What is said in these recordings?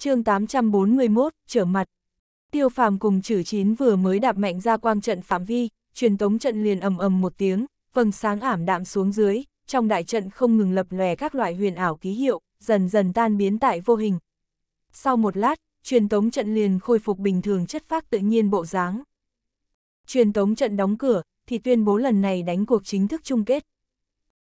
chương 841, trở mặt. Tiêu phàm cùng chử chín vừa mới đạp mạnh ra quang trận phạm vi, truyền tống trận liền ầm ầm một tiếng, vầng sáng ảm đạm xuống dưới, trong đại trận không ngừng lập lòe các loại huyền ảo ký hiệu, dần dần tan biến tại vô hình. Sau một lát, truyền tống trận liền khôi phục bình thường chất phác tự nhiên bộ dáng. Truyền tống trận đóng cửa, thì tuyên bố lần này đánh cuộc chính thức chung kết.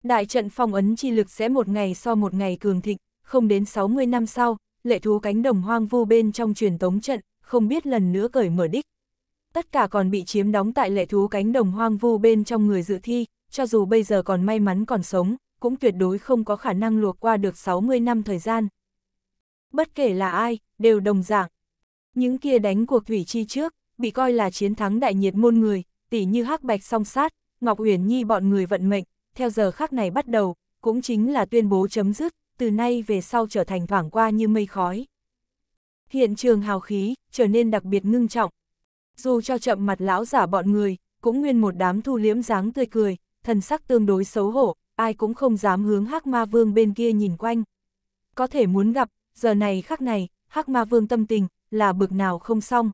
Đại trận phong ấn chi lực sẽ một ngày so một ngày cường thịnh, không đến 60 năm sau, lệ thú cánh đồng hoang vu bên trong truyền tống trận, không biết lần nữa cởi mở đích. Tất cả còn bị chiếm đóng tại lệ thú cánh đồng hoang vu bên trong người dự thi, cho dù bây giờ còn may mắn còn sống, cũng tuyệt đối không có khả năng luộc qua được 60 năm thời gian. Bất kể là ai, đều đồng dạng. Những kia đánh cuộc thủy chi trước, bị coi là chiến thắng đại nhiệt môn người, tỉ như hắc bạch song sát, Ngọc Uyển Nhi bọn người vận mệnh, theo giờ khác này bắt đầu, cũng chính là tuyên bố chấm dứt, từ nay về sau trở thành thoảng qua như mây khói. Hiện trường hào khí, trở nên đặc biệt ngưng trọng. Dù cho chậm mặt lão giả bọn người, cũng nguyên một đám thu liễm dáng tươi cười, thần sắc tương đối xấu hổ, ai cũng không dám hướng hắc ma vương bên kia nhìn quanh. Có thể muốn gặp, giờ này khắc này, hắc ma vương tâm tình, là bực nào không xong.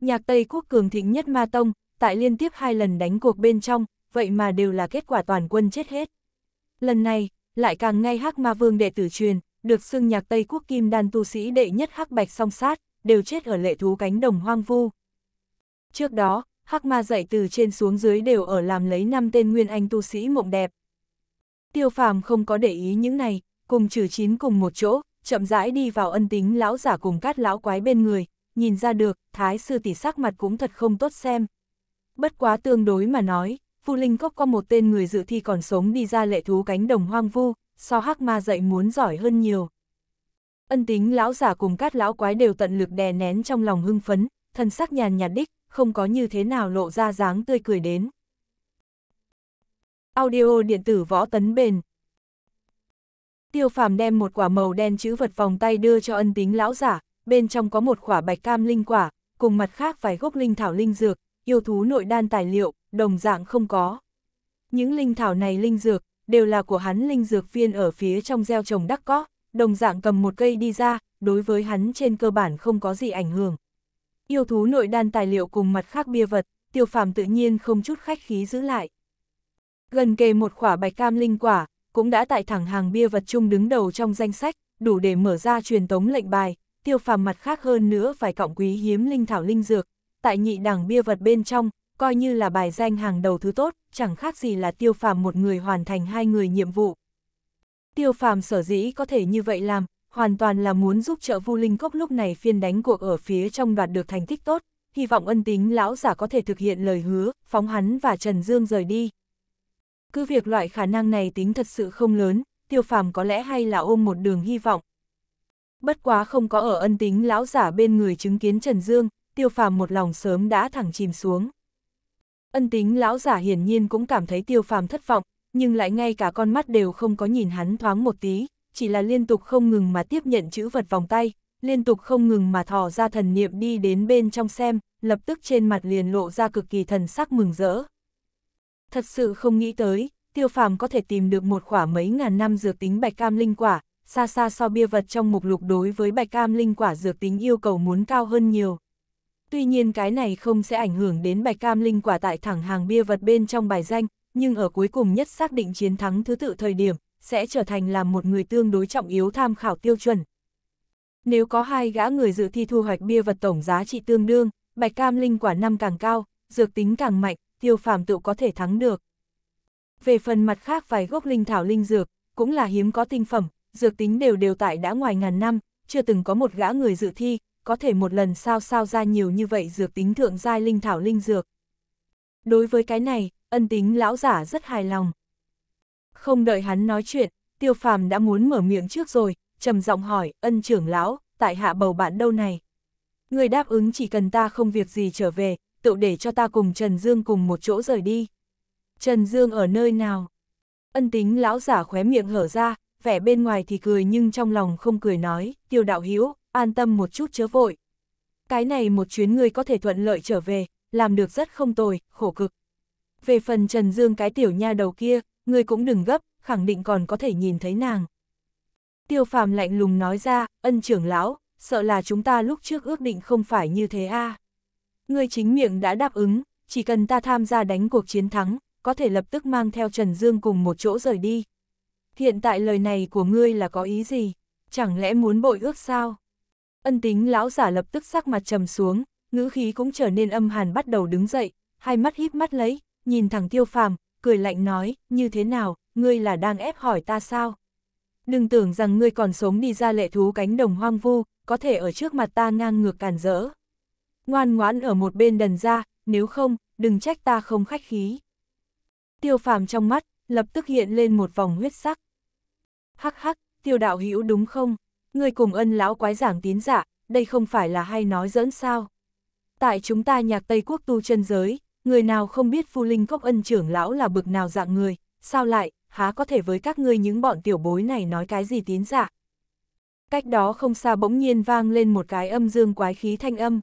Nhạc Tây Quốc cường thịnh nhất ma tông, tại liên tiếp hai lần đánh cuộc bên trong, vậy mà đều là kết quả toàn quân chết hết. Lần này, lại càng ngay hắc ma vương đệ tử truyền, được xưng nhạc Tây Quốc Kim Đan tu sĩ đệ nhất hắc bạch song sát, đều chết ở lệ thú cánh đồng hoang vu. Trước đó, hắc ma dạy từ trên xuống dưới đều ở làm lấy năm tên nguyên anh tu sĩ mộng đẹp. Tiêu phàm không có để ý những này, cùng trừ chín cùng một chỗ, chậm rãi đi vào ân tính lão giả cùng cát lão quái bên người, nhìn ra được, thái sư tỷ sắc mặt cũng thật không tốt xem. Bất quá tương đối mà nói, Phu Linh Cốc có một tên người dự thi còn sống đi ra lệ thú cánh đồng hoang vu, so hắc ma dạy muốn giỏi hơn nhiều. Ân tính lão giả cùng các lão quái đều tận lực đè nén trong lòng hưng phấn, thân sắc nhàn nhạt đích, không có như thế nào lộ ra dáng tươi cười đến. Audio điện tử võ tấn bền Tiêu phàm đem một quả màu đen chữ vật vòng tay đưa cho ân tính lão giả, bên trong có một quả bạch cam linh quả, cùng mặt khác vài gốc linh thảo linh dược, yêu thú nội đan tài liệu, đồng dạng không có. Những linh thảo này linh dược, đều là của hắn linh dược viên ở phía trong gieo trồng đắc có, đồng dạng cầm một cây đi ra, đối với hắn trên cơ bản không có gì ảnh hưởng. Yêu thú nội đan tài liệu cùng mặt khác bia vật, tiêu phàm tự nhiên không chút khách khí giữ lại. Gần kề một khỏa bạch cam linh quả, cũng đã tại thẳng hàng bia vật chung đứng đầu trong danh sách, đủ để mở ra truyền tống lệnh bài, tiêu phàm mặt khác hơn nữa phải cộng quý hiếm linh thảo linh dược, tại nhị đẳng bia vật bên trong, coi như là bài danh hàng đầu thứ tốt, chẳng khác gì là tiêu phàm một người hoàn thành hai người nhiệm vụ. Tiêu phàm sở dĩ có thể như vậy làm, hoàn toàn là muốn giúp trợ Vu Linh Cốc lúc này phiên đánh cuộc ở phía trong đoạt được thành tích tốt, hy vọng ân tính lão giả có thể thực hiện lời hứa, phóng hắn và Trần Dương rời đi. Cứ việc loại khả năng này tính thật sự không lớn, tiêu phàm có lẽ hay là ôm một đường hy vọng. Bất quá không có ở ân tính lão giả bên người chứng kiến Trần Dương, tiêu phàm một lòng sớm đã thẳng chìm xuống. Ân tính lão giả hiển nhiên cũng cảm thấy tiêu phàm thất vọng, nhưng lại ngay cả con mắt đều không có nhìn hắn thoáng một tí, chỉ là liên tục không ngừng mà tiếp nhận chữ vật vòng tay, liên tục không ngừng mà thò ra thần niệm đi đến bên trong xem, lập tức trên mặt liền lộ ra cực kỳ thần sắc mừng rỡ. Thật sự không nghĩ tới, tiêu phàm có thể tìm được một khỏa mấy ngàn năm dược tính bạch cam linh quả, xa xa so bia vật trong mục lục đối với bạch cam linh quả dược tính yêu cầu muốn cao hơn nhiều. Tuy nhiên cái này không sẽ ảnh hưởng đến bạch cam linh quả tại thẳng hàng bia vật bên trong bài danh, nhưng ở cuối cùng nhất xác định chiến thắng thứ tự thời điểm, sẽ trở thành là một người tương đối trọng yếu tham khảo tiêu chuẩn. Nếu có hai gã người dự thi thu hoạch bia vật tổng giá trị tương đương, bạch cam linh quả năm càng cao, dược tính càng mạnh, tiêu phàm tự có thể thắng được. Về phần mặt khác vài gốc linh thảo linh dược, cũng là hiếm có tinh phẩm, dược tính đều đều tại đã ngoài ngàn năm, chưa từng có một gã người dự thi có thể một lần sao sao ra nhiều như vậy dược tính thượng giai linh thảo linh dược. Đối với cái này, ân tính lão giả rất hài lòng. Không đợi hắn nói chuyện, tiêu phàm đã muốn mở miệng trước rồi, trầm giọng hỏi, ân trưởng lão, tại hạ bầu bạn đâu này? Người đáp ứng chỉ cần ta không việc gì trở về, tự để cho ta cùng Trần Dương cùng một chỗ rời đi. Trần Dương ở nơi nào? Ân tính lão giả khóe miệng hở ra, vẻ bên ngoài thì cười nhưng trong lòng không cười nói, tiêu đạo hữu an tâm một chút chớ vội. Cái này một chuyến ngươi có thể thuận lợi trở về, làm được rất không tồi, khổ cực. Về phần Trần Dương cái tiểu nha đầu kia, ngươi cũng đừng gấp, khẳng định còn có thể nhìn thấy nàng. Tiêu phàm lạnh lùng nói ra, ân trưởng lão, sợ là chúng ta lúc trước ước định không phải như thế a. À. Ngươi chính miệng đã đáp ứng, chỉ cần ta tham gia đánh cuộc chiến thắng, có thể lập tức mang theo Trần Dương cùng một chỗ rời đi. Hiện tại lời này của ngươi là có ý gì? Chẳng lẽ muốn bội ước sao? Ân tính lão giả lập tức sắc mặt trầm xuống, ngữ khí cũng trở nên âm hàn bắt đầu đứng dậy, hai mắt híp mắt lấy, nhìn thẳng tiêu phàm, cười lạnh nói, như thế nào, ngươi là đang ép hỏi ta sao? Đừng tưởng rằng ngươi còn sống đi ra lệ thú cánh đồng hoang vu, có thể ở trước mặt ta ngang ngược càn rỡ. Ngoan ngoãn ở một bên đần ra, nếu không, đừng trách ta không khách khí. Tiêu phàm trong mắt, lập tức hiện lên một vòng huyết sắc. Hắc hắc, tiêu đạo hữu đúng không? Người cùng ân lão quái giảng tín giả, dạ, đây không phải là hay nói dỡn sao. Tại chúng ta nhạc Tây Quốc tu chân giới, người nào không biết phu linh cốc ân trưởng lão là bực nào dạng người, sao lại, há có thể với các ngươi những bọn tiểu bối này nói cái gì tín giả. Dạ? Cách đó không xa bỗng nhiên vang lên một cái âm dương quái khí thanh âm.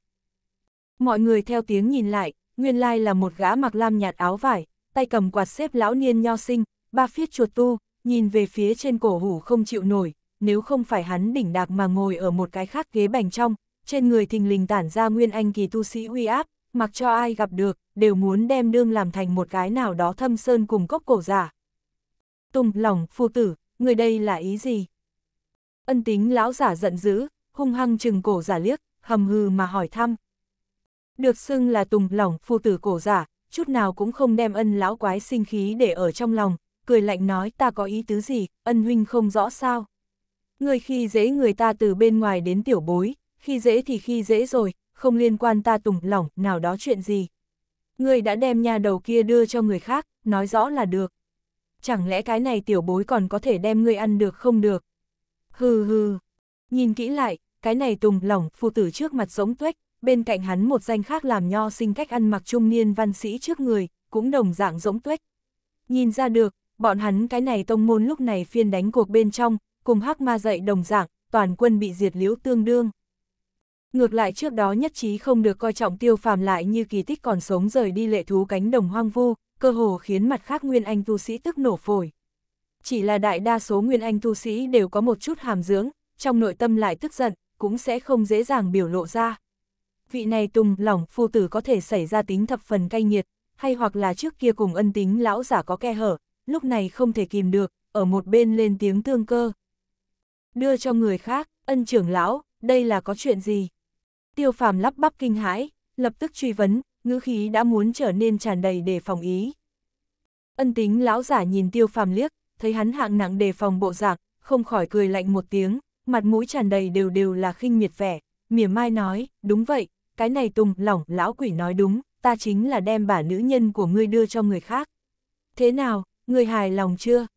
Mọi người theo tiếng nhìn lại, nguyên lai là một gã mặc lam nhạt áo vải, tay cầm quạt xếp lão niên nho sinh, ba phiết chuột tu, nhìn về phía trên cổ hủ không chịu nổi, nếu không phải hắn đỉnh đạc mà ngồi ở một cái khác ghế bành trong, trên người thình lình tản ra nguyên anh kỳ tu sĩ uy áp, mặc cho ai gặp được, đều muốn đem đương làm thành một cái nào đó thâm sơn cùng cốc cổ giả. Tùng, lòng, phu tử, người đây là ý gì? Ân tính lão giả giận dữ, hung hăng chừng cổ giả liếc, hầm hừ mà hỏi thăm. Được xưng là tùng lòng phu tử cổ giả, chút nào cũng không đem ân lão quái sinh khí để ở trong lòng, cười lạnh nói ta có ý tứ gì, ân huynh không rõ sao. Người khi dễ người ta từ bên ngoài đến tiểu bối, khi dễ thì khi dễ rồi, không liên quan ta tùng lỏng, nào đó chuyện gì. Người đã đem nhà đầu kia đưa cho người khác, nói rõ là được. Chẳng lẽ cái này tiểu bối còn có thể đem người ăn được không được? Hừ hừ, nhìn kỹ lại, cái này tùng lỏng, phụ tử trước mặt giống tuếch, bên cạnh hắn một danh khác làm nho sinh cách ăn mặc trung niên văn sĩ trước người, cũng đồng dạng giống tuếch. Nhìn ra được, bọn hắn cái này tông môn lúc này phiên đánh cuộc bên trong, cùng hắc ma dạy đồng dạng, toàn quân bị diệt liễu tương đương. Ngược lại trước đó nhất trí không được coi trọng tiêu phàm lại như kỳ tích còn sống rời đi lệ thú cánh đồng hoang vu, cơ hồ khiến mặt khác nguyên anh tu sĩ tức nổ phổi. Chỉ là đại đa số nguyên anh tu sĩ đều có một chút hàm dưỡng, trong nội tâm lại tức giận, cũng sẽ không dễ dàng biểu lộ ra. Vị này tùng lỏng phu tử có thể xảy ra tính thập phần cay nghiệt, hay hoặc là trước kia cùng ân tính lão giả có khe hở, lúc này không thể kìm được, ở một bên lên tiếng tương cơ đưa cho người khác, ân trưởng lão, đây là có chuyện gì? Tiêu phàm lắp bắp kinh hãi, lập tức truy vấn, ngữ khí đã muốn trở nên tràn đầy để phòng ý. Ân tính lão giả nhìn tiêu phàm liếc, thấy hắn hạng nặng đề phòng bộ dạng, không khỏi cười lạnh một tiếng, mặt mũi tràn đầy đều đều là khinh miệt vẻ, mỉa mai nói, đúng vậy, cái này tùng lỏng lão quỷ nói đúng, ta chính là đem bà nữ nhân của ngươi đưa cho người khác. Thế nào, người hài lòng chưa?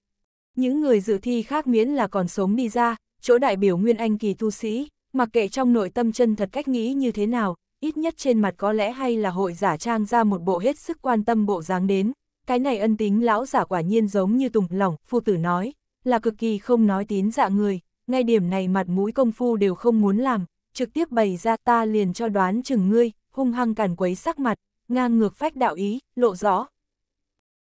Những người dự thi khác miễn là còn sống đi ra, chỗ đại biểu Nguyên Anh kỳ tu sĩ, mặc kệ trong nội tâm chân thật cách nghĩ như thế nào, ít nhất trên mặt có lẽ hay là hội giả trang ra một bộ hết sức quan tâm bộ dáng đến. Cái này ân tính lão giả quả nhiên giống như tùng lỏng, phu tử nói, là cực kỳ không nói tín dạ người, ngay điểm này mặt mũi công phu đều không muốn làm, trực tiếp bày ra ta liền cho đoán chừng ngươi, hung hăng càn quấy sắc mặt, ngang ngược phách đạo ý, lộ rõ.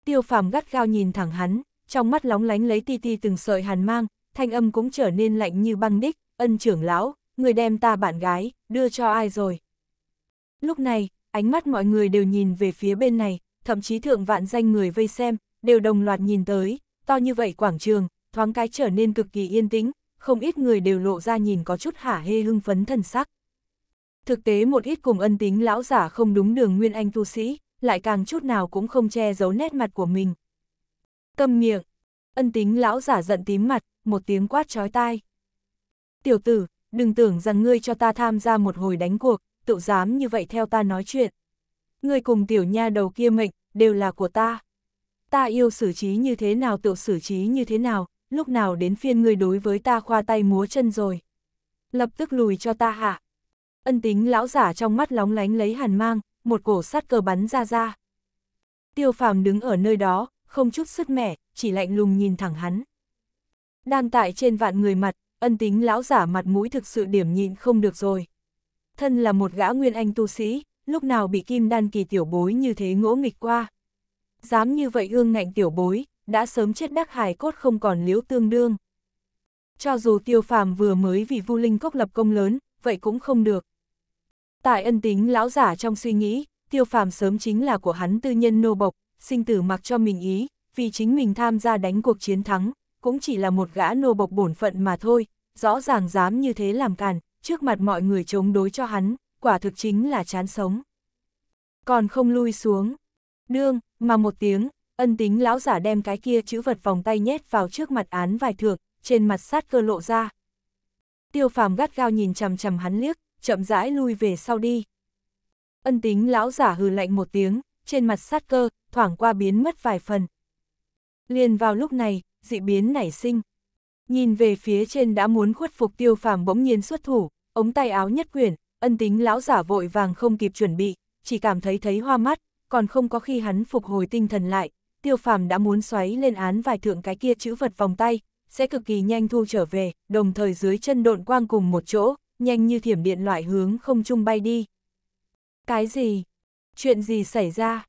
Tiêu phàm gắt gao nhìn thẳng hắn, trong mắt lóng lánh lấy ti ti từng sợi hàn mang, thanh âm cũng trở nên lạnh như băng đích, ân trưởng lão, người đem ta bạn gái, đưa cho ai rồi. Lúc này, ánh mắt mọi người đều nhìn về phía bên này, thậm chí thượng vạn danh người vây xem, đều đồng loạt nhìn tới, to như vậy quảng trường, thoáng cái trở nên cực kỳ yên tĩnh, không ít người đều lộ ra nhìn có chút hả hê hưng phấn thần sắc. Thực tế một ít cùng ân tính lão giả không đúng đường nguyên anh tu sĩ, lại càng chút nào cũng không che giấu nét mặt của mình. Cầm miệng, ân tính lão giả giận tím mặt, một tiếng quát chói tai. Tiểu tử, đừng tưởng rằng ngươi cho ta tham gia một hồi đánh cuộc, tự dám như vậy theo ta nói chuyện. Ngươi cùng tiểu nha đầu kia mệnh, đều là của ta. Ta yêu xử trí như thế nào tự xử trí như thế nào, lúc nào đến phiên ngươi đối với ta khoa tay múa chân rồi. Lập tức lùi cho ta hạ. Ân tính lão giả trong mắt lóng lánh lấy hàn mang, một cổ sát cơ bắn ra ra. Tiêu phàm đứng ở nơi đó, không chút sức mẻ, chỉ lạnh lùng nhìn thẳng hắn đang tại trên vạn người mặt, ân tính lão giả mặt mũi thực sự điểm nhịn không được rồi. Thân là một gã nguyên anh tu sĩ, lúc nào bị kim đan kỳ tiểu bối như thế ngỗ nghịch qua. Dám như vậy ương ngạnh tiểu bối, đã sớm chết đắc hài cốt không còn liễu tương đương. Cho dù tiêu phàm vừa mới vì vu linh cốc lập công lớn, vậy cũng không được. Tại ân tính lão giả trong suy nghĩ, tiêu phàm sớm chính là của hắn tư nhân nô bộc, sinh tử mặc cho mình ý, vì chính mình tham gia đánh cuộc chiến thắng, cũng chỉ là một gã nô bộc bổn phận mà thôi, rõ ràng dám như thế làm càn, trước mặt mọi người chống đối cho hắn, quả thực chính là chán sống. Còn không lui xuống, đương, mà một tiếng, ân tính lão giả đem cái kia chữ vật vòng tay nhét vào trước mặt án vài thược, trên mặt sát cơ lộ ra. Tiêu phàm gắt gao nhìn chằm chằm hắn liếc, chậm rãi lui về sau đi. Ân tính lão giả hừ lạnh một tiếng, trên mặt sát cơ, thoảng qua biến mất vài phần. Liền vào lúc này, dị biến nảy sinh. Nhìn về phía trên đã muốn khuất phục tiêu phàm bỗng nhiên xuất thủ, ống tay áo nhất quyển, ân tính lão giả vội vàng không kịp chuẩn bị, chỉ cảm thấy thấy hoa mắt, còn không có khi hắn phục hồi tinh thần lại, tiêu phàm đã muốn xoáy lên án vài thượng cái kia chữ vật vòng tay, sẽ cực kỳ nhanh thu trở về, đồng thời dưới chân độn quang cùng một chỗ, nhanh như thiểm điện loại hướng không trung bay đi. Cái gì? Chuyện gì xảy ra?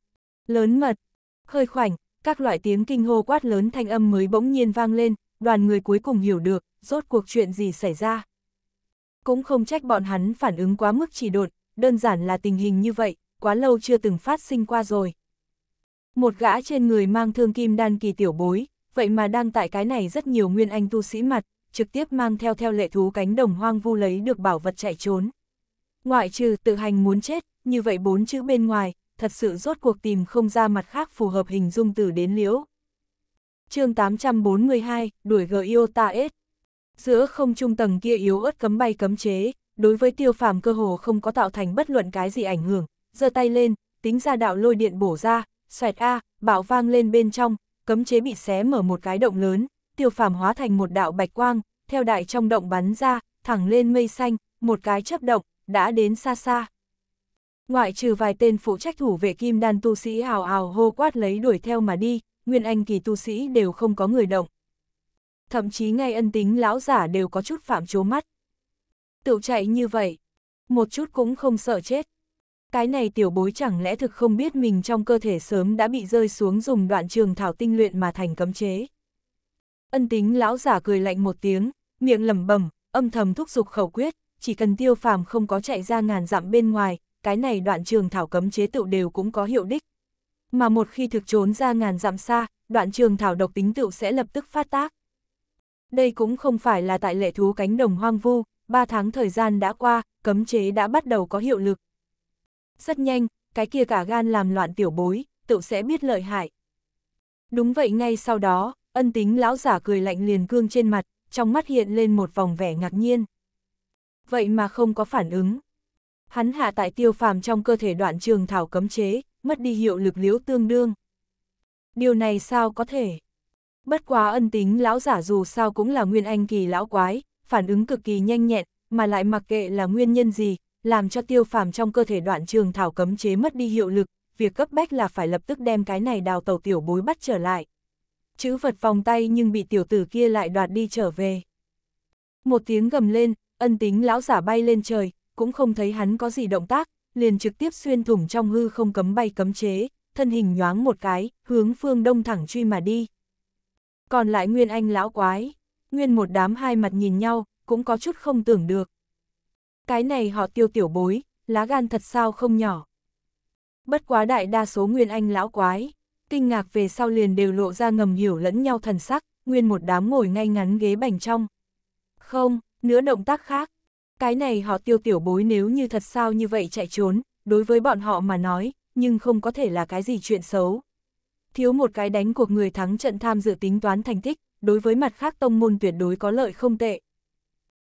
Lớn mật. Hơi khoảnh, các loại tiếng kinh hô quát lớn thanh âm mới bỗng nhiên vang lên, đoàn người cuối cùng hiểu được, rốt cuộc chuyện gì xảy ra. Cũng không trách bọn hắn phản ứng quá mức chỉ đột, đơn giản là tình hình như vậy, quá lâu chưa từng phát sinh qua rồi. Một gã trên người mang thương kim đan kỳ tiểu bối, vậy mà đang tại cái này rất nhiều nguyên anh tu sĩ mặt, trực tiếp mang theo theo lệ thú cánh đồng hoang vu lấy được bảo vật chạy trốn. Ngoại trừ tự hành muốn chết, như vậy bốn chữ bên ngoài, thật sự rốt cuộc tìm không ra mặt khác phù hợp hình dung từ đến liễu. chương 842, đuổi gờ yêu ta ết. Giữa không trung tầng kia yếu ớt cấm bay cấm chế, đối với tiêu phàm cơ hồ không có tạo thành bất luận cái gì ảnh hưởng, giơ tay lên, tính ra đạo lôi điện bổ ra, xoẹt a, bạo vang lên bên trong, cấm chế bị xé mở một cái động lớn, tiêu phàm hóa thành một đạo bạch quang, theo đại trong động bắn ra, thẳng lên mây xanh, một cái chấp động, đã đến xa xa ngoại trừ vài tên phụ trách thủ vệ kim đan tu sĩ hào hào hô quát lấy đuổi theo mà đi, nguyên anh kỳ tu sĩ đều không có người động. Thậm chí ngay ân tính lão giả đều có chút phạm chố mắt. Tự chạy như vậy, một chút cũng không sợ chết. Cái này tiểu bối chẳng lẽ thực không biết mình trong cơ thể sớm đã bị rơi xuống dùng đoạn trường thảo tinh luyện mà thành cấm chế. Ân tính lão giả cười lạnh một tiếng, miệng lẩm bẩm, âm thầm thúc giục khẩu quyết, chỉ cần tiêu phàm không có chạy ra ngàn dặm bên ngoài, cái này đoạn trường thảo cấm chế tựu đều cũng có hiệu đích. Mà một khi thực trốn ra ngàn dặm xa, đoạn trường thảo độc tính tựu sẽ lập tức phát tác. Đây cũng không phải là tại lệ thú cánh đồng hoang vu, ba tháng thời gian đã qua, cấm chế đã bắt đầu có hiệu lực. Rất nhanh, cái kia cả gan làm loạn tiểu bối, tựu sẽ biết lợi hại. Đúng vậy ngay sau đó, ân tính lão giả cười lạnh liền cương trên mặt, trong mắt hiện lên một vòng vẻ ngạc nhiên. Vậy mà không có phản ứng. Hắn hạ tại tiêu phàm trong cơ thể đoạn trường thảo cấm chế, mất đi hiệu lực liếu tương đương. Điều này sao có thể? Bất quá ân tính lão giả dù sao cũng là nguyên anh kỳ lão quái, phản ứng cực kỳ nhanh nhẹn, mà lại mặc kệ là nguyên nhân gì, làm cho tiêu phàm trong cơ thể đoạn trường thảo cấm chế mất đi hiệu lực, việc cấp bách là phải lập tức đem cái này đào tàu tiểu bối bắt trở lại. Chữ vật vòng tay nhưng bị tiểu tử kia lại đoạt đi trở về. Một tiếng gầm lên, ân tính lão giả bay lên trời, cũng không thấy hắn có gì động tác, liền trực tiếp xuyên thủng trong hư không cấm bay cấm chế, thân hình nhoáng một cái, hướng phương đông thẳng truy mà đi. Còn lại Nguyên Anh lão quái, Nguyên một đám hai mặt nhìn nhau, cũng có chút không tưởng được. Cái này họ tiêu tiểu bối, lá gan thật sao không nhỏ. Bất quá đại đa số Nguyên Anh lão quái, kinh ngạc về sau liền đều lộ ra ngầm hiểu lẫn nhau thần sắc, Nguyên một đám ngồi ngay ngắn ghế bành trong. Không, nửa động tác khác, cái này họ tiêu tiểu bối nếu như thật sao như vậy chạy trốn, đối với bọn họ mà nói, nhưng không có thể là cái gì chuyện xấu. Thiếu một cái đánh cuộc người thắng trận tham dự tính toán thành tích, đối với mặt khác tông môn tuyệt đối có lợi không tệ.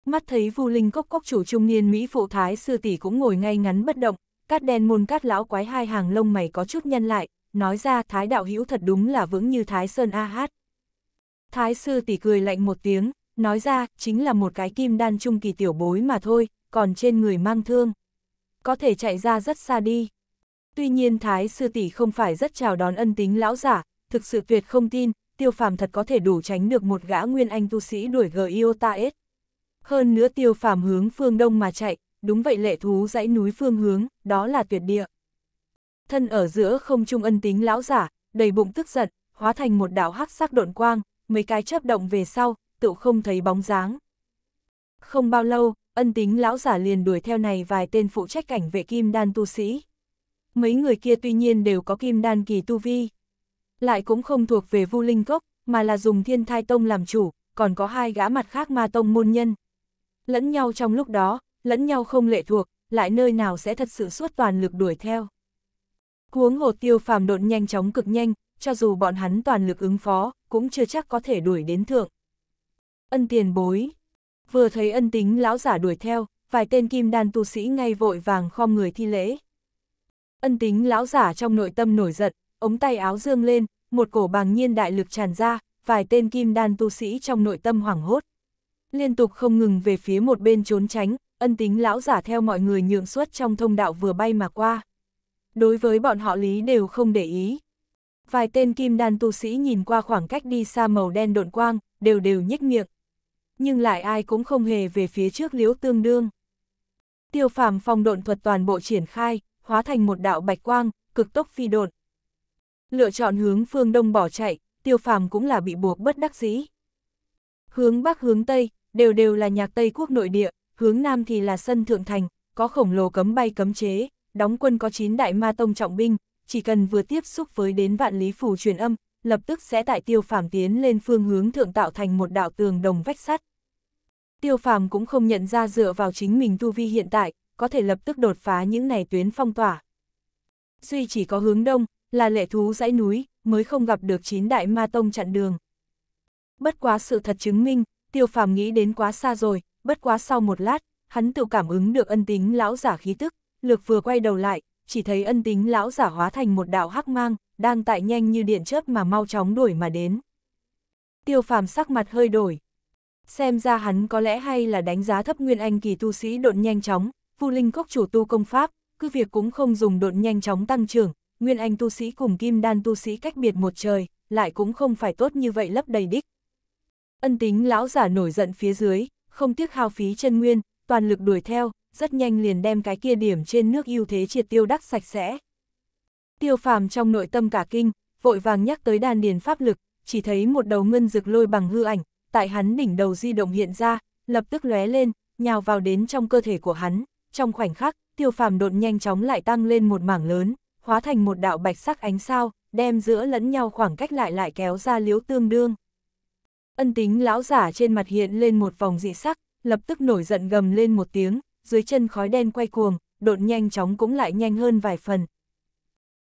Mắt thấy Vu Linh Cốc Cốc chủ trung niên Mỹ phụ thái sư tỷ cũng ngồi ngay ngắn bất động, cát đen môn cát lão quái hai hàng lông mày có chút nhân lại, nói ra thái đạo hữu thật đúng là vững như thái sơn a hát. Thái sư tỷ cười lạnh một tiếng, Nói ra, chính là một cái kim đan trung kỳ tiểu bối mà thôi, còn trên người mang thương. Có thể chạy ra rất xa đi. Tuy nhiên Thái Sư Tỷ không phải rất chào đón ân tính lão giả, thực sự tuyệt không tin, tiêu phàm thật có thể đủ tránh được một gã nguyên anh tu sĩ đuổi gờ s. Hơn nữa tiêu phàm hướng phương đông mà chạy, đúng vậy lệ thú dãy núi phương hướng, đó là tuyệt địa. Thân ở giữa không trung ân tính lão giả, đầy bụng tức giận, hóa thành một đạo hắc sắc độn quang, mấy cái chớp động về sau, tựu không thấy bóng dáng. Không bao lâu, ân tính lão giả liền đuổi theo này vài tên phụ trách cảnh vệ kim đan tu sĩ. Mấy người kia tuy nhiên đều có kim đan kỳ tu vi, lại cũng không thuộc về vu linh cốc, mà là dùng thiên thai tông làm chủ, còn có hai gã mặt khác ma tông môn nhân. Lẫn nhau trong lúc đó, lẫn nhau không lệ thuộc, lại nơi nào sẽ thật sự suốt toàn lực đuổi theo. Cuống hồ tiêu phàm độn nhanh chóng cực nhanh, cho dù bọn hắn toàn lực ứng phó, cũng chưa chắc có thể đuổi đến thượng ân tiền bối. Vừa thấy ân tính lão giả đuổi theo, vài tên kim đan tu sĩ ngay vội vàng khom người thi lễ. Ân tính lão giả trong nội tâm nổi giận, ống tay áo dương lên, một cổ bàng nhiên đại lực tràn ra, vài tên kim đan tu sĩ trong nội tâm hoảng hốt. Liên tục không ngừng về phía một bên trốn tránh, ân tính lão giả theo mọi người nhượng suất trong thông đạo vừa bay mà qua. Đối với bọn họ lý đều không để ý. Vài tên kim đan tu sĩ nhìn qua khoảng cách đi xa màu đen độn quang, đều đều nhếch miệng nhưng lại ai cũng không hề về phía trước liễu tương đương. Tiêu phàm phong độn thuật toàn bộ triển khai, hóa thành một đạo bạch quang, cực tốc phi độn. Lựa chọn hướng phương đông bỏ chạy, tiêu phàm cũng là bị buộc bất đắc dĩ. Hướng bắc hướng tây, đều đều là nhạc Tây quốc nội địa, hướng nam thì là sân thượng thành, có khổng lồ cấm bay cấm chế, đóng quân có 9 đại ma tông trọng binh, chỉ cần vừa tiếp xúc với đến vạn lý phủ truyền âm, lập tức sẽ tại tiêu phàm tiến lên phương hướng thượng tạo thành một đạo tường đồng vách sắt. Tiêu phàm cũng không nhận ra dựa vào chính mình tu vi hiện tại, có thể lập tức đột phá những này tuyến phong tỏa. Duy chỉ có hướng đông, là lệ thú dãy núi, mới không gặp được chín đại ma tông chặn đường. Bất quá sự thật chứng minh, tiêu phàm nghĩ đến quá xa rồi, bất quá sau một lát, hắn tự cảm ứng được ân tính lão giả khí tức, lược vừa quay đầu lại, chỉ thấy ân tính lão giả hóa thành một đạo hắc mang, đang tại nhanh như điện chớp mà mau chóng đuổi mà đến. Tiêu phàm sắc mặt hơi đổi. Xem ra hắn có lẽ hay là đánh giá thấp nguyên anh kỳ tu sĩ độn nhanh chóng, phu linh cốc chủ tu công pháp, cứ việc cũng không dùng độn nhanh chóng tăng trưởng, nguyên anh tu sĩ cùng kim đan tu sĩ cách biệt một trời, lại cũng không phải tốt như vậy lấp đầy đích. Ân tính lão giả nổi giận phía dưới, không tiếc hao phí chân nguyên, toàn lực đuổi theo, rất nhanh liền đem cái kia điểm trên nước ưu thế triệt tiêu đắc sạch sẽ. Tiêu phàm trong nội tâm cả kinh, vội vàng nhắc tới đan điền pháp lực, chỉ thấy một đầu ngân rực lôi bằng hư ảnh, tại hắn đỉnh đầu di động hiện ra, lập tức lóe lên, nhào vào đến trong cơ thể của hắn, trong khoảnh khắc, tiêu phàm đột nhanh chóng lại tăng lên một mảng lớn, hóa thành một đạo bạch sắc ánh sao, đem giữa lẫn nhau khoảng cách lại lại kéo ra liếu tương đương. Ân tính lão giả trên mặt hiện lên một vòng dị sắc, lập tức nổi giận gầm lên một tiếng, dưới chân khói đen quay cuồng, độn nhanh chóng cũng lại nhanh hơn vài phần.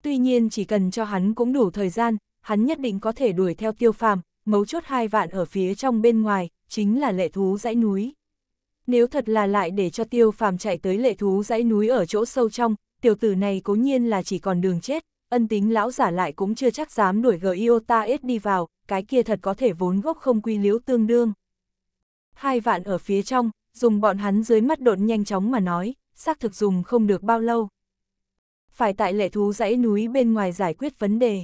Tuy nhiên chỉ cần cho hắn cũng đủ thời gian, hắn nhất định có thể đuổi theo tiêu phàm, mấu chốt hai vạn ở phía trong bên ngoài, chính là lệ thú dãy núi. Nếu thật là lại để cho tiêu phàm chạy tới lệ thú dãy núi ở chỗ sâu trong, tiểu tử này cố nhiên là chỉ còn đường chết, ân tính lão giả lại cũng chưa chắc dám đuổi Giota S đi vào, cái kia thật có thể vốn gốc không quy liếu tương đương. Hai vạn ở phía trong, dùng bọn hắn dưới mắt độn nhanh chóng mà nói, xác thực dùng không được bao lâu. Phải tại lệ thú dãy núi bên ngoài giải quyết vấn đề.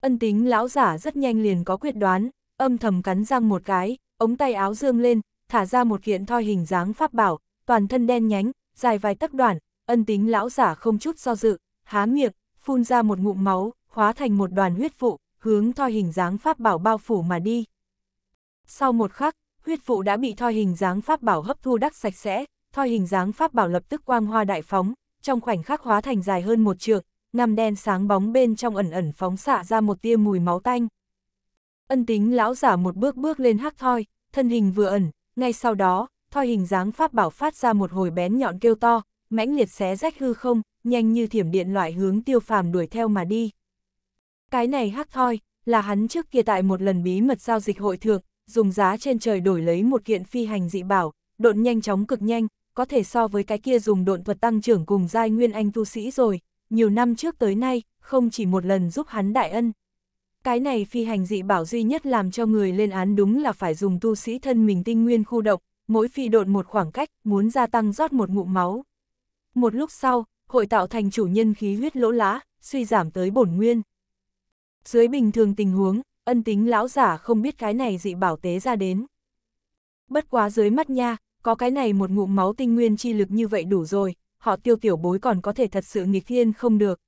Ân tính lão giả rất nhanh liền có quyết đoán, âm thầm cắn răng một cái, ống tay áo dương lên, thả ra một kiện thoi hình dáng pháp bảo, toàn thân đen nhánh, dài vài tấc đoạn, ân tính lão giả không chút do dự, há miệng, phun ra một ngụm máu, hóa thành một đoàn huyết vụ, hướng thoi hình dáng pháp bảo bao phủ mà đi. Sau một khắc, huyết vụ đã bị thoi hình dáng pháp bảo hấp thu đắc sạch sẽ, thoi hình dáng pháp bảo lập tức quang hoa đại phóng, trong khoảnh khắc hóa thành dài hơn một trượng, ngăm đen sáng bóng bên trong ẩn ẩn phóng xạ ra một tia mùi máu tanh. Ân tính lão giả một bước bước lên hắc thoi, thân hình vừa ẩn, ngay sau đó, thoi hình dáng pháp bảo phát ra một hồi bén nhọn kêu to, mãnh liệt xé rách hư không, nhanh như thiểm điện loại hướng tiêu phàm đuổi theo mà đi. Cái này hắc thoi, là hắn trước kia tại một lần bí mật giao dịch hội thượng, dùng giá trên trời đổi lấy một kiện phi hành dị bảo, độn nhanh chóng cực nhanh, có thể so với cái kia dùng độn thuật tăng trưởng cùng giai nguyên anh tu sĩ rồi, nhiều năm trước tới nay, không chỉ một lần giúp hắn đại ân. Cái này phi hành dị bảo duy nhất làm cho người lên án đúng là phải dùng tu sĩ thân mình tinh nguyên khu động mỗi phi độn một khoảng cách, muốn gia tăng rót một ngụm máu. Một lúc sau, hội tạo thành chủ nhân khí huyết lỗ lá, suy giảm tới bổn nguyên. Dưới bình thường tình huống, ân tính lão giả không biết cái này dị bảo tế ra đến. Bất quá dưới mắt nha, có cái này một ngụm máu tinh nguyên chi lực như vậy đủ rồi, họ tiêu tiểu bối còn có thể thật sự nghịch thiên không được.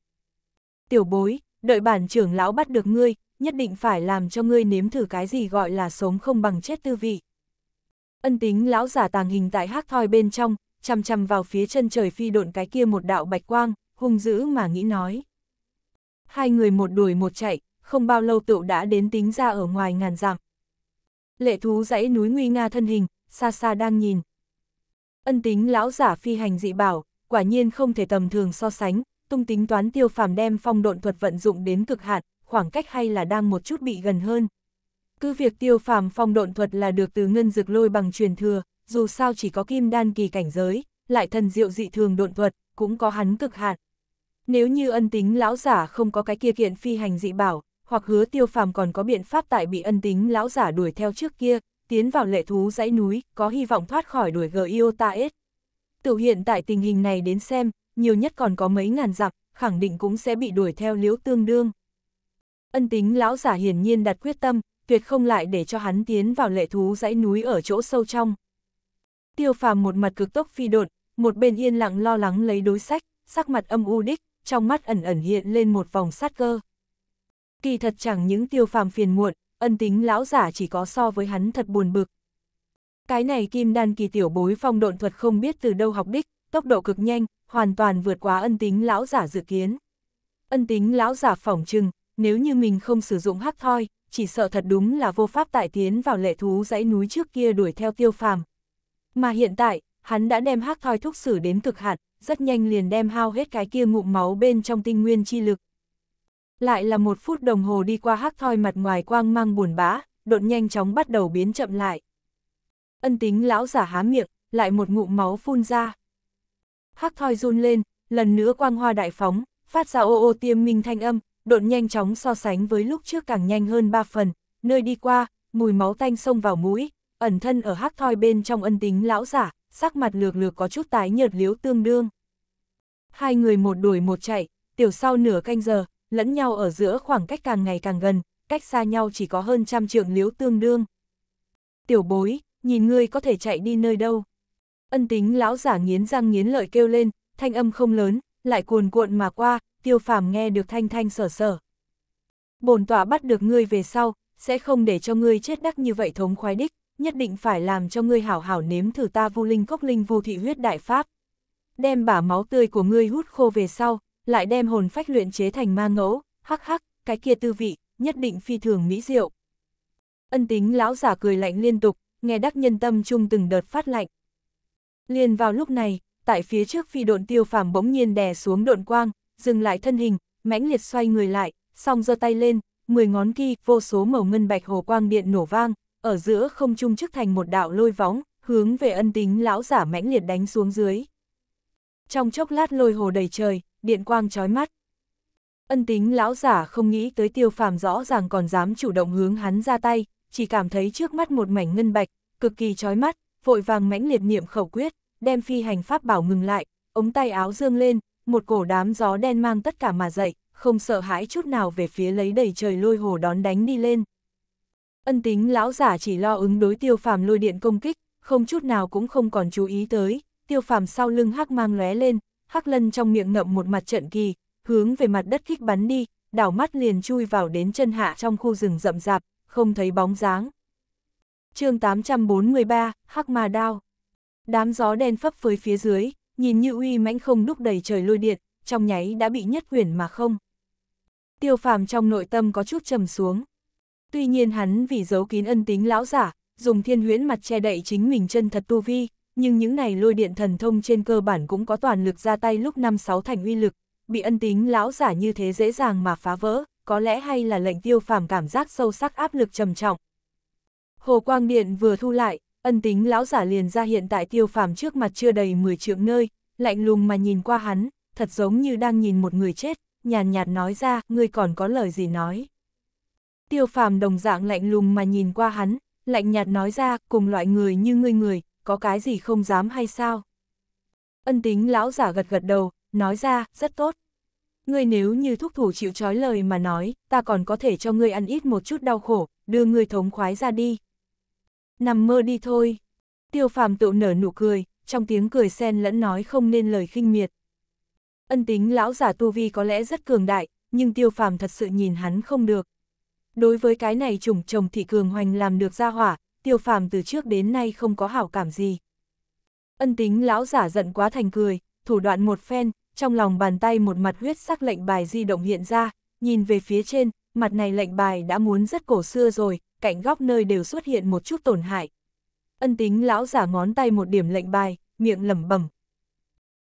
Tiểu bối, đợi bản trưởng lão bắt được ngươi, nhất định phải làm cho ngươi nếm thử cái gì gọi là sống không bằng chết tư vị. Ân tính lão giả tàng hình tại hắc thoi bên trong, chằm chằm vào phía chân trời phi độn cái kia một đạo bạch quang, hung dữ mà nghĩ nói. Hai người một đuổi một chạy, không bao lâu tựu đã đến tính ra ở ngoài ngàn dặm. Lệ thú dãy núi nguy nga thân hình, xa xa đang nhìn. Ân tính lão giả phi hành dị bảo, quả nhiên không thể tầm thường so sánh, tung tính toán tiêu phàm đem phong độn thuật vận dụng đến cực hạn, khoảng cách hay là đang một chút bị gần hơn. Cứ việc tiêu phàm phong độn thuật là được từ ngân dược lôi bằng truyền thừa, dù sao chỉ có kim đan kỳ cảnh giới, lại thần diệu dị thường độn thuật, cũng có hắn cực hạn. Nếu như ân tính lão giả không có cái kia kiện phi hành dị bảo, hoặc hứa tiêu phàm còn có biện pháp tại bị ân tính lão giả đuổi theo trước kia, tiến vào lệ thú dãy núi, có hy vọng thoát khỏi đuổi gờ s Tự hiện tại tình hình này đến xem, nhiều nhất còn có mấy ngàn dặm, khẳng định cũng sẽ bị đuổi theo liễu tương đương. Ân tính lão giả hiển nhiên đặt quyết tâm, tuyệt không lại để cho hắn tiến vào lệ thú dãy núi ở chỗ sâu trong. Tiêu phàm một mặt cực tốc phi đột, một bên yên lặng lo lắng lấy đối sách, sắc mặt âm u đích, trong mắt ẩn ẩn hiện lên một vòng sát cơ kỳ thật chẳng những tiêu phàm phiền muộn, ân tính lão giả chỉ có so với hắn thật buồn bực. Cái này kim đan kỳ tiểu bối phong độn thuật không biết từ đâu học đích, tốc độ cực nhanh, hoàn toàn vượt quá ân tính lão giả dự kiến. Ân tính lão giả phỏng chừng, nếu như mình không sử dụng hắc thoi, chỉ sợ thật đúng là vô pháp tại tiến vào lệ thú dãy núi trước kia đuổi theo tiêu phàm. Mà hiện tại, hắn đã đem hắc thoi thúc xử đến cực hạn, rất nhanh liền đem hao hết cái kia ngụm máu bên trong tinh nguyên chi lực, lại là một phút đồng hồ đi qua hắc thoi mặt ngoài quang mang buồn bã, đột nhanh chóng bắt đầu biến chậm lại. Ân tính lão giả há miệng, lại một ngụm máu phun ra. Hắc thoi run lên, lần nữa quang hoa đại phóng, phát ra ô ô tiêm minh thanh âm, đột nhanh chóng so sánh với lúc trước càng nhanh hơn ba phần, nơi đi qua, mùi máu tanh xông vào mũi, ẩn thân ở hắc thoi bên trong ân tính lão giả, sắc mặt lược lược có chút tái nhợt liếu tương đương. Hai người một đuổi một chạy, tiểu sau nửa canh giờ, lẫn nhau ở giữa khoảng cách càng ngày càng gần, cách xa nhau chỉ có hơn trăm trượng liếu tương đương. Tiểu bối, nhìn ngươi có thể chạy đi nơi đâu. Ân tính lão giả nghiến răng nghiến lợi kêu lên, thanh âm không lớn, lại cuồn cuộn mà qua, tiêu phàm nghe được thanh thanh sở sở. Bồn tỏa bắt được ngươi về sau, sẽ không để cho ngươi chết đắc như vậy thống khoái đích, nhất định phải làm cho ngươi hảo hảo nếm thử ta vu linh cốc linh vô thị huyết đại pháp. Đem bả máu tươi của ngươi hút khô về sau, lại đem hồn phách luyện chế thành ma ngẫu, hắc hắc, cái kia tư vị, nhất định phi thường mỹ diệu. Ân tính lão giả cười lạnh liên tục, nghe đắc nhân tâm trung từng đợt phát lạnh. Liền vào lúc này, tại phía trước phi độn tiêu phàm bỗng nhiên đè xuống độn quang, dừng lại thân hình, mãnh liệt xoay người lại, song giơ tay lên, 10 ngón kỳ, vô số màu ngân bạch hồ quang điện nổ vang, ở giữa không trung chức thành một đạo lôi vóng, hướng về ân tính lão giả mãnh liệt đánh xuống dưới. Trong chốc lát lôi hồ đầy trời, điện quang trói mắt. Ân tính lão giả không nghĩ tới tiêu phàm rõ ràng còn dám chủ động hướng hắn ra tay, chỉ cảm thấy trước mắt một mảnh ngân bạch, cực kỳ trói mắt, vội vàng mãnh liệt niệm khẩu quyết, đem phi hành pháp bảo ngừng lại, ống tay áo dương lên, một cổ đám gió đen mang tất cả mà dậy, không sợ hãi chút nào về phía lấy đầy trời lôi hồ đón đánh đi lên. Ân tính lão giả chỉ lo ứng đối tiêu phàm lôi điện công kích, không chút nào cũng không còn chú ý tới, tiêu phàm sau lưng hắc mang lóe lên, Hắc Lân trong miệng ngậm một mặt trận kỳ, hướng về mặt đất kích bắn đi, đảo mắt liền chui vào đến chân hạ trong khu rừng rậm rạp, không thấy bóng dáng. chương 843, Hắc Ma Đao Đám gió đen phấp phới phía dưới, nhìn như uy mãnh không đúc đầy trời lôi điện, trong nháy đã bị nhất quyển mà không. Tiêu phàm trong nội tâm có chút trầm xuống. Tuy nhiên hắn vì giấu kín ân tính lão giả, dùng thiên huyễn mặt che đậy chính mình chân thật tu vi, nhưng những này lôi điện thần thông trên cơ bản cũng có toàn lực ra tay lúc năm sáu thành uy lực, bị ân tính lão giả như thế dễ dàng mà phá vỡ, có lẽ hay là lệnh tiêu phàm cảm giác sâu sắc áp lực trầm trọng. Hồ Quang Điện vừa thu lại, ân tính lão giả liền ra hiện tại tiêu phàm trước mặt chưa đầy 10 trượng nơi, lạnh lùng mà nhìn qua hắn, thật giống như đang nhìn một người chết, nhàn nhạt nói ra, ngươi còn có lời gì nói. Tiêu phàm đồng dạng lạnh lùng mà nhìn qua hắn, lạnh nhạt nói ra, cùng loại người như ngươi người, có cái gì không dám hay sao? Ân tính lão giả gật gật đầu, nói ra, rất tốt. Ngươi nếu như thúc thủ chịu trói lời mà nói, ta còn có thể cho ngươi ăn ít một chút đau khổ, đưa ngươi thống khoái ra đi. Nằm mơ đi thôi. Tiêu phàm tự nở nụ cười, trong tiếng cười sen lẫn nói không nên lời khinh miệt. Ân tính lão giả tu vi có lẽ rất cường đại, nhưng tiêu phàm thật sự nhìn hắn không được. Đối với cái này trùng chồng thị cường hoành làm được ra hỏa, tiêu phàm từ trước đến nay không có hảo cảm gì. Ân tính lão giả giận quá thành cười, thủ đoạn một phen, trong lòng bàn tay một mặt huyết sắc lệnh bài di động hiện ra, nhìn về phía trên, mặt này lệnh bài đã muốn rất cổ xưa rồi, cạnh góc nơi đều xuất hiện một chút tổn hại. Ân tính lão giả ngón tay một điểm lệnh bài, miệng lẩm bẩm.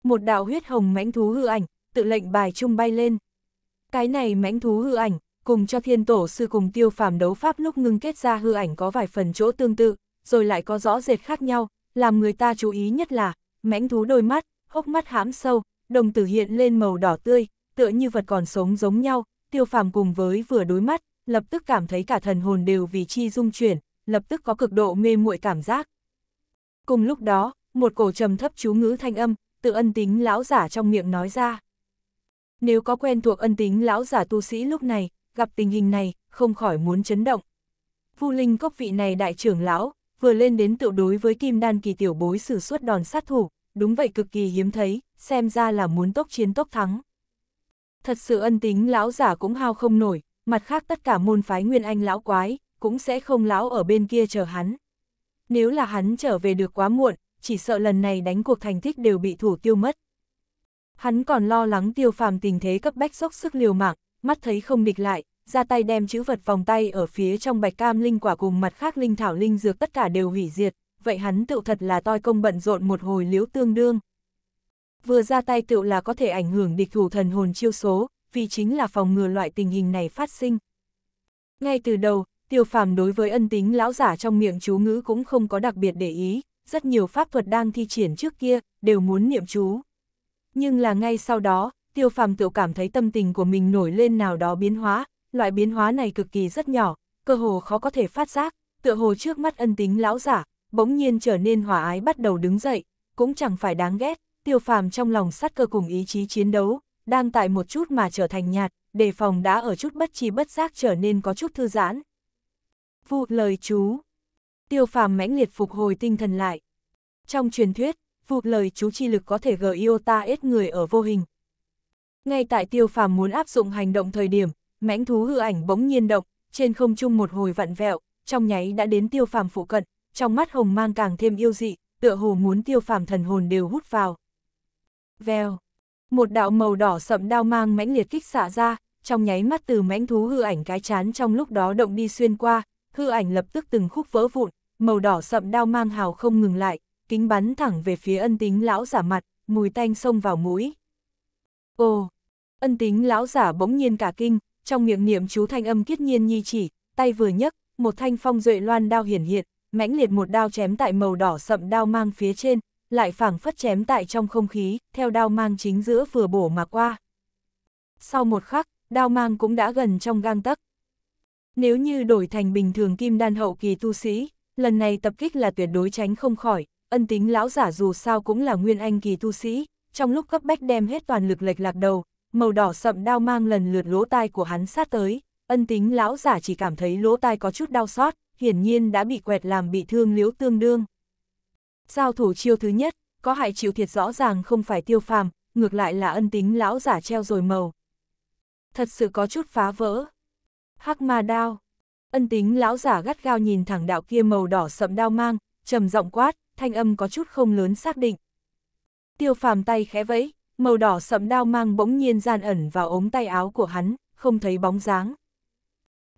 Một đạo huyết hồng mãnh thú hư ảnh, tự lệnh bài trung bay lên. Cái này mãnh thú hư ảnh, cùng cho thiên tổ sư cùng tiêu phàm đấu pháp lúc ngưng kết ra hư ảnh có vài phần chỗ tương tự, rồi lại có rõ rệt khác nhau, làm người ta chú ý nhất là, mãnh thú đôi mắt, hốc mắt hãm sâu, đồng tử hiện lên màu đỏ tươi, tựa như vật còn sống giống nhau, tiêu phàm cùng với vừa đối mắt, lập tức cảm thấy cả thần hồn đều vì chi dung chuyển, lập tức có cực độ mê muội cảm giác. Cùng lúc đó, một cổ trầm thấp chú ngữ thanh âm, tự ân tính lão giả trong miệng nói ra. Nếu có quen thuộc ân tính lão giả tu sĩ lúc này, gặp tình hình này, không khỏi muốn chấn động. Vu Linh cốc vị này đại trưởng lão, vừa lên đến tự đối với kim đan kỳ tiểu bối sử suốt đòn sát thủ, đúng vậy cực kỳ hiếm thấy, xem ra là muốn tốc chiến tốc thắng. Thật sự ân tính lão giả cũng hao không nổi, mặt khác tất cả môn phái nguyên anh lão quái, cũng sẽ không lão ở bên kia chờ hắn. Nếu là hắn trở về được quá muộn, chỉ sợ lần này đánh cuộc thành tích đều bị thủ tiêu mất. Hắn còn lo lắng tiêu phàm tình thế cấp bách sốc sức liều mạng, mắt thấy không địch lại, ra tay đem chữ vật vòng tay ở phía trong bạch cam linh quả cùng mặt khác linh thảo linh dược tất cả đều hủy diệt, vậy hắn tựu thật là toi công bận rộn một hồi liễu tương đương. Vừa ra tay tựu là có thể ảnh hưởng địch thủ thần hồn chiêu số, vì chính là phòng ngừa loại tình hình này phát sinh. Ngay từ đầu, tiêu phàm đối với ân tính lão giả trong miệng chú ngữ cũng không có đặc biệt để ý, rất nhiều pháp thuật đang thi triển trước kia, đều muốn niệm chú. Nhưng là ngay sau đó, tiêu phàm tự cảm thấy tâm tình của mình nổi lên nào đó biến hóa, loại biến hóa này cực kỳ rất nhỏ, cơ hồ khó có thể phát giác, tựa hồ trước mắt ân tính lão giả, bỗng nhiên trở nên hòa ái bắt đầu đứng dậy, cũng chẳng phải đáng ghét, tiêu phàm trong lòng sát cơ cùng ý chí chiến đấu, đang tại một chút mà trở thành nhạt, đề phòng đã ở chút bất chi bất giác trở nên có chút thư giãn. Vụ lời chú Tiêu phàm mãnh liệt phục hồi tinh thần lại. Trong truyền thuyết, vụ lời chú chi lực có thể gợi iota ết người ở vô hình, ngay tại tiêu phàm muốn áp dụng hành động thời điểm, mãnh thú hư ảnh bỗng nhiên động, trên không trung một hồi vặn vẹo, trong nháy đã đến tiêu phàm phụ cận, trong mắt hồng mang càng thêm yêu dị, tựa hồ muốn tiêu phàm thần hồn đều hút vào. Vèo, một đạo màu đỏ sậm đao mang mãnh liệt kích xả ra, trong nháy mắt từ mãnh thú hư ảnh cái chán trong lúc đó động đi xuyên qua, hư ảnh lập tức từng khúc vỡ vụn, màu đỏ sậm đao mang hào không ngừng lại, kính bắn thẳng về phía ân tính lão giả mặt, mùi tanh xông vào mũi. Ồ! Ân tính lão giả bỗng nhiên cả kinh, trong miệng niệm chú thanh âm kiết nhiên nhi chỉ, tay vừa nhấc, một thanh phong duệ loan đao hiển hiện, mãnh liệt một đao chém tại màu đỏ sậm đao mang phía trên, lại phảng phất chém tại trong không khí, theo đao mang chính giữa vừa bổ mà qua. Sau một khắc, đao mang cũng đã gần trong gang tấc. Nếu như đổi thành bình thường kim đan hậu kỳ tu sĩ, lần này tập kích là tuyệt đối tránh không khỏi, ân tính lão giả dù sao cũng là nguyên anh kỳ tu sĩ, trong lúc cấp bách đem hết toàn lực lệch lạc đầu, màu đỏ sậm đao mang lần lượt lỗ tai của hắn sát tới, ân tính lão giả chỉ cảm thấy lỗ tai có chút đau xót, hiển nhiên đã bị quẹt làm bị thương liếu tương đương. Giao thủ chiêu thứ nhất, có hại chịu thiệt rõ ràng không phải tiêu phàm, ngược lại là ân tính lão giả treo rồi màu. Thật sự có chút phá vỡ. Hắc ma đao. Ân tính lão giả gắt gao nhìn thẳng đạo kia màu đỏ sậm đao mang, trầm giọng quát, thanh âm có chút không lớn xác định, tiêu phàm tay khẽ vẫy, màu đỏ sậm đao mang bỗng nhiên gian ẩn vào ống tay áo của hắn, không thấy bóng dáng.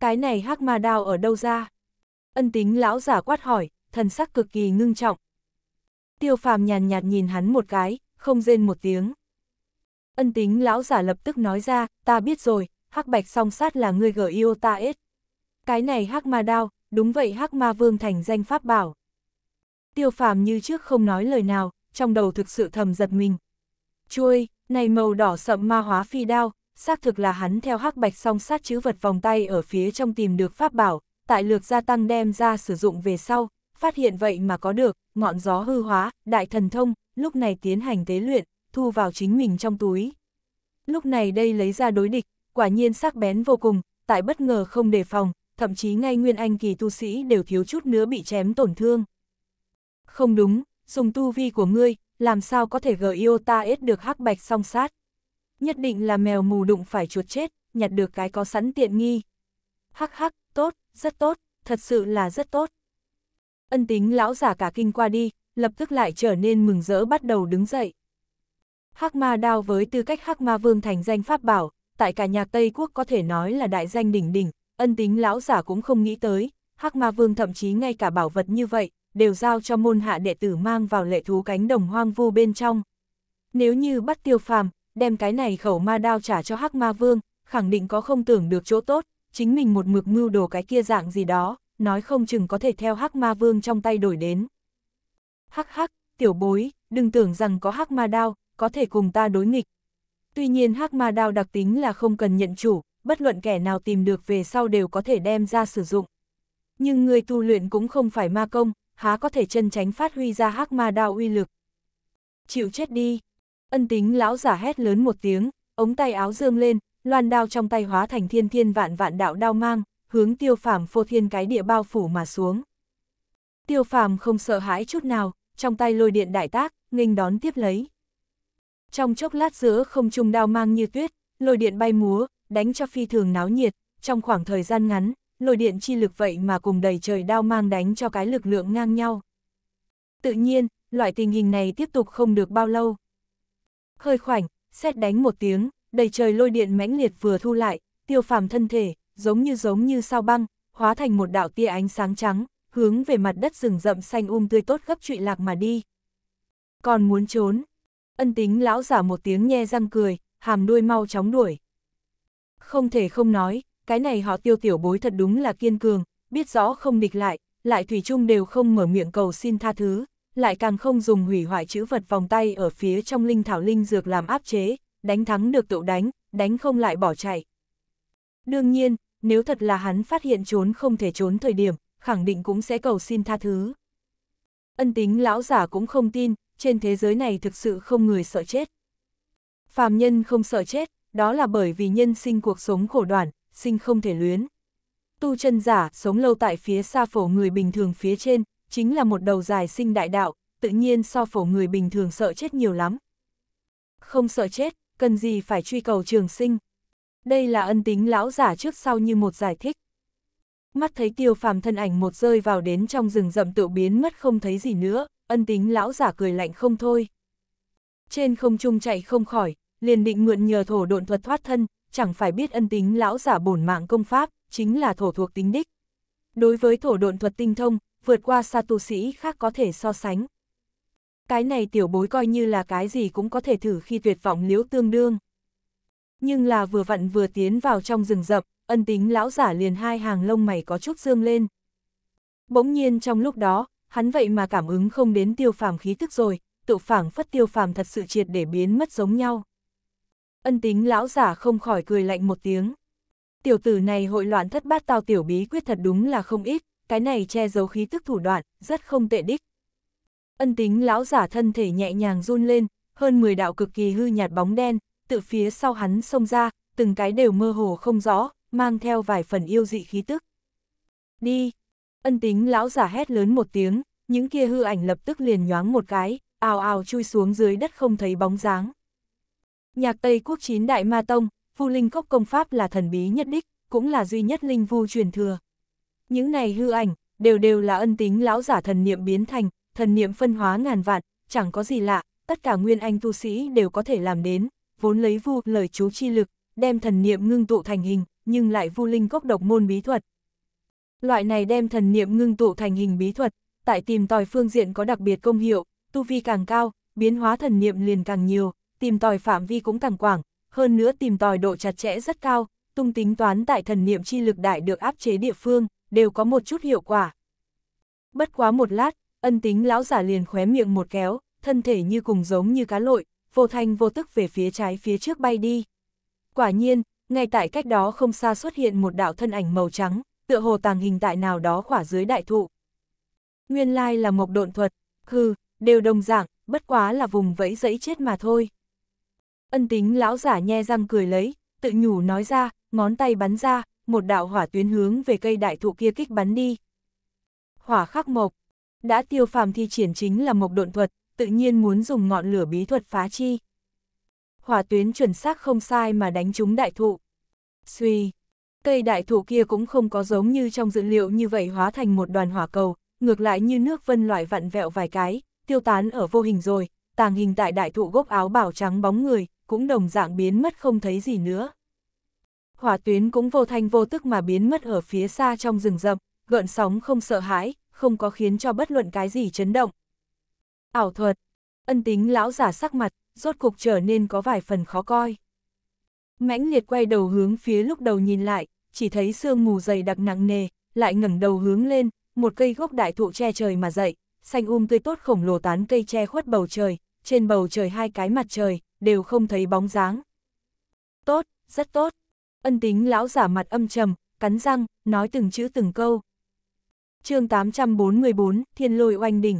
Cái này hắc ma đao ở đâu ra? Ân tính lão giả quát hỏi, thần sắc cực kỳ ngưng trọng. Tiêu phàm nhàn nhạt, nhạt nhìn hắn một cái, không rên một tiếng. Ân tính lão giả lập tức nói ra, ta biết rồi, hắc bạch song sát là người gở yêu ta ết. Cái này hắc ma đao, đúng vậy hắc ma vương thành danh pháp bảo. Tiêu phàm như trước không nói lời nào, trong đầu thực sự thầm giật mình. Chuôi, này màu đỏ sậm ma hóa phi đao, xác thực là hắn theo hắc bạch song sát chữ vật vòng tay ở phía trong tìm được pháp bảo, tại lược gia tăng đem ra sử dụng về sau, phát hiện vậy mà có được, ngọn gió hư hóa, đại thần thông, lúc này tiến hành tế luyện, thu vào chính mình trong túi. Lúc này đây lấy ra đối địch, quả nhiên sắc bén vô cùng, tại bất ngờ không đề phòng, thậm chí ngay nguyên anh kỳ tu sĩ đều thiếu chút nữa bị chém tổn thương. Không đúng, dùng tu vi của ngươi, làm sao có thể gờ yêu ta ết được hắc bạch song sát. Nhất định là mèo mù đụng phải chuột chết, nhặt được cái có sẵn tiện nghi. Hắc hắc, tốt, rất tốt, thật sự là rất tốt. Ân tính lão giả cả kinh qua đi, lập tức lại trở nên mừng rỡ bắt đầu đứng dậy. Hắc ma đao với tư cách hắc ma vương thành danh pháp bảo, tại cả nhạc Tây Quốc có thể nói là đại danh đỉnh đỉnh, ân tính lão giả cũng không nghĩ tới, hắc ma vương thậm chí ngay cả bảo vật như vậy, đều giao cho môn hạ đệ tử mang vào lệ thú cánh đồng hoang vu bên trong. Nếu như bắt tiêu phàm, đem cái này khẩu ma đao trả cho hắc ma vương, khẳng định có không tưởng được chỗ tốt, chính mình một mực mưu đồ cái kia dạng gì đó, nói không chừng có thể theo hắc ma vương trong tay đổi đến. Hắc hắc, tiểu bối, đừng tưởng rằng có hắc ma đao, có thể cùng ta đối nghịch. Tuy nhiên hắc ma đao đặc tính là không cần nhận chủ, bất luận kẻ nào tìm được về sau đều có thể đem ra sử dụng. Nhưng người tu luyện cũng không phải ma công, há có thể chân tránh phát huy ra hắc ma đao uy lực. Chịu chết đi. Ân tính lão giả hét lớn một tiếng, ống tay áo dương lên, loan đao trong tay hóa thành thiên thiên vạn vạn đạo đao mang, hướng tiêu phàm phô thiên cái địa bao phủ mà xuống. Tiêu phàm không sợ hãi chút nào, trong tay lôi điện đại tác, nghênh đón tiếp lấy. Trong chốc lát giữa không trung đao mang như tuyết, lôi điện bay múa, đánh cho phi thường náo nhiệt, trong khoảng thời gian ngắn, lôi điện chi lực vậy mà cùng đầy trời đao mang đánh cho cái lực lượng ngang nhau. Tự nhiên, loại tình hình này tiếp tục không được bao lâu. Hơi khoảnh, xét đánh một tiếng, đầy trời lôi điện mãnh liệt vừa thu lại, tiêu phàm thân thể, giống như giống như sao băng, hóa thành một đạo tia ánh sáng trắng, hướng về mặt đất rừng rậm xanh um tươi tốt gấp trụy lạc mà đi. Còn muốn trốn, ân tính lão giả một tiếng nhe răng cười, hàm đuôi mau chóng đuổi. Không thể không nói, cái này họ tiêu tiểu bối thật đúng là kiên cường, biết rõ không địch lại, lại Thủy chung đều không mở miệng cầu xin tha thứ, lại càng không dùng hủy hoại chữ vật vòng tay ở phía trong linh thảo linh dược làm áp chế, đánh thắng được tụ đánh, đánh không lại bỏ chạy. Đương nhiên, nếu thật là hắn phát hiện trốn không thể trốn thời điểm, khẳng định cũng sẽ cầu xin tha thứ. Ân tính lão giả cũng không tin, trên thế giới này thực sự không người sợ chết. Phàm nhân không sợ chết, đó là bởi vì nhân sinh cuộc sống khổ đoạn, sinh không thể luyến. Tu chân giả, sống lâu tại phía xa phổ người bình thường phía trên, chính là một đầu dài sinh đại đạo, tự nhiên so phổ người bình thường sợ chết nhiều lắm. Không sợ chết, cần gì phải truy cầu trường sinh. Đây là ân tính lão giả trước sau như một giải thích. Mắt thấy tiêu phàm thân ảnh một rơi vào đến trong rừng rậm tự biến mất không thấy gì nữa, ân tính lão giả cười lạnh không thôi. Trên không trung chạy không khỏi, liền định mượn nhờ thổ độn thuật thoát thân, chẳng phải biết ân tính lão giả bổn mạng công pháp, chính là thổ thuộc tính đích. Đối với thổ độn thuật tinh thông, vượt qua xa tu sĩ khác có thể so sánh. Cái này tiểu bối coi như là cái gì cũng có thể thử khi tuyệt vọng liễu tương đương. Nhưng là vừa vặn vừa tiến vào trong rừng rậm, ân tính lão giả liền hai hàng lông mày có chút dương lên. Bỗng nhiên trong lúc đó, hắn vậy mà cảm ứng không đến tiêu phàm khí tức rồi, tự phảng phất tiêu phàm thật sự triệt để biến mất giống nhau. Ân tính lão giả không khỏi cười lạnh một tiếng. Tiểu tử này hội loạn thất bát tao tiểu bí quyết thật đúng là không ít, cái này che giấu khí tức thủ đoạn, rất không tệ đích. Ân tính lão giả thân thể nhẹ nhàng run lên, hơn 10 đạo cực kỳ hư nhạt bóng đen, tự phía sau hắn xông ra, từng cái đều mơ hồ không rõ, mang theo vài phần yêu dị khí tức. Đi! Ân tính lão giả hét lớn một tiếng, những kia hư ảnh lập tức liền nhoáng một cái, ào ào chui xuống dưới đất không thấy bóng dáng. Nhạc Tây Quốc chín đại ma tông, Vu Linh Cốc công pháp là thần bí nhất đích, cũng là duy nhất linh vu truyền thừa. Những này hư ảnh, đều đều là ân tính lão giả thần niệm biến thành, thần niệm phân hóa ngàn vạn, chẳng có gì lạ, tất cả nguyên anh tu sĩ đều có thể làm đến, vốn lấy vu lời chú chi lực, đem thần niệm ngưng tụ thành hình, nhưng lại vu linh cốc độc môn bí thuật. Loại này đem thần niệm ngưng tụ thành hình bí thuật, tại tìm tòi phương diện có đặc biệt công hiệu, tu vi càng cao, biến hóa thần niệm liền càng nhiều, tìm tòi phạm vi cũng càng quảng, hơn nữa tìm tòi độ chặt chẽ rất cao, tung tính toán tại thần niệm chi lực đại được áp chế địa phương, đều có một chút hiệu quả. Bất quá một lát, ân tính lão giả liền khóe miệng một kéo, thân thể như cùng giống như cá lội, vô thanh vô tức về phía trái phía trước bay đi. Quả nhiên, ngay tại cách đó không xa xuất hiện một đạo thân ảnh màu trắng, tựa hồ tàng hình tại nào đó khỏa dưới đại thụ. Nguyên lai là mộc độn thuật, hừ, đều đồng dạng, bất quá là vùng vẫy dẫy chết mà thôi. Ân tính lão giả nhe răng cười lấy, tự nhủ nói ra, ngón tay bắn ra, một đạo hỏa tuyến hướng về cây đại thụ kia kích bắn đi. Hỏa khắc mộc, đã tiêu phàm thi triển chính là mộc độn thuật, tự nhiên muốn dùng ngọn lửa bí thuật phá chi. Hỏa tuyến chuẩn xác không sai mà đánh trúng đại thụ. Suy, cây đại thụ kia cũng không có giống như trong dữ liệu như vậy hóa thành một đoàn hỏa cầu, ngược lại như nước vân loại vặn vẹo vài cái, tiêu tán ở vô hình rồi, tàng hình tại đại thụ gốc áo bảo trắng bóng người, cũng đồng dạng biến mất không thấy gì nữa. Hỏa tuyến cũng vô thanh vô tức mà biến mất ở phía xa trong rừng rậm, gợn sóng không sợ hãi, không có khiến cho bất luận cái gì chấn động. Ảo thuật, ân tính lão giả sắc mặt, rốt cục trở nên có vài phần khó coi. Mãnh liệt quay đầu hướng phía lúc đầu nhìn lại, chỉ thấy sương mù dày đặc nặng nề, lại ngẩng đầu hướng lên, một cây gốc đại thụ che trời mà dậy, xanh um tươi tốt khổng lồ tán cây che khuất bầu trời, trên bầu trời hai cái mặt trời, đều không thấy bóng dáng. Tốt, rất tốt. Ân tính lão giả mặt âm trầm, cắn răng, nói từng chữ từng câu. chương 844, Thiên lôi oanh đỉnh.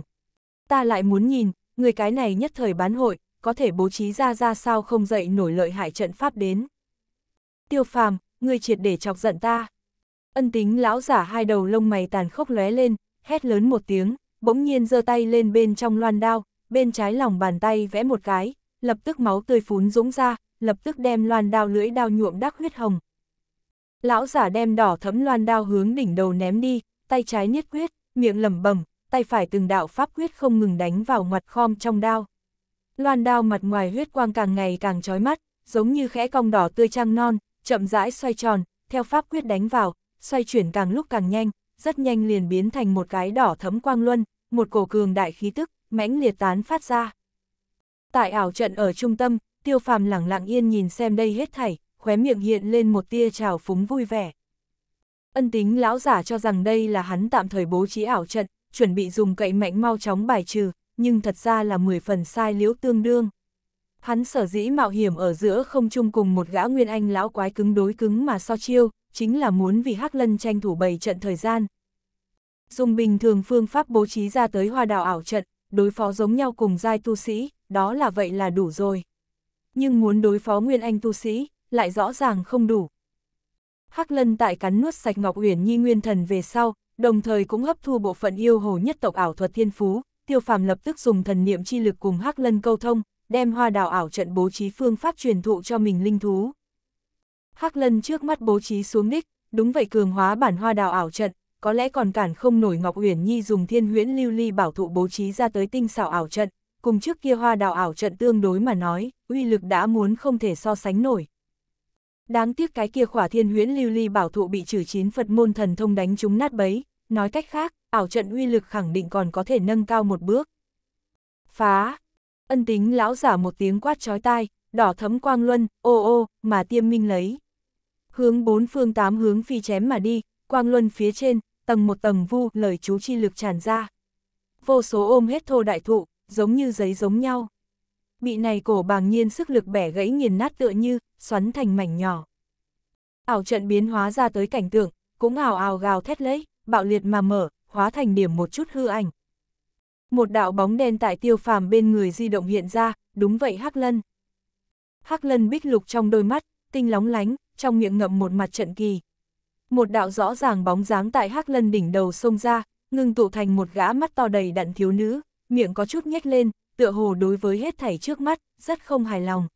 Ta lại muốn nhìn, người cái này nhất thời bán hội, có thể bố trí ra ra sao không dậy nổi lợi hại trận pháp đến. Tiêu phàm, người triệt để chọc giận ta. Ân tính lão giả hai đầu lông mày tàn khốc lóe lên, hét lớn một tiếng, bỗng nhiên giơ tay lên bên trong loan đao, bên trái lòng bàn tay vẽ một cái, lập tức máu tươi phún dũng ra, lập tức đem loan đao lưỡi đao nhuộm đắc huyết hồng. Lão giả đem đỏ thấm loan đao hướng đỉnh đầu ném đi, tay trái niết quyết, miệng lẩm bẩm, tay phải từng đạo pháp quyết không ngừng đánh vào ngoặt khom trong đao. Loan đao mặt ngoài huyết quang càng ngày càng chói mắt, giống như khẽ cong đỏ tươi trăng non, chậm rãi xoay tròn, theo pháp quyết đánh vào, xoay chuyển càng lúc càng nhanh, rất nhanh liền biến thành một cái đỏ thấm quang luân, một cổ cường đại khí tức, mãnh liệt tán phát ra. Tại ảo trận ở trung tâm, tiêu phàm lẳng lặng yên nhìn xem đây hết thảy, khóe miệng hiện lên một tia trào phúng vui vẻ. Ân tính lão giả cho rằng đây là hắn tạm thời bố trí ảo trận, chuẩn bị dùng cậy mạnh mau chóng bài trừ, nhưng thật ra là 10 phần sai liễu tương đương. Hắn sở dĩ mạo hiểm ở giữa không chung cùng một gã nguyên anh lão quái cứng đối cứng mà so chiêu, chính là muốn vì Hắc Lân tranh thủ bày trận thời gian. Dùng bình thường phương pháp bố trí ra tới hoa đào ảo trận, đối phó giống nhau cùng giai tu sĩ, đó là vậy là đủ rồi. Nhưng muốn đối phó Nguyên Anh tu sĩ, lại rõ ràng không đủ. Hắc Lân tại cắn nuốt sạch Ngọc Uyển Nhi nguyên thần về sau, đồng thời cũng hấp thu bộ phận yêu hồ nhất tộc ảo thuật thiên phú, Tiêu Phàm lập tức dùng thần niệm chi lực cùng Hắc Lân câu thông, đem Hoa Đào ảo trận bố trí phương pháp truyền thụ cho mình linh thú. Hắc Lân trước mắt bố trí xuống đích, đúng vậy cường hóa bản Hoa Đào ảo trận, có lẽ còn cản không nổi Ngọc Uyển Nhi dùng Thiên Huyễn Lưu Ly bảo thụ bố trí ra tới tinh xảo ảo trận, cùng trước kia hoa đào ảo trận tương đối mà nói, uy lực đã muốn không thể so sánh nổi. Đáng tiếc cái kia khỏa thiên huyễn lưu ly bảo thụ bị trừ chín Phật môn thần thông đánh chúng nát bấy, nói cách khác, ảo trận uy lực khẳng định còn có thể nâng cao một bước. Phá! Ân tính lão giả một tiếng quát chói tai, đỏ thấm quang luân, ô ô, mà tiêm minh lấy. Hướng bốn phương tám hướng phi chém mà đi, quang luân phía trên, tầng một tầng vu, lời chú chi lực tràn ra. Vô số ôm hết thô đại thụ, giống như giấy giống nhau. Bị này cổ bàng nhiên sức lực bẻ gãy nghiền nát tựa như, xoắn thành mảnh nhỏ. Ảo trận biến hóa ra tới cảnh tượng, cũng ảo ảo gào thét lấy, bạo liệt mà mở, hóa thành điểm một chút hư ảnh. Một đạo bóng đen tại tiêu phàm bên người di động hiện ra, đúng vậy Hắc Lân. Hắc Lân bích lục trong đôi mắt, tinh lóng lánh, trong miệng ngậm một mặt trận kỳ. Một đạo rõ ràng bóng dáng tại Hắc Lân đỉnh đầu xông ra, ngưng tụ thành một gã mắt to đầy đặn thiếu nữ, miệng có chút nhếch lên, tựa hồ đối với hết thảy trước mắt, rất không hài lòng.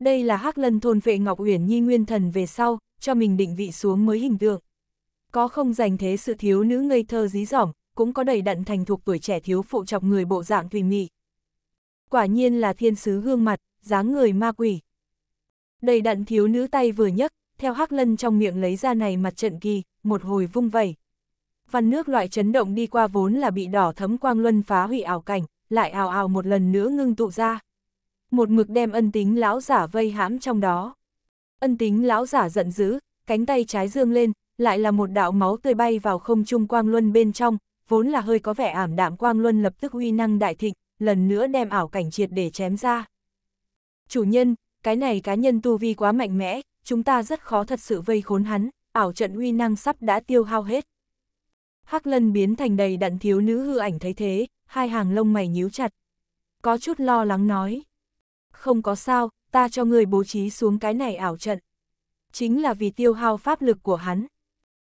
Đây là hắc lân thôn vệ Ngọc Uyển Nhi nguyên thần về sau, cho mình định vị xuống mới hình tượng. Có không dành thế sự thiếu nữ ngây thơ dí dỏm, cũng có đầy đặn thành thuộc tuổi trẻ thiếu phụ chọc người bộ dạng tùy mị. Quả nhiên là thiên sứ gương mặt, dáng người ma quỷ. Đầy đặn thiếu nữ tay vừa nhấc, theo hắc lân trong miệng lấy ra này mặt trận kỳ, một hồi vung vẩy văn nước loại chấn động đi qua vốn là bị đỏ thấm quang luân phá hủy ảo cảnh, lại ào ào một lần nữa ngưng tụ ra. Một mực đem ân tính lão giả vây hãm trong đó. Ân tính lão giả giận dữ, cánh tay trái dương lên, lại là một đạo máu tươi bay vào không trung quang luân bên trong, vốn là hơi có vẻ ảm đạm quang luân lập tức uy năng đại thịnh, lần nữa đem ảo cảnh triệt để chém ra. Chủ nhân, cái này cá nhân tu vi quá mạnh mẽ, chúng ta rất khó thật sự vây khốn hắn, ảo trận uy năng sắp đã tiêu hao hết. Hắc Lân biến thành đầy đặn thiếu nữ hư ảnh thấy thế, hai hàng lông mày nhíu chặt. Có chút lo lắng nói. Không có sao, ta cho người bố trí xuống cái này ảo trận. Chính là vì tiêu hao pháp lực của hắn.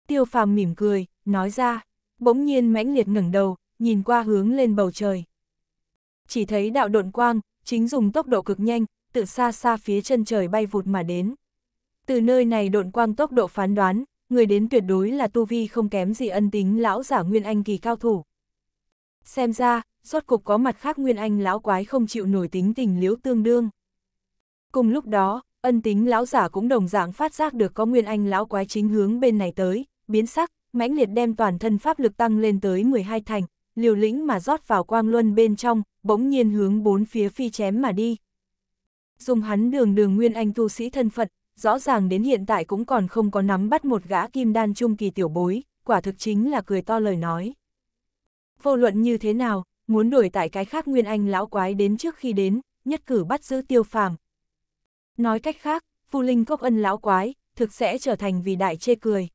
Tiêu phàm mỉm cười, nói ra, bỗng nhiên mãnh liệt ngẩng đầu, nhìn qua hướng lên bầu trời. Chỉ thấy đạo độn quang, chính dùng tốc độ cực nhanh, từ xa xa phía chân trời bay vụt mà đến. Từ nơi này độn quang tốc độ phán đoán, người đến tuyệt đối là tu vi không kém gì ân tính lão giả Nguyên Anh kỳ cao thủ. Xem ra, rốt cục có mặt khác Nguyên Anh lão quái không chịu nổi tính tình liễu tương đương. Cùng lúc đó, ân tính lão giả cũng đồng dạng phát giác được có Nguyên Anh lão quái chính hướng bên này tới, biến sắc, mãnh liệt đem toàn thân pháp lực tăng lên tới 12 thành, liều lĩnh mà rót vào quang luân bên trong, bỗng nhiên hướng bốn phía phi chém mà đi. Dùng hắn đường đường Nguyên Anh tu sĩ thân phận, rõ ràng đến hiện tại cũng còn không có nắm bắt một gã kim đan trung kỳ tiểu bối, quả thực chính là cười to lời nói. Vô luận như thế nào, muốn đuổi tại cái khác Nguyên Anh lão quái đến trước khi đến, nhất cử bắt giữ tiêu phàm. Nói cách khác, Phu Linh Cốc Ân lão quái, thực sẽ trở thành vì đại chê cười.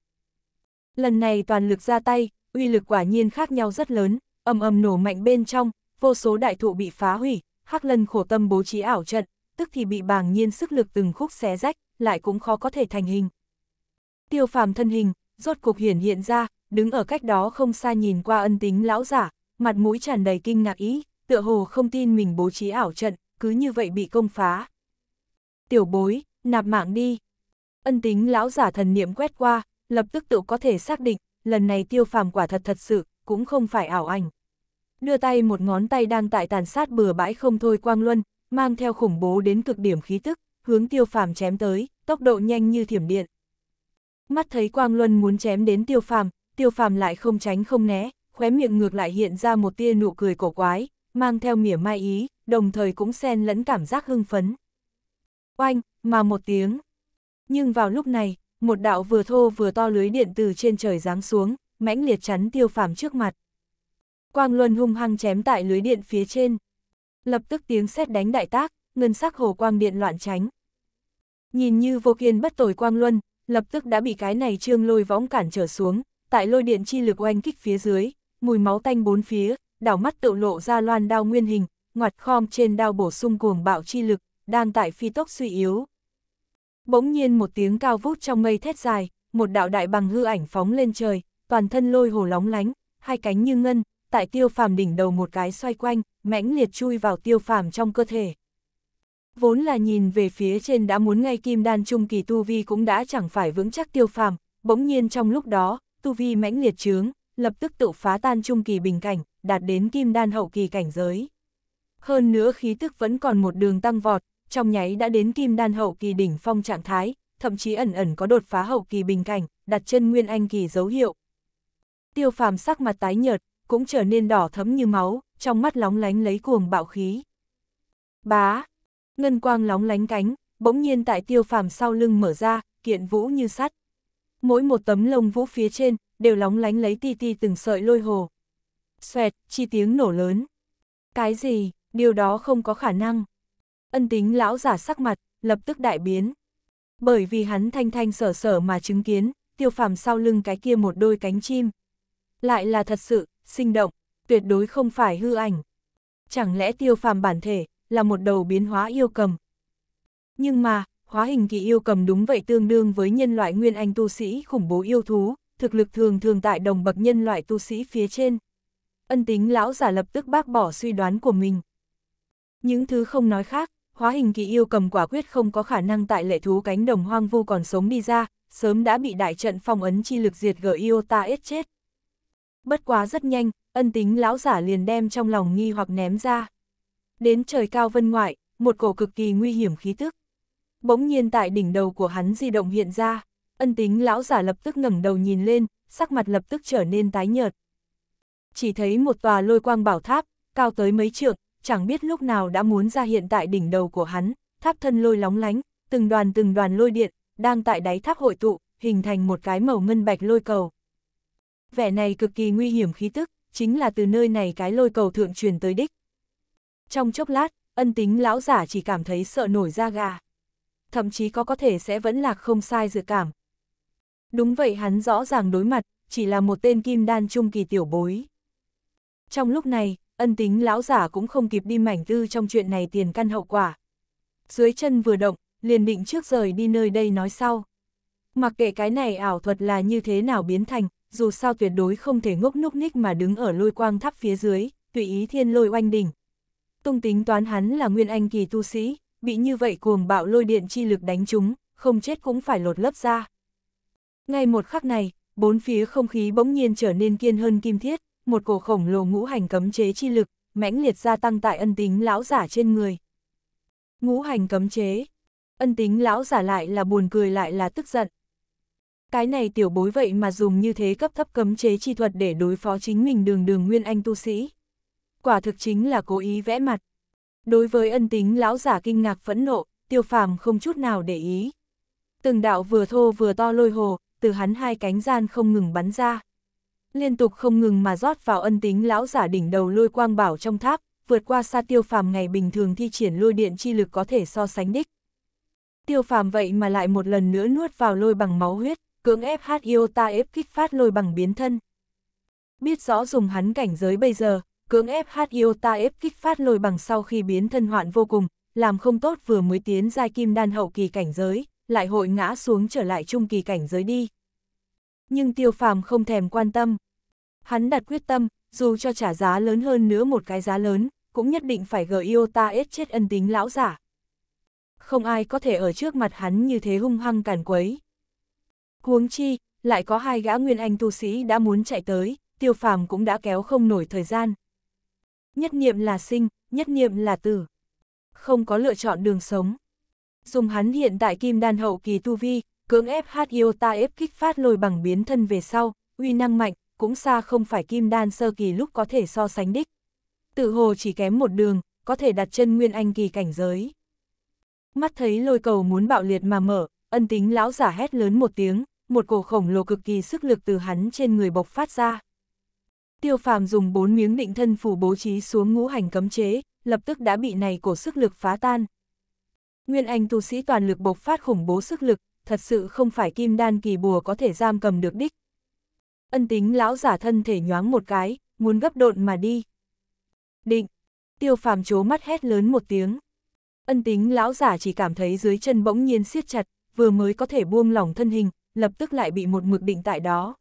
Lần này toàn lực ra tay, uy lực quả nhiên khác nhau rất lớn, ầm ầm nổ mạnh bên trong, vô số đại thụ bị phá hủy, Hắc Lân khổ tâm bố trí ảo trận, tức thì bị bàng nhiên sức lực từng khúc xé rách, lại cũng khó có thể thành hình. Tiêu phàm thân hình, rốt cuộc hiển hiện ra, đứng ở cách đó không xa nhìn qua ân tính lão giả, mặt mũi tràn đầy kinh ngạc ý, tựa hồ không tin mình bố trí ảo trận, cứ như vậy bị công phá. Tiểu bối, nạp mạng đi. Ân tính lão giả thần niệm quét qua, lập tức tự có thể xác định, lần này tiêu phàm quả thật thật sự, cũng không phải ảo ảnh. Đưa tay một ngón tay đang tại tàn sát bừa bãi không thôi quang luân, mang theo khủng bố đến cực điểm khí tức, hướng tiêu phàm chém tới, tốc độ nhanh như thiểm điện. Mắt thấy Quang Luân muốn chém đến tiêu phàm, tiêu phàm lại không tránh không né, khóe miệng ngược lại hiện ra một tia nụ cười cổ quái, mang theo mỉa mai ý, đồng thời cũng xen lẫn cảm giác hưng phấn. Oanh, mà một tiếng. Nhưng vào lúc này, một đạo vừa thô vừa to lưới điện từ trên trời giáng xuống, mãnh liệt chắn tiêu phàm trước mặt. Quang Luân hung hăng chém tại lưới điện phía trên. Lập tức tiếng sét đánh đại tác, ngân sắc hồ quang điện loạn tránh. Nhìn như vô kiên bất tồi quang luân, lập tức đã bị cái này trương lôi võng cản trở xuống, tại lôi điện chi lực oanh kích phía dưới, mùi máu tanh bốn phía, đảo mắt tự lộ ra loan đao nguyên hình, ngoặt khom trên đao bổ sung cuồng bạo chi lực, đang tại phi tốc suy yếu. Bỗng nhiên một tiếng cao vút trong mây thét dài, một đạo đại bằng hư ảnh phóng lên trời, toàn thân lôi hồ lóng lánh, hai cánh như ngân, tại tiêu phàm đỉnh đầu một cái xoay quanh, mãnh liệt chui vào tiêu phàm trong cơ thể vốn là nhìn về phía trên đã muốn ngay kim đan trung kỳ tu vi cũng đã chẳng phải vững chắc tiêu phàm, bỗng nhiên trong lúc đó, tu vi mãnh liệt trướng, lập tức tự phá tan trung kỳ bình cảnh, đạt đến kim đan hậu kỳ cảnh giới. Hơn nữa khí tức vẫn còn một đường tăng vọt, trong nháy đã đến kim đan hậu kỳ đỉnh phong trạng thái, thậm chí ẩn ẩn có đột phá hậu kỳ bình cảnh, đặt chân nguyên anh kỳ dấu hiệu. Tiêu phàm sắc mặt tái nhợt, cũng trở nên đỏ thấm như máu, trong mắt lóng lánh lấy cuồng bạo khí. Bá, ngân quang lóng lánh cánh, bỗng nhiên tại tiêu phàm sau lưng mở ra, kiện vũ như sắt. Mỗi một tấm lông vũ phía trên, đều lóng lánh lấy ti ti từng sợi lôi hồ. Xoẹt, chi tiếng nổ lớn. Cái gì, điều đó không có khả năng. Ân tính lão giả sắc mặt, lập tức đại biến. Bởi vì hắn thanh thanh sở sở mà chứng kiến, tiêu phàm sau lưng cái kia một đôi cánh chim. Lại là thật sự, sinh động, tuyệt đối không phải hư ảnh. Chẳng lẽ tiêu phàm bản thể, là một đầu biến hóa yêu cầm. Nhưng mà, hóa hình kỳ yêu cầm đúng vậy tương đương với nhân loại nguyên anh tu sĩ khủng bố yêu thú, thực lực thường thường tại đồng bậc nhân loại tu sĩ phía trên. Ân tính lão giả lập tức bác bỏ suy đoán của mình. Những thứ không nói khác, hóa hình kỳ yêu cầm quả quyết không có khả năng tại lệ thú cánh đồng hoang vu còn sống đi ra, sớm đã bị đại trận phong ấn chi lực diệt gở Iota ết chết. Bất quá rất nhanh, ân tính lão giả liền đem trong lòng nghi hoặc ném ra đến trời cao vân ngoại, một cổ cực kỳ nguy hiểm khí tức. Bỗng nhiên tại đỉnh đầu của hắn di động hiện ra, ân tính lão giả lập tức ngẩng đầu nhìn lên, sắc mặt lập tức trở nên tái nhợt. Chỉ thấy một tòa lôi quang bảo tháp, cao tới mấy trượng, chẳng biết lúc nào đã muốn ra hiện tại đỉnh đầu của hắn, tháp thân lôi lóng lánh, từng đoàn từng đoàn lôi điện, đang tại đáy tháp hội tụ, hình thành một cái màu ngân bạch lôi cầu. Vẻ này cực kỳ nguy hiểm khí tức, chính là từ nơi này cái lôi cầu thượng truyền tới đích trong chốc lát, ân tính lão giả chỉ cảm thấy sợ nổi da gà. Thậm chí có có thể sẽ vẫn lạc không sai dự cảm. Đúng vậy hắn rõ ràng đối mặt, chỉ là một tên kim đan trung kỳ tiểu bối. Trong lúc này, ân tính lão giả cũng không kịp đi mảnh tư trong chuyện này tiền căn hậu quả. Dưới chân vừa động, liền định trước rời đi nơi đây nói sau. Mặc kệ cái này ảo thuật là như thế nào biến thành, dù sao tuyệt đối không thể ngốc núc ních mà đứng ở lôi quang tháp phía dưới, tùy ý thiên lôi oanh đỉnh. Không tính toán hắn là nguyên anh kỳ tu sĩ, bị như vậy cuồng bạo lôi điện chi lực đánh chúng không chết cũng phải lột lớp ra. Ngay một khắc này, bốn phía không khí bỗng nhiên trở nên kiên hơn kim thiết, một cổ khổng lồ ngũ hành cấm chế chi lực, mãnh liệt gia tăng tại ân tính lão giả trên người. Ngũ hành cấm chế, ân tính lão giả lại là buồn cười lại là tức giận. Cái này tiểu bối vậy mà dùng như thế cấp thấp cấm chế chi thuật để đối phó chính mình đường đường nguyên anh tu sĩ quả thực chính là cố ý vẽ mặt. Đối với ân tính lão giả kinh ngạc phẫn nộ, tiêu phàm không chút nào để ý. Từng đạo vừa thô vừa to lôi hồ, từ hắn hai cánh gian không ngừng bắn ra. Liên tục không ngừng mà rót vào ân tính lão giả đỉnh đầu lôi quang bảo trong tháp, vượt qua xa tiêu phàm ngày bình thường thi triển lôi điện chi lực có thể so sánh đích. Tiêu phàm vậy mà lại một lần nữa nuốt vào lôi bằng máu huyết, cưỡng ép hát yêu ta ép kích phát lôi bằng biến thân. Biết rõ dùng hắn cảnh giới bây giờ, cưỡng ép hát yêu ta ép kích phát lôi bằng sau khi biến thân hoạn vô cùng, làm không tốt vừa mới tiến giai kim đan hậu kỳ cảnh giới, lại hội ngã xuống trở lại trung kỳ cảnh giới đi. Nhưng tiêu phàm không thèm quan tâm. Hắn đặt quyết tâm, dù cho trả giá lớn hơn nữa một cái giá lớn, cũng nhất định phải gỡ yêu ta ép chết ân tính lão giả. Không ai có thể ở trước mặt hắn như thế hung hăng càn quấy. Huống chi, lại có hai gã nguyên anh tu sĩ đã muốn chạy tới, tiêu phàm cũng đã kéo không nổi thời gian, Nhất niệm là sinh, nhất niệm là tử. Không có lựa chọn đường sống. Dùng hắn hiện tại kim đan hậu kỳ tu vi, cưỡng ép hát yêu ta ép kích phát lôi bằng biến thân về sau, uy năng mạnh, cũng xa không phải kim đan sơ kỳ lúc có thể so sánh đích. Tử hồ chỉ kém một đường, có thể đặt chân nguyên anh kỳ cảnh giới. Mắt thấy lôi cầu muốn bạo liệt mà mở, ân tính lão giả hét lớn một tiếng, một cổ khổng lồ cực kỳ sức lực từ hắn trên người bộc phát ra. Tiêu phàm dùng bốn miếng định thân phủ bố trí xuống ngũ hành cấm chế, lập tức đã bị này cổ sức lực phá tan. Nguyên anh tu sĩ toàn lực bộc phát khủng bố sức lực, thật sự không phải kim đan kỳ bùa có thể giam cầm được đích. Ân tính lão giả thân thể nhoáng một cái, muốn gấp độn mà đi. Định, tiêu phàm chố mắt hét lớn một tiếng. Ân tính lão giả chỉ cảm thấy dưới chân bỗng nhiên siết chặt, vừa mới có thể buông lỏng thân hình, lập tức lại bị một mực định tại đó.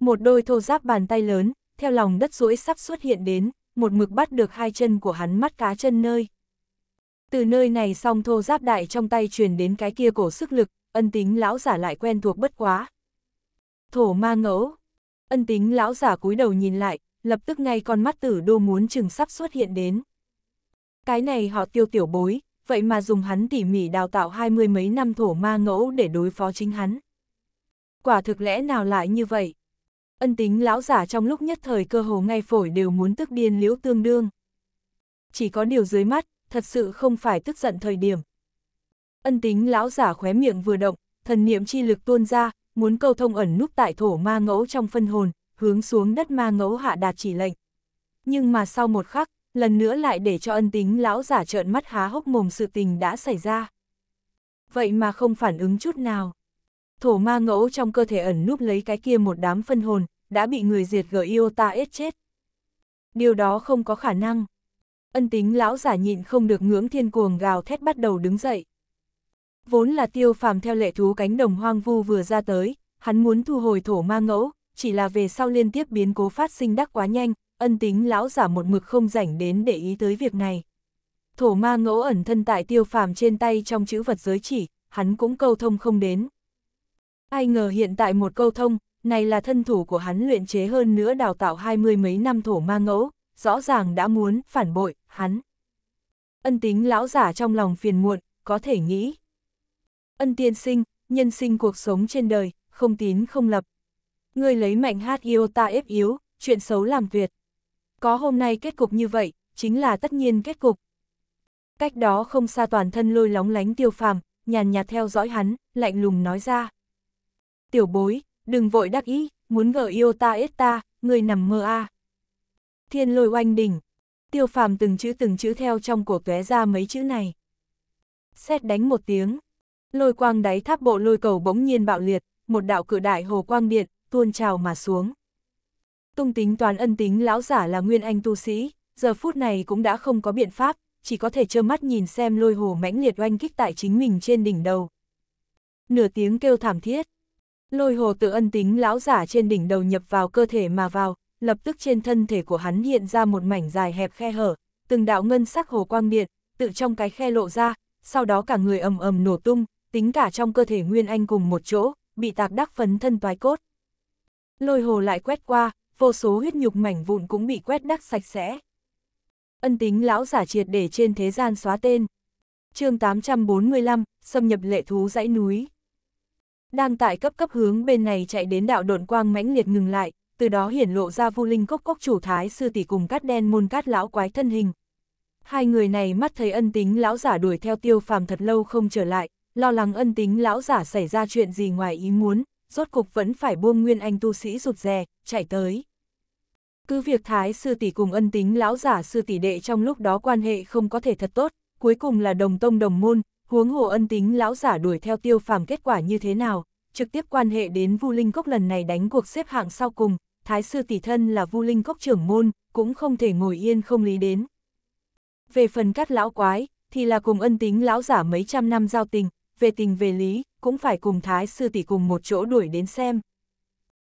Một đôi thô giáp bàn tay lớn, theo lòng đất rỗi sắp xuất hiện đến, một mực bắt được hai chân của hắn mắt cá chân nơi. Từ nơi này song thô giáp đại trong tay truyền đến cái kia cổ sức lực, ân tính lão giả lại quen thuộc bất quá. Thổ ma ngẫu, ân tính lão giả cúi đầu nhìn lại, lập tức ngay con mắt tử đô muốn chừng sắp xuất hiện đến. Cái này họ tiêu tiểu bối, vậy mà dùng hắn tỉ mỉ đào tạo hai mươi mấy năm thổ ma ngẫu để đối phó chính hắn. Quả thực lẽ nào lại như vậy? ân tính lão giả trong lúc nhất thời cơ hồ ngay phổi đều muốn tức điên liễu tương đương. Chỉ có điều dưới mắt, thật sự không phải tức giận thời điểm. Ân tính lão giả khóe miệng vừa động, thần niệm chi lực tuôn ra, muốn câu thông ẩn núp tại thổ ma ngẫu trong phân hồn, hướng xuống đất ma ngẫu hạ đạt chỉ lệnh. Nhưng mà sau một khắc, lần nữa lại để cho ân tính lão giả trợn mắt há hốc mồm sự tình đã xảy ra. Vậy mà không phản ứng chút nào. Thổ ma ngẫu trong cơ thể ẩn núp lấy cái kia một đám phân hồn, đã bị người diệt gở Iota ết chết. Điều đó không có khả năng. Ân tính lão giả nhịn không được ngưỡng thiên cuồng gào thét bắt đầu đứng dậy. Vốn là tiêu phàm theo lệ thú cánh đồng hoang vu vừa ra tới, hắn muốn thu hồi thổ ma ngẫu, chỉ là về sau liên tiếp biến cố phát sinh đắc quá nhanh, ân tính lão giả một mực không rảnh đến để ý tới việc này. Thổ ma ngẫu ẩn thân tại tiêu phàm trên tay trong chữ vật giới chỉ, hắn cũng câu thông không đến. Ai ngờ hiện tại một câu thông, này là thân thủ của hắn luyện chế hơn nữa đào tạo hai mươi mấy năm thổ ma ngẫu, rõ ràng đã muốn phản bội, hắn. Ân tính lão giả trong lòng phiền muộn, có thể nghĩ. Ân tiên sinh, nhân sinh cuộc sống trên đời, không tín không lập. người lấy mạnh hát yêu ta ép yếu, chuyện xấu làm tuyệt. Có hôm nay kết cục như vậy, chính là tất nhiên kết cục. Cách đó không xa toàn thân lôi lóng lánh tiêu phàm, nhàn nhạt theo dõi hắn, lạnh lùng nói ra. Tiểu bối, đừng vội đắc ý, muốn gỡ yêu ta ết ta, người nằm mơ a. À. Thiên lôi oanh đỉnh, tiêu phàm từng chữ từng chữ theo trong cổ tóe ra mấy chữ này. Xét đánh một tiếng, lôi quang đáy tháp bộ lôi cầu bỗng nhiên bạo liệt, một đạo cự đại hồ quang điện, tuôn trào mà xuống. Tung tính toàn ân tính lão giả là nguyên anh tu sĩ, giờ phút này cũng đã không có biện pháp, chỉ có thể trơ mắt nhìn xem lôi hồ mãnh liệt oanh kích tại chính mình trên đỉnh đầu. Nửa tiếng kêu thảm thiết, Lôi hồ tự ân tính lão giả trên đỉnh đầu nhập vào cơ thể mà vào, lập tức trên thân thể của hắn hiện ra một mảnh dài hẹp khe hở, từng đạo ngân sắc hồ quang điện, tự trong cái khe lộ ra, sau đó cả người ầm ầm nổ tung, tính cả trong cơ thể Nguyên Anh cùng một chỗ, bị tạc đắc phấn thân toái cốt. Lôi hồ lại quét qua, vô số huyết nhục mảnh vụn cũng bị quét đắc sạch sẽ. Ân tính lão giả triệt để trên thế gian xóa tên. chương 845, xâm nhập lệ thú dãy núi đang tại cấp cấp hướng bên này chạy đến đạo độn quang mãnh liệt ngừng lại, từ đó hiển lộ ra vu linh cốc cốc chủ thái sư tỷ cùng cát đen môn cát lão quái thân hình. Hai người này mắt thấy ân tính lão giả đuổi theo tiêu phàm thật lâu không trở lại, lo lắng ân tính lão giả xảy ra chuyện gì ngoài ý muốn, rốt cục vẫn phải buông nguyên anh tu sĩ rụt rè, chạy tới. Cứ việc thái sư tỷ cùng ân tính lão giả sư tỷ đệ trong lúc đó quan hệ không có thể thật tốt, cuối cùng là đồng tông đồng môn, Huống hồ ân tính lão giả đuổi theo tiêu phàm kết quả như thế nào, trực tiếp quan hệ đến Vu Linh Cốc lần này đánh cuộc xếp hạng sau cùng, thái sư tỷ thân là Vu Linh Cốc trưởng môn, cũng không thể ngồi yên không lý đến. Về phần cắt lão quái, thì là cùng ân tính lão giả mấy trăm năm giao tình, về tình về lý, cũng phải cùng thái sư tỷ cùng một chỗ đuổi đến xem.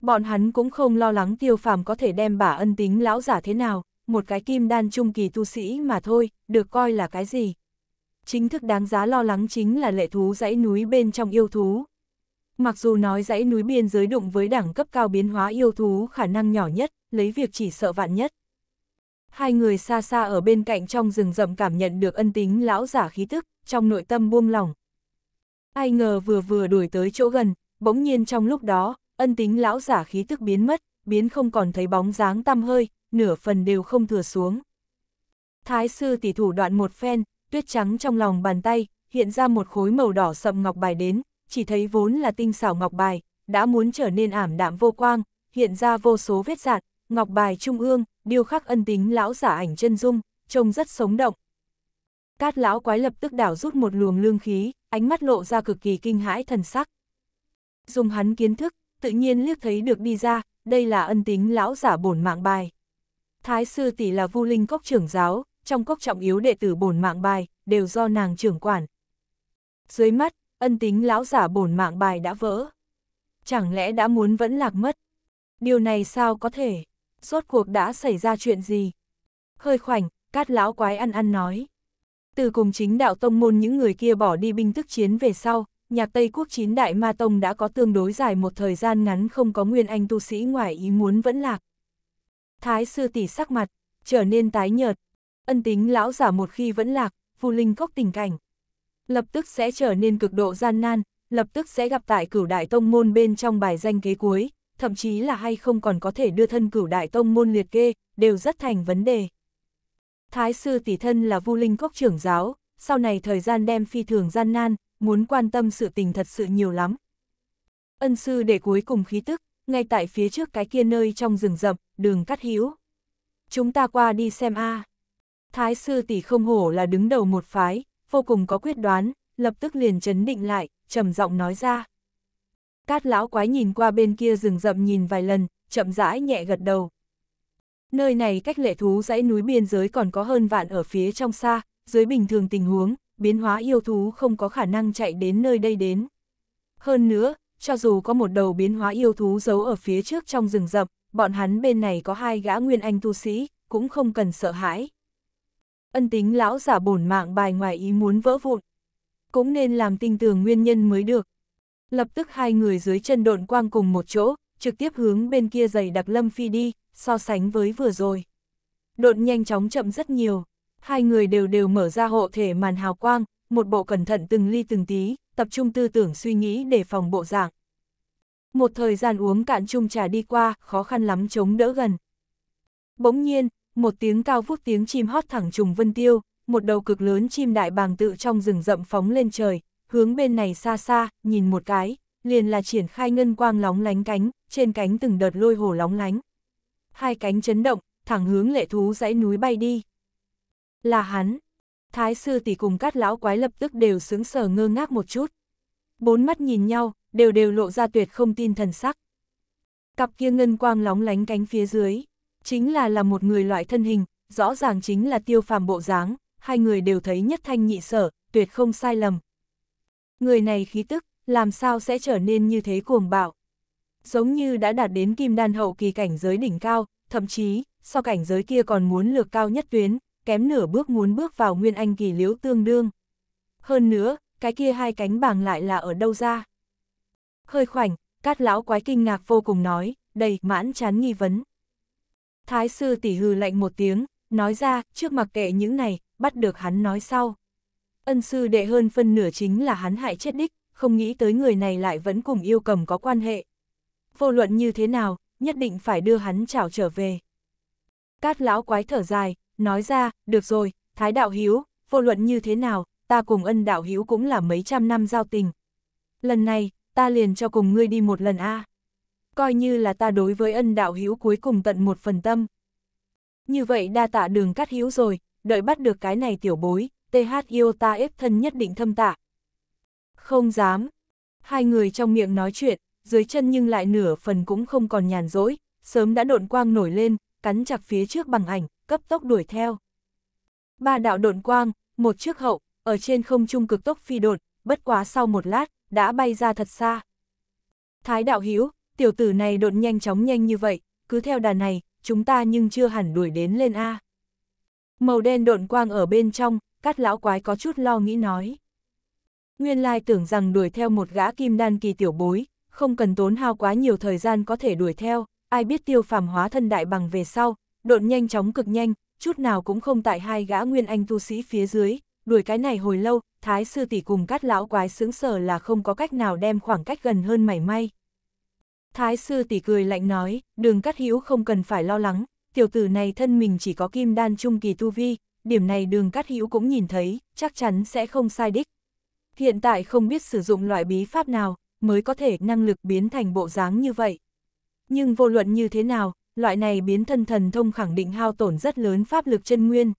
Bọn hắn cũng không lo lắng tiêu phàm có thể đem bả ân tính lão giả thế nào, một cái kim đan trung kỳ tu sĩ mà thôi, được coi là cái gì chính thức đáng giá lo lắng chính là lệ thú dãy núi bên trong yêu thú. Mặc dù nói dãy núi biên giới đụng với đẳng cấp cao biến hóa yêu thú khả năng nhỏ nhất, lấy việc chỉ sợ vạn nhất. Hai người xa xa ở bên cạnh trong rừng rậm cảm nhận được ân tính lão giả khí tức, trong nội tâm buông lòng. Ai ngờ vừa vừa đuổi tới chỗ gần, bỗng nhiên trong lúc đó, ân tính lão giả khí tức biến mất, biến không còn thấy bóng dáng tăm hơi, nửa phần đều không thừa xuống. Thái sư tỷ thủ đoạn một phen, tuyết trắng trong lòng bàn tay, hiện ra một khối màu đỏ sậm ngọc bài đến, chỉ thấy vốn là tinh xảo ngọc bài, đã muốn trở nên ảm đạm vô quang, hiện ra vô số vết dạn, ngọc bài trung ương, điêu khắc ân tính lão giả ảnh chân dung, trông rất sống động. Cát lão quái lập tức đảo rút một luồng lương khí, ánh mắt lộ ra cực kỳ kinh hãi thần sắc. Dùng hắn kiến thức, tự nhiên liếc thấy được đi ra, đây là ân tính lão giả bổn mạng bài. Thái sư tỷ là vu linh cốc trưởng giáo, trong cốc trọng yếu đệ tử bổn mạng bài, đều do nàng trưởng quản. Dưới mắt, ân tính lão giả bổn mạng bài đã vỡ. Chẳng lẽ đã muốn vẫn lạc mất? Điều này sao có thể? Rốt cuộc đã xảy ra chuyện gì? Hơi khoảnh, cát lão quái ăn ăn nói. Từ cùng chính đạo tông môn những người kia bỏ đi binh tức chiến về sau, nhạc Tây Quốc chín đại ma tông đã có tương đối dài một thời gian ngắn không có nguyên anh tu sĩ ngoài ý muốn vẫn lạc. Thái sư tỷ sắc mặt, trở nên tái nhợt, Ân tính lão giả một khi vẫn lạc, phù linh cốc tình cảnh. Lập tức sẽ trở nên cực độ gian nan, lập tức sẽ gặp tại cửu đại tông môn bên trong bài danh kế cuối, thậm chí là hay không còn có thể đưa thân cửu đại tông môn liệt kê, đều rất thành vấn đề. Thái sư tỷ thân là vu linh cốc trưởng giáo, sau này thời gian đem phi thường gian nan, muốn quan tâm sự tình thật sự nhiều lắm. Ân sư để cuối cùng khí tức, ngay tại phía trước cái kia nơi trong rừng rậm, đường cắt hiếu, Chúng ta qua đi xem a. À. Thái sư tỷ không hổ là đứng đầu một phái, vô cùng có quyết đoán, lập tức liền chấn định lại, trầm giọng nói ra. Cát lão quái nhìn qua bên kia rừng rậm nhìn vài lần, chậm rãi nhẹ gật đầu. Nơi này cách lệ thú dãy núi biên giới còn có hơn vạn ở phía trong xa, dưới bình thường tình huống, biến hóa yêu thú không có khả năng chạy đến nơi đây đến. Hơn nữa, cho dù có một đầu biến hóa yêu thú giấu ở phía trước trong rừng rậm, bọn hắn bên này có hai gã nguyên anh tu sĩ, cũng không cần sợ hãi ân tính lão giả bổn mạng bài ngoài ý muốn vỡ vụn. Cũng nên làm tinh tường nguyên nhân mới được. Lập tức hai người dưới chân độn quang cùng một chỗ, trực tiếp hướng bên kia dày đặc lâm phi đi, so sánh với vừa rồi. Độn nhanh chóng chậm rất nhiều, hai người đều đều mở ra hộ thể màn hào quang, một bộ cẩn thận từng ly từng tí, tập trung tư tưởng suy nghĩ để phòng bộ dạng. Một thời gian uống cạn chung trà đi qua, khó khăn lắm chống đỡ gần. Bỗng nhiên, một tiếng cao vút tiếng chim hót thẳng trùng vân tiêu, một đầu cực lớn chim đại bàng tự trong rừng rậm phóng lên trời, hướng bên này xa xa, nhìn một cái, liền là triển khai ngân quang lóng lánh cánh, trên cánh từng đợt lôi hồ lóng lánh. Hai cánh chấn động, thẳng hướng lệ thú dãy núi bay đi. Là hắn. Thái sư tỷ cùng các lão quái lập tức đều sướng sờ ngơ ngác một chút. Bốn mắt nhìn nhau, đều đều lộ ra tuyệt không tin thần sắc. Cặp kia ngân quang lóng lánh cánh phía dưới, Chính là là một người loại thân hình, rõ ràng chính là tiêu phàm bộ dáng, hai người đều thấy nhất thanh nhị sở, tuyệt không sai lầm. Người này khí tức, làm sao sẽ trở nên như thế cuồng bạo? Giống như đã đạt đến kim đan hậu kỳ cảnh giới đỉnh cao, thậm chí, so cảnh giới kia còn muốn lược cao nhất tuyến, kém nửa bước muốn bước vào nguyên anh kỳ liễu tương đương. Hơn nữa, cái kia hai cánh bàng lại là ở đâu ra? Hơi khoảnh, cát lão quái kinh ngạc vô cùng nói, đầy mãn chán nghi vấn. Thái sư tỷ hư lạnh một tiếng, nói ra, trước mặc kệ những này, bắt được hắn nói sau. Ân sư đệ hơn phân nửa chính là hắn hại chết đích, không nghĩ tới người này lại vẫn cùng yêu cầm có quan hệ. Vô luận như thế nào, nhất định phải đưa hắn trảo trở về. Cát lão quái thở dài, nói ra, được rồi, thái đạo hiếu, vô luận như thế nào, ta cùng ân đạo hiếu cũng là mấy trăm năm giao tình. Lần này, ta liền cho cùng ngươi đi một lần a à coi như là ta đối với ân đạo hữu cuối cùng tận một phần tâm. Như vậy đa tạ đường cắt hữu rồi, đợi bắt được cái này tiểu bối, TH yêu ta ép thân nhất định thâm tạ. Không dám. Hai người trong miệng nói chuyện, dưới chân nhưng lại nửa phần cũng không còn nhàn rỗi, sớm đã độn quang nổi lên, cắn chặt phía trước bằng ảnh, cấp tốc đuổi theo. Ba đạo độn quang, một trước hậu, ở trên không trung cực tốc phi đột, bất quá sau một lát, đã bay ra thật xa. Thái đạo hiếu tiểu tử này đột nhanh chóng nhanh như vậy, cứ theo đà này, chúng ta nhưng chưa hẳn đuổi đến lên A. Màu đen độn quang ở bên trong, cắt lão quái có chút lo nghĩ nói. Nguyên lai tưởng rằng đuổi theo một gã kim đan kỳ tiểu bối, không cần tốn hao quá nhiều thời gian có thể đuổi theo, ai biết tiêu phàm hóa thân đại bằng về sau, độn nhanh chóng cực nhanh, chút nào cũng không tại hai gã nguyên anh tu sĩ phía dưới, đuổi cái này hồi lâu, thái sư tỷ cùng cắt lão quái sướng sở là không có cách nào đem khoảng cách gần hơn mảy may. Thái sư tỷ cười lạnh nói, đường cắt hữu không cần phải lo lắng, tiểu tử này thân mình chỉ có kim đan trung kỳ tu vi, điểm này đường cắt hữu cũng nhìn thấy, chắc chắn sẽ không sai đích. Hiện tại không biết sử dụng loại bí pháp nào, mới có thể năng lực biến thành bộ dáng như vậy. Nhưng vô luận như thế nào, loại này biến thân thần thông khẳng định hao tổn rất lớn pháp lực chân nguyên.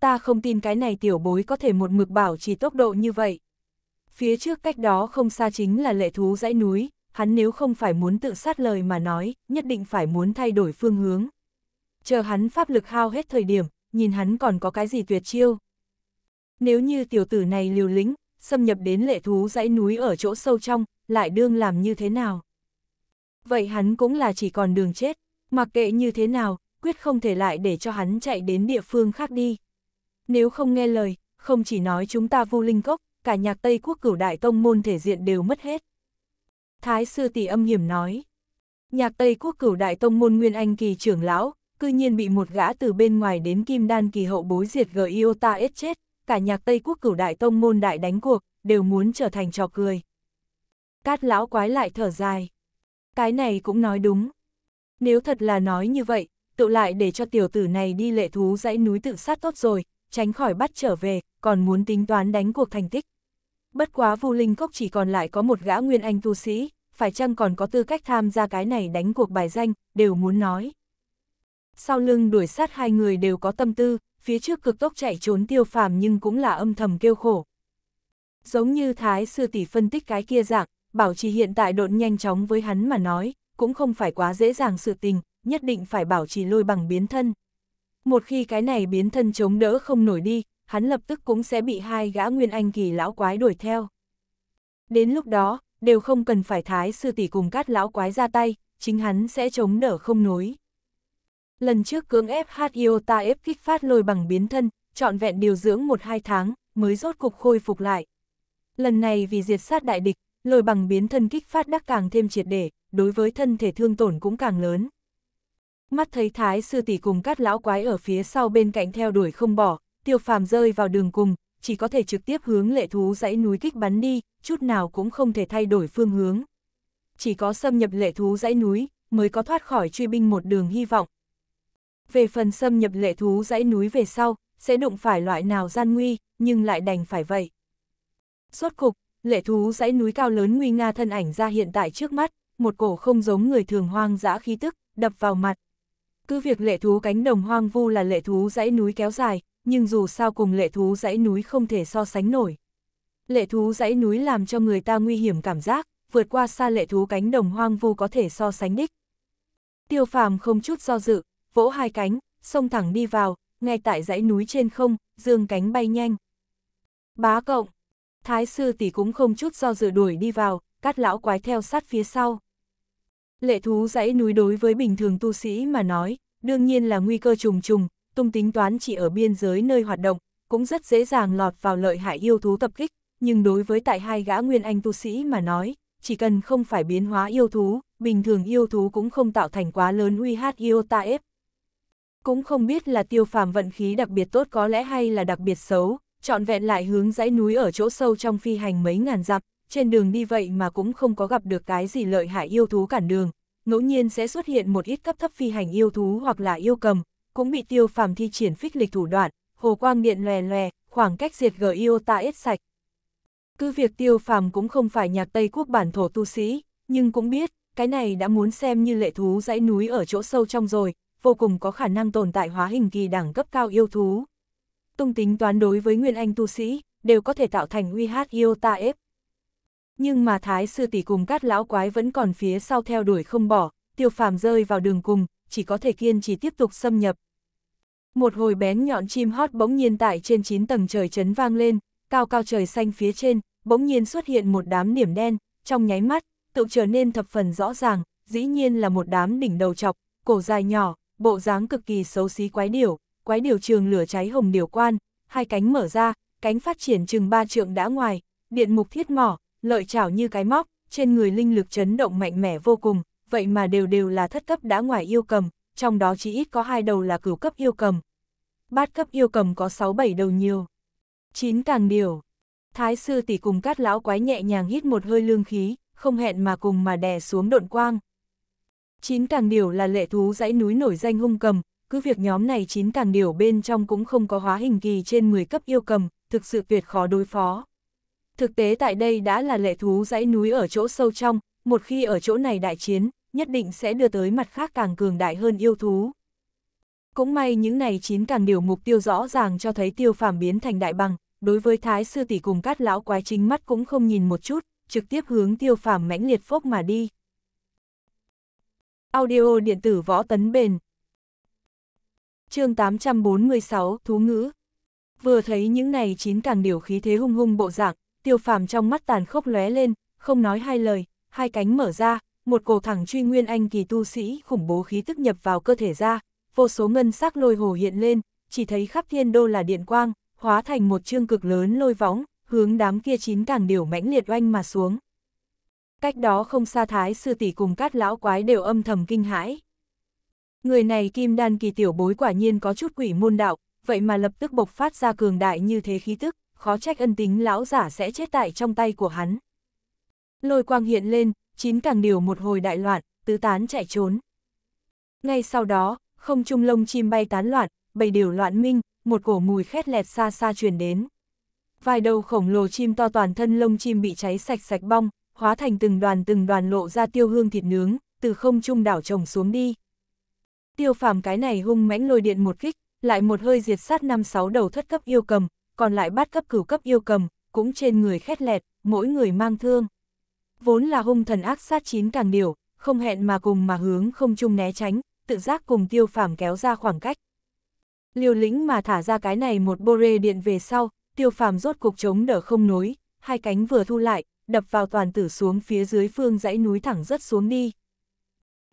Ta không tin cái này tiểu bối có thể một mực bảo trì tốc độ như vậy. Phía trước cách đó không xa chính là lệ thú dãy núi, hắn nếu không phải muốn tự sát lời mà nói, nhất định phải muốn thay đổi phương hướng. Chờ hắn pháp lực hao hết thời điểm, nhìn hắn còn có cái gì tuyệt chiêu. Nếu như tiểu tử này liều lĩnh, xâm nhập đến lệ thú dãy núi ở chỗ sâu trong, lại đương làm như thế nào? Vậy hắn cũng là chỉ còn đường chết, mặc kệ như thế nào, quyết không thể lại để cho hắn chạy đến địa phương khác đi. Nếu không nghe lời, không chỉ nói chúng ta vô linh cốc, cả nhạc Tây Quốc cửu đại tông môn thể diện đều mất hết. Thái sư tỷ âm hiểm nói. Nhạc Tây Quốc cửu đại tông môn Nguyên Anh kỳ trưởng lão, cư nhiên bị một gã từ bên ngoài đến kim đan kỳ hậu bối diệt gờ Iota ết chết, cả nhạc Tây Quốc cửu đại tông môn đại đánh cuộc, đều muốn trở thành trò cười. Cát lão quái lại thở dài. Cái này cũng nói đúng. Nếu thật là nói như vậy, tự lại để cho tiểu tử này đi lệ thú dãy núi tự sát tốt rồi, tránh khỏi bắt trở về, còn muốn tính toán đánh cuộc thành tích. Bất quá Vu Linh Cốc chỉ còn lại có một gã nguyên anh tu sĩ, phải chăng còn có tư cách tham gia cái này đánh cuộc bài danh, đều muốn nói. Sau lưng đuổi sát hai người đều có tâm tư, phía trước cực tốc chạy trốn tiêu phàm nhưng cũng là âm thầm kêu khổ. Giống như Thái Sư Tỷ phân tích cái kia dạng, bảo trì hiện tại độn nhanh chóng với hắn mà nói, cũng không phải quá dễ dàng sự tình, nhất định phải bảo trì lôi bằng biến thân. Một khi cái này biến thân chống đỡ không nổi đi, hắn lập tức cũng sẽ bị hai gã nguyên anh kỳ lão quái đuổi theo. Đến lúc đó, đều không cần phải thái sư tỷ cùng cát lão quái ra tay, chính hắn sẽ chống đỡ không nối. Lần trước cưỡng ép yêu ta ép kích phát lôi bằng biến thân, trọn vẹn điều dưỡng một hai tháng, mới rốt cục khôi phục lại. Lần này vì diệt sát đại địch, lôi bằng biến thân kích phát đắc càng thêm triệt để, đối với thân thể thương tổn cũng càng lớn. Mắt thấy thái sư tỷ cùng cát lão quái ở phía sau bên cạnh theo đuổi không bỏ, tiêu phàm rơi vào đường cùng, chỉ có thể trực tiếp hướng lệ thú dãy núi kích bắn đi, chút nào cũng không thể thay đổi phương hướng. Chỉ có xâm nhập lệ thú dãy núi, mới có thoát khỏi truy binh một đường hy vọng. Về phần xâm nhập lệ thú dãy núi về sau, sẽ đụng phải loại nào gian nguy, nhưng lại đành phải vậy. Suốt cục, lệ thú dãy núi cao lớn nguy nga thân ảnh ra hiện tại trước mắt, một cổ không giống người thường hoang dã khí tức, đập vào mặt. Cứ việc lệ thú cánh đồng hoang vu là lệ thú dãy núi kéo dài, nhưng dù sao cùng lệ thú dãy núi không thể so sánh nổi. Lệ thú dãy núi làm cho người ta nguy hiểm cảm giác, vượt qua xa lệ thú cánh đồng hoang vu có thể so sánh đích. Tiêu phàm không chút do dự, vỗ hai cánh, xông thẳng đi vào, ngay tại dãy núi trên không, dương cánh bay nhanh. Bá cộng, thái sư tỷ cũng không chút do dự đuổi đi vào, cát lão quái theo sát phía sau. Lệ thú dãy núi đối với bình thường tu sĩ mà nói, đương nhiên là nguy cơ trùng trùng, tung tính toán chỉ ở biên giới nơi hoạt động, cũng rất dễ dàng lọt vào lợi hại yêu thú tập kích, nhưng đối với tại hai gã nguyên anh tu sĩ mà nói, chỉ cần không phải biến hóa yêu thú, bình thường yêu thú cũng không tạo thành quá lớn uy hát ta ép. Cũng không biết là tiêu phàm vận khí đặc biệt tốt có lẽ hay là đặc biệt xấu, trọn vẹn lại hướng dãy núi ở chỗ sâu trong phi hành mấy ngàn dặm, trên đường đi vậy mà cũng không có gặp được cái gì lợi hại yêu thú cản đường, ngẫu nhiên sẽ xuất hiện một ít cấp thấp phi hành yêu thú hoặc là yêu cầm, cũng bị tiêu phàm thi triển phích lịch thủ đoạn, hồ quang điện lè lè, khoảng cách diệt gờ iota ta ít sạch. Cứ việc tiêu phàm cũng không phải nhạc Tây Quốc bản thổ tu sĩ, nhưng cũng biết, cái này đã muốn xem như lệ thú dãy núi ở chỗ sâu trong rồi, vô cùng có khả năng tồn tại hóa hình kỳ đẳng cấp cao yêu thú. Tung tính toán đối với nguyên anh tu sĩ, đều có thể tạo thành uy hát iota ta ép. Nhưng mà thái sư tỷ cùng các lão quái vẫn còn phía sau theo đuổi không bỏ, tiêu phàm rơi vào đường cùng, chỉ có thể kiên trì tiếp tục xâm nhập, một hồi bén nhọn chim hót bỗng nhiên tại trên 9 tầng trời chấn vang lên, cao cao trời xanh phía trên, bỗng nhiên xuất hiện một đám điểm đen, trong nháy mắt, tự trở nên thập phần rõ ràng, dĩ nhiên là một đám đỉnh đầu chọc, cổ dài nhỏ, bộ dáng cực kỳ xấu xí quái điểu, quái điểu trường lửa cháy hồng điểu quan, hai cánh mở ra, cánh phát triển chừng ba trượng đã ngoài, điện mục thiết mỏ, lợi chảo như cái móc, trên người linh lực chấn động mạnh mẽ vô cùng, vậy mà đều đều là thất cấp đã ngoài yêu cầm, trong đó chỉ ít có hai đầu là cửu cấp yêu cầm. Bát cấp yêu cầm có 6-7 đầu nhiều. Chín càng điều. Thái sư tỷ cùng cát lão quái nhẹ nhàng hít một hơi lương khí, không hẹn mà cùng mà đè xuống độn quang. Chín càng điều là lệ thú dãy núi nổi danh hung cầm, cứ việc nhóm này chín càng điều bên trong cũng không có hóa hình kỳ trên 10 cấp yêu cầm, thực sự tuyệt khó đối phó. Thực tế tại đây đã là lệ thú dãy núi ở chỗ sâu trong, một khi ở chỗ này đại chiến, nhất định sẽ đưa tới mặt khác càng cường đại hơn yêu thú. Cũng may những này chín càng điều mục tiêu rõ ràng cho thấy tiêu phàm biến thành đại bằng, đối với thái sư tỷ cùng các lão quái chính mắt cũng không nhìn một chút, trực tiếp hướng tiêu phàm mãnh liệt phốc mà đi. Audio điện tử võ tấn bền chương 846 Thú ngữ Vừa thấy những này chín càng điều khí thế hung hung bộ dạng, tiêu phàm trong mắt tàn khốc lóe lên, không nói hai lời, hai cánh mở ra, một cổ thẳng truy nguyên anh kỳ tu sĩ khủng bố khí tức nhập vào cơ thể ra, vô số ngân sắc lôi hồ hiện lên, chỉ thấy khắp thiên đô là điện quang, hóa thành một chương cực lớn lôi võng, hướng đám kia chín càng điều mãnh liệt oanh mà xuống. Cách đó không xa thái sư tỷ cùng các lão quái đều âm thầm kinh hãi. Người này kim đan kỳ tiểu bối quả nhiên có chút quỷ môn đạo, vậy mà lập tức bộc phát ra cường đại như thế khí tức, khó trách ân tính lão giả sẽ chết tại trong tay của hắn. Lôi quang hiện lên, chín càng điều một hồi đại loạn, tứ tán chạy trốn. Ngay sau đó, không trung lông chim bay tán loạn, bầy điều loạn minh, một cổ mùi khét lẹt xa xa truyền đến. Vài đầu khổng lồ chim to toàn thân lông chim bị cháy sạch sạch bong, hóa thành từng đoàn từng đoàn lộ ra tiêu hương thịt nướng, từ không trung đảo trồng xuống đi. Tiêu phàm cái này hung mãnh lôi điện một kích, lại một hơi diệt sát năm sáu đầu thất cấp yêu cầm, còn lại bát cấp cửu cấp yêu cầm, cũng trên người khét lẹt, mỗi người mang thương vốn là hung thần ác sát chín càng điều không hẹn mà cùng mà hướng không chung né tránh, tự giác cùng tiêu phàm kéo ra khoảng cách. Liều lĩnh mà thả ra cái này một bô rê điện về sau, tiêu phàm rốt cục chống đỡ không nối, hai cánh vừa thu lại, đập vào toàn tử xuống phía dưới phương dãy núi thẳng rất xuống đi.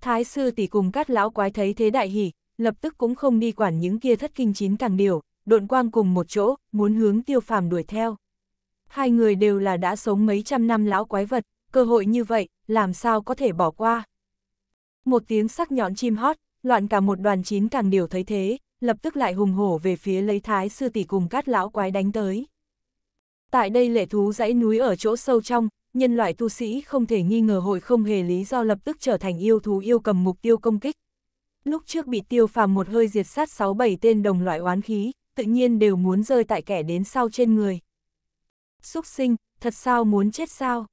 Thái sư tỷ cùng các lão quái thấy thế đại hỉ, lập tức cũng không đi quản những kia thất kinh chín càng điều, độn quang cùng một chỗ, muốn hướng tiêu phàm đuổi theo. Hai người đều là đã sống mấy trăm năm lão quái vật, cơ hội như vậy, làm sao có thể bỏ qua. Một tiếng sắc nhọn chim hót, loạn cả một đoàn chín càng điều thấy thế, lập tức lại hùng hổ về phía lấy thái sư tỷ cùng cát lão quái đánh tới. Tại đây lệ thú dãy núi ở chỗ sâu trong, nhân loại tu sĩ không thể nghi ngờ hội không hề lý do lập tức trở thành yêu thú yêu cầm mục tiêu công kích. Lúc trước bị tiêu phàm một hơi diệt sát 6-7 tên đồng loại oán khí, tự nhiên đều muốn rơi tại kẻ đến sau trên người. Xúc sinh, thật sao muốn chết sao?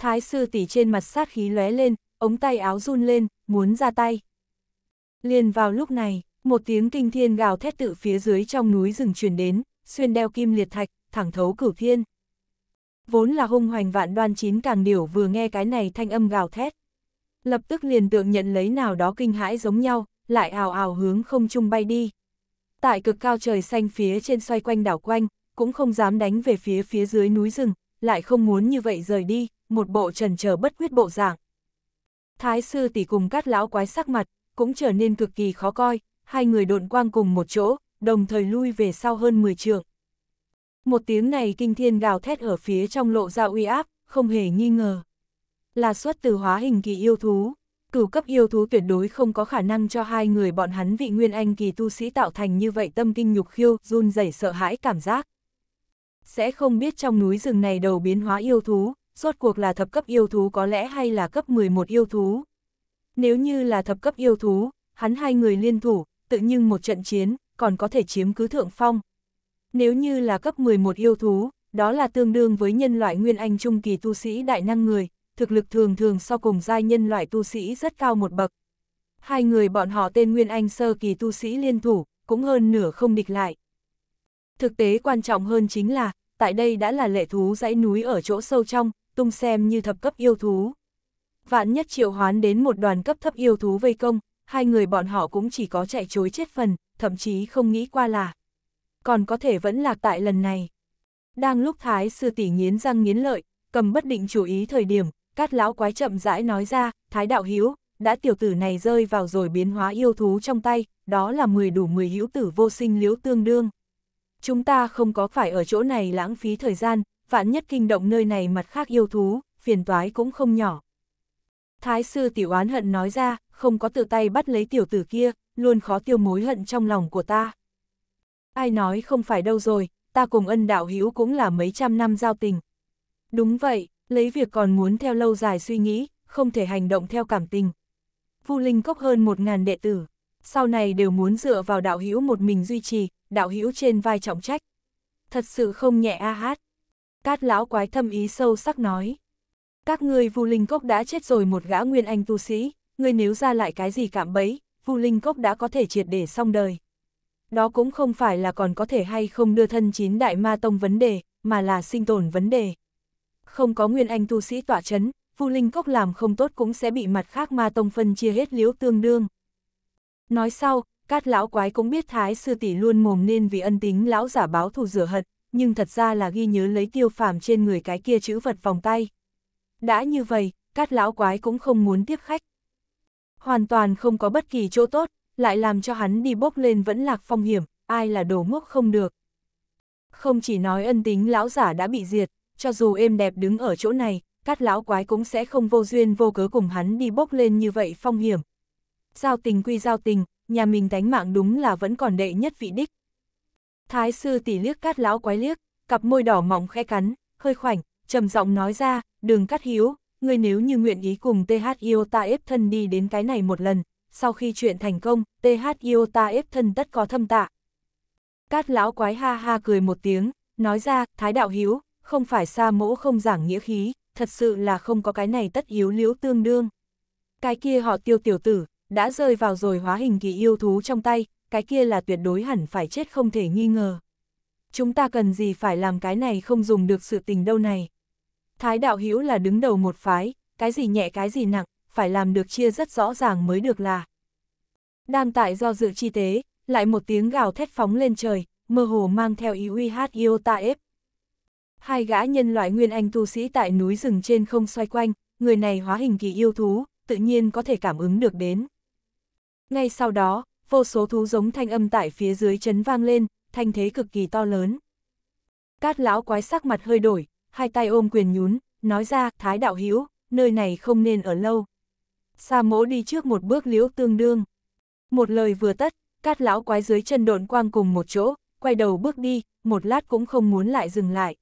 Thái sư tỷ trên mặt sát khí lóe lên, ống tay áo run lên, muốn ra tay. Liền vào lúc này, một tiếng kinh thiên gào thét tự phía dưới trong núi rừng truyền đến, xuyên đeo kim liệt thạch, thẳng thấu cửu thiên. Vốn là hung hoành vạn đoan chín càng điểu vừa nghe cái này thanh âm gào thét. Lập tức liền tượng nhận lấy nào đó kinh hãi giống nhau, lại ào ào hướng không trung bay đi. Tại cực cao trời xanh phía trên xoay quanh đảo quanh, cũng không dám đánh về phía phía dưới núi rừng, lại không muốn như vậy rời đi, một bộ trần chờ bất quyết bộ dạng. Thái sư tỷ cùng các lão quái sắc mặt, cũng trở nên cực kỳ khó coi, hai người độn quang cùng một chỗ, đồng thời lui về sau hơn 10 trường Một tiếng này kinh thiên gào thét ở phía trong lộ ra uy áp, không hề nghi ngờ. Là xuất từ hóa hình kỳ yêu thú, cửu cấp yêu thú tuyệt đối không có khả năng cho hai người bọn hắn vị nguyên anh kỳ tu sĩ tạo thành như vậy tâm kinh nhục khiêu, run rẩy sợ hãi cảm giác. Sẽ không biết trong núi rừng này đầu biến hóa yêu thú, rốt cuộc là thập cấp yêu thú có lẽ hay là cấp 11 yêu thú. Nếu như là thập cấp yêu thú, hắn hai người liên thủ, tự nhiên một trận chiến, còn có thể chiếm cứ thượng phong. Nếu như là cấp 11 yêu thú, đó là tương đương với nhân loại nguyên anh trung kỳ tu sĩ đại năng người, thực lực thường thường so cùng giai nhân loại tu sĩ rất cao một bậc. Hai người bọn họ tên nguyên anh sơ kỳ tu sĩ liên thủ, cũng hơn nửa không địch lại. Thực tế quan trọng hơn chính là, tại đây đã là lệ thú dãy núi ở chỗ sâu trong, tung xem như thập cấp yêu thú. Vạn nhất triệu hoán đến một đoàn cấp thấp yêu thú vây công, hai người bọn họ cũng chỉ có chạy chối chết phần, thậm chí không nghĩ qua là. Còn có thể vẫn lạc tại lần này. Đang lúc Thái sư tỷ nghiến răng nghiến lợi, cầm bất định chú ý thời điểm, cát lão quái chậm rãi nói ra, Thái đạo hiếu đã tiểu tử này rơi vào rồi biến hóa yêu thú trong tay, đó là 10 đủ 10 hữu tử vô sinh liếu tương đương. Chúng ta không có phải ở chỗ này lãng phí thời gian, vạn nhất kinh động nơi này mặt khác yêu thú, phiền toái cũng không nhỏ. Thái sư tiểu oán hận nói ra, không có tự tay bắt lấy tiểu tử kia, luôn khó tiêu mối hận trong lòng của ta. Ai nói không phải đâu rồi, ta cùng ân đạo hữu cũng là mấy trăm năm giao tình. Đúng vậy, lấy việc còn muốn theo lâu dài suy nghĩ, không thể hành động theo cảm tình. Vu Linh Cốc hơn một ngàn đệ tử, sau này đều muốn dựa vào đạo hữu một mình duy trì, đạo hữu trên vai trọng trách. Thật sự không nhẹ a hát. Cát lão quái thâm ý sâu sắc nói. Các người vu linh cốc đã chết rồi một gã nguyên anh tu sĩ, người nếu ra lại cái gì cạm bẫy, vu linh cốc đã có thể triệt để xong đời. Đó cũng không phải là còn có thể hay không đưa thân chín đại ma tông vấn đề, mà là sinh tồn vấn đề. Không có nguyên anh tu sĩ tỏa chấn, vu linh cốc làm không tốt cũng sẽ bị mặt khác ma tông phân chia hết liễu tương đương. Nói sau, cát lão quái cũng biết thái sư tỷ luôn mồm nên vì ân tính lão giả báo thù rửa hận, nhưng thật ra là ghi nhớ lấy tiêu phàm trên người cái kia chữ vật vòng tay. Đã như vậy, cát lão quái cũng không muốn tiếp khách. Hoàn toàn không có bất kỳ chỗ tốt, lại làm cho hắn đi bốc lên vẫn lạc phong hiểm, ai là đồ ngốc không được. Không chỉ nói ân tính lão giả đã bị diệt, cho dù êm đẹp đứng ở chỗ này, cát lão quái cũng sẽ không vô duyên vô cớ cùng hắn đi bốc lên như vậy phong hiểm. Giao tình quy giao tình, nhà mình đánh mạng đúng là vẫn còn đệ nhất vị đích. Thái sư tỷ liếc cát lão quái liếc, cặp môi đỏ mọng khẽ cắn, hơi khoảnh, trầm giọng nói ra, Đường cắt hiếu, người nếu như nguyện ý cùng TH Iota ép thân đi đến cái này một lần, sau khi chuyện thành công, TH Iota ép thân tất có thâm tạ. Cát lão quái ha ha cười một tiếng, nói ra, thái đạo hiếu, không phải xa mẫu không giảng nghĩa khí, thật sự là không có cái này tất hiếu liễu tương đương. Cái kia họ tiêu tiểu tử, đã rơi vào rồi hóa hình kỳ yêu thú trong tay, cái kia là tuyệt đối hẳn phải chết không thể nghi ngờ. Chúng ta cần gì phải làm cái này không dùng được sự tình đâu này. Thái đạo hữu là đứng đầu một phái, cái gì nhẹ cái gì nặng, phải làm được chia rất rõ ràng mới được là. Đang tại do dự chi tế, lại một tiếng gào thét phóng lên trời, mơ hồ mang theo ý uy hát yêu ta ép. Hai gã nhân loại nguyên anh tu sĩ tại núi rừng trên không xoay quanh, người này hóa hình kỳ yêu thú, tự nhiên có thể cảm ứng được đến. Ngay sau đó, vô số thú giống thanh âm tại phía dưới chấn vang lên, thanh thế cực kỳ to lớn. Cát lão quái sắc mặt hơi đổi, hai tay ôm quyền nhún, nói ra, thái đạo hữu nơi này không nên ở lâu. Sa mỗ đi trước một bước liễu tương đương. Một lời vừa tất, cát lão quái dưới chân độn quang cùng một chỗ, quay đầu bước đi, một lát cũng không muốn lại dừng lại.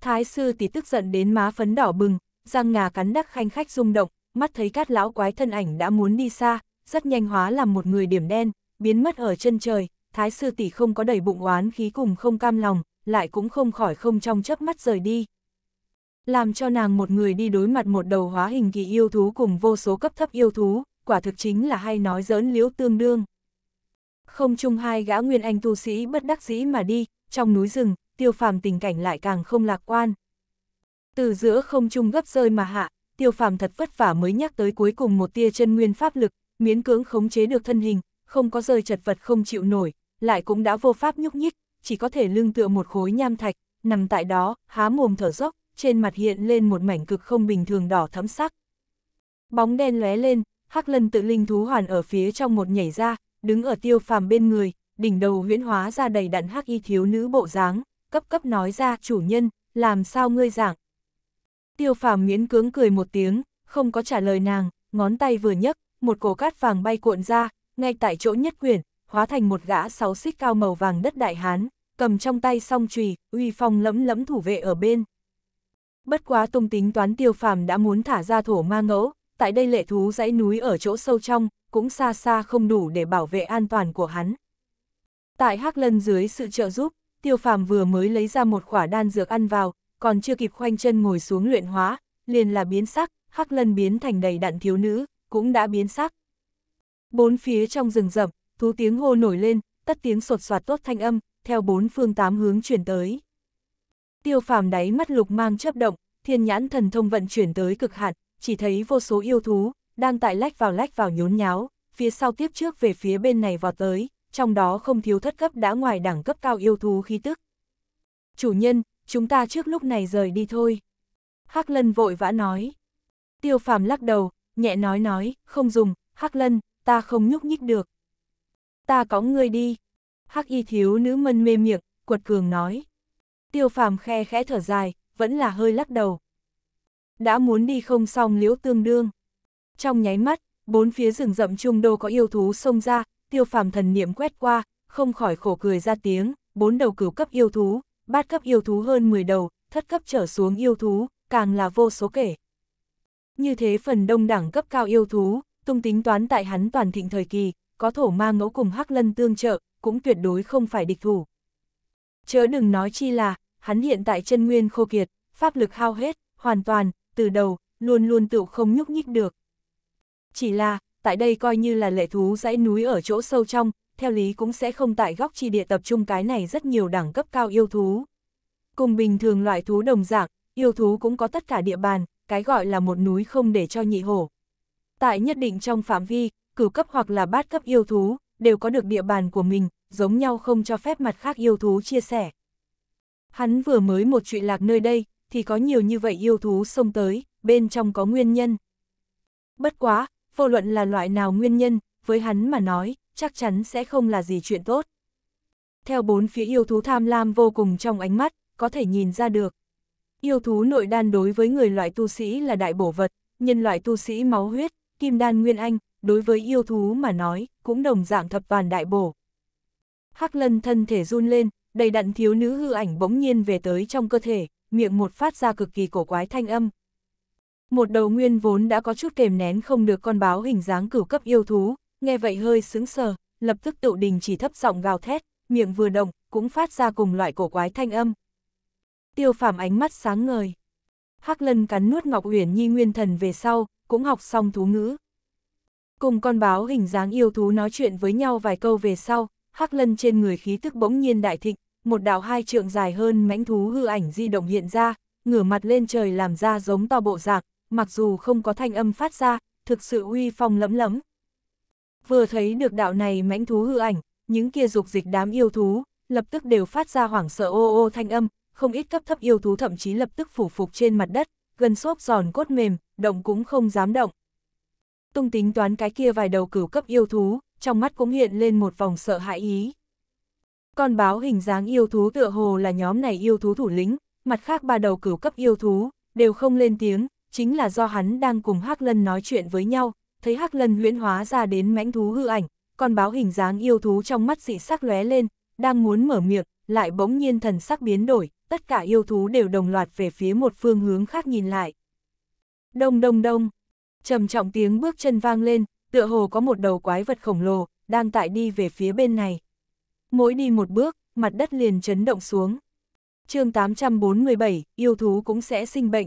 Thái sư thì tức giận đến má phấn đỏ bừng, răng ngà cắn đắc khanh khách rung động, mắt thấy cát lão quái thân ảnh đã muốn đi xa, rất nhanh hóa làm một người điểm đen, biến mất ở chân trời, thái sư tỷ không có đầy bụng oán khí cùng không cam lòng, lại cũng không khỏi không trong chớp mắt rời đi. Làm cho nàng một người đi đối mặt một đầu hóa hình kỳ yêu thú cùng vô số cấp thấp yêu thú, quả thực chính là hay nói giỡn liễu tương đương. Không chung hai gã nguyên anh tu sĩ bất đắc dĩ mà đi, trong núi rừng, tiêu phàm tình cảnh lại càng không lạc quan. Từ giữa không trung gấp rơi mà hạ, tiêu phàm thật vất vả mới nhắc tới cuối cùng một tia chân nguyên pháp lực, miễn cưỡng khống chế được thân hình, không có rơi chật vật không chịu nổi, lại cũng đã vô pháp nhúc nhích, chỉ có thể lưng tựa một khối nham thạch, nằm tại đó, há mồm thở dốc, trên mặt hiện lên một mảnh cực không bình thường đỏ thẫm sắc. Bóng đen lóe lên, Hắc Lân tự linh thú hoàn ở phía trong một nhảy ra, đứng ở Tiêu Phàm bên người, đỉnh đầu huyễn hóa ra đầy đặn hắc y thiếu nữ bộ dáng, cấp cấp nói ra, "Chủ nhân, làm sao ngươi dạng Tiêu Phàm miễn cưỡng cười một tiếng, không có trả lời nàng, ngón tay vừa nhấc, một cổ cát vàng bay cuộn ra, ngay tại chỗ nhất quyển, hóa thành một gã sáu xích cao màu vàng đất đại hán, cầm trong tay song chùy, uy phong lẫm lẫm thủ vệ ở bên. Bất quá tung tính toán tiêu phàm đã muốn thả ra thổ ma ngẫu, tại đây lệ thú dãy núi ở chỗ sâu trong, cũng xa xa không đủ để bảo vệ an toàn của hắn. Tại Hắc Lân dưới sự trợ giúp, tiêu phàm vừa mới lấy ra một khỏa đan dược ăn vào, còn chưa kịp khoanh chân ngồi xuống luyện hóa, liền là biến sắc, Hắc Lân biến thành đầy đặn thiếu nữ, cũng đã biến sắc. Bốn phía trong rừng rậm, thú tiếng hô nổi lên, tất tiếng sột soạt tốt thanh âm, theo bốn phương tám hướng chuyển tới. Tiêu phàm đáy mắt lục mang chớp động, thiên nhãn thần thông vận chuyển tới cực hạn, chỉ thấy vô số yêu thú, đang tại lách vào lách vào nhốn nháo, phía sau tiếp trước về phía bên này vọt tới, trong đó không thiếu thất cấp đã ngoài đẳng cấp cao yêu thú khí tức. Chủ nhân, chúng ta trước lúc này rời đi thôi. Hắc lân vội vã nói. Tiêu phàm lắc đầu, nhẹ nói nói, không dùng, Hắc Lân, ta không nhúc nhích được. Ta có ngươi đi. Hắc y thiếu nữ mân mê miệng, quật cường nói. Tiêu phàm khe khẽ thở dài, vẫn là hơi lắc đầu. Đã muốn đi không xong liễu tương đương. Trong nháy mắt, bốn phía rừng rậm trung đô có yêu thú xông ra, tiêu phàm thần niệm quét qua, không khỏi khổ cười ra tiếng, bốn đầu cửu cấp yêu thú, bát cấp yêu thú hơn 10 đầu, thất cấp trở xuống yêu thú, càng là vô số kể. Như thế phần đông đảng cấp cao yêu thú, tung tính toán tại hắn toàn thịnh thời kỳ, có thổ ma ngẫu cùng hắc lân tương trợ, cũng tuyệt đối không phải địch thủ. Chớ đừng nói chi là, hắn hiện tại chân nguyên khô kiệt, pháp lực hao hết, hoàn toàn, từ đầu, luôn luôn tựu không nhúc nhích được. Chỉ là, tại đây coi như là lệ thú dãy núi ở chỗ sâu trong, theo lý cũng sẽ không tại góc chi địa tập trung cái này rất nhiều đẳng cấp cao yêu thú. Cùng bình thường loại thú đồng dạng, yêu thú cũng có tất cả địa bàn, cái gọi là một núi không để cho nhị hổ. Tại nhất định trong phạm vi, cửu cấp hoặc là bát cấp yêu thú, đều có được địa bàn của mình, giống nhau không cho phép mặt khác yêu thú chia sẻ. Hắn vừa mới một trụy lạc nơi đây, thì có nhiều như vậy yêu thú xông tới, bên trong có nguyên nhân. Bất quá, vô luận là loại nào nguyên nhân, với hắn mà nói, chắc chắn sẽ không là gì chuyện tốt. Theo bốn phía yêu thú tham lam vô cùng trong ánh mắt, có thể nhìn ra được. Yêu thú nội đan đối với người loại tu sĩ là đại bổ vật, nhân loại tu sĩ máu huyết, kim đan nguyên anh, đối với yêu thú mà nói, cũng đồng dạng thập toàn đại bổ. Hắc lân thân thể run lên, đầy đặn thiếu nữ hư ảnh bỗng nhiên về tới trong cơ thể, miệng một phát ra cực kỳ cổ quái thanh âm. Một đầu nguyên vốn đã có chút kềm nén không được con báo hình dáng cửu cấp yêu thú, nghe vậy hơi sững sờ, lập tức tự đình chỉ thấp giọng gào thét, miệng vừa động, cũng phát ra cùng loại cổ quái thanh âm tiêu phàm ánh mắt sáng ngời. Hắc lân cắn nuốt Ngọc Uyển Nhi nguyên thần về sau, cũng học xong thú ngữ. Cùng con báo hình dáng yêu thú nói chuyện với nhau vài câu về sau, Hắc lân trên người khí tức bỗng nhiên đại thịnh, một đạo hai trượng dài hơn mãnh thú hư ảnh di động hiện ra, ngửa mặt lên trời làm ra giống to bộ dạng, mặc dù không có thanh âm phát ra, thực sự uy phong lẫm lẫm. Vừa thấy được đạo này mãnh thú hư ảnh, những kia dục dịch đám yêu thú, lập tức đều phát ra hoảng sợ ô ô thanh âm, không ít cấp thấp yêu thú thậm chí lập tức phủ phục trên mặt đất, gần xốp giòn cốt mềm, động cũng không dám động. Tung tính toán cái kia vài đầu cửu cấp yêu thú, trong mắt cũng hiện lên một vòng sợ hãi ý. Con báo hình dáng yêu thú tựa hồ là nhóm này yêu thú thủ lĩnh, mặt khác ba đầu cửu cấp yêu thú, đều không lên tiếng, chính là do hắn đang cùng Hắc Lân nói chuyện với nhau, thấy Hắc Lân huyễn hóa ra đến mãnh thú hư ảnh, con báo hình dáng yêu thú trong mắt dị sắc lóe lên, đang muốn mở miệng, lại bỗng nhiên thần sắc biến đổi, tất cả yêu thú đều đồng loạt về phía một phương hướng khác nhìn lại. Đông đông đông, trầm trọng tiếng bước chân vang lên, tựa hồ có một đầu quái vật khổng lồ, đang tại đi về phía bên này. Mỗi đi một bước, mặt đất liền chấn động xuống. chương 847, yêu thú cũng sẽ sinh bệnh.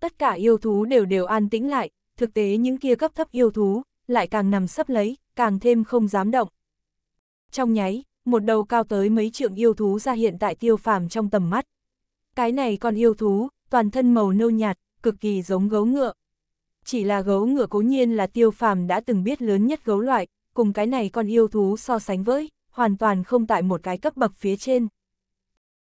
Tất cả yêu thú đều đều an tĩnh lại, thực tế những kia cấp thấp yêu thú, lại càng nằm sấp lấy, càng thêm không dám động. Trong nháy, một đầu cao tới mấy trượng yêu thú ra hiện tại tiêu phàm trong tầm mắt. Cái này con yêu thú, toàn thân màu nâu nhạt, cực kỳ giống gấu ngựa. Chỉ là gấu ngựa cố nhiên là tiêu phàm đã từng biết lớn nhất gấu loại, cùng cái này con yêu thú so sánh với, hoàn toàn không tại một cái cấp bậc phía trên.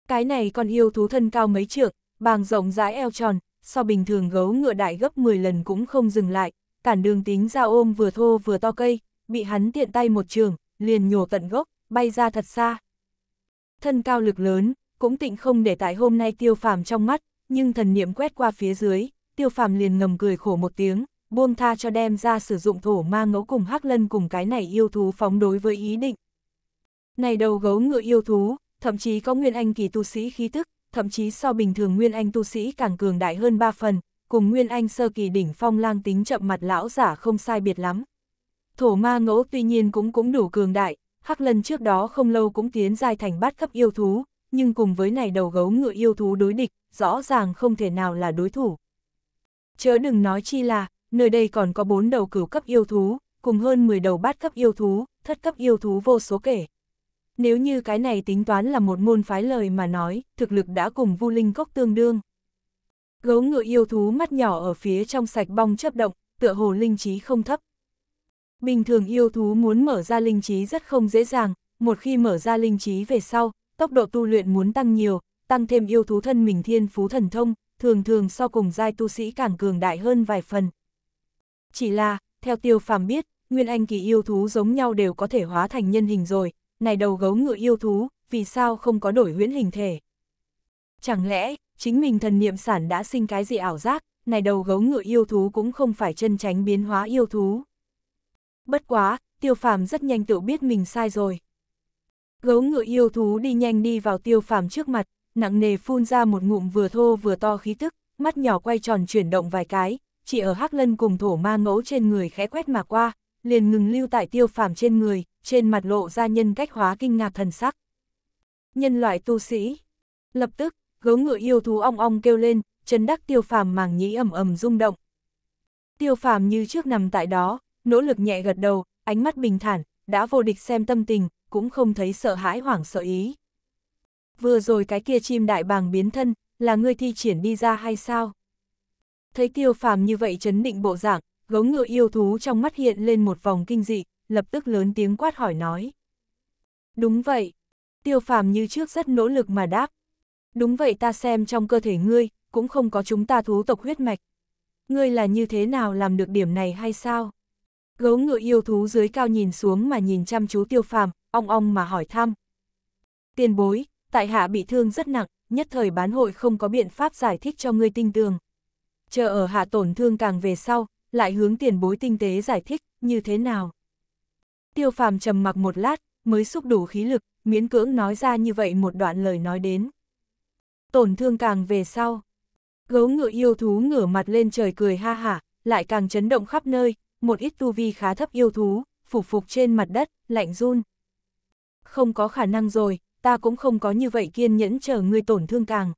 Cái này con yêu thú thân cao mấy trượng, bàng rộng rãi eo tròn, so bình thường gấu ngựa đại gấp 10 lần cũng không dừng lại, cản đường tính ra ôm vừa thô vừa to cây, bị hắn tiện tay một trường, liền nhổ tận gốc bay ra thật xa. Thân cao lực lớn, cũng tịnh không để tại hôm nay tiêu phàm trong mắt, nhưng thần niệm quét qua phía dưới, tiêu phàm liền ngầm cười khổ một tiếng, buông tha cho đem ra sử dụng thổ ma ngẫu cùng hắc lân cùng cái này yêu thú phóng đối với ý định. Này đầu gấu ngựa yêu thú, thậm chí có nguyên anh kỳ tu sĩ khí tức, thậm chí so bình thường nguyên anh tu sĩ càng cường đại hơn ba phần, cùng nguyên anh sơ kỳ đỉnh phong lang tính chậm mặt lão giả không sai biệt lắm. Thổ ma ngẫu tuy nhiên cũng cũng đủ cường đại, Hắc Lân trước đó không lâu cũng tiến giai thành bát cấp yêu thú, nhưng cùng với này đầu gấu ngựa yêu thú đối địch, rõ ràng không thể nào là đối thủ. Chớ đừng nói chi là, nơi đây còn có bốn đầu cửu cấp yêu thú, cùng hơn 10 đầu bát cấp yêu thú, thất cấp yêu thú vô số kể. Nếu như cái này tính toán là một môn phái lời mà nói, thực lực đã cùng vu linh cốc tương đương. Gấu ngựa yêu thú mắt nhỏ ở phía trong sạch bong chấp động, tựa hồ linh trí không thấp. Bình thường yêu thú muốn mở ra linh trí rất không dễ dàng, một khi mở ra linh trí về sau, tốc độ tu luyện muốn tăng nhiều, tăng thêm yêu thú thân mình thiên phú thần thông, thường thường so cùng giai tu sĩ càng cường đại hơn vài phần. Chỉ là, theo tiêu phàm biết, nguyên anh kỳ yêu thú giống nhau đều có thể hóa thành nhân hình rồi, này đầu gấu ngựa yêu thú, vì sao không có đổi huyễn hình thể? Chẳng lẽ, chính mình thần niệm sản đã sinh cái gì ảo giác, này đầu gấu ngựa yêu thú cũng không phải chân tránh biến hóa yêu thú. Bất quá, tiêu phàm rất nhanh tự biết mình sai rồi. Gấu ngựa yêu thú đi nhanh đi vào tiêu phàm trước mặt, nặng nề phun ra một ngụm vừa thô vừa to khí tức, mắt nhỏ quay tròn chuyển động vài cái, chỉ ở hắc lân cùng thổ ma ngẫu trên người khẽ quét mà qua, liền ngừng lưu tại tiêu phàm trên người, trên mặt lộ ra nhân cách hóa kinh ngạc thần sắc. Nhân loại tu sĩ. Lập tức, gấu ngựa yêu thú ong ong kêu lên, chân đắc tiêu phàm màng nhĩ ầm ầm rung động. Tiêu phàm như trước nằm tại đó, nỗ lực nhẹ gật đầu, ánh mắt bình thản, đã vô địch xem tâm tình, cũng không thấy sợ hãi hoảng sợ ý. Vừa rồi cái kia chim đại bàng biến thân, là ngươi thi triển đi ra hay sao? Thấy tiêu phàm như vậy chấn định bộ dạng, gấu ngựa yêu thú trong mắt hiện lên một vòng kinh dị, lập tức lớn tiếng quát hỏi nói. Đúng vậy, tiêu phàm như trước rất nỗ lực mà đáp. Đúng vậy ta xem trong cơ thể ngươi, cũng không có chúng ta thú tộc huyết mạch. Ngươi là như thế nào làm được điểm này hay sao? Gấu ngựa yêu thú dưới cao nhìn xuống mà nhìn chăm chú tiêu phàm, ong ong mà hỏi thăm. Tiền bối, tại hạ bị thương rất nặng, nhất thời bán hội không có biện pháp giải thích cho ngươi tinh tường. Chờ ở hạ tổn thương càng về sau, lại hướng tiền bối tinh tế giải thích, như thế nào. Tiêu phàm trầm mặc một lát, mới xúc đủ khí lực, miễn cưỡng nói ra như vậy một đoạn lời nói đến. Tổn thương càng về sau. Gấu ngựa yêu thú ngửa mặt lên trời cười ha hả, lại càng chấn động khắp nơi, một ít tu vi khá thấp yêu thú, phục phục trên mặt đất, lạnh run. Không có khả năng rồi, ta cũng không có như vậy kiên nhẫn chờ ngươi tổn thương càng.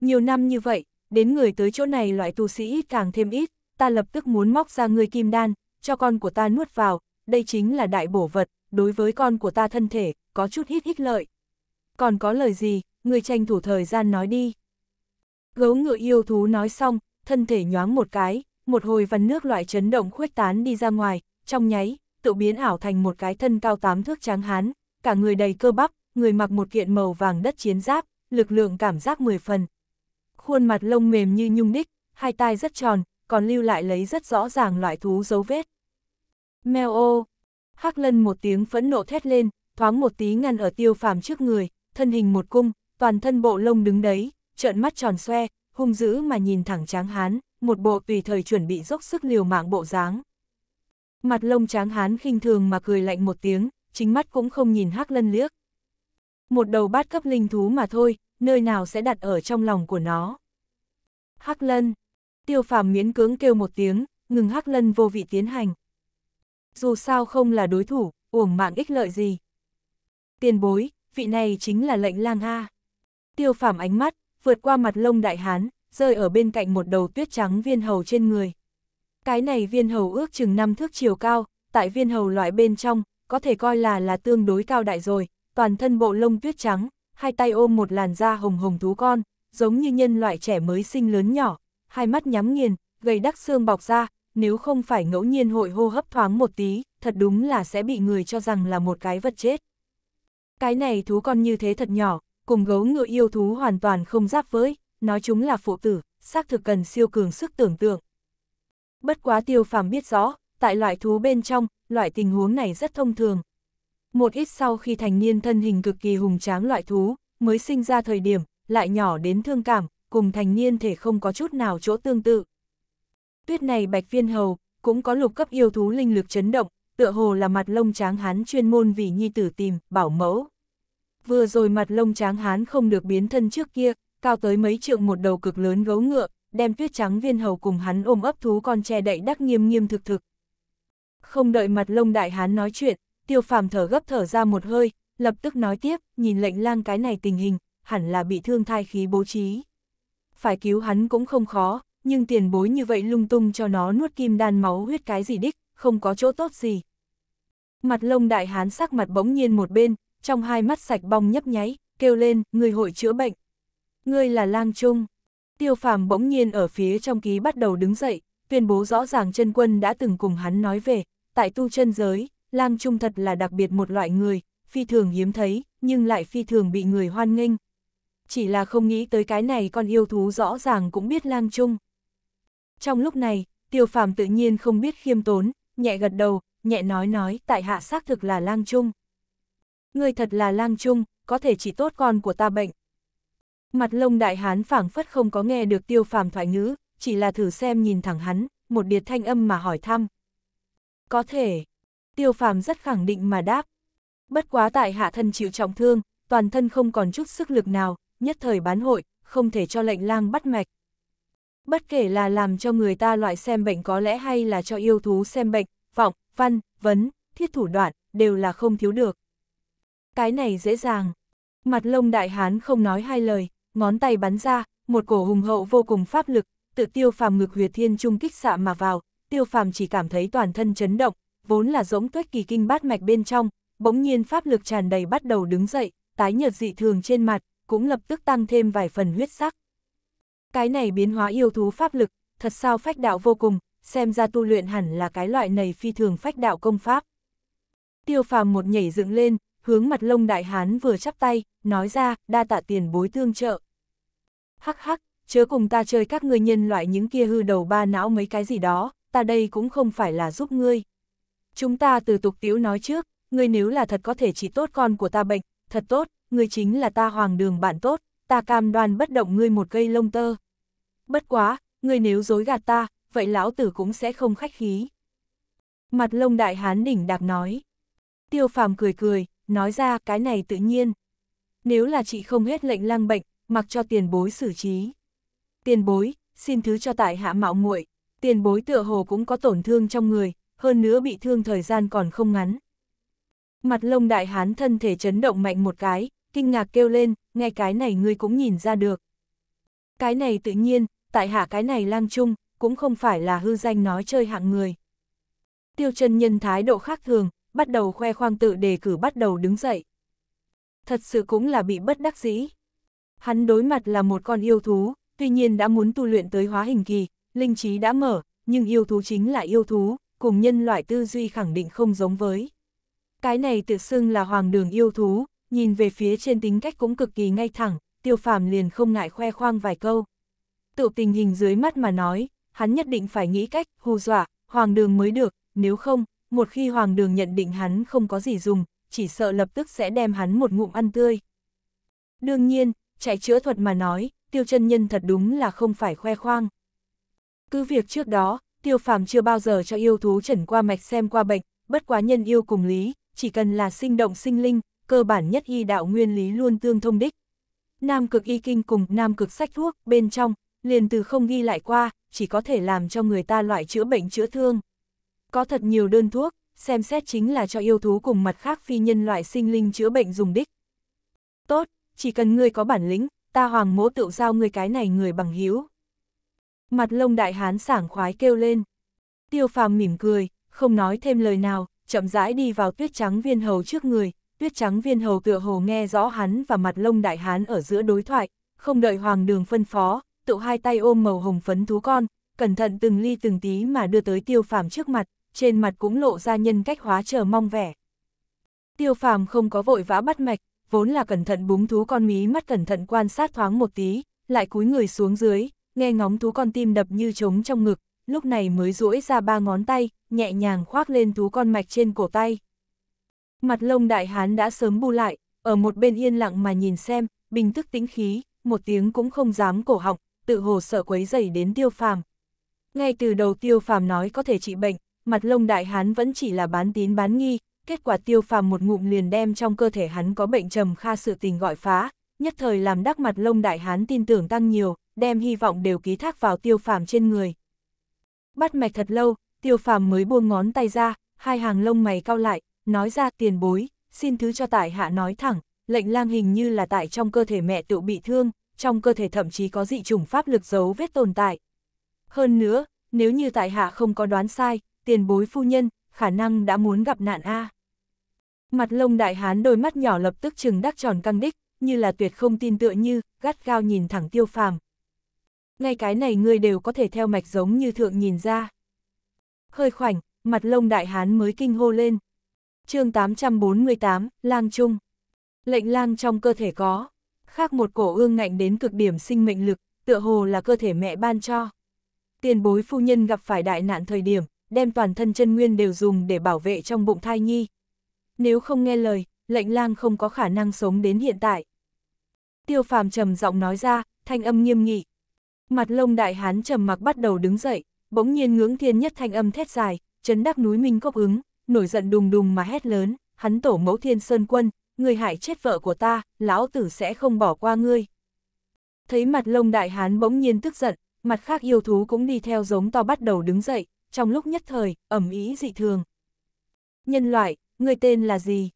Nhiều năm như vậy, đến người tới chỗ này loại tu sĩ ít càng thêm ít, ta lập tức muốn móc ra ngươi kim đan, cho con của ta nuốt vào, đây chính là đại bổ vật, đối với con của ta thân thể, có chút hít hít lợi. Còn có lời gì, ngươi tranh thủ thời gian nói đi. Gấu ngựa yêu thú nói xong, thân thể nhoáng một cái, một hồi văn nước loại chấn động khuếch tán đi ra ngoài, trong nháy, tự biến ảo thành một cái thân cao tám thước tráng hán, cả người đầy cơ bắp, người mặc một kiện màu vàng đất chiến giáp, lực lượng cảm giác mười phần. Khuôn mặt lông mềm như nhung đích, hai tai rất tròn, còn lưu lại lấy rất rõ ràng loại thú dấu vết. Mèo ô! Hắc lân một tiếng phẫn nộ thét lên, thoáng một tí ngăn ở tiêu phàm trước người, thân hình một cung, toàn thân bộ lông đứng đấy, trợn mắt tròn xoe, hung dữ mà nhìn thẳng tráng hán một bộ tùy thời chuẩn bị dốc sức liều mạng bộ dáng. Mặt lông tráng hán khinh thường mà cười lạnh một tiếng, chính mắt cũng không nhìn hắc lân liếc. Một đầu bát cấp linh thú mà thôi, nơi nào sẽ đặt ở trong lòng của nó. Hắc lân, tiêu phàm miễn cưỡng kêu một tiếng, ngừng hắc lân vô vị tiến hành. Dù sao không là đối thủ, uổng mạng ích lợi gì. Tiền bối, vị này chính là lệnh lang A. Tiêu phàm ánh mắt, vượt qua mặt lông đại hán, rơi ở bên cạnh một đầu tuyết trắng viên hầu trên người. Cái này viên hầu ước chừng 5 thước chiều cao, tại viên hầu loại bên trong, có thể coi là là tương đối cao đại rồi, toàn thân bộ lông tuyết trắng, hai tay ôm một làn da hồng hồng thú con, giống như nhân loại trẻ mới sinh lớn nhỏ, hai mắt nhắm nghiền, gầy đắc xương bọc ra, nếu không phải ngẫu nhiên hội hô hấp thoáng một tí, thật đúng là sẽ bị người cho rằng là một cái vật chết. Cái này thú con như thế thật nhỏ, cùng gấu ngựa yêu thú hoàn toàn không giáp với, nói chúng là phụ tử, xác thực cần siêu cường sức tưởng tượng. Bất quá tiêu phàm biết rõ, tại loại thú bên trong, loại tình huống này rất thông thường. Một ít sau khi thành niên thân hình cực kỳ hùng tráng loại thú, mới sinh ra thời điểm, lại nhỏ đến thương cảm, cùng thành niên thể không có chút nào chỗ tương tự. Tuyết này bạch viên hầu, cũng có lục cấp yêu thú linh lực chấn động, tựa hồ là mặt lông tráng hán chuyên môn vì nhi tử tìm, bảo mẫu. Vừa rồi mặt lông tráng hán không được biến thân trước kia, cao tới mấy trượng một đầu cực lớn gấu ngựa, đem tuyết trắng viên hầu cùng hắn ôm ấp thú con che đậy đắc nghiêm nghiêm thực thực. Không đợi mặt lông đại hán nói chuyện, tiêu phàm thở gấp thở ra một hơi, lập tức nói tiếp, nhìn lệnh lang cái này tình hình, hẳn là bị thương thai khí bố trí. Phải cứu hắn cũng không khó, nhưng tiền bối như vậy lung tung cho nó nuốt kim đan máu huyết cái gì đích, không có chỗ tốt gì. Mặt lông đại hán sắc mặt bỗng nhiên một bên, trong hai mắt sạch bong nhấp nháy, kêu lên, người hội chữa bệnh, Ngươi là lang trung. Tiêu phàm bỗng nhiên ở phía trong ký bắt đầu đứng dậy, tuyên bố rõ ràng chân quân đã từng cùng hắn nói về, tại tu chân giới, lang trung thật là đặc biệt một loại người, phi thường hiếm thấy, nhưng lại phi thường bị người hoan nghênh. Chỉ là không nghĩ tới cái này con yêu thú rõ ràng cũng biết lang trung. Trong lúc này, tiêu phàm tự nhiên không biết khiêm tốn, nhẹ gật đầu, nhẹ nói nói tại hạ xác thực là lang trung. Người thật là lang trung, có thể chỉ tốt con của ta bệnh, Mặt lông đại hán phảng phất không có nghe được tiêu phàm thoại ngữ, chỉ là thử xem nhìn thẳng hắn, một điệt thanh âm mà hỏi thăm. Có thể, tiêu phàm rất khẳng định mà đáp. Bất quá tại hạ thân chịu trọng thương, toàn thân không còn chút sức lực nào, nhất thời bán hội, không thể cho lệnh lang bắt mạch. Bất kể là làm cho người ta loại xem bệnh có lẽ hay là cho yêu thú xem bệnh, vọng, văn, vấn, thiết thủ đoạn, đều là không thiếu được. Cái này dễ dàng. Mặt lông đại hán không nói hai lời, ngón tay bắn ra, một cổ hùng hậu vô cùng pháp lực, tự tiêu phàm ngực huyệt thiên trung kích xạ mà vào, tiêu phàm chỉ cảm thấy toàn thân chấn động, vốn là rỗng tuyết kỳ kinh bát mạch bên trong, bỗng nhiên pháp lực tràn đầy bắt đầu đứng dậy, tái nhợt dị thường trên mặt, cũng lập tức tăng thêm vài phần huyết sắc. Cái này biến hóa yêu thú pháp lực, thật sao phách đạo vô cùng, xem ra tu luyện hẳn là cái loại này phi thường phách đạo công pháp. Tiêu phàm một nhảy dựng lên, hướng mặt lông đại hán vừa chắp tay, nói ra, đa tạ tiền bối tương trợ. Hắc hắc, chớ cùng ta chơi các ngươi nhân loại những kia hư đầu ba não mấy cái gì đó, ta đây cũng không phải là giúp ngươi. Chúng ta từ tục tiếu nói trước, ngươi nếu là thật có thể chỉ tốt con của ta bệnh, thật tốt, ngươi chính là ta hoàng đường bạn tốt, ta cam đoan bất động ngươi một cây lông tơ. Bất quá, ngươi nếu dối gạt ta, vậy lão tử cũng sẽ không khách khí. Mặt lông đại hán đỉnh đạc nói. Tiêu phàm cười cười, nói ra cái này tự nhiên. Nếu là chị không hết lệnh lang bệnh, mặc cho tiền bối xử trí. Tiền bối, xin thứ cho tại hạ mạo muội tiền bối tựa hồ cũng có tổn thương trong người, hơn nữa bị thương thời gian còn không ngắn. Mặt lông đại hán thân thể chấn động mạnh một cái, kinh ngạc kêu lên, nghe cái này ngươi cũng nhìn ra được. Cái này tự nhiên, tại hạ cái này lang chung, cũng không phải là hư danh nói chơi hạng người. Tiêu chân nhân thái độ khác thường, bắt đầu khoe khoang tự đề cử bắt đầu đứng dậy. Thật sự cũng là bị bất đắc dĩ. Hắn đối mặt là một con yêu thú, tuy nhiên đã muốn tu luyện tới hóa hình kỳ, linh trí đã mở, nhưng yêu thú chính là yêu thú, cùng nhân loại tư duy khẳng định không giống với. Cái này tự xưng là hoàng đường yêu thú, nhìn về phía trên tính cách cũng cực kỳ ngay thẳng, tiêu phàm liền không ngại khoe khoang vài câu. Tự tình hình dưới mắt mà nói, hắn nhất định phải nghĩ cách hù dọa, hoàng đường mới được, nếu không, một khi Hoàng đường nhận định hắn không có gì dùng, chỉ sợ lập tức sẽ đem hắn một ngụm ăn tươi. Đương nhiên, chạy chữa thuật mà nói, tiêu chân nhân thật đúng là không phải khoe khoang. Cứ việc trước đó, tiêu phàm chưa bao giờ cho yêu thú trần qua mạch xem qua bệnh, bất quá nhân yêu cùng lý, chỉ cần là sinh động sinh linh, cơ bản nhất y đạo nguyên lý luôn tương thông đích. Nam cực y kinh cùng nam cực sách thuốc bên trong, liền từ không ghi lại qua, chỉ có thể làm cho người ta loại chữa bệnh chữa thương. Có thật nhiều đơn thuốc, xem xét chính là cho yêu thú cùng mặt khác phi nhân loại sinh linh chữa bệnh dùng đích. Tốt, chỉ cần ngươi có bản lĩnh, ta hoàng mỗ tựu giao ngươi cái này người bằng hữu. Mặt lông đại hán sảng khoái kêu lên. Tiêu phàm mỉm cười, không nói thêm lời nào, chậm rãi đi vào tuyết trắng viên hầu trước người, tuyết trắng viên hầu tựa hồ nghe rõ hắn và mặt lông đại hán ở giữa đối thoại, không đợi hoàng đường phân phó, tự hai tay ôm màu hồng phấn thú con, cẩn thận từng ly từng tí mà đưa tới tiêu phàm trước mặt, trên mặt cũng lộ ra nhân cách hóa chờ mong vẻ. Tiêu phàm không có vội vã bắt mạch, vốn là cẩn thận búng thú con mí mắt cẩn thận quan sát thoáng một tí, lại cúi người xuống dưới, nghe ngóng thú con tim đập như trống trong ngực, lúc này mới duỗi ra ba ngón tay, nhẹ nhàng khoác lên thú con mạch trên cổ tay. Mặt lông đại hán đã sớm bu lại, ở một bên yên lặng mà nhìn xem, bình thức tĩnh khí, một tiếng cũng không dám cổ họng, tự hồ sợ quấy dày đến tiêu phàm. Ngay từ đầu tiêu phàm nói có thể trị bệnh, mặt lông đại hán vẫn chỉ là bán tín bán nghi, kết quả tiêu phàm một ngụm liền đem trong cơ thể hắn có bệnh trầm kha sự tình gọi phá, nhất thời làm đắc mặt lông đại hán tin tưởng tăng nhiều, đem hy vọng đều ký thác vào tiêu phàm trên người. Bắt mạch thật lâu, tiêu phàm mới buông ngón tay ra, hai hàng lông mày cao lại, nói ra tiền bối, xin thứ cho tại hạ nói thẳng, lệnh lang hình như là tại trong cơ thể mẹ tự bị thương, trong cơ thể thậm chí có dị chủng pháp lực giấu vết tồn tại. Hơn nữa, nếu như tại hạ không có đoán sai, tiền bối phu nhân, khả năng đã muốn gặp nạn a. Mặt lông đại hán đôi mắt nhỏ lập tức trừng đắc tròn căng đích, như là tuyệt không tin tựa như, gắt gao nhìn thẳng tiêu phàm. Ngay cái này ngươi đều có thể theo mạch giống như thượng nhìn ra. Hơi khoảnh, mặt lông đại hán mới kinh hô lên. chương 848, lang trung. Lệnh lang trong cơ thể có, khác một cổ ương ngạnh đến cực điểm sinh mệnh lực, tựa hồ là cơ thể mẹ ban cho. Tiền bối phu nhân gặp phải đại nạn thời điểm, đem toàn thân chân nguyên đều dùng để bảo vệ trong bụng thai nhi. Nếu không nghe lời, lệnh lang không có khả năng sống đến hiện tại. Tiêu phàm trầm giọng nói ra, thanh âm nghiêm nghị. Mặt lông đại hán trầm mặc bắt đầu đứng dậy, bỗng nhiên ngưỡng thiên nhất thanh âm thét dài, chấn đắc núi minh cốc ứng, nổi giận đùng đùng mà hét lớn, hắn tổ mẫu thiên sơn quân, người hại chết vợ của ta, lão tử sẽ không bỏ qua ngươi. Thấy mặt lông đại hán bỗng nhiên tức giận, mặt khác yêu thú cũng đi theo giống to bắt đầu đứng dậy, trong lúc nhất thời, ẩm ý dị thường. Nhân loại, người tên là gì?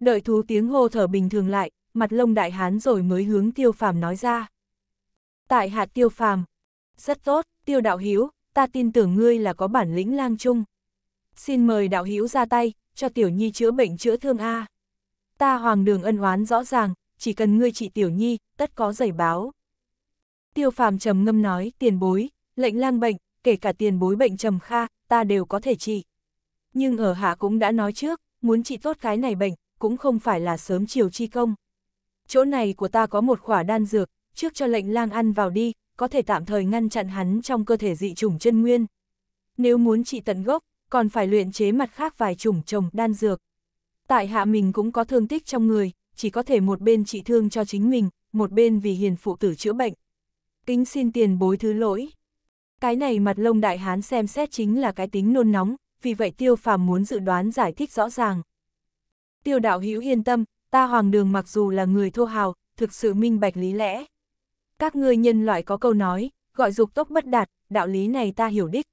Đợi thú tiếng hô thở bình thường lại, mặt lông đại hán rồi mới hướng tiêu phàm nói ra. Tại hạt tiêu phàm. Rất tốt, tiêu đạo hiếu, ta tin tưởng ngươi là có bản lĩnh lang chung. Xin mời đạo hiếu ra tay, cho tiểu nhi chữa bệnh chữa thương A. Ta hoàng đường ân oán rõ ràng, chỉ cần ngươi trị tiểu nhi, tất có giày báo. Tiêu phàm trầm ngâm nói, tiền bối, lệnh lang bệnh, kể cả tiền bối bệnh trầm kha, ta đều có thể trị. Nhưng ở hạ cũng đã nói trước, muốn trị tốt cái này bệnh, cũng không phải là sớm chiều chi công. Chỗ này của ta có một khỏa đan dược, trước cho lệnh lang ăn vào đi, có thể tạm thời ngăn chặn hắn trong cơ thể dị chủng chân nguyên. Nếu muốn trị tận gốc, còn phải luyện chế mặt khác vài chủng trồng đan dược. Tại hạ mình cũng có thương tích trong người, chỉ có thể một bên trị thương cho chính mình, một bên vì hiền phụ tử chữa bệnh. Kính xin tiền bối thứ lỗi. Cái này mặt lông đại hán xem xét chính là cái tính nôn nóng, vì vậy tiêu phàm muốn dự đoán giải thích rõ ràng. Tiêu đạo hữu yên tâm, ta hoàng đường mặc dù là người thô hào, thực sự minh bạch lý lẽ. Các ngươi nhân loại có câu nói, gọi dục tốc bất đạt, đạo lý này ta hiểu đích.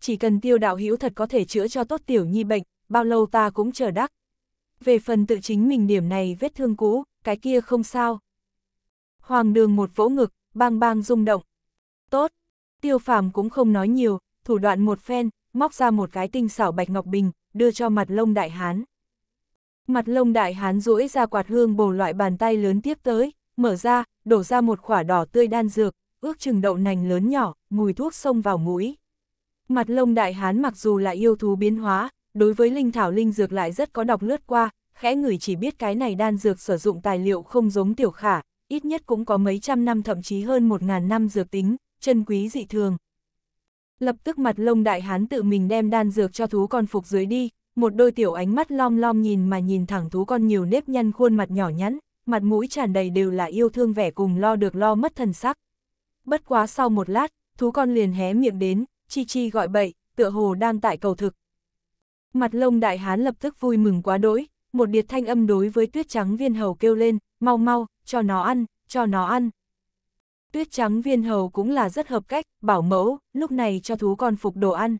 Chỉ cần tiêu đạo hữu thật có thể chữa cho tốt tiểu nhi bệnh, bao lâu ta cũng chờ đắc. Về phần tự chính mình điểm này vết thương cũ, cái kia không sao. Hoàng đường một vỗ ngực, bang bang rung động. Tốt, Tiêu phàm cũng không nói nhiều, thủ đoạn một phen, móc ra một cái tinh xảo bạch ngọc bình, đưa cho mặt lông đại hán. Mặt lông đại hán duỗi ra quạt hương bầu loại bàn tay lớn tiếp tới, mở ra, đổ ra một quả đỏ tươi đan dược, ước chừng đậu nành lớn nhỏ, mùi thuốc xông vào mũi. Mặt lông đại hán mặc dù là yêu thú biến hóa, đối với linh thảo linh dược lại rất có đọc lướt qua, khẽ người chỉ biết cái này đan dược sử dụng tài liệu không giống tiểu khả, ít nhất cũng có mấy trăm năm thậm chí hơn một ngàn năm dược tính, chân quý dị thường. Lập tức mặt lông đại hán tự mình đem đan dược cho thú con phục dưới đi, một đôi tiểu ánh mắt lom lom nhìn mà nhìn thẳng thú con nhiều nếp nhăn khuôn mặt nhỏ nhắn, mặt mũi tràn đầy đều là yêu thương vẻ cùng lo được lo mất thần sắc. Bất quá sau một lát, thú con liền hé miệng đến, chi chi gọi bậy, tựa hồ đang tại cầu thực. Mặt lông đại hán lập tức vui mừng quá đỗi, một điệt thanh âm đối với tuyết trắng viên hầu kêu lên, mau mau, cho nó ăn, cho nó ăn tuyết trắng viên hầu cũng là rất hợp cách, bảo mẫu, lúc này cho thú con phục đồ ăn.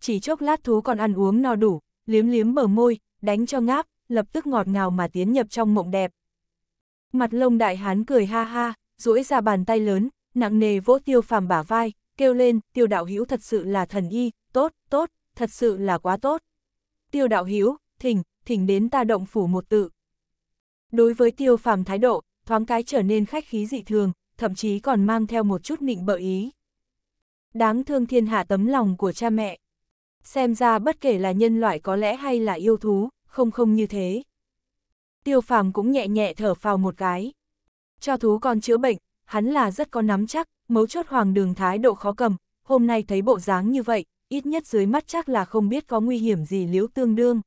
Chỉ chốc lát thú con ăn uống no đủ, liếm liếm bờ môi, đánh cho ngáp, lập tức ngọt ngào mà tiến nhập trong mộng đẹp. Mặt lông đại hán cười ha ha, duỗi ra bàn tay lớn, nặng nề vỗ tiêu phàm bả vai, kêu lên, tiêu đạo hữu thật sự là thần y, tốt, tốt, thật sự là quá tốt. Tiêu đạo hữu thỉnh, thỉnh đến ta động phủ một tự. Đối với tiêu phàm thái độ, thoáng cái trở nên khách khí dị thường, thậm chí còn mang theo một chút nịnh bợ ý. Đáng thương thiên hạ tấm lòng của cha mẹ. Xem ra bất kể là nhân loại có lẽ hay là yêu thú, không không như thế. Tiêu phàm cũng nhẹ nhẹ thở phào một cái. Cho thú con chữa bệnh, hắn là rất có nắm chắc, mấu chốt hoàng đường thái độ khó cầm, hôm nay thấy bộ dáng như vậy, ít nhất dưới mắt chắc là không biết có nguy hiểm gì liễu tương đương.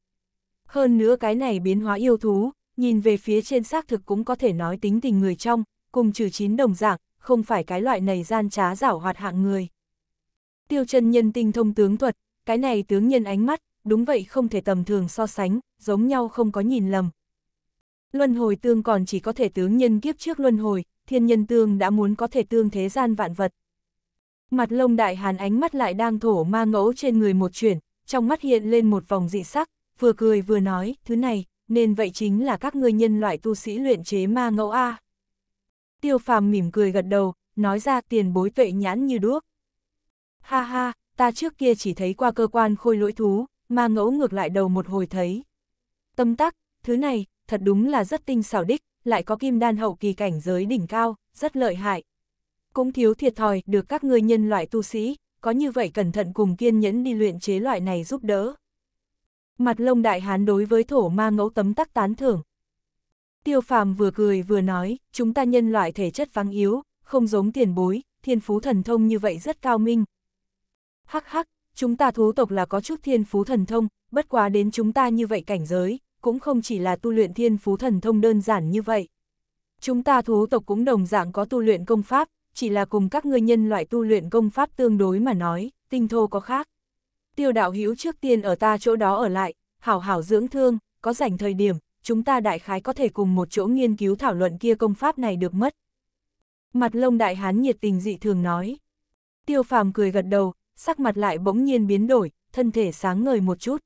Hơn nữa cái này biến hóa yêu thú, nhìn về phía trên xác thực cũng có thể nói tính tình người trong, cùng trừ chín đồng dạng, không phải cái loại này gian trá giảo hoạt hạng người. Tiêu chân nhân tinh thông tướng thuật, cái này tướng nhân ánh mắt, đúng vậy không thể tầm thường so sánh, giống nhau không có nhìn lầm. Luân hồi tương còn chỉ có thể tướng nhân kiếp trước luân hồi, thiên nhân tương đã muốn có thể tương thế gian vạn vật. Mặt lông đại hàn ánh mắt lại đang thổ ma ngẫu trên người một chuyển, trong mắt hiện lên một vòng dị sắc, vừa cười vừa nói, thứ này, nên vậy chính là các ngươi nhân loại tu sĩ luyện chế ma ngẫu A tiêu phàm mỉm cười gật đầu, nói ra tiền bối tuệ nhãn như đuốc. Ha ha, ta trước kia chỉ thấy qua cơ quan khôi lỗi thú, mà ngẫu ngược lại đầu một hồi thấy. Tâm tắc, thứ này, thật đúng là rất tinh xảo đích, lại có kim đan hậu kỳ cảnh giới đỉnh cao, rất lợi hại. Cũng thiếu thiệt thòi được các ngươi nhân loại tu sĩ, có như vậy cẩn thận cùng kiên nhẫn đi luyện chế loại này giúp đỡ. Mặt lông đại hán đối với thổ ma ngẫu tấm tắc tán thưởng, Tiêu phàm vừa cười vừa nói, chúng ta nhân loại thể chất vắng yếu, không giống tiền bối, thiên phú thần thông như vậy rất cao minh. Hắc hắc, chúng ta thú tộc là có chút thiên phú thần thông, bất quá đến chúng ta như vậy cảnh giới, cũng không chỉ là tu luyện thiên phú thần thông đơn giản như vậy. Chúng ta thú tộc cũng đồng dạng có tu luyện công pháp, chỉ là cùng các ngươi nhân loại tu luyện công pháp tương đối mà nói, tinh thô có khác. Tiêu đạo hữu trước tiên ở ta chỗ đó ở lại, hảo hảo dưỡng thương, có rảnh thời điểm, chúng ta đại khái có thể cùng một chỗ nghiên cứu thảo luận kia công pháp này được mất. Mặt lông đại hán nhiệt tình dị thường nói. Tiêu phàm cười gật đầu, sắc mặt lại bỗng nhiên biến đổi, thân thể sáng ngời một chút.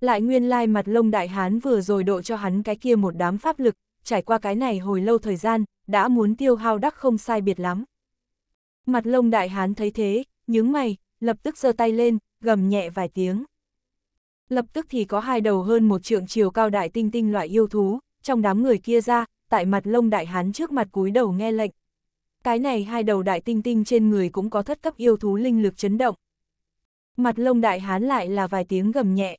Lại nguyên lai mặt lông đại hán vừa rồi độ cho hắn cái kia một đám pháp lực, trải qua cái này hồi lâu thời gian, đã muốn tiêu hao đắc không sai biệt lắm. Mặt lông đại hán thấy thế, nhướng mày, lập tức giơ tay lên, gầm nhẹ vài tiếng. Lập tức thì có hai đầu hơn một trượng chiều cao đại tinh tinh loại yêu thú, trong đám người kia ra, tại mặt lông đại hán trước mặt cúi đầu nghe lệnh. Cái này hai đầu đại tinh tinh trên người cũng có thất cấp yêu thú linh lực chấn động. Mặt lông đại hán lại là vài tiếng gầm nhẹ.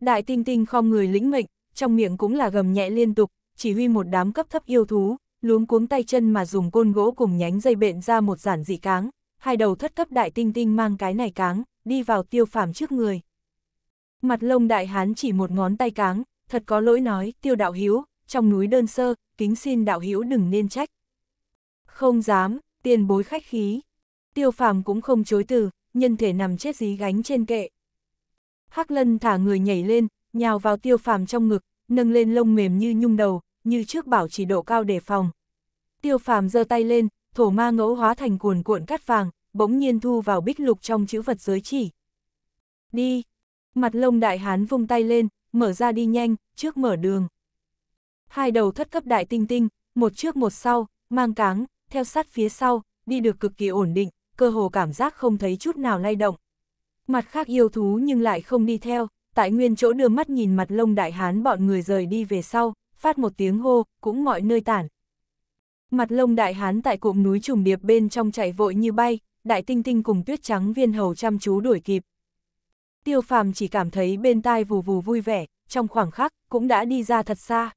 Đại tinh tinh khom người lĩnh mệnh, trong miệng cũng là gầm nhẹ liên tục, chỉ huy một đám cấp thấp yêu thú, luống cuống tay chân mà dùng côn gỗ cùng nhánh dây bện ra một giản dị cáng, hai đầu thất cấp đại tinh tinh mang cái này cáng, đi vào tiêu phàm trước người. Mặt lông đại hán chỉ một ngón tay cáng, thật có lỗi nói, tiêu đạo hiếu, trong núi đơn sơ, kính xin đạo hiếu đừng nên trách. Không dám, tiền bối khách khí. Tiêu phàm cũng không chối từ, nhân thể nằm chết dí gánh trên kệ. Hắc lân thả người nhảy lên, nhào vào tiêu phàm trong ngực, nâng lên lông mềm như nhung đầu, như trước bảo chỉ độ cao đề phòng. Tiêu phàm giơ tay lên, thổ ma ngẫu hóa thành cuồn cuộn cắt vàng, bỗng nhiên thu vào bích lục trong chữ vật giới chỉ. Đi, Mặt lông đại hán vung tay lên, mở ra đi nhanh, trước mở đường. Hai đầu thất cấp đại tinh tinh, một trước một sau, mang cáng, theo sát phía sau, đi được cực kỳ ổn định, cơ hồ cảm giác không thấy chút nào lay động. Mặt khác yêu thú nhưng lại không đi theo, tại nguyên chỗ đưa mắt nhìn mặt lông đại hán bọn người rời đi về sau, phát một tiếng hô, cũng mọi nơi tản. Mặt lông đại hán tại cụm núi trùng điệp bên trong chạy vội như bay, đại tinh tinh cùng tuyết trắng viên hầu chăm chú đuổi kịp, Tiêu phàm chỉ cảm thấy bên tai vù vù vui vẻ, trong khoảng khắc, cũng đã đi ra thật xa.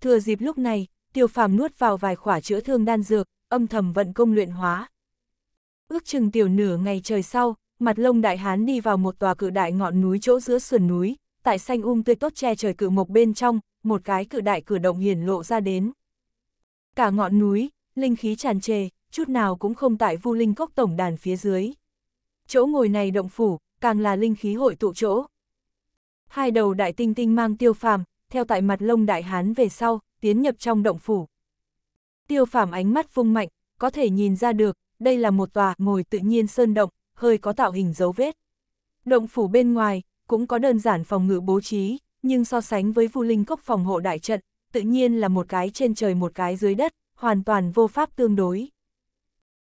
Thừa dịp lúc này, tiêu phàm nuốt vào vài khỏa chữa thương đan dược, âm thầm vận công luyện hóa. Ước chừng tiểu nửa ngày trời sau, mặt lông đại hán đi vào một tòa cự đại ngọn núi chỗ giữa sườn núi, tại xanh um tươi tốt che trời cự mộc bên trong, một cái cự đại cửa động hiển lộ ra đến. Cả ngọn núi, linh khí tràn trề, chút nào cũng không tại vu linh cốc tổng đàn phía dưới. Chỗ ngồi này động phủ, càng là linh khí hội tụ chỗ. Hai đầu đại tinh tinh mang tiêu phàm, theo tại mặt lông đại hán về sau, tiến nhập trong động phủ. Tiêu phàm ánh mắt vung mạnh, có thể nhìn ra được, đây là một tòa ngồi tự nhiên sơn động, hơi có tạo hình dấu vết. Động phủ bên ngoài, cũng có đơn giản phòng ngự bố trí, nhưng so sánh với vu linh cốc phòng hộ đại trận, tự nhiên là một cái trên trời một cái dưới đất, hoàn toàn vô pháp tương đối.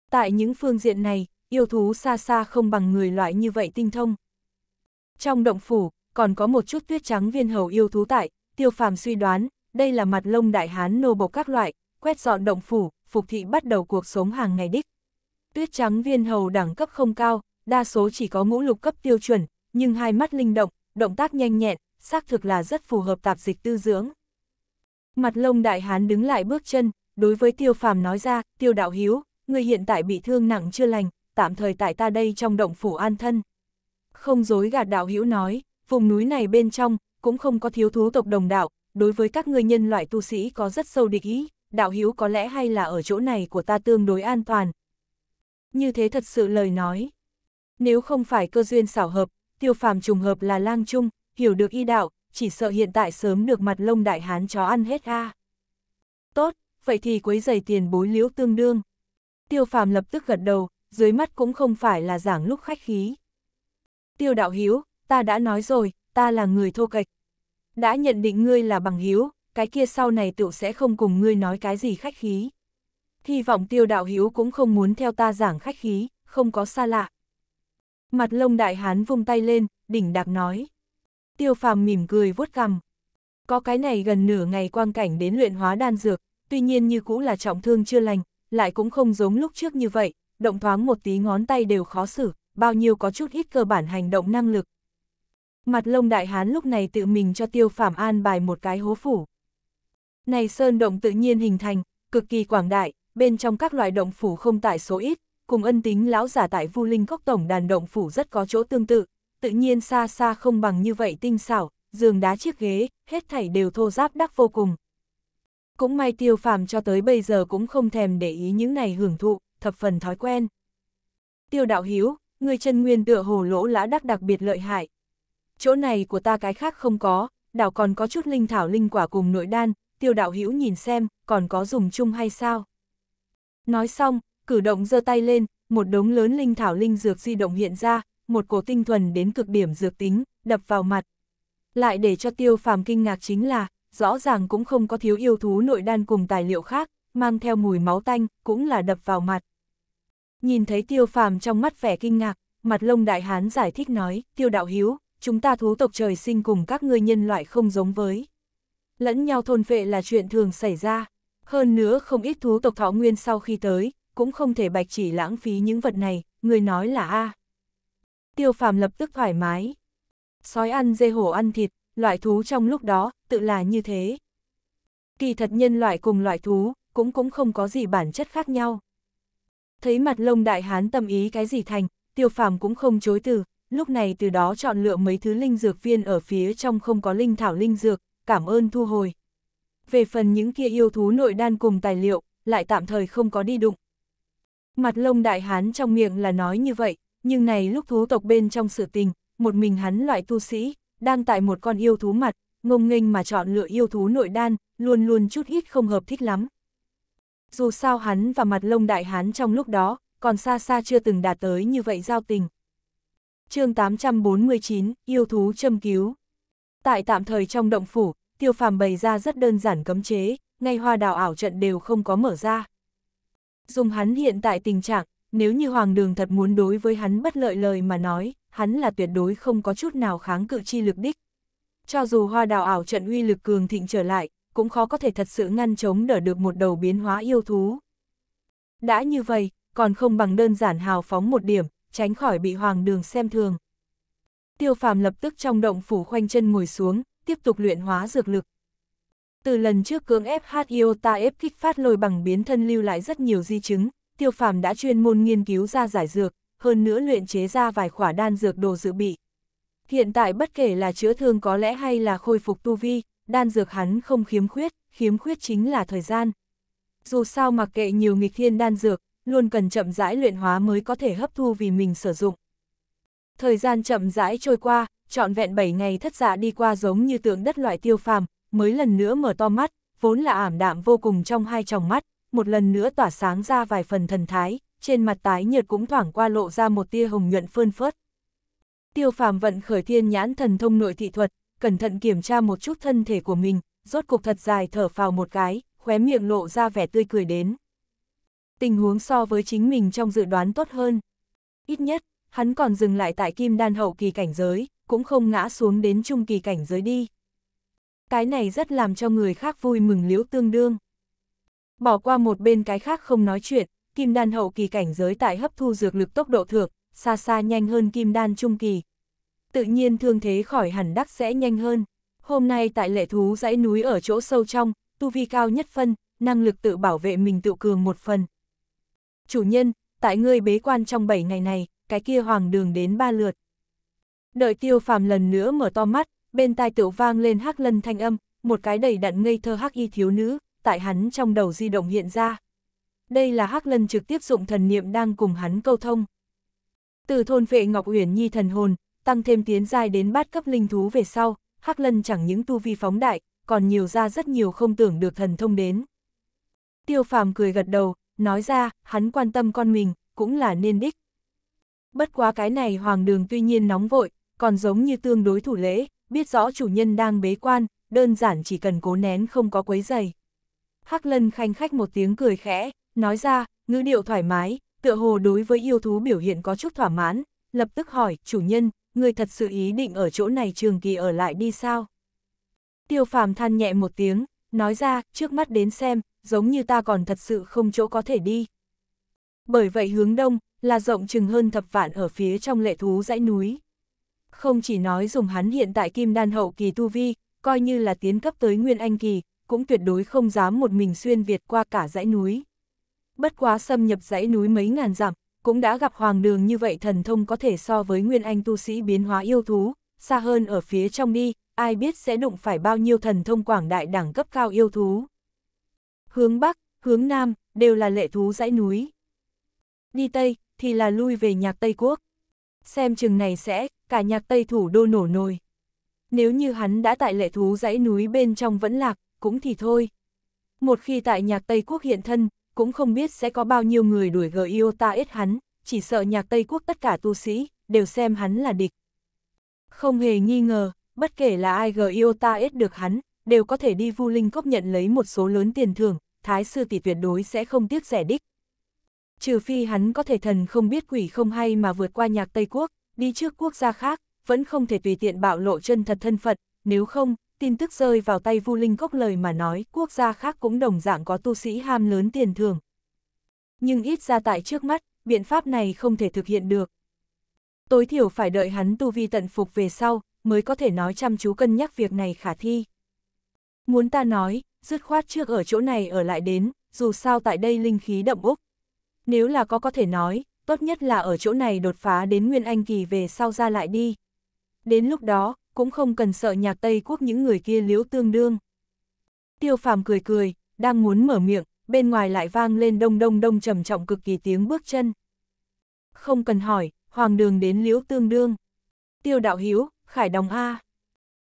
Tại những phương diện này, yêu thú xa xa không bằng người loại như vậy tinh thông. Trong động phủ, còn có một chút tuyết trắng viên hầu yêu thú tại, tiêu phàm suy đoán, đây là mặt lông đại hán nô bộc các loại, quét dọn động phủ, phục thị bắt đầu cuộc sống hàng ngày đích. Tuyết trắng viên hầu đẳng cấp không cao, đa số chỉ có ngũ lục cấp tiêu chuẩn, nhưng hai mắt linh động, động tác nhanh nhẹn, xác thực là rất phù hợp tạp dịch tư dưỡng. Mặt lông đại hán đứng lại bước chân, đối với tiêu phàm nói ra, tiêu đạo hiếu, người hiện tại bị thương nặng chưa lành, tạm thời tại ta đây trong động phủ an thân. Không dối gạt đạo hữu nói, vùng núi này bên trong, cũng không có thiếu thú tộc đồng đạo, đối với các ngươi nhân loại tu sĩ có rất sâu địch ý, đạo hữu có lẽ hay là ở chỗ này của ta tương đối an toàn. Như thế thật sự lời nói. Nếu không phải cơ duyên xảo hợp, tiêu phàm trùng hợp là lang chung hiểu được y đạo, chỉ sợ hiện tại sớm được mặt lông đại hán chó ăn hết a. Tốt, vậy thì quấy giày tiền bối liễu tương đương. Tiêu phàm lập tức gật đầu, dưới mắt cũng không phải là giảng lúc khách khí. Tiêu đạo hiếu, ta đã nói rồi, ta là người thô kịch, Đã nhận định ngươi là bằng hiếu, cái kia sau này tựu sẽ không cùng ngươi nói cái gì khách khí. Hy vọng tiêu đạo hiếu cũng không muốn theo ta giảng khách khí, không có xa lạ. Mặt lông đại hán vung tay lên, đỉnh đạc nói. Tiêu phàm mỉm cười vuốt cằm. Có cái này gần nửa ngày quang cảnh đến luyện hóa đan dược, tuy nhiên như cũ là trọng thương chưa lành, lại cũng không giống lúc trước như vậy, động thoáng một tí ngón tay đều khó xử, bao nhiêu có chút ít cơ bản hành động năng lực. Mặt lông đại hán lúc này tự mình cho tiêu phạm an bài một cái hố phủ. Này sơn động tự nhiên hình thành, cực kỳ quảng đại, bên trong các loại động phủ không tại số ít, cùng ân tính lão giả tại Vu Linh Cốc tổng đàn động phủ rất có chỗ tương tự, tự nhiên xa xa không bằng như vậy tinh xảo, giường đá chiếc ghế, hết thảy đều thô giáp đắc vô cùng. Cũng may tiêu phàm cho tới bây giờ cũng không thèm để ý những này hưởng thụ thập phần thói quen. Tiêu đạo hiếu, người chân nguyên tựa hồ lỗ lã đắc đặc biệt lợi hại. Chỗ này của ta cái khác không có, đảo còn có chút linh thảo linh quả cùng nội đan, tiêu đạo Hiếu nhìn xem, còn có dùng chung hay sao? Nói xong, cử động giơ tay lên, một đống lớn linh thảo linh dược di động hiện ra, một cổ tinh thuần đến cực điểm dược tính, đập vào mặt. Lại để cho tiêu phàm kinh ngạc chính là, rõ ràng cũng không có thiếu yêu thú nội đan cùng tài liệu khác, mang theo mùi máu tanh, cũng là đập vào mặt. Nhìn thấy tiêu phàm trong mắt vẻ kinh ngạc, mặt lông đại hán giải thích nói, tiêu đạo hiếu, chúng ta thú tộc trời sinh cùng các ngươi nhân loại không giống với. Lẫn nhau thôn vệ là chuyện thường xảy ra, hơn nữa không ít thú tộc thọ nguyên sau khi tới, cũng không thể bạch chỉ lãng phí những vật này, người nói là A. Tiêu phàm lập tức thoải mái. Sói ăn dê hổ ăn thịt, loại thú trong lúc đó, tự là như thế. Kỳ thật nhân loại cùng loại thú, cũng cũng không có gì bản chất khác nhau thấy mặt lông đại hán tâm ý cái gì thành, tiêu phàm cũng không chối từ, lúc này từ đó chọn lựa mấy thứ linh dược viên ở phía trong không có linh thảo linh dược, cảm ơn thu hồi. Về phần những kia yêu thú nội đan cùng tài liệu, lại tạm thời không có đi đụng. Mặt lông đại hán trong miệng là nói như vậy, nhưng này lúc thú tộc bên trong sự tình, một mình hắn loại tu sĩ, đang tại một con yêu thú mặt, ngông nghênh mà chọn lựa yêu thú nội đan, luôn luôn chút ít không hợp thích lắm dù sao hắn và mặt lông đại hán trong lúc đó, còn xa xa chưa từng đạt tới như vậy giao tình. chương 849, Yêu thú châm cứu Tại tạm thời trong động phủ, tiêu phàm bày ra rất đơn giản cấm chế, ngay hoa đào ảo trận đều không có mở ra. Dùng hắn hiện tại tình trạng, nếu như hoàng đường thật muốn đối với hắn bất lợi lời mà nói, hắn là tuyệt đối không có chút nào kháng cự chi lực đích. Cho dù hoa đào ảo trận uy lực cường thịnh trở lại, cũng khó có thể thật sự ngăn chống đỡ được một đầu biến hóa yêu thú. Đã như vậy, còn không bằng đơn giản hào phóng một điểm, tránh khỏi bị hoàng đường xem thường. Tiêu phàm lập tức trong động phủ khoanh chân ngồi xuống, tiếp tục luyện hóa dược lực. Từ lần trước cưỡng ép hát ta ép kích phát lôi bằng biến thân lưu lại rất nhiều di chứng, tiêu phàm đã chuyên môn nghiên cứu ra giải dược, hơn nữa luyện chế ra vài khỏa đan dược đồ dự bị. Hiện tại bất kể là chữa thương có lẽ hay là khôi phục tu vi, đan dược hắn không khiếm khuyết, khiếm khuyết chính là thời gian. Dù sao mặc kệ nhiều nghịch thiên đan dược, luôn cần chậm rãi luyện hóa mới có thể hấp thu vì mình sử dụng. Thời gian chậm rãi trôi qua, trọn vẹn 7 ngày thất dạ đi qua giống như tượng đất loại tiêu phàm, mới lần nữa mở to mắt, vốn là ảm đạm vô cùng trong hai tròng mắt, một lần nữa tỏa sáng ra vài phần thần thái, trên mặt tái nhợt cũng thoảng qua lộ ra một tia hồng nhuận phơn phớt. Tiêu phàm vận khởi thiên nhãn thần thông nội thị thuật, cẩn thận kiểm tra một chút thân thể của mình, rốt cục thật dài thở phào một cái, khóe miệng lộ ra vẻ tươi cười đến. Tình huống so với chính mình trong dự đoán tốt hơn. Ít nhất, hắn còn dừng lại tại kim đan hậu kỳ cảnh giới, cũng không ngã xuống đến trung kỳ cảnh giới đi. Cái này rất làm cho người khác vui mừng liễu tương đương. Bỏ qua một bên cái khác không nói chuyện, kim đan hậu kỳ cảnh giới tại hấp thu dược lực tốc độ thượng, xa xa nhanh hơn kim đan trung kỳ, tự nhiên thương thế khỏi hẳn đắc sẽ nhanh hơn. Hôm nay tại lệ thú dãy núi ở chỗ sâu trong, tu vi cao nhất phân, năng lực tự bảo vệ mình tự cường một phần. Chủ nhân, tại ngươi bế quan trong 7 ngày này, cái kia hoàng đường đến ba lượt. Đợi tiêu phàm lần nữa mở to mắt, bên tai tựu vang lên hắc lân thanh âm, một cái đầy đặn ngây thơ hắc y thiếu nữ, tại hắn trong đầu di động hiện ra. Đây là hắc lân trực tiếp dụng thần niệm đang cùng hắn câu thông. Từ thôn vệ Ngọc Uyển Nhi thần hồn, tăng thêm tiến giai đến bát cấp linh thú về sau, Hắc Lân chẳng những tu vi phóng đại, còn nhiều ra rất nhiều không tưởng được thần thông đến. Tiêu phàm cười gật đầu, nói ra, hắn quan tâm con mình, cũng là nên đích. Bất quá cái này hoàng đường tuy nhiên nóng vội, còn giống như tương đối thủ lễ, biết rõ chủ nhân đang bế quan, đơn giản chỉ cần cố nén không có quấy giày. Hắc lân khanh khách một tiếng cười khẽ, nói ra, ngữ điệu thoải mái, tựa hồ đối với yêu thú biểu hiện có chút thỏa mãn, lập tức hỏi, chủ nhân, người thật sự ý định ở chỗ này trường kỳ ở lại đi sao? Tiêu phàm than nhẹ một tiếng, nói ra, trước mắt đến xem, giống như ta còn thật sự không chỗ có thể đi. Bởi vậy hướng đông, là rộng chừng hơn thập vạn ở phía trong lệ thú dãy núi. Không chỉ nói dùng hắn hiện tại kim đan hậu kỳ tu vi, coi như là tiến cấp tới nguyên anh kỳ, cũng tuyệt đối không dám một mình xuyên Việt qua cả dãy núi. Bất quá xâm nhập dãy núi mấy ngàn dặm, cũng đã gặp hoàng đường như vậy thần thông có thể so với nguyên anh tu sĩ biến hóa yêu thú, xa hơn ở phía trong đi, ai biết sẽ đụng phải bao nhiêu thần thông quảng đại đẳng cấp cao yêu thú. Hướng Bắc, hướng Nam, đều là lệ thú dãy núi. Đi Tây, thì là lui về nhạc Tây Quốc. Xem chừng này sẽ, cả nhạc Tây thủ đô nổ nồi. Nếu như hắn đã tại lệ thú dãy núi bên trong vẫn lạc, cũng thì thôi. Một khi tại nhạc Tây Quốc hiện thân, cũng không biết sẽ có bao nhiêu người đuổi gờ ta ít hắn, chỉ sợ nhạc Tây Quốc tất cả tu sĩ, đều xem hắn là địch. Không hề nghi ngờ, bất kể là ai gờ ta ít được hắn, đều có thể đi vu linh cốc nhận lấy một số lớn tiền thưởng, thái sư tỷ tuyệt đối sẽ không tiếc rẻ đích. Trừ phi hắn có thể thần không biết quỷ không hay mà vượt qua nhạc Tây Quốc, đi trước quốc gia khác, vẫn không thể tùy tiện bạo lộ chân thật thân phận, nếu không, tin tức rơi vào tay Vu Linh Cốc lời mà nói, quốc gia khác cũng đồng dạng có tu sĩ ham lớn tiền thưởng. Nhưng ít ra tại trước mắt, biện pháp này không thể thực hiện được. Tối thiểu phải đợi hắn tu vi tận phục về sau, mới có thể nói chăm chú cân nhắc việc này khả thi. Muốn ta nói, dứt khoát trước ở chỗ này ở lại đến, dù sao tại đây linh khí đậm úc. Nếu là có có thể nói, tốt nhất là ở chỗ này đột phá đến Nguyên Anh Kỳ về sau ra lại đi. Đến lúc đó, cũng không cần sợ nhạc Tây quốc những người kia liếu tương đương. Tiêu phàm cười cười, đang muốn mở miệng, bên ngoài lại vang lên đông đông đông trầm trọng cực kỳ tiếng bước chân. Không cần hỏi, hoàng đường đến liếu tương đương. Tiêu đạo hiếu, khải đồng A.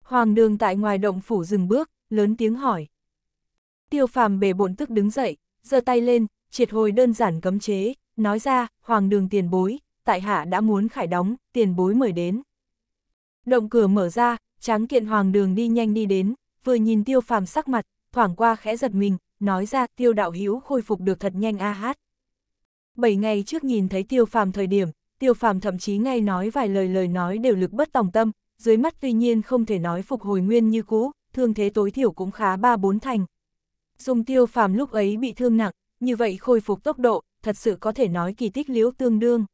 Hoàng đường tại ngoài động phủ dừng bước, lớn tiếng hỏi. Tiêu phàm bề bộn tức đứng dậy, giơ tay lên, triệt hồi đơn giản cấm chế, nói ra, hoàng đường tiền bối, tại hạ đã muốn khải đóng, tiền bối mời đến. Động cửa mở ra, tráng kiện hoàng đường đi nhanh đi đến, vừa nhìn tiêu phàm sắc mặt, thoảng qua khẽ giật mình, nói ra tiêu đạo hữu khôi phục được thật nhanh a hát. Bảy ngày trước nhìn thấy tiêu phàm thời điểm, tiêu phàm thậm chí ngay nói vài lời lời nói đều lực bất tòng tâm, dưới mắt tuy nhiên không thể nói phục hồi nguyên như cũ, thương thế tối thiểu cũng khá ba bốn thành. Dùng tiêu phàm lúc ấy bị thương nặng, như vậy khôi phục tốc độ, thật sự có thể nói kỳ tích liễu tương đương.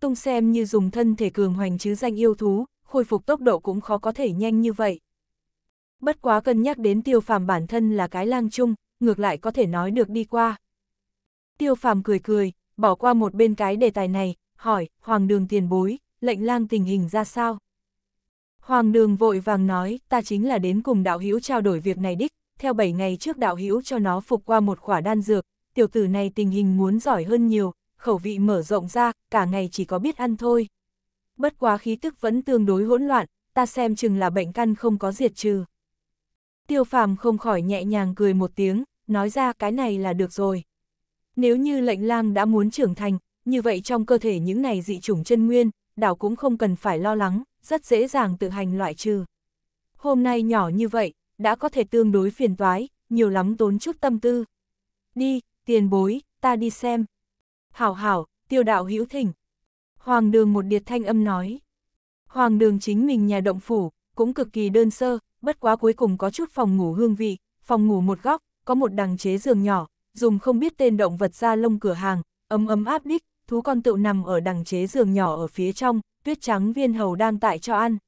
Tung xem như dùng thân thể cường hoành chứ danh yêu thú, khôi phục tốc độ cũng khó có thể nhanh như vậy. Bất quá cân nhắc đến tiêu phàm bản thân là cái lang chung, ngược lại có thể nói được đi qua. Tiêu phàm cười cười, bỏ qua một bên cái đề tài này, hỏi, hoàng đường tiền bối, lệnh lang tình hình ra sao? Hoàng đường vội vàng nói, ta chính là đến cùng đạo hữu trao đổi việc này đích, theo 7 ngày trước đạo hữu cho nó phục qua một khỏa đan dược, tiểu tử này tình hình muốn giỏi hơn nhiều, khẩu vị mở rộng ra, cả ngày chỉ có biết ăn thôi bất quá khí tức vẫn tương đối hỗn loạn, ta xem chừng là bệnh căn không có diệt trừ. Tiêu phàm không khỏi nhẹ nhàng cười một tiếng, nói ra cái này là được rồi. Nếu như lệnh lang đã muốn trưởng thành, như vậy trong cơ thể những này dị chủng chân nguyên, đảo cũng không cần phải lo lắng, rất dễ dàng tự hành loại trừ. Hôm nay nhỏ như vậy, đã có thể tương đối phiền toái, nhiều lắm tốn chút tâm tư. Đi, tiền bối, ta đi xem. Hảo hảo, tiêu đạo hữu thỉnh. Hoàng đường một điệt thanh âm nói. Hoàng đường chính mình nhà động phủ, cũng cực kỳ đơn sơ, bất quá cuối cùng có chút phòng ngủ hương vị, phòng ngủ một góc, có một đằng chế giường nhỏ, dùng không biết tên động vật ra lông cửa hàng, ấm ấm áp đích, thú con tựu nằm ở đằng chế giường nhỏ ở phía trong, tuyết trắng viên hầu đang tại cho ăn.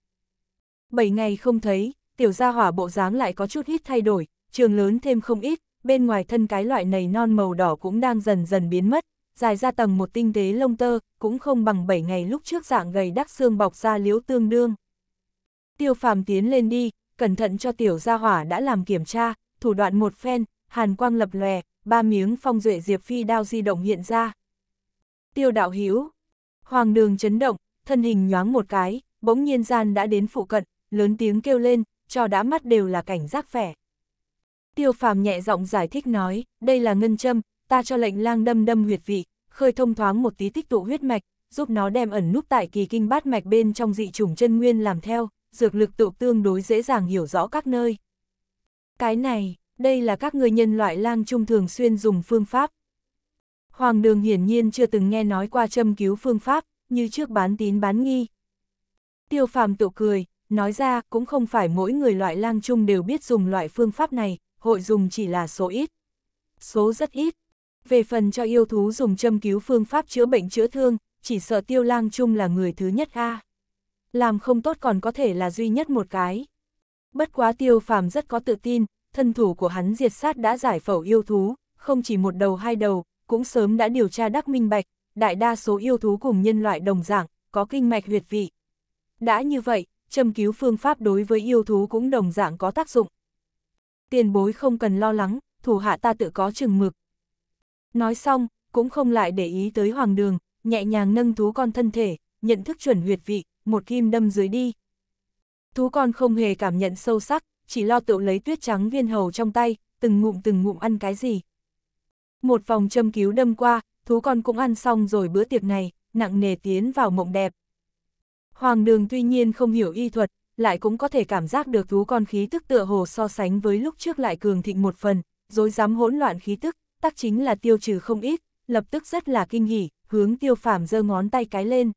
Bảy ngày không thấy, tiểu gia hỏa bộ dáng lại có chút ít thay đổi, trường lớn thêm không ít, bên ngoài thân cái loại này non màu đỏ cũng đang dần dần biến mất, dài ra tầng một tinh tế lông tơ, cũng không bằng 7 ngày lúc trước dạng gầy đắc xương bọc ra liếu tương đương. Tiêu phàm tiến lên đi, cẩn thận cho tiểu gia hỏa đã làm kiểm tra, thủ đoạn một phen, hàn quang lập lòe, ba miếng phong duệ diệp phi đao di động hiện ra. Tiêu đạo hiếu, hoàng đường chấn động, thân hình nhoáng một cái, bỗng nhiên gian đã đến phụ cận, lớn tiếng kêu lên, cho đã mắt đều là cảnh giác vẻ. Tiêu phàm nhẹ giọng giải thích nói, đây là ngân châm, ta cho lệnh lang đâm đâm huyệt vị, khơi thông thoáng một tí tích tụ huyết mạch, giúp nó đem ẩn núp tại kỳ kinh bát mạch bên trong dị chủng chân nguyên làm theo, dược lực tụ tương đối dễ dàng hiểu rõ các nơi. Cái này, đây là các người nhân loại lang trung thường xuyên dùng phương pháp. Hoàng đường hiển nhiên chưa từng nghe nói qua châm cứu phương pháp, như trước bán tín bán nghi. Tiêu phàm tụ cười, nói ra cũng không phải mỗi người loại lang trung đều biết dùng loại phương pháp này, hội dùng chỉ là số ít. Số rất ít, về phần cho yêu thú dùng châm cứu phương pháp chữa bệnh chữa thương, chỉ sợ tiêu lang chung là người thứ nhất a Làm không tốt còn có thể là duy nhất một cái. Bất quá tiêu phàm rất có tự tin, thân thủ của hắn diệt sát đã giải phẫu yêu thú, không chỉ một đầu hai đầu, cũng sớm đã điều tra đắc minh bạch, đại đa số yêu thú cùng nhân loại đồng dạng, có kinh mạch huyệt vị. Đã như vậy, châm cứu phương pháp đối với yêu thú cũng đồng dạng có tác dụng. Tiền bối không cần lo lắng, thủ hạ ta tự có chừng mực, Nói xong, cũng không lại để ý tới hoàng đường, nhẹ nhàng nâng thú con thân thể, nhận thức chuẩn huyệt vị, một kim đâm dưới đi. Thú con không hề cảm nhận sâu sắc, chỉ lo tự lấy tuyết trắng viên hầu trong tay, từng ngụm từng ngụm ăn cái gì. Một vòng châm cứu đâm qua, thú con cũng ăn xong rồi bữa tiệc này, nặng nề tiến vào mộng đẹp. Hoàng đường tuy nhiên không hiểu y thuật, lại cũng có thể cảm giác được thú con khí tức tựa hồ so sánh với lúc trước lại cường thịnh một phần, dối dám hỗn loạn khí tức, tắc chính là tiêu trừ không ít, lập tức rất là kinh hỉ, hướng tiêu phàm giơ ngón tay cái lên.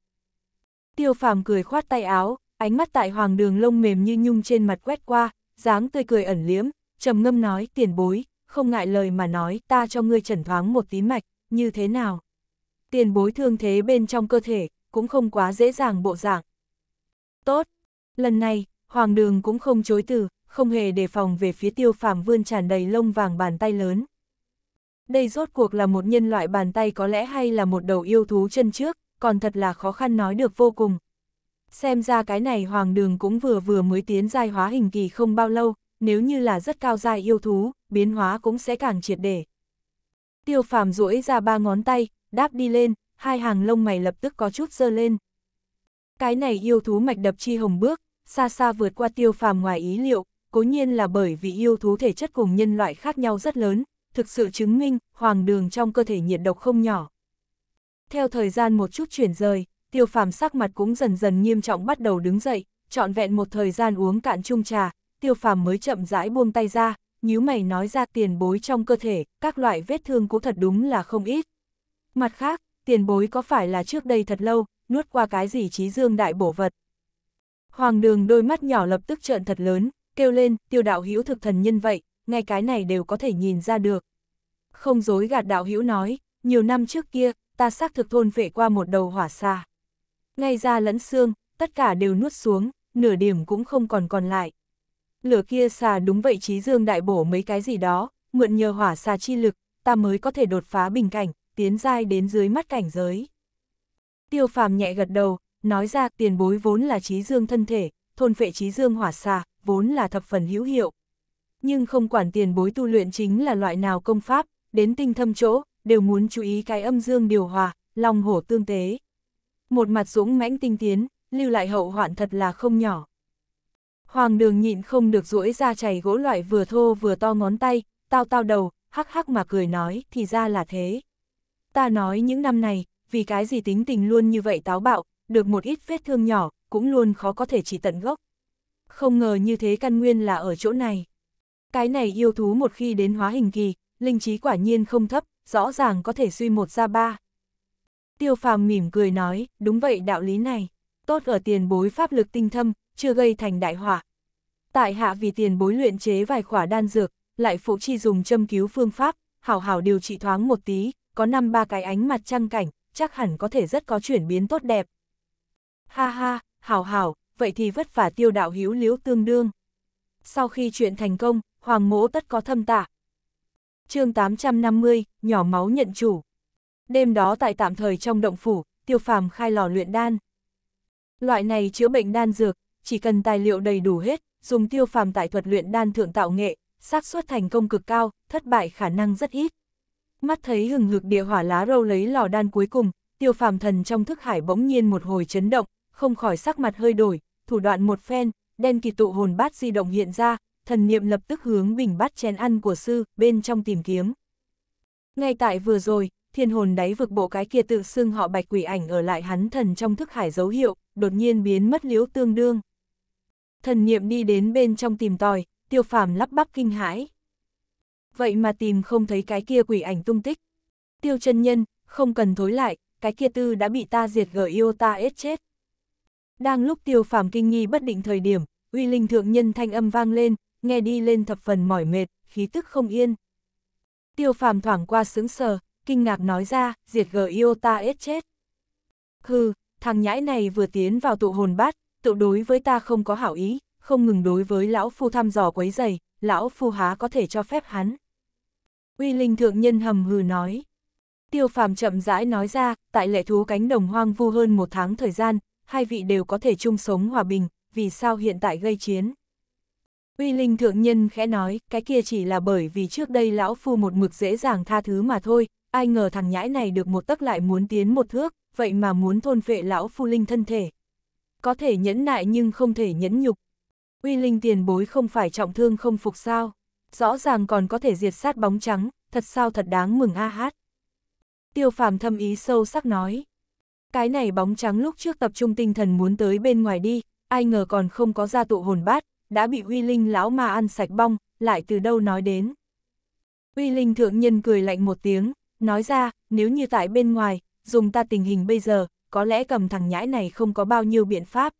Tiêu phàm cười khoát tay áo, ánh mắt tại hoàng đường lông mềm như nhung trên mặt quét qua, dáng tươi cười ẩn liếm, trầm ngâm nói tiền bối, không ngại lời mà nói ta cho ngươi trần thoáng một tí mạch, như thế nào. Tiền bối thương thế bên trong cơ thể, cũng không quá dễ dàng bộ dạng. Tốt, lần này, hoàng đường cũng không chối từ, không hề đề phòng về phía tiêu phàm vươn tràn đầy lông vàng bàn tay lớn đây rốt cuộc là một nhân loại bàn tay có lẽ hay là một đầu yêu thú chân trước, còn thật là khó khăn nói được vô cùng. Xem ra cái này hoàng đường cũng vừa vừa mới tiến giai hóa hình kỳ không bao lâu, nếu như là rất cao giai yêu thú, biến hóa cũng sẽ càng triệt để. Tiêu phàm duỗi ra ba ngón tay, đáp đi lên, hai hàng lông mày lập tức có chút dơ lên. Cái này yêu thú mạch đập chi hồng bước, xa xa vượt qua tiêu phàm ngoài ý liệu, cố nhiên là bởi vì yêu thú thể chất cùng nhân loại khác nhau rất lớn, thực sự chứng minh hoàng đường trong cơ thể nhiệt độc không nhỏ. Theo thời gian một chút chuyển rời, tiêu phàm sắc mặt cũng dần dần nghiêm trọng bắt đầu đứng dậy, trọn vẹn một thời gian uống cạn chung trà, tiêu phàm mới chậm rãi buông tay ra, nhíu mày nói ra tiền bối trong cơ thể, các loại vết thương cũng thật đúng là không ít. Mặt khác, tiền bối có phải là trước đây thật lâu, nuốt qua cái gì trí dương đại bổ vật. Hoàng đường đôi mắt nhỏ lập tức trợn thật lớn, kêu lên, tiêu đạo hữu thực thần nhân vậy, ngay cái này đều có thể nhìn ra được. Không dối gạt đạo hữu nói, nhiều năm trước kia, ta xác thực thôn vệ qua một đầu hỏa xa. Ngay ra lẫn xương, tất cả đều nuốt xuống, nửa điểm cũng không còn còn lại. Lửa kia xà đúng vậy trí dương đại bổ mấy cái gì đó, mượn nhờ hỏa xà chi lực, ta mới có thể đột phá bình cảnh, tiến dai đến dưới mắt cảnh giới. Tiêu phàm nhẹ gật đầu, nói ra tiền bối vốn là trí dương thân thể, thôn vệ trí dương hỏa xà, vốn là thập phần hữu hiệu nhưng không quản tiền bối tu luyện chính là loại nào công pháp, đến tinh thâm chỗ, đều muốn chú ý cái âm dương điều hòa, lòng hổ tương tế. Một mặt dũng mãnh tinh tiến, lưu lại hậu hoạn thật là không nhỏ. Hoàng đường nhịn không được rũi ra chảy gỗ loại vừa thô vừa to ngón tay, tao tao đầu, hắc hắc mà cười nói, thì ra là thế. Ta nói những năm này, vì cái gì tính tình luôn như vậy táo bạo, được một ít vết thương nhỏ, cũng luôn khó có thể chỉ tận gốc. Không ngờ như thế căn nguyên là ở chỗ này. Cái này yêu thú một khi đến hóa hình kỳ, linh trí quả nhiên không thấp, rõ ràng có thể suy một ra ba. Tiêu phàm mỉm cười nói, đúng vậy đạo lý này, tốt ở tiền bối pháp lực tinh thâm, chưa gây thành đại họa. Tại hạ vì tiền bối luyện chế vài khỏa đan dược, lại phụ chi dùng châm cứu phương pháp, hảo hảo điều trị thoáng một tí, có năm ba cái ánh mặt trăng cảnh, chắc hẳn có thể rất có chuyển biến tốt đẹp. Ha ha, hảo hảo, vậy thì vất vả tiêu đạo hiếu liễu tương đương. Sau khi chuyện thành công, hoàng mỗ tất có thâm tả. chương 850, nhỏ máu nhận chủ. Đêm đó tại tạm thời trong động phủ, tiêu phàm khai lò luyện đan. Loại này chữa bệnh đan dược, chỉ cần tài liệu đầy đủ hết, dùng tiêu phàm tại thuật luyện đan thượng tạo nghệ, xác suất thành công cực cao, thất bại khả năng rất ít. Mắt thấy hừng hực địa hỏa lá râu lấy lò đan cuối cùng, tiêu phàm thần trong thức hải bỗng nhiên một hồi chấn động, không khỏi sắc mặt hơi đổi, thủ đoạn một phen, đen kỳ tụ hồn bát di động hiện ra, thần niệm lập tức hướng bình bát chén ăn của sư, bên trong tìm kiếm. Ngay tại vừa rồi, thiên hồn đáy vực bộ cái kia tự xưng họ bạch quỷ ảnh ở lại hắn thần trong thức hải dấu hiệu, đột nhiên biến mất liếu tương đương. Thần niệm đi đến bên trong tìm tòi, tiêu phàm lắp bắp kinh hãi. Vậy mà tìm không thấy cái kia quỷ ảnh tung tích. Tiêu chân nhân, không cần thối lại, cái kia tư đã bị ta diệt gở yêu ta ết chết. Đang lúc tiêu phàm kinh nghi bất định thời điểm, uy linh thượng nhân thanh âm vang lên, nghe đi lên thập phần mỏi mệt, khí tức không yên. Tiêu phàm thoảng qua sướng sờ, kinh ngạc nói ra, diệt gờ yêu ta ết chết. Hừ, thằng nhãi này vừa tiến vào tụ hồn bát, tự đối với ta không có hảo ý, không ngừng đối với lão phu thăm dò quấy dày, lão phu há có thể cho phép hắn. Uy linh thượng nhân hầm hừ nói. Tiêu phàm chậm rãi nói ra, tại lệ thú cánh đồng hoang vu hơn một tháng thời gian, hai vị đều có thể chung sống hòa bình, vì sao hiện tại gây chiến. Uy Linh Thượng Nhân khẽ nói, cái kia chỉ là bởi vì trước đây lão phu một mực dễ dàng tha thứ mà thôi, ai ngờ thằng nhãi này được một tấc lại muốn tiến một thước, vậy mà muốn thôn vệ lão phu linh thân thể. Có thể nhẫn nại nhưng không thể nhẫn nhục. Uy Linh tiền bối không phải trọng thương không phục sao, rõ ràng còn có thể diệt sát bóng trắng, thật sao thật đáng mừng a hát. Tiêu phàm thâm ý sâu sắc nói. Cái này bóng trắng lúc trước tập trung tinh thần muốn tới bên ngoài đi, ai ngờ còn không có ra tụ hồn bát, đã bị Uy Linh lão mà ăn sạch bong, lại từ đâu nói đến. Uy Linh thượng nhân cười lạnh một tiếng, nói ra, nếu như tại bên ngoài, dùng ta tình hình bây giờ, có lẽ cầm thằng nhãi này không có bao nhiêu biện pháp.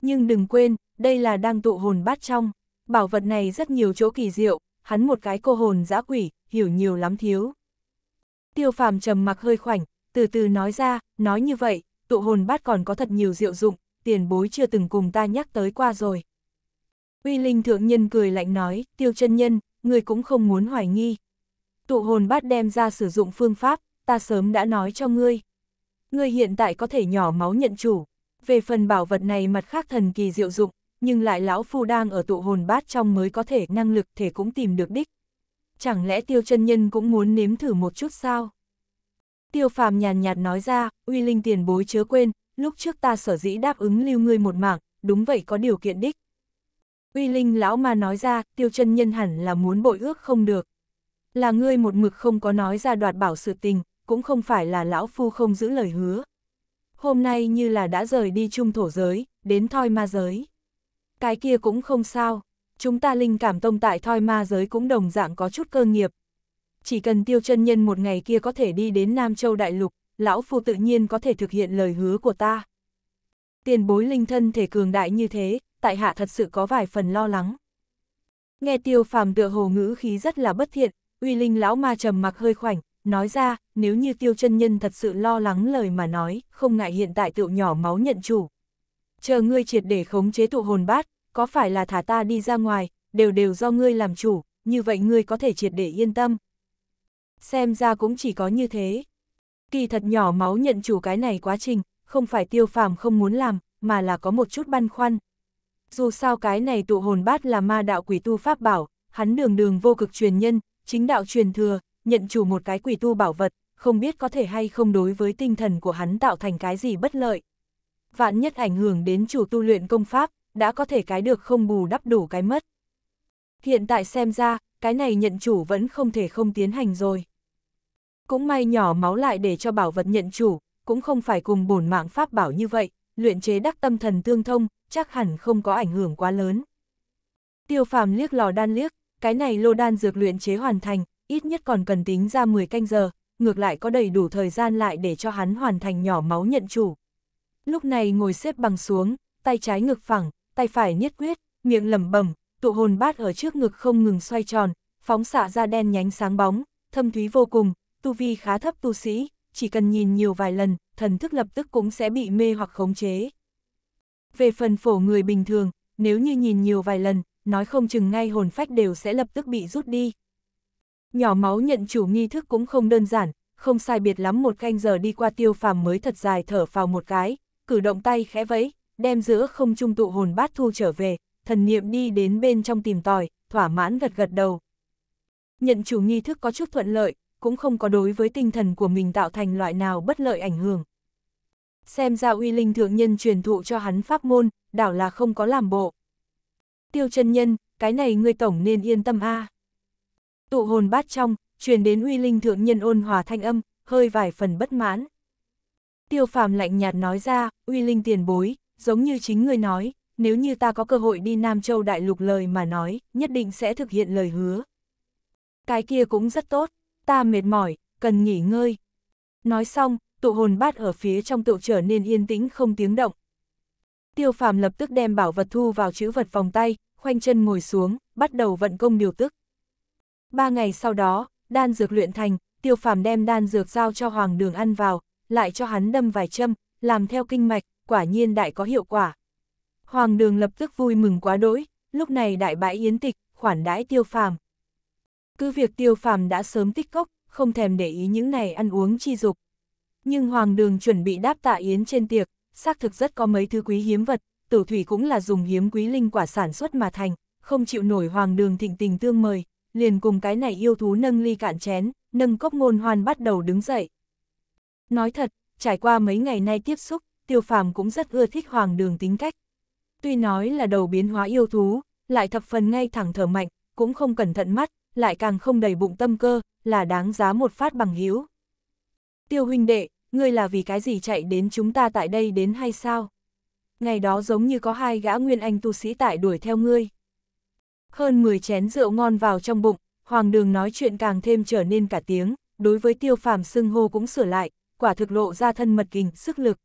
Nhưng đừng quên, đây là đang tụ hồn bát trong, bảo vật này rất nhiều chỗ kỳ diệu, hắn một cái cô hồn giã quỷ, hiểu nhiều lắm thiếu. Tiêu phàm trầm mặc hơi khoảnh, từ từ nói ra, nói như vậy, tụ hồn bát còn có thật nhiều diệu dụng, tiền bối chưa từng cùng ta nhắc tới qua rồi. Uy Linh Thượng Nhân cười lạnh nói, tiêu chân nhân, người cũng không muốn hoài nghi. Tụ hồn bát đem ra sử dụng phương pháp, ta sớm đã nói cho ngươi. Ngươi hiện tại có thể nhỏ máu nhận chủ. Về phần bảo vật này mặt khác thần kỳ diệu dụng, nhưng lại lão phu đang ở tụ hồn bát trong mới có thể năng lực thể cũng tìm được đích. Chẳng lẽ tiêu chân nhân cũng muốn nếm thử một chút sao? Tiêu phàm nhàn nhạt nói ra, uy linh tiền bối chớ quên, lúc trước ta sở dĩ đáp ứng lưu ngươi một mảng, đúng vậy có điều kiện đích. Uy Linh lão mà nói ra, tiêu chân nhân hẳn là muốn bội ước không được. Là ngươi một mực không có nói ra đoạt bảo sự tình, cũng không phải là lão phu không giữ lời hứa. Hôm nay như là đã rời đi trung thổ giới, đến thoi ma giới. Cái kia cũng không sao, chúng ta linh cảm tông tại thoi ma giới cũng đồng dạng có chút cơ nghiệp. Chỉ cần tiêu chân nhân một ngày kia có thể đi đến Nam Châu Đại Lục, lão phu tự nhiên có thể thực hiện lời hứa của ta tiền bối linh thân thể cường đại như thế, tại hạ thật sự có vài phần lo lắng. Nghe tiêu phàm tựa hồ ngữ khí rất là bất thiện, uy linh lão ma trầm mặc hơi khoảnh, nói ra, nếu như tiêu chân nhân thật sự lo lắng lời mà nói, không ngại hiện tại tựu nhỏ máu nhận chủ. Chờ ngươi triệt để khống chế tụ hồn bát, có phải là thả ta đi ra ngoài, đều đều do ngươi làm chủ, như vậy ngươi có thể triệt để yên tâm. Xem ra cũng chỉ có như thế. Kỳ thật nhỏ máu nhận chủ cái này quá trình, không phải tiêu phàm không muốn làm, mà là có một chút băn khoăn. Dù sao cái này tụ hồn bát là ma đạo quỷ tu pháp bảo, hắn đường đường vô cực truyền nhân, chính đạo truyền thừa, nhận chủ một cái quỷ tu bảo vật, không biết có thể hay không đối với tinh thần của hắn tạo thành cái gì bất lợi. Vạn nhất ảnh hưởng đến chủ tu luyện công pháp, đã có thể cái được không bù đắp đủ cái mất. Hiện tại xem ra, cái này nhận chủ vẫn không thể không tiến hành rồi. Cũng may nhỏ máu lại để cho bảo vật nhận chủ, cũng không phải cùng bổn mạng pháp bảo như vậy, luyện chế đắc tâm thần tương thông, chắc hẳn không có ảnh hưởng quá lớn. Tiêu phàm liếc lò đan liếc, cái này lô đan dược luyện chế hoàn thành, ít nhất còn cần tính ra 10 canh giờ, ngược lại có đầy đủ thời gian lại để cho hắn hoàn thành nhỏ máu nhận chủ. Lúc này ngồi xếp bằng xuống, tay trái ngực phẳng, tay phải nhất quyết, miệng lẩm bẩm, tụ hồn bát ở trước ngực không ngừng xoay tròn, phóng xạ ra đen nhánh sáng bóng, thâm thúy vô cùng, tu vi khá thấp tu sĩ, chỉ cần nhìn nhiều vài lần, thần thức lập tức cũng sẽ bị mê hoặc khống chế. Về phần phổ người bình thường, nếu như nhìn nhiều vài lần, nói không chừng ngay hồn phách đều sẽ lập tức bị rút đi. Nhỏ máu nhận chủ nghi thức cũng không đơn giản, không sai biệt lắm một canh giờ đi qua tiêu phàm mới thật dài thở vào một cái, cử động tay khẽ vẫy, đem giữa không trung tụ hồn bát thu trở về, thần niệm đi đến bên trong tìm tòi, thỏa mãn gật gật đầu. Nhận chủ nghi thức có chút thuận lợi, cũng không có đối với tinh thần của mình tạo thành loại nào bất lợi ảnh hưởng. Xem ra uy linh thượng nhân truyền thụ cho hắn pháp môn, đảo là không có làm bộ. Tiêu chân nhân, cái này ngươi tổng nên yên tâm a. À. Tụ hồn bát trong, truyền đến uy linh thượng nhân ôn hòa thanh âm, hơi vài phần bất mãn. Tiêu phàm lạnh nhạt nói ra, uy linh tiền bối, giống như chính ngươi nói, nếu như ta có cơ hội đi Nam Châu Đại Lục lời mà nói, nhất định sẽ thực hiện lời hứa. Cái kia cũng rất tốt, ta mệt mỏi, cần nghỉ ngơi. Nói xong, tụ hồn bát ở phía trong tựu trở nên yên tĩnh không tiếng động. Tiêu phàm lập tức đem bảo vật thu vào chữ vật vòng tay, khoanh chân ngồi xuống, bắt đầu vận công điều tức. Ba ngày sau đó, đan dược luyện thành, tiêu phàm đem đan dược giao cho hoàng đường ăn vào, lại cho hắn đâm vài châm, làm theo kinh mạch, quả nhiên đại có hiệu quả. Hoàng đường lập tức vui mừng quá đỗi, lúc này đại bãi yến tịch, khoản đãi tiêu phàm. Cứ việc tiêu phàm đã sớm tích cốc, không thèm để ý những này ăn uống chi dục. Nhưng hoàng đường chuẩn bị đáp tạ yến trên tiệc, xác thực rất có mấy thứ quý hiếm vật, tử thủy cũng là dùng hiếm quý linh quả sản xuất mà thành, không chịu nổi hoàng đường thịnh tình tương mời, liền cùng cái này yêu thú nâng ly cạn chén, nâng cốc ngôn hoan bắt đầu đứng dậy. Nói thật, trải qua mấy ngày nay tiếp xúc, tiêu phàm cũng rất ưa thích hoàng đường tính cách. Tuy nói là đầu biến hóa yêu thú, lại thập phần ngay thẳng thở mạnh, cũng không cẩn thận mắt, lại càng không đầy bụng tâm cơ, là đáng giá một phát bằng hiếu. Tiêu huynh đệ, ngươi là vì cái gì chạy đến chúng ta tại đây đến hay sao? Ngày đó giống như có hai gã nguyên anh tu sĩ tại đuổi theo ngươi. Hơn 10 chén rượu ngon vào trong bụng, Hoàng đường nói chuyện càng thêm trở nên cả tiếng, đối với tiêu phàm xưng hô cũng sửa lại, quả thực lộ ra thân mật kình, sức lực.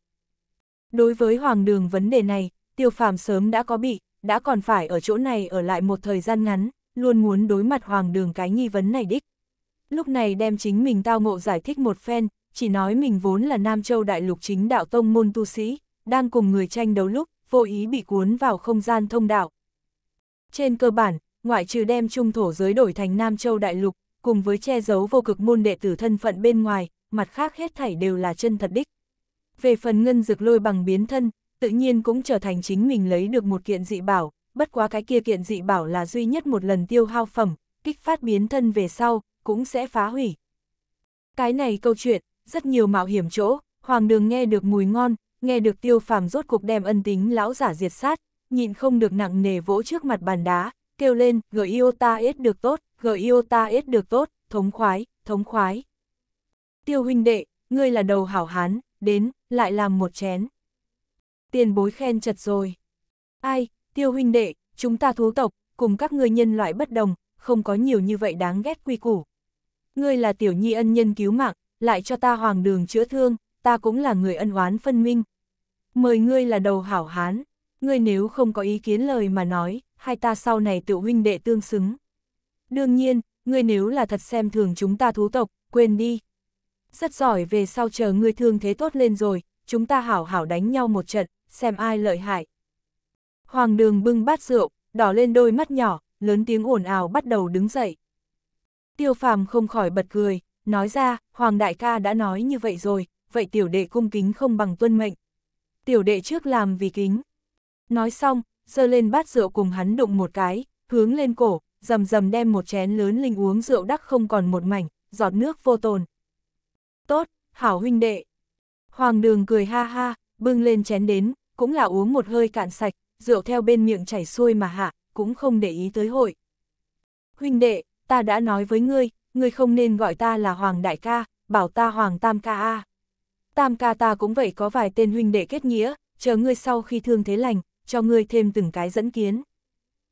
Đối với Hoàng đường vấn đề này, tiêu phàm sớm đã có bị, đã còn phải ở chỗ này ở lại một thời gian ngắn, luôn muốn đối mặt hoàng đường cái nghi vấn này đích. Lúc này đem chính mình tao ngộ giải thích một phen, chỉ nói mình vốn là Nam Châu Đại Lục chính đạo tông môn tu sĩ, đang cùng người tranh đấu lúc, vô ý bị cuốn vào không gian thông đạo. Trên cơ bản, ngoại trừ đem trung thổ giới đổi thành Nam Châu Đại Lục, cùng với che giấu vô cực môn đệ tử thân phận bên ngoài, mặt khác hết thảy đều là chân thật đích. Về phần ngân dược lôi bằng biến thân, tự nhiên cũng trở thành chính mình lấy được một kiện dị bảo, bất quá cái kia kiện dị bảo là duy nhất một lần tiêu hao phẩm, kích phát biến thân về sau, cũng sẽ phá hủy. Cái này câu chuyện, rất nhiều mạo hiểm chỗ, Hoàng đường nghe được mùi ngon, nghe được tiêu phàm rốt cuộc đem ân tính lão giả diệt sát, nhịn không được nặng nề vỗ trước mặt bàn đá, kêu lên, gợi yêu ta ết được tốt, gợi yêu ta ết được tốt, thống khoái, thống khoái. Tiêu huynh đệ, ngươi là đầu hảo hán, đến, lại làm một chén. Tiền bối khen chật rồi. Ai, tiêu huynh đệ, chúng ta thú tộc, cùng các ngươi nhân loại bất đồng, không có nhiều như vậy đáng ghét quy củ. Ngươi là tiểu nhi ân nhân cứu mạng, lại cho ta hoàng đường chữa thương, ta cũng là người ân oán phân minh. Mời ngươi là đầu hảo hán, ngươi nếu không có ý kiến lời mà nói, hai ta sau này tự huynh đệ tương xứng. Đương nhiên, ngươi nếu là thật xem thường chúng ta thú tộc, quên đi. Rất giỏi về sau chờ ngươi thương thế tốt lên rồi, chúng ta hảo hảo đánh nhau một trận, xem ai lợi hại. Hoàng đường bưng bát rượu, đỏ lên đôi mắt nhỏ, lớn tiếng ồn ào bắt đầu đứng dậy. Tiêu phàm không khỏi bật cười, nói ra, Hoàng đại ca đã nói như vậy rồi, vậy tiểu đệ cung kính không bằng tuân mệnh. Tiểu đệ trước làm vì kính. Nói xong, giơ lên bát rượu cùng hắn đụng một cái, hướng lên cổ, dầm dầm đem một chén lớn linh uống rượu đắc không còn một mảnh, giọt nước vô tồn. Tốt, hảo huynh đệ. Hoàng đường cười ha ha, bưng lên chén đến, cũng là uống một hơi cạn sạch, rượu theo bên miệng chảy xuôi mà hạ, cũng không để ý tới hội. Huynh đệ, ta đã nói với ngươi, ngươi không nên gọi ta là Hoàng Đại ca, bảo ta Hoàng Tam ca a. Tam ca ta cũng vậy có vài tên huynh đệ kết nghĩa, chờ ngươi sau khi thương thế lành, cho ngươi thêm từng cái dẫn kiến.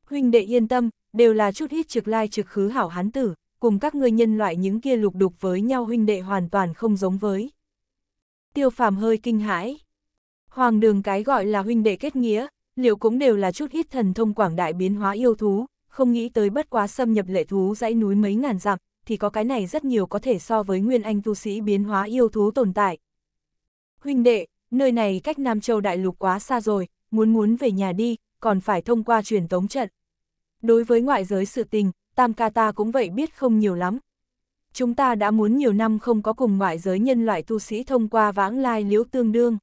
Huynh đệ yên tâm, đều là chút ít trực lai trực khứ hảo hán tử, cùng các ngươi nhân loại những kia lục đục với nhau huynh đệ hoàn toàn không giống với. Tiêu phàm hơi kinh hãi. Hoàng đường cái gọi là huynh đệ kết nghĩa, liệu cũng đều là chút hít thần thông quảng đại biến hóa yêu thú, không nghĩ tới bất quá xâm nhập lệ thú dãy núi mấy ngàn dặm, thì có cái này rất nhiều có thể so với nguyên anh tu sĩ biến hóa yêu thú tồn tại. Huynh đệ, nơi này cách Nam Châu Đại Lục quá xa rồi, muốn muốn về nhà đi, còn phải thông qua truyền tống trận. Đối với ngoại giới sự tình, Tam Ca ta cũng vậy biết không nhiều lắm. Chúng ta đã muốn nhiều năm không có cùng ngoại giới nhân loại tu sĩ thông qua vãng lai liễu tương đương.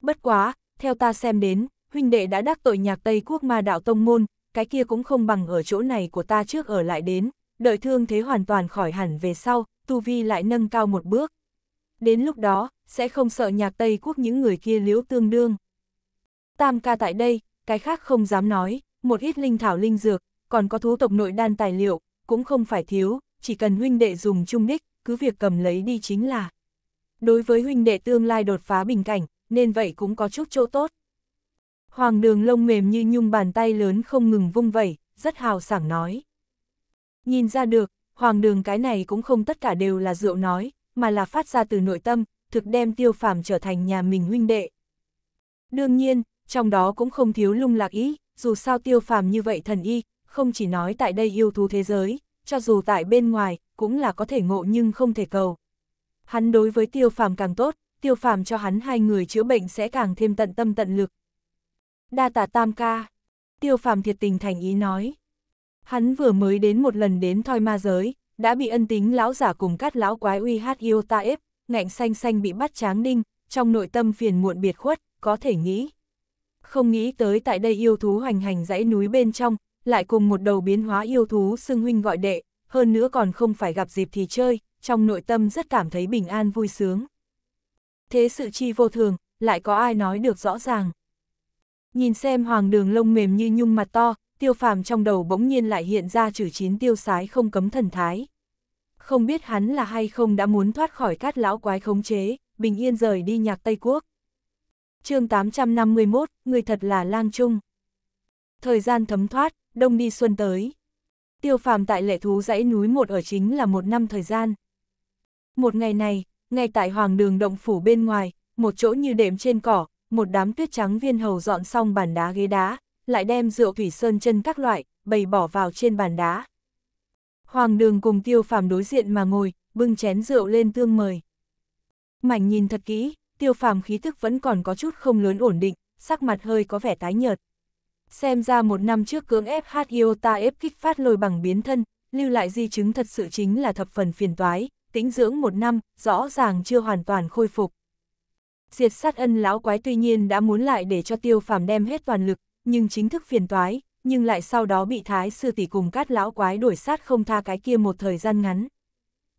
Bất quá, theo ta xem đến, huynh đệ đã đắc tội nhạc Tây Quốc ma đạo tông môn, cái kia cũng không bằng ở chỗ này của ta trước ở lại đến, đợi thương thế hoàn toàn khỏi hẳn về sau, tu vi lại nâng cao một bước. Đến lúc đó, sẽ không sợ nhạc Tây Quốc những người kia liễu tương đương. Tam ca tại đây, cái khác không dám nói, một ít linh thảo linh dược, còn có thú tộc nội đan tài liệu, cũng không phải thiếu, chỉ cần huynh đệ dùng chung đích, cứ việc cầm lấy đi chính là. Đối với huynh đệ tương lai đột phá bình cảnh, nên vậy cũng có chút chỗ tốt. Hoàng đường lông mềm như nhung bàn tay lớn không ngừng vung vẩy, rất hào sảng nói. Nhìn ra được, hoàng đường cái này cũng không tất cả đều là rượu nói, mà là phát ra từ nội tâm, thực đem tiêu phàm trở thành nhà mình huynh đệ. Đương nhiên, trong đó cũng không thiếu lung lạc ý, dù sao tiêu phàm như vậy thần y, không chỉ nói tại đây yêu thú thế giới, cho dù tại bên ngoài, cũng là có thể ngộ nhưng không thể cầu. Hắn đối với tiêu phàm càng tốt, tiêu phàm cho hắn hai người chữa bệnh sẽ càng thêm tận tâm tận lực, đa tạ tam ca. Tiêu phàm thiệt tình thành ý nói. Hắn vừa mới đến một lần đến thoi ma giới, đã bị ân tính lão giả cùng các lão quái uy hát yêu ta ép, ngạnh xanh xanh bị bắt tráng đinh, trong nội tâm phiền muộn biệt khuất, có thể nghĩ. Không nghĩ tới tại đây yêu thú hoành hành dãy núi bên trong, lại cùng một đầu biến hóa yêu thú xưng huynh gọi đệ, hơn nữa còn không phải gặp dịp thì chơi, trong nội tâm rất cảm thấy bình an vui sướng. Thế sự chi vô thường, lại có ai nói được rõ ràng. Nhìn xem hoàng đường lông mềm như nhung mặt to, tiêu phàm trong đầu bỗng nhiên lại hiện ra chữ chín tiêu sái không cấm thần thái. Không biết hắn là hay không đã muốn thoát khỏi cát lão quái khống chế, bình yên rời đi nhạc Tây Quốc. chương 851, người thật là lang trung. Thời gian thấm thoát, đông đi xuân tới. Tiêu phàm tại lệ thú dãy núi một ở chính là một năm thời gian. Một ngày này, ngay tại hoàng đường động phủ bên ngoài, một chỗ như đệm trên cỏ, một đám tuyết trắng viên hầu dọn xong bàn đá ghế đá, lại đem rượu thủy sơn chân các loại, bày bỏ vào trên bàn đá. Hoàng đường cùng tiêu phàm đối diện mà ngồi, bưng chén rượu lên tương mời. Mảnh nhìn thật kỹ, tiêu phàm khí thức vẫn còn có chút không lớn ổn định, sắc mặt hơi có vẻ tái nhợt. Xem ra một năm trước cưỡng ép hát ta ép kích phát lôi bằng biến thân, lưu lại di chứng thật sự chính là thập phần phiền toái, tĩnh dưỡng một năm, rõ ràng chưa hoàn toàn khôi phục diệt sát ân lão quái tuy nhiên đã muốn lại để cho tiêu phàm đem hết toàn lực, nhưng chính thức phiền toái, nhưng lại sau đó bị thái sư tỷ cùng cát lão quái đuổi sát không tha cái kia một thời gian ngắn.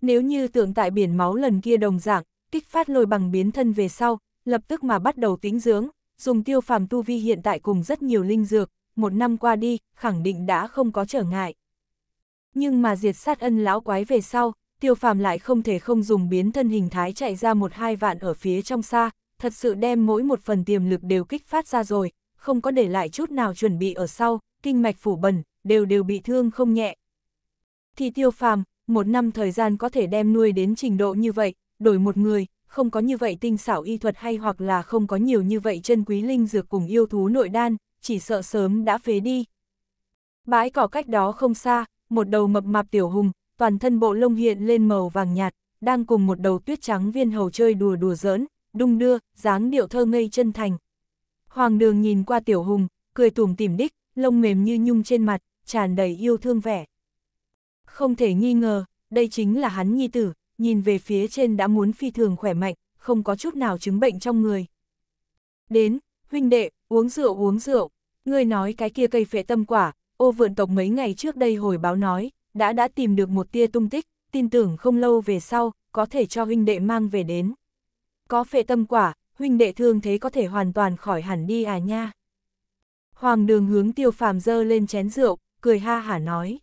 Nếu như tượng tại biển máu lần kia đồng dạng, kích phát lôi bằng biến thân về sau, lập tức mà bắt đầu tính dưỡng, dùng tiêu phàm tu vi hiện tại cùng rất nhiều linh dược, một năm qua đi, khẳng định đã không có trở ngại. Nhưng mà diệt sát ân lão quái về sau, tiêu phàm lại không thể không dùng biến thân hình thái chạy ra một hai vạn ở phía trong xa, thật sự đem mỗi một phần tiềm lực đều kích phát ra rồi, không có để lại chút nào chuẩn bị ở sau, kinh mạch phủ bẩn, đều đều bị thương không nhẹ. Thì tiêu phàm, một năm thời gian có thể đem nuôi đến trình độ như vậy, đổi một người, không có như vậy tinh xảo y thuật hay hoặc là không có nhiều như vậy chân quý linh dược cùng yêu thú nội đan, chỉ sợ sớm đã phế đi. Bãi cỏ cách đó không xa, một đầu mập mạp tiểu hùng, toàn thân bộ lông hiện lên màu vàng nhạt, đang cùng một đầu tuyết trắng viên hầu chơi đùa đùa giỡn, đung đưa, dáng điệu thơ ngây chân thành. Hoàng đường nhìn qua tiểu hùng, cười tủm tìm đích, lông mềm như nhung trên mặt, tràn đầy yêu thương vẻ. Không thể nghi ngờ, đây chính là hắn nhi tử, nhìn về phía trên đã muốn phi thường khỏe mạnh, không có chút nào chứng bệnh trong người. Đến, huynh đệ, uống rượu uống rượu, ngươi nói cái kia cây phệ tâm quả, ô vượn tộc mấy ngày trước đây hồi báo nói, đã đã tìm được một tia tung tích, tin tưởng không lâu về sau, có thể cho huynh đệ mang về đến có phệ tâm quả, huynh đệ thương thế có thể hoàn toàn khỏi hẳn đi à nha. Hoàng đường hướng tiêu phàm dơ lên chén rượu, cười ha hả nói.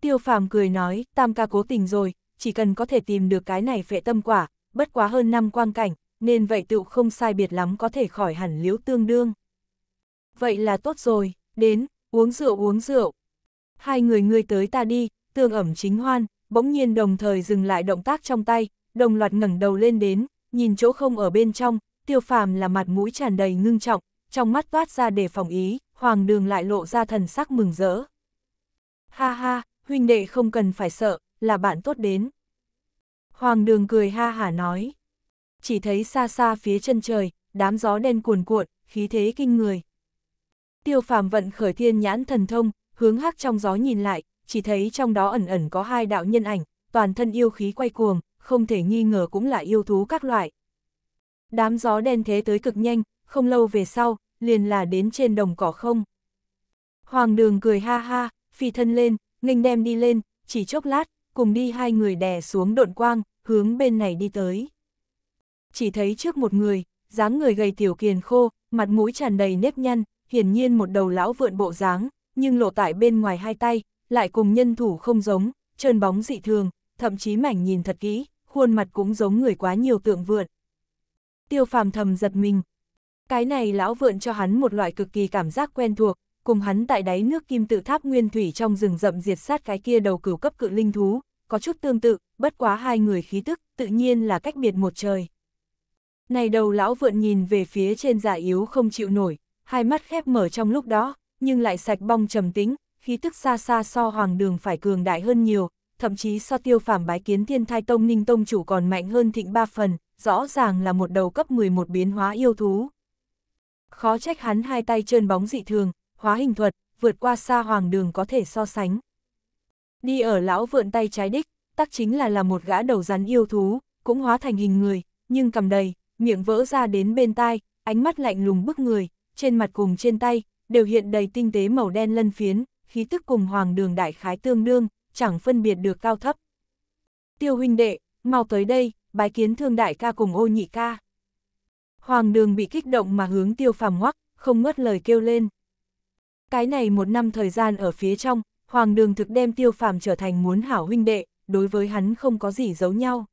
Tiêu phàm cười nói, tam ca cố tình rồi, chỉ cần có thể tìm được cái này phệ tâm quả, bất quá hơn năm quang cảnh, nên vậy tựu không sai biệt lắm có thể khỏi hẳn liếu tương đương. Vậy là tốt rồi, đến, uống rượu uống rượu. Hai người ngươi tới ta đi, tương ẩm chính hoan, bỗng nhiên đồng thời dừng lại động tác trong tay, đồng loạt ngẩng đầu lên đến, nhìn chỗ không ở bên trong, tiêu phàm là mặt mũi tràn đầy ngưng trọng, trong mắt toát ra đề phòng ý, hoàng đường lại lộ ra thần sắc mừng rỡ. Ha ha, huynh đệ không cần phải sợ, là bạn tốt đến. Hoàng đường cười ha hả nói. Chỉ thấy xa xa phía chân trời, đám gió đen cuồn cuộn, khí thế kinh người. Tiêu phàm vận khởi thiên nhãn thần thông, hướng hắc trong gió nhìn lại, chỉ thấy trong đó ẩn ẩn có hai đạo nhân ảnh, toàn thân yêu khí quay cuồng, không thể nghi ngờ cũng là yêu thú các loại. Đám gió đen thế tới cực nhanh, không lâu về sau, liền là đến trên đồng cỏ không. Hoàng đường cười ha ha, phi thân lên, nghênh đem đi lên, chỉ chốc lát, cùng đi hai người đè xuống độn quang, hướng bên này đi tới. Chỉ thấy trước một người, dáng người gầy tiểu kiền khô, mặt mũi tràn đầy nếp nhăn, hiển nhiên một đầu lão vượn bộ dáng, nhưng lộ tại bên ngoài hai tay, lại cùng nhân thủ không giống, trơn bóng dị thường, thậm chí mảnh nhìn thật kỹ, khuôn mặt cũng giống người quá nhiều tượng vượn. Tiêu phàm thầm giật mình. Cái này lão vượn cho hắn một loại cực kỳ cảm giác quen thuộc, cùng hắn tại đáy nước kim tự tháp nguyên thủy trong rừng rậm diệt sát cái kia đầu cửu cấp cự linh thú, có chút tương tự, bất quá hai người khí tức, tự nhiên là cách biệt một trời. Này đầu lão vượn nhìn về phía trên giả yếu không chịu nổi, hai mắt khép mở trong lúc đó, nhưng lại sạch bong trầm tính, khí tức xa xa so hoàng đường phải cường đại hơn nhiều, thậm chí so tiêu phàm bái kiến thiên thai tông ninh tông chủ còn mạnh hơn thịnh ba phần, rõ ràng là một đầu cấp 11 biến hóa yêu thú. Khó trách hắn hai tay trơn bóng dị thường, hóa hình thuật, vượt qua xa hoàng đường có thể so sánh. Đi ở lão vượn tay trái đích, tắc chính là là một gã đầu rắn yêu thú, cũng hóa thành hình người, nhưng cầm đầy, miệng vỡ ra đến bên tai, ánh mắt lạnh lùng bức người, trên mặt cùng trên tay, đều hiện đầy tinh tế màu đen lân phiến, khí tức cùng hoàng đường đại khái tương đương, chẳng phân biệt được cao thấp. Tiêu huynh đệ, mau tới đây, bái kiến thương đại ca cùng ô nhị ca. Hoàng đường bị kích động mà hướng tiêu phàm ngoắc, không ngớt lời kêu lên. Cái này một năm thời gian ở phía trong, Hoàng đường thực đem tiêu phàm trở thành muốn hảo huynh đệ, đối với hắn không có gì giấu nhau.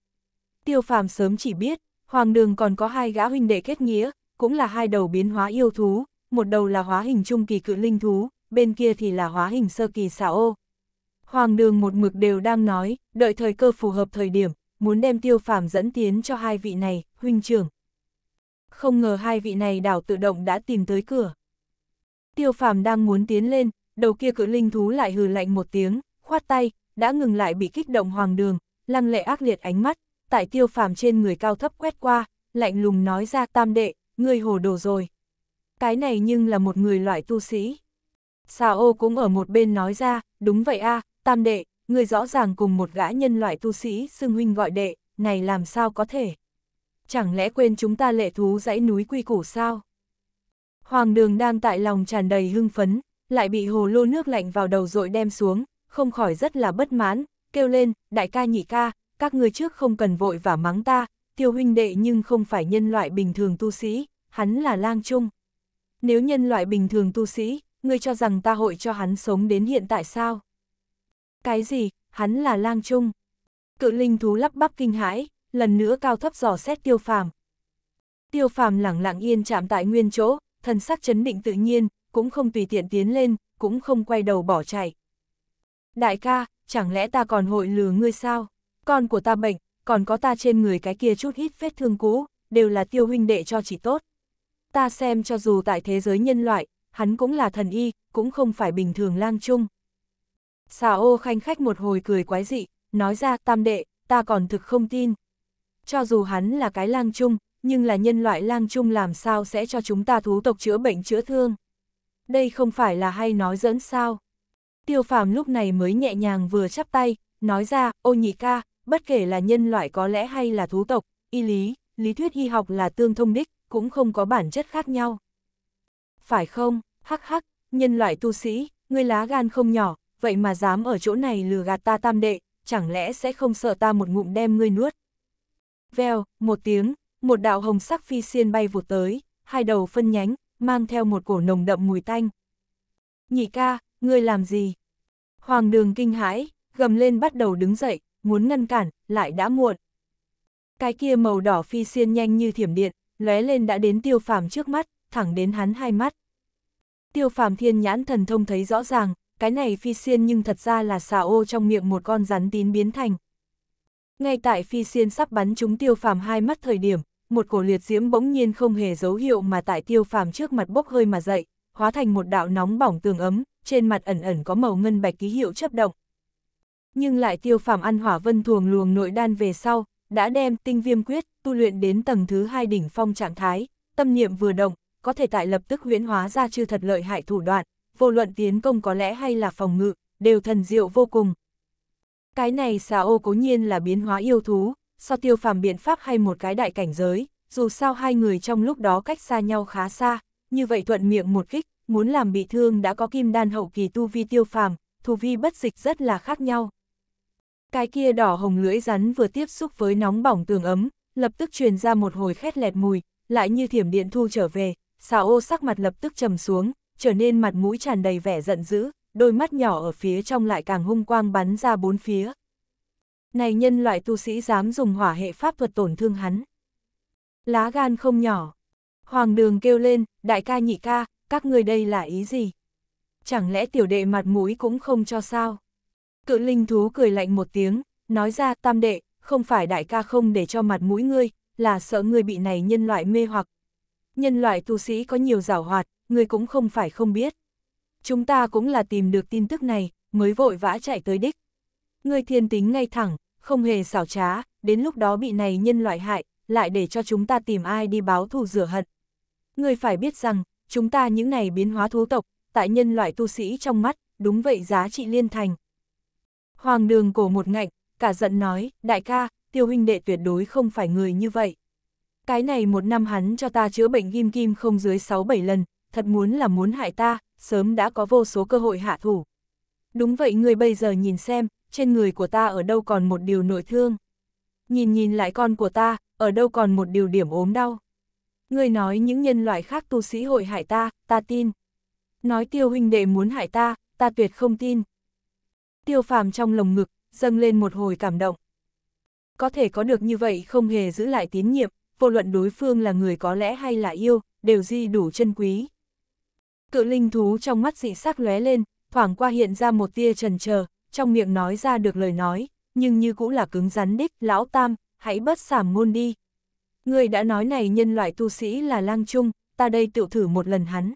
Tiêu phàm sớm chỉ biết, Hoàng đường còn có hai gã huynh đệ kết nghĩa, cũng là hai đầu biến hóa yêu thú, một đầu là hóa hình trung kỳ cự linh thú, bên kia thì là hóa hình sơ kỳ xà ô, Hoàng đường một mực đều đang nói, đợi thời cơ phù hợp thời điểm, muốn đem tiêu phàm dẫn tiến cho hai vị này, huynh trưởng. Không ngờ hai vị này đảo tự động đã tìm tới cửa. Tiêu phàm đang muốn tiến lên, đầu kia cự linh thú lại hừ lạnh một tiếng, khoát tay, đã ngừng lại bị kích động hoàng đường, lăng lệ ác liệt ánh mắt, tại tiêu phàm trên người cao thấp quét qua, lạnh lùng nói ra tam đệ, ngươi hồ đồ rồi. Cái này nhưng là một người loại tu sĩ. Xà ô cũng ở một bên nói ra, đúng vậy a Tam đệ, người rõ ràng cùng một gã nhân loại tu sĩ xưng huynh gọi đệ, này làm sao có thể? Chẳng lẽ quên chúng ta lệ thú dãy núi quy củ sao? Hoàng đường đang tại lòng tràn đầy hưng phấn, lại bị hồ lô nước lạnh vào đầu dội đem xuống, không khỏi rất là bất mãn, kêu lên, đại ca nhị ca, các người trước không cần vội và mắng ta, tiêu huynh đệ nhưng không phải nhân loại bình thường tu sĩ, hắn là lang trung. Nếu nhân loại bình thường tu sĩ, ngươi cho rằng ta hội cho hắn sống đến hiện tại sao? Cái gì, hắn là lang trung. Cự linh thú lắp bắp kinh hãi, lần nữa cao thấp dò xét tiêu phàm. Tiêu phàm lẳng lặng yên chạm tại nguyên chỗ, thần sắc chấn định tự nhiên, cũng không tùy tiện tiến lên, cũng không quay đầu bỏ chạy. Đại ca, chẳng lẽ ta còn hội lừa ngươi sao? Con của ta bệnh, còn có ta trên người cái kia chút hít vết thương cũ, đều là tiêu huynh đệ cho chỉ tốt. Ta xem cho dù tại thế giới nhân loại, hắn cũng là thần y, cũng không phải bình thường lang trung. Xà ô khanh khách một hồi cười quái dị, nói ra tam đệ, ta còn thực không tin. Cho dù hắn là cái lang chung, nhưng là nhân loại lang chung làm sao sẽ cho chúng ta thú tộc chữa bệnh chữa thương. Đây không phải là hay nói dẫn sao. Tiêu phàm lúc này mới nhẹ nhàng vừa chắp tay, nói ra, ô nhị ca, bất kể là nhân loại có lẽ hay là thú tộc, y lý, lý thuyết y học là tương thông đích, cũng không có bản chất khác nhau. Phải không, hắc hắc, nhân loại tu sĩ, người lá gan không nhỏ, vậy mà dám ở chỗ này lừa gạt ta tam đệ, chẳng lẽ sẽ không sợ ta một ngụm đem ngươi nuốt. Vèo, một tiếng, một đạo hồng sắc phi xiên bay vụt tới, hai đầu phân nhánh, mang theo một cổ nồng đậm mùi tanh. Nhị ca, ngươi làm gì? Hoàng đường kinh hãi, gầm lên bắt đầu đứng dậy, muốn ngăn cản, lại đã muộn. Cái kia màu đỏ phi xiên nhanh như thiểm điện, lóe lên đã đến tiêu phàm trước mắt, thẳng đến hắn hai mắt. Tiêu phàm thiên nhãn thần thông thấy rõ ràng, cái này phi xiên nhưng thật ra là xà ô trong miệng một con rắn tín biến thành. Ngay tại phi xiên sắp bắn chúng tiêu phàm hai mắt thời điểm, một cổ liệt diễm bỗng nhiên không hề dấu hiệu mà tại tiêu phàm trước mặt bốc hơi mà dậy, hóa thành một đạo nóng bỏng tường ấm, trên mặt ẩn ẩn có màu ngân bạch ký hiệu chấp động. Nhưng lại tiêu phàm ăn hỏa vân thuồng luồng nội đan về sau, đã đem tinh viêm quyết tu luyện đến tầng thứ hai đỉnh phong trạng thái, tâm niệm vừa động, có thể tại lập tức huyễn hóa ra chư thật lợi hại thủ đoạn, vô luận tiến công có lẽ hay là phòng ngự, đều thần diệu vô cùng. Cái này xà ô cố nhiên là biến hóa yêu thú, so tiêu phàm biện pháp hay một cái đại cảnh giới, dù sao hai người trong lúc đó cách xa nhau khá xa, như vậy thuận miệng một kích, muốn làm bị thương đã có kim đan hậu kỳ tu vi tiêu phàm, thù vi bất dịch rất là khác nhau. Cái kia đỏ hồng lưỡi rắn vừa tiếp xúc với nóng bỏng tường ấm, lập tức truyền ra một hồi khét lẹt mùi, lại như thiểm điện thu trở về, xà ô sắc mặt lập tức trầm xuống, trở nên mặt mũi tràn đầy vẻ giận dữ, đôi mắt nhỏ ở phía trong lại càng hung quang bắn ra bốn phía. Này nhân loại tu sĩ dám dùng hỏa hệ pháp thuật tổn thương hắn. Lá gan không nhỏ. Hoàng đường kêu lên, đại ca nhị ca, các người đây là ý gì? Chẳng lẽ tiểu đệ mặt mũi cũng không cho sao? Cự linh thú cười lạnh một tiếng, nói ra tam đệ, không phải đại ca không để cho mặt mũi ngươi, là sợ ngươi bị này nhân loại mê hoặc, nhân loại tu sĩ có nhiều giảo hoạt, người cũng không phải không biết. Chúng ta cũng là tìm được tin tức này, mới vội vã chạy tới đích. Người thiên tính ngay thẳng, không hề xảo trá, đến lúc đó bị này nhân loại hại, lại để cho chúng ta tìm ai đi báo thù rửa hận. Người phải biết rằng, chúng ta những này biến hóa thú tộc, tại nhân loại tu sĩ trong mắt, đúng vậy giá trị liên thành. Hoàng đường cổ một ngạnh, cả giận nói, đại ca, tiêu huynh đệ tuyệt đối không phải người như vậy cái này một năm hắn cho ta chữa bệnh kim kim không dưới 6-7 lần, thật muốn là muốn hại ta, sớm đã có vô số cơ hội hạ thủ. Đúng vậy người bây giờ nhìn xem, trên người của ta ở đâu còn một điều nội thương. Nhìn nhìn lại con của ta, ở đâu còn một điều điểm ốm đau. người nói những nhân loại khác tu sĩ hội hại ta, ta tin. Nói tiêu huynh đệ muốn hại ta, ta tuyệt không tin. Tiêu phàm trong lồng ngực, dâng lên một hồi cảm động. Có thể có được như vậy không hề giữ lại tín nhiệm, vô luận đối phương là người có lẽ hay là yêu, đều di đủ chân quý. Cự linh thú trong mắt dị sắc lóe lên, thoảng qua hiện ra một tia trần chờ trong miệng nói ra được lời nói, nhưng như cũng là cứng rắn đích, lão tam, hãy bất sảm ngôn đi. Người đã nói này nhân loại tu sĩ là lang trung, ta đây tự thử một lần hắn.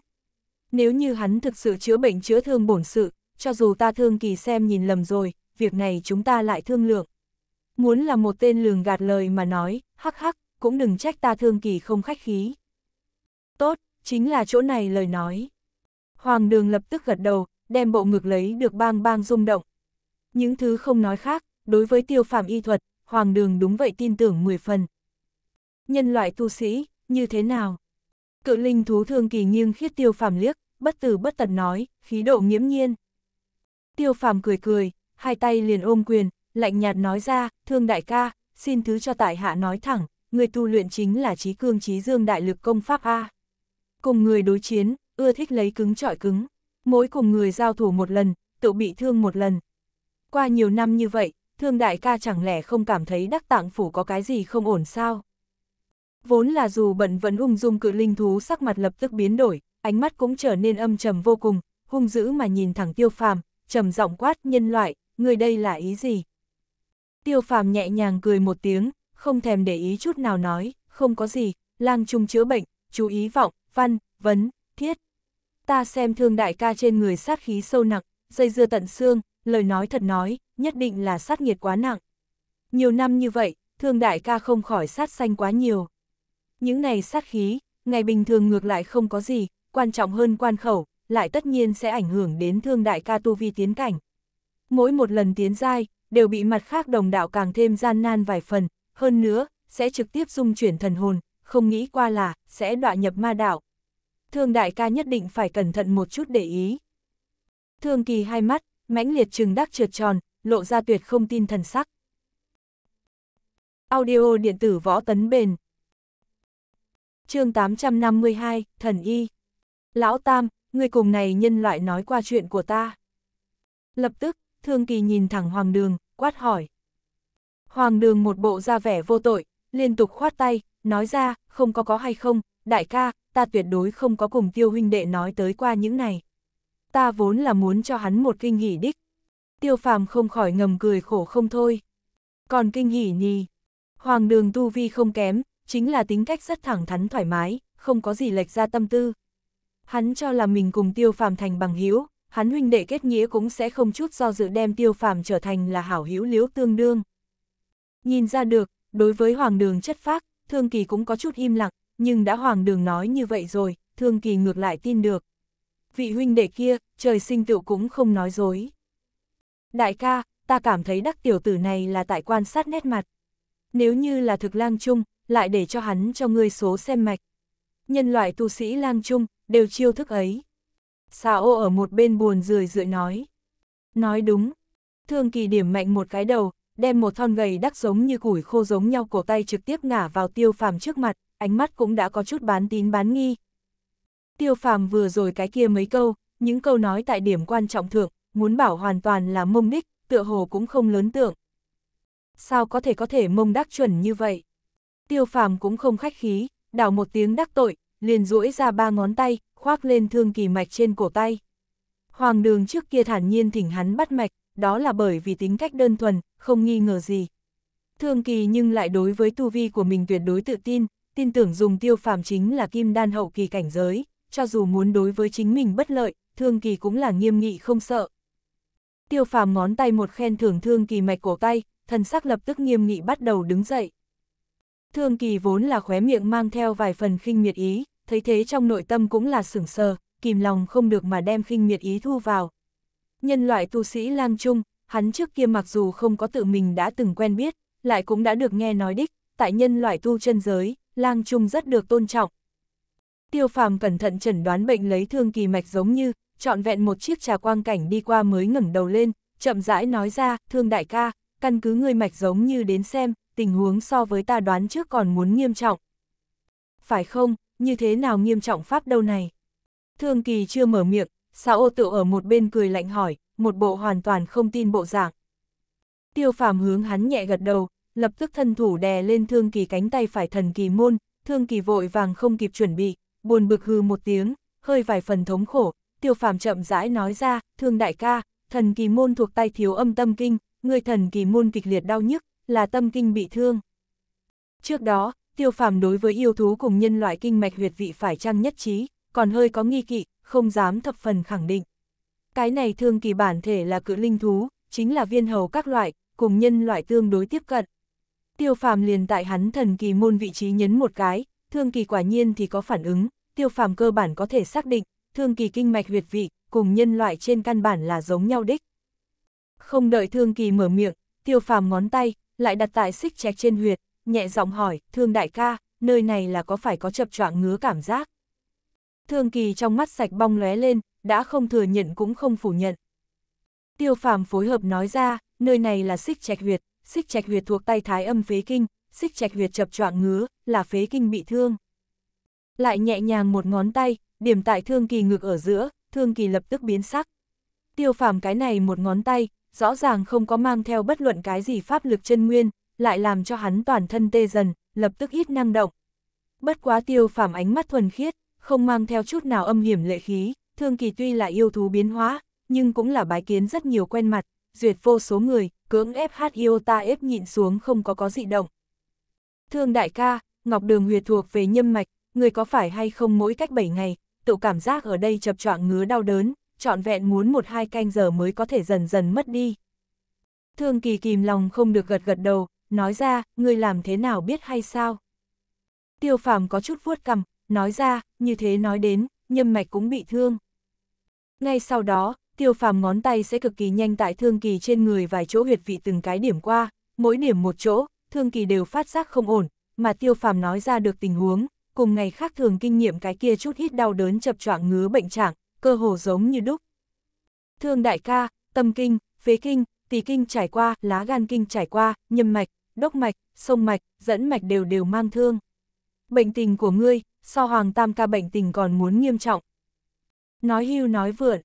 Nếu như hắn thực sự chữa bệnh chữa thương bổn sự, cho dù ta thương kỳ xem nhìn lầm rồi, việc này chúng ta lại thương lượng. Muốn là một tên lường gạt lời mà nói, hắc hắc, cũng đừng trách ta thương kỳ không khách khí. Tốt, chính là chỗ này lời nói. Hoàng đường lập tức gật đầu, đem bộ ngực lấy được bang bang rung động. Những thứ không nói khác, đối với tiêu phàm y thuật, Hoàng đường đúng vậy tin tưởng 10 phần. Nhân loại tu sĩ, như thế nào? Cự linh thú thương kỳ nghiêng khiết tiêu phàm liếc, bất tử bất tật nói, khí độ nghiễm nhiên. Tiêu phàm cười cười, hai tay liền ôm quyền, lạnh nhạt nói ra, thương đại ca, xin thứ cho tại hạ nói thẳng, người tu luyện chính là trí cương trí dương đại lực công pháp A. Cùng người đối chiến, ưa thích lấy cứng trọi cứng, mỗi cùng người giao thủ một lần, tự bị thương một lần. Qua nhiều năm như vậy, thương đại ca chẳng lẽ không cảm thấy đắc tạng phủ có cái gì không ổn sao? Vốn là dù bận vẫn ung dung cự linh thú sắc mặt lập tức biến đổi, ánh mắt cũng trở nên âm trầm vô cùng, hung dữ mà nhìn thẳng tiêu phàm, trầm giọng quát nhân loại, người đây là ý gì? Tiêu phàm nhẹ nhàng cười một tiếng, không thèm để ý chút nào nói, không có gì, lang trung chữa bệnh, chú ý vọng, văn, vấn, thiết. Ta xem thương đại ca trên người sát khí sâu nặng, dây dưa tận xương, lời nói thật nói, nhất định là sát nhiệt quá nặng. Nhiều năm như vậy, thương đại ca không khỏi sát xanh quá nhiều. Những này sát khí, ngày bình thường ngược lại không có gì, quan trọng hơn quan khẩu, lại tất nhiên sẽ ảnh hưởng đến thương đại ca tu vi tiến cảnh. Mỗi một lần tiến giai, đều bị mặt khác đồng đạo càng thêm gian nan vài phần, hơn nữa, sẽ trực tiếp dung chuyển thần hồn, không nghĩ qua là, sẽ đọa nhập ma đạo Thương đại ca nhất định phải cẩn thận một chút để ý. Thương kỳ hai mắt, mãnh liệt trừng đắc trượt tròn, lộ ra tuyệt không tin thần sắc. Audio điện tử võ tấn bền. chương 852, thần y. Lão Tam, người cùng này nhân loại nói qua chuyện của ta. Lập tức, Thương Kỳ nhìn thẳng Hoàng Đường, quát hỏi. Hoàng đường một bộ ra vẻ vô tội, liên tục khoát tay, nói ra, không có có hay không, đại ca, ta tuyệt đối không có cùng tiêu huynh đệ nói tới qua những này. Ta vốn là muốn cho hắn một kinh nghỉ đích. Tiêu phàm không khỏi ngầm cười khổ không thôi. Còn kinh nghỉ nhì, hoàng đường tu vi không kém, chính là tính cách rất thẳng thắn thoải mái, không có gì lệch ra tâm tư. Hắn cho là mình cùng tiêu phàm thành bằng hữu hắn huynh đệ kết nghĩa cũng sẽ không chút do dự đem tiêu phàm trở thành là hảo hữu liếu tương đương. Nhìn ra được, đối với Hoàng Đường chất phác, Thương Kỳ cũng có chút im lặng, nhưng đã Hoàng Đường nói như vậy rồi, Thương Kỳ ngược lại tin được. Vị huynh đệ kia, trời sinh tựu cũng không nói dối. Đại ca, ta cảm thấy đắc tiểu tử này là tại quan sát nét mặt. Nếu như là thực lang chung, lại để cho hắn cho ngươi số xem mạch. Nhân loại tu sĩ lang chung, đều chiêu thức ấy. Xà ô ở một bên buồn rười rượi nói. Nói đúng. Thương kỳ điểm mạnh một cái đầu, đem một thon gầy đắc giống như củi khô giống nhau cổ tay trực tiếp ngả vào tiêu phàm trước mặt, ánh mắt cũng đã có chút bán tín bán nghi. Tiêu phàm vừa rồi cái kia mấy câu, những câu nói tại điểm quan trọng thượng, muốn bảo hoàn toàn là mông đích, tựa hồ cũng không lớn tượng. Sao có thể có thể mông đắc chuẩn như vậy? Tiêu phàm cũng không khách khí, đảo một tiếng đắc tội, liền duỗi ra ba ngón tay, khoác lên thương kỳ mạch trên cổ tay. Hoàng đường trước kia thản nhiên thỉnh hắn bắt mạch, đó là bởi vì tính cách đơn thuần, không nghi ngờ gì. Thương kỳ nhưng lại đối với tu vi của mình tuyệt đối tự tin, tin tưởng dùng tiêu phàm chính là kim đan hậu kỳ cảnh giới, cho dù muốn đối với chính mình bất lợi, thương kỳ cũng là nghiêm nghị không sợ. Tiêu phàm ngón tay một khen thưởng thương kỳ mạch cổ tay, thần sắc lập tức nghiêm nghị bắt đầu đứng dậy. Thương kỳ vốn là khóe miệng mang theo vài phần khinh miệt ý, thấy thế trong nội tâm cũng là sửng sờ, kìm lòng không được mà đem khinh miệt ý thu vào. Nhân loại tu sĩ lang trung, hắn trước kia mặc dù không có tự mình đã từng quen biết, lại cũng đã được nghe nói đích, tại nhân loại tu chân giới, lang trung rất được tôn trọng. Tiêu phàm cẩn thận chẩn đoán bệnh lấy thương kỳ mạch giống như, trọn vẹn một chiếc trà quang cảnh đi qua mới ngẩng đầu lên, chậm rãi nói ra, thương đại ca, căn cứ người mạch giống như đến xem, tình huống so với ta đoán trước còn muốn nghiêm trọng. Phải không, như thế nào nghiêm trọng pháp đâu này? Thương kỳ chưa mở miệng, sao ô tự ở một bên cười lạnh hỏi, một bộ hoàn toàn không tin bộ dạng. Tiêu phàm hướng hắn nhẹ gật đầu, lập tức thân thủ đè lên thương kỳ cánh tay phải thần kỳ môn, thương kỳ vội vàng không kịp chuẩn bị, buồn bực hư một tiếng, hơi vài phần thống khổ, tiêu phàm chậm rãi nói ra, thương đại ca, thần kỳ môn thuộc tay thiếu âm tâm kinh, người thần kỳ môn kịch liệt đau nhức, là tâm kinh bị thương. Trước đó, tiêu phàm đối với yêu thú cùng nhân loại kinh mạch huyệt vị phải chăng nhất trí, còn hơi có nghi kỵ, không dám thập phần khẳng định. Cái này thương kỳ bản thể là cự linh thú, chính là viên hầu các loại, cùng nhân loại tương đối tiếp cận. Tiêu phàm liền tại hắn thần kỳ môn vị trí nhấn một cái, thương kỳ quả nhiên thì có phản ứng, tiêu phàm cơ bản có thể xác định, thương kỳ kinh mạch huyệt vị, cùng nhân loại trên căn bản là giống nhau đích. Không đợi thương kỳ mở miệng, tiêu phàm ngón tay, lại đặt tại xích chạch trên huyệt, nhẹ giọng hỏi, thương đại ca, nơi này là có phải có chập choạng ngứa cảm giác? Thương kỳ trong mắt sạch bong lóe lên, đã không thừa nhận cũng không phủ nhận. Tiêu phàm phối hợp nói ra, nơi này là xích trạch huyệt, xích trạch huyệt thuộc tay thái âm phế kinh, xích trạch huyệt chập choạng ngứa, là phế kinh bị thương. Lại nhẹ nhàng một ngón tay, điểm tại thương kỳ ngực ở giữa, thương kỳ lập tức biến sắc. Tiêu phàm cái này một ngón tay, rõ ràng không có mang theo bất luận cái gì pháp lực chân nguyên, lại làm cho hắn toàn thân tê dần, lập tức ít năng động. Bất quá tiêu phàm ánh mắt thuần khiết, không mang theo chút nào âm hiểm lệ khí. Thương Kỳ tuy là yêu thú biến hóa, nhưng cũng là bái kiến rất nhiều quen mặt, duyệt vô số người, cưỡng ép hát yêu ta ép nhịn xuống không có có dị động. Thương đại ca, Ngọc Đường huyệt thuộc về nhâm mạch, người có phải hay không mỗi cách 7 ngày, tự cảm giác ở đây chập choạng ngứa đau đớn, trọn vẹn muốn một hai canh giờ mới có thể dần dần mất đi. Thương kỳ kìm lòng không được gật gật đầu, nói ra, người làm thế nào biết hay sao? Tiêu phàm có chút vuốt cầm, nói ra, như thế nói đến, nhâm mạch cũng bị thương. Ngay sau đó, tiêu phàm ngón tay sẽ cực kỳ nhanh tại thương kỳ trên người vài chỗ huyệt vị từng cái điểm qua, mỗi điểm một chỗ, thương kỳ đều phát giác không ổn, mà tiêu phàm nói ra được tình huống, cùng ngày khác thường kinh nghiệm cái kia chút hít đau đớn chập choạng ngứa bệnh trạng, cơ hồ giống như đúc. Thương đại ca, tâm kinh, phế kinh, tỷ kinh trải qua, lá gan kinh trải qua, nhâm mạch, đốc mạch, sông mạch, dẫn mạch đều đều mang thương. Bệnh tình của ngươi, so hoàng tam ca bệnh tình còn muốn nghiêm trọng, Nói hưu nói vượn.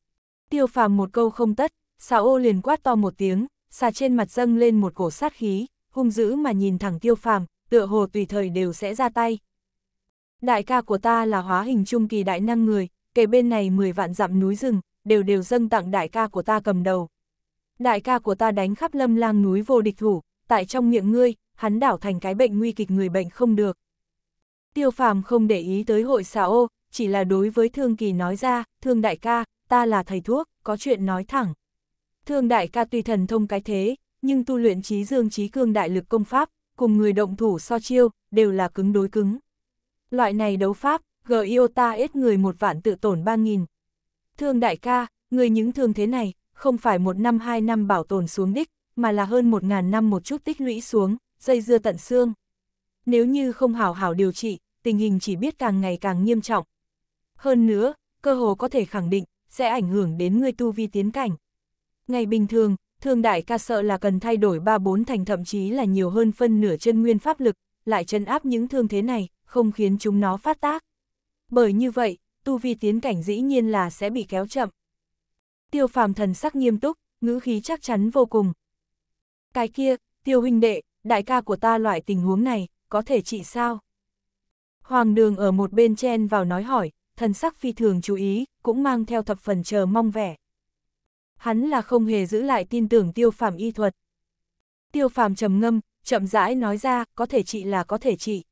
Tiêu phàm một câu không tất, xà ô liền quát to một tiếng, xà trên mặt dâng lên một cổ sát khí, hung dữ mà nhìn thẳng tiêu phàm, tựa hồ tùy thời đều sẽ ra tay. Đại ca của ta là hóa hình trung kỳ đại năng người, kể bên này 10 vạn dặm núi rừng, đều đều dâng tặng đại ca của ta cầm đầu. Đại ca của ta đánh khắp lâm lang núi vô địch thủ, tại trong miệng ngươi, hắn đảo thành cái bệnh nguy kịch người bệnh không được. Tiêu phàm không để ý tới hội xà ô, chỉ là đối với Thương Kỳ nói ra, Thương Đại ca, ta là thầy thuốc, có chuyện nói thẳng. Thương Đại ca tuy thần thông cái thế, nhưng tu luyện trí dương trí cương đại lực công pháp, cùng người động thủ so chiêu, đều là cứng đối cứng. Loại này đấu pháp, g yêu ta ít người một vạn tự tổn ba nghìn. Thương Đại ca, người những thương thế này, không phải một năm hai năm bảo tồn xuống đích, mà là hơn một ngàn năm một chút tích lũy xuống, dây dưa tận xương. Nếu như không hảo hảo điều trị, tình hình chỉ biết càng ngày càng nghiêm trọng, hơn nữa, cơ hồ có thể khẳng định, sẽ ảnh hưởng đến người tu vi tiến cảnh. Ngày bình thường, thường đại ca sợ là cần thay đổi 3-4 thành thậm chí là nhiều hơn phân nửa chân nguyên pháp lực, lại chân áp những thương thế này, không khiến chúng nó phát tác. Bởi như vậy, tu vi tiến cảnh dĩ nhiên là sẽ bị kéo chậm. Tiêu phàm thần sắc nghiêm túc, ngữ khí chắc chắn vô cùng. Cái kia, tiêu huynh đệ, đại ca của ta loại tình huống này, có thể trị sao? Hoàng đường ở một bên chen vào nói hỏi, thần sắc phi thường chú ý, cũng mang theo thập phần chờ mong vẻ. Hắn là không hề giữ lại tin tưởng tiêu phàm y thuật. Tiêu phàm trầm ngâm, chậm rãi nói ra, có thể trị là có thể trị.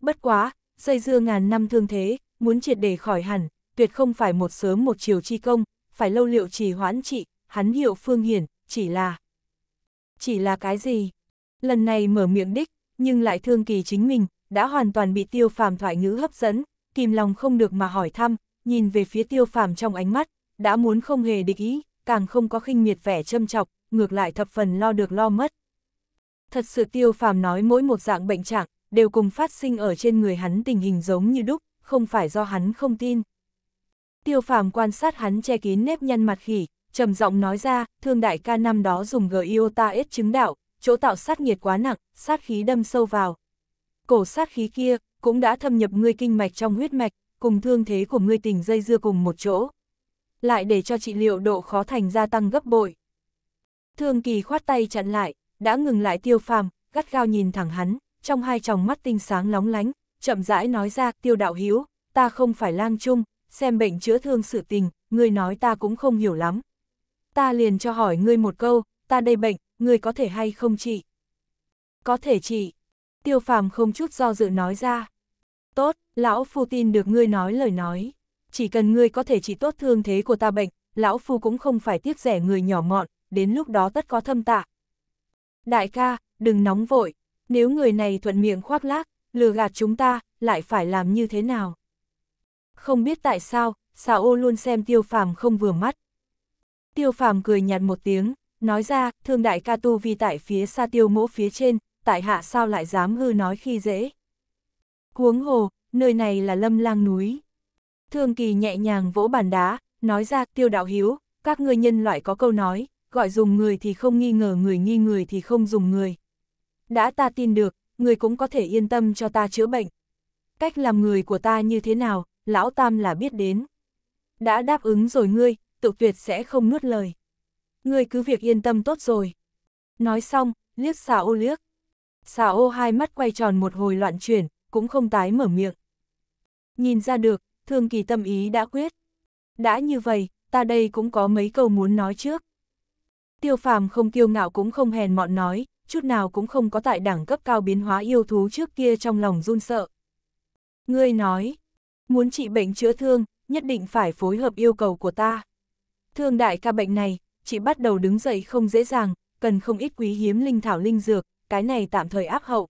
Bất quá, dây dưa ngàn năm thương thế, muốn triệt để khỏi hẳn, tuyệt không phải một sớm một chiều chi công, phải lâu liệu trì hoãn trị, hắn hiệu phương hiển, chỉ là... Chỉ là cái gì? Lần này mở miệng đích, nhưng lại thương kỳ chính mình, đã hoàn toàn bị tiêu phàm thoại ngữ hấp dẫn, kìm lòng không được mà hỏi thăm, nhìn về phía tiêu phàm trong ánh mắt, đã muốn không hề địch ý, càng không có khinh miệt vẻ châm chọc, ngược lại thập phần lo được lo mất. Thật sự tiêu phàm nói mỗi một dạng bệnh trạng, đều cùng phát sinh ở trên người hắn tình hình giống như đúc, không phải do hắn không tin. Tiêu phàm quan sát hắn che kín nếp nhăn mặt khỉ, trầm giọng nói ra, thương đại ca năm đó dùng G.I.O.T.A. chứng đạo, chỗ tạo sát nhiệt quá nặng, sát khí đâm sâu vào. Cổ sát khí kia, cũng đã thâm nhập ngươi kinh mạch trong huyết mạch, cùng thương thế của ngươi tình dây dưa cùng một chỗ. Lại để cho trị liệu độ khó thành gia tăng gấp bội. Thương kỳ khoát tay chặn lại, đã ngừng lại tiêu phàm, gắt gao nhìn thẳng hắn, trong hai tròng mắt tinh sáng lóng lánh, chậm rãi nói ra tiêu đạo hiếu, ta không phải lang chung, xem bệnh chữa thương sự tình, ngươi nói ta cũng không hiểu lắm. Ta liền cho hỏi ngươi một câu, ta đây bệnh, ngươi có thể hay không trị? Có thể trị. Tiêu phàm không chút do dự nói ra. Tốt, lão phu tin được ngươi nói lời nói. Chỉ cần ngươi có thể chỉ tốt thương thế của ta bệnh, lão phu cũng không phải tiếc rẻ người nhỏ mọn, đến lúc đó tất có thâm tạ. Đại ca, đừng nóng vội, nếu người này thuận miệng khoác lác, lừa gạt chúng ta, lại phải làm như thế nào? Không biết tại sao, xà ô luôn xem tiêu phàm không vừa mắt. Tiêu phàm cười nhạt một tiếng, nói ra, thương đại ca tu vi tại phía xa tiêu mỗ phía trên, tại hạ sao lại dám hư nói khi dễ. Huống hồ, nơi này là lâm lang núi. Thương Kỳ nhẹ nhàng vỗ bàn đá, nói ra tiêu đạo hiếu, các ngươi nhân loại có câu nói, gọi dùng người thì không nghi ngờ người nghi người thì không dùng người. Đã ta tin được, người cũng có thể yên tâm cho ta chữa bệnh. Cách làm người của ta như thế nào, lão tam là biết đến. Đã đáp ứng rồi ngươi, tự tuyệt sẽ không nuốt lời. Ngươi cứ việc yên tâm tốt rồi. Nói xong, liếc xà ô liếc. Xà ô hai mắt quay tròn một hồi loạn chuyển, cũng không tái mở miệng. Nhìn ra được, thương kỳ tâm ý đã quyết. Đã như vậy, ta đây cũng có mấy câu muốn nói trước. Tiêu phàm không kiêu ngạo cũng không hèn mọn nói, chút nào cũng không có tại đẳng cấp cao biến hóa yêu thú trước kia trong lòng run sợ. Ngươi nói, muốn trị bệnh chữa thương, nhất định phải phối hợp yêu cầu của ta. Thương đại ca bệnh này, chị bắt đầu đứng dậy không dễ dàng, cần không ít quý hiếm linh thảo linh dược, cái này tạm thời áp hậu,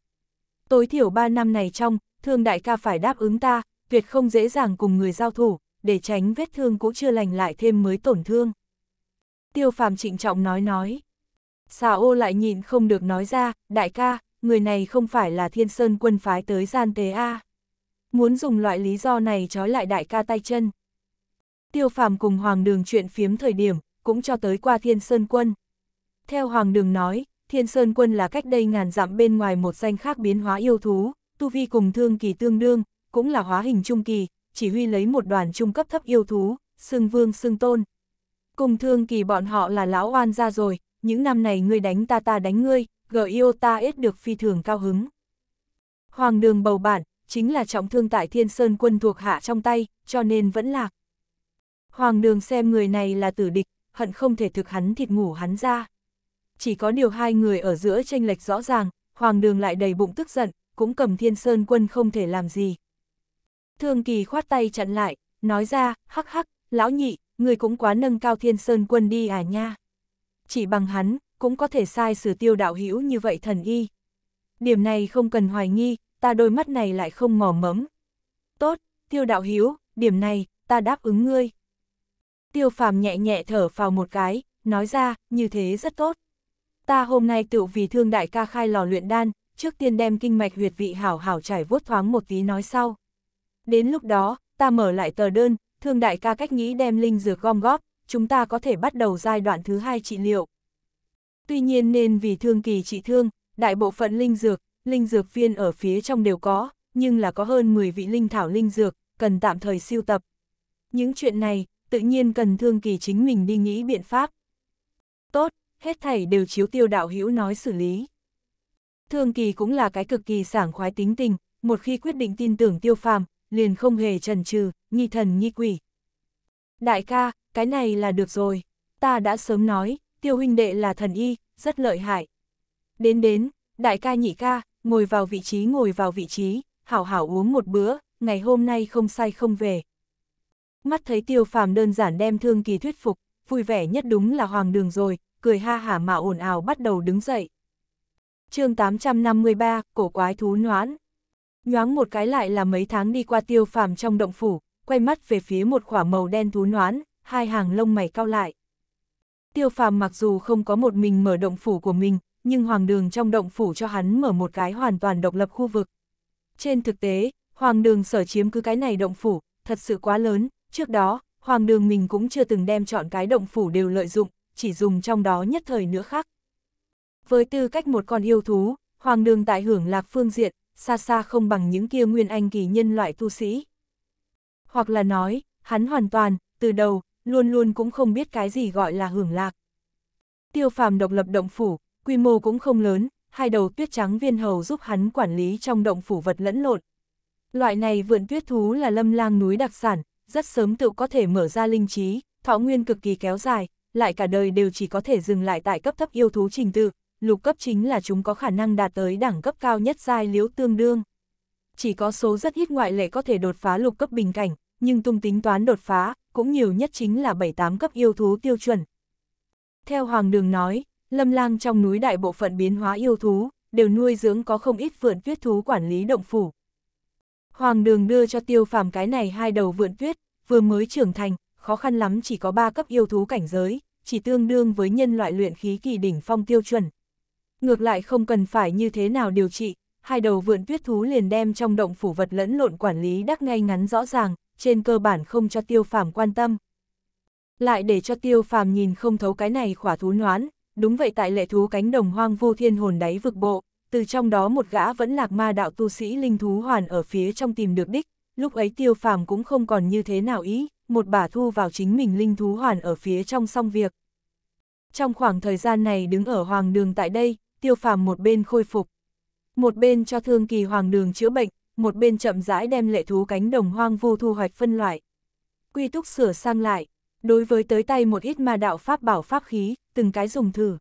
tối thiểu 3 năm này trong, thương đại ca phải đáp ứng ta, tuyệt không dễ dàng cùng người giao thủ, để tránh vết thương cũ chưa lành lại thêm mới tổn thương. Tiêu phàm trịnh trọng nói nói. Xà ô lại nhịn không được nói ra, đại ca, người này không phải là thiên sơn quân phái tới gian tế A. Muốn dùng loại lý do này trói lại đại ca tay chân. Tiêu phàm cùng hoàng đường chuyện phiếm thời điểm, cũng cho tới qua thiên sơn quân. Theo hoàng đường nói, Thiên Sơn Quân là cách đây ngàn dặm bên ngoài một danh khác biến hóa yêu thú, tu vi cùng thương kỳ tương đương, cũng là hóa hình trung kỳ, chỉ huy lấy một đoàn trung cấp thấp yêu thú, xưng vương xưng tôn. Cùng thương kỳ bọn họ là lão oan ra rồi, những năm này ngươi đánh ta ta đánh ngươi, gờ yêu ta ít được phi thường cao hứng. Hoàng đường bầu bản, chính là trọng thương tại Thiên Sơn Quân thuộc hạ trong tay, cho nên vẫn lạc. Hoàng đường xem người này là tử địch, hận không thể thực hắn thịt ngủ hắn ra chỉ có điều hai người ở giữa tranh lệch rõ ràng, Hoàng đường lại đầy bụng tức giận, cũng cầm thiên sơn quân không thể làm gì. Thương kỳ khoát tay chặn lại, nói ra, hắc hắc, lão nhị, người cũng quá nâng cao thiên sơn quân đi à nha. Chỉ bằng hắn, cũng có thể sai sử tiêu đạo hữu như vậy thần y. Điểm này không cần hoài nghi, ta đôi mắt này lại không mò mẫm. Tốt, tiêu đạo hữu điểm này, ta đáp ứng ngươi. Tiêu phàm nhẹ nhẹ thở vào một cái, nói ra, như thế rất tốt ta hôm nay tự vì thương đại ca khai lò luyện đan, trước tiên đem kinh mạch huyệt vị hảo hảo trải vuốt thoáng một tí nói sau. Đến lúc đó, ta mở lại tờ đơn, thương đại ca cách nghĩ đem linh dược gom góp, chúng ta có thể bắt đầu giai đoạn thứ hai trị liệu. Tuy nhiên nên vì thương kỳ trị thương, đại bộ phận linh dược, linh dược viên ở phía trong đều có, nhưng là có hơn 10 vị linh thảo linh dược, cần tạm thời siêu tập. Những chuyện này, tự nhiên cần thương kỳ chính mình đi nghĩ biện pháp. Tốt, hết thảy đều chiếu tiêu đạo hữu nói xử lý. Thường kỳ cũng là cái cực kỳ sảng khoái tính tình, một khi quyết định tin tưởng tiêu phàm, liền không hề trần trừ, nghi thần nghi quỷ. Đại ca, cái này là được rồi, ta đã sớm nói, tiêu huynh đệ là thần y, rất lợi hại. Đến đến, đại ca nhị ca, ngồi vào vị trí ngồi vào vị trí, hảo hảo uống một bữa, ngày hôm nay không say không về. Mắt thấy tiêu phàm đơn giản đem thương kỳ thuyết phục, vui vẻ nhất đúng là hoàng đường rồi, cười ha hả mà ồn ào bắt đầu đứng dậy. chương 853, cổ quái thú noãn. Nhoáng một cái lại là mấy tháng đi qua tiêu phàm trong động phủ, quay mắt về phía một khỏa màu đen thú noãn, hai hàng lông mày cao lại. Tiêu phàm mặc dù không có một mình mở động phủ của mình, nhưng hoàng đường trong động phủ cho hắn mở một cái hoàn toàn độc lập khu vực. Trên thực tế, hoàng đường sở chiếm cứ cái này động phủ, thật sự quá lớn, trước đó, hoàng đường mình cũng chưa từng đem chọn cái động phủ đều lợi dụng, chỉ dùng trong đó nhất thời nữa khác. Với tư cách một con yêu thú, Hoàng Nương tại hưởng lạc phương diện, xa xa không bằng những kia nguyên anh kỳ nhân loại tu sĩ. Hoặc là nói, hắn hoàn toàn, từ đầu, luôn luôn cũng không biết cái gì gọi là hưởng lạc. Tiêu phàm độc lập động phủ, quy mô cũng không lớn, hai đầu tuyết trắng viên hầu giúp hắn quản lý trong động phủ vật lẫn lộn. Loại này vượn tuyết thú là lâm lang núi đặc sản, rất sớm tự có thể mở ra linh trí, thọ nguyên cực kỳ kéo dài, lại cả đời đều chỉ có thể dừng lại tại cấp thấp yêu thú trình tự, lục cấp chính là chúng có khả năng đạt tới đẳng cấp cao nhất giai liễu tương đương. Chỉ có số rất ít ngoại lệ có thể đột phá lục cấp bình cảnh, nhưng tung tính toán đột phá, cũng nhiều nhất chính là 7-8 cấp yêu thú tiêu chuẩn. Theo Hoàng Đường nói, lâm lang trong núi đại bộ phận biến hóa yêu thú, đều nuôi dưỡng có không ít vượn tuyết thú quản lý động phủ. Hoàng Đường đưa cho tiêu phàm cái này hai đầu vượn tuyết, vừa mới trưởng thành, khó khăn lắm chỉ có 3 cấp yêu thú cảnh giới, chỉ tương đương với nhân loại luyện khí kỳ đỉnh phong tiêu chuẩn. Ngược lại không cần phải như thế nào điều trị, hai đầu vượn tuyết thú liền đem trong động phủ vật lẫn lộn quản lý đắc ngay ngắn rõ ràng, trên cơ bản không cho tiêu phàm quan tâm. Lại để cho tiêu phàm nhìn không thấu cái này khỏa thú noán, đúng vậy tại lệ thú cánh đồng hoang vô thiên hồn đáy vực bộ, từ trong đó một gã vẫn lạc ma đạo tu sĩ linh thú hoàn ở phía trong tìm được đích, lúc ấy tiêu phàm cũng không còn như thế nào ý một bà thu vào chính mình linh thú hoàn ở phía trong xong việc. Trong khoảng thời gian này đứng ở hoàng đường tại đây, tiêu phàm một bên khôi phục. Một bên cho thương kỳ hoàng đường chữa bệnh, một bên chậm rãi đem lệ thú cánh đồng hoang vu thu hoạch phân loại. Quy túc sửa sang lại, đối với tới tay một ít ma đạo pháp bảo pháp khí, từng cái dùng thử.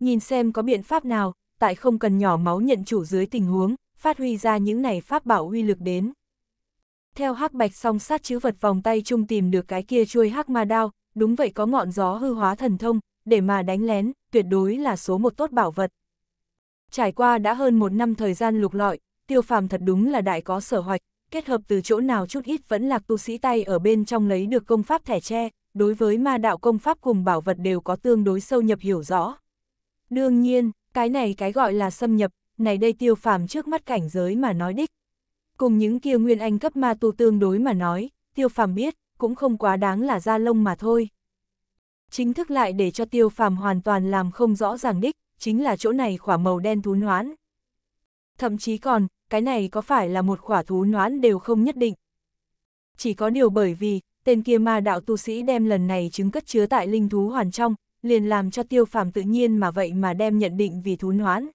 Nhìn xem có biện pháp nào, tại không cần nhỏ máu nhận chủ dưới tình huống, phát huy ra những này pháp bảo uy lực đến. Theo hắc bạch song sát chữ vật vòng tay chung tìm được cái kia chuôi hắc ma đao, đúng vậy có ngọn gió hư hóa thần thông, để mà đánh lén, tuyệt đối là số một tốt bảo vật. Trải qua đã hơn một năm thời gian lục lọi, tiêu phàm thật đúng là đại có sở hoạch, kết hợp từ chỗ nào chút ít vẫn lạc tu sĩ tay ở bên trong lấy được công pháp thẻ tre, đối với ma đạo công pháp cùng bảo vật đều có tương đối sâu nhập hiểu rõ. Đương nhiên, cái này cái gọi là xâm nhập, này đây tiêu phàm trước mắt cảnh giới mà nói đích, Cùng những kia nguyên anh cấp ma tu tương đối mà nói, tiêu phàm biết, cũng không quá đáng là da lông mà thôi. Chính thức lại để cho tiêu phàm hoàn toàn làm không rõ ràng đích, chính là chỗ này khỏa màu đen thú noãn. Thậm chí còn, cái này có phải là một khỏa thú noãn đều không nhất định. Chỉ có điều bởi vì, tên kia ma đạo tu sĩ đem lần này chứng cất chứa tại linh thú hoàn trong, liền làm cho tiêu phàm tự nhiên mà vậy mà đem nhận định vì thú noãn.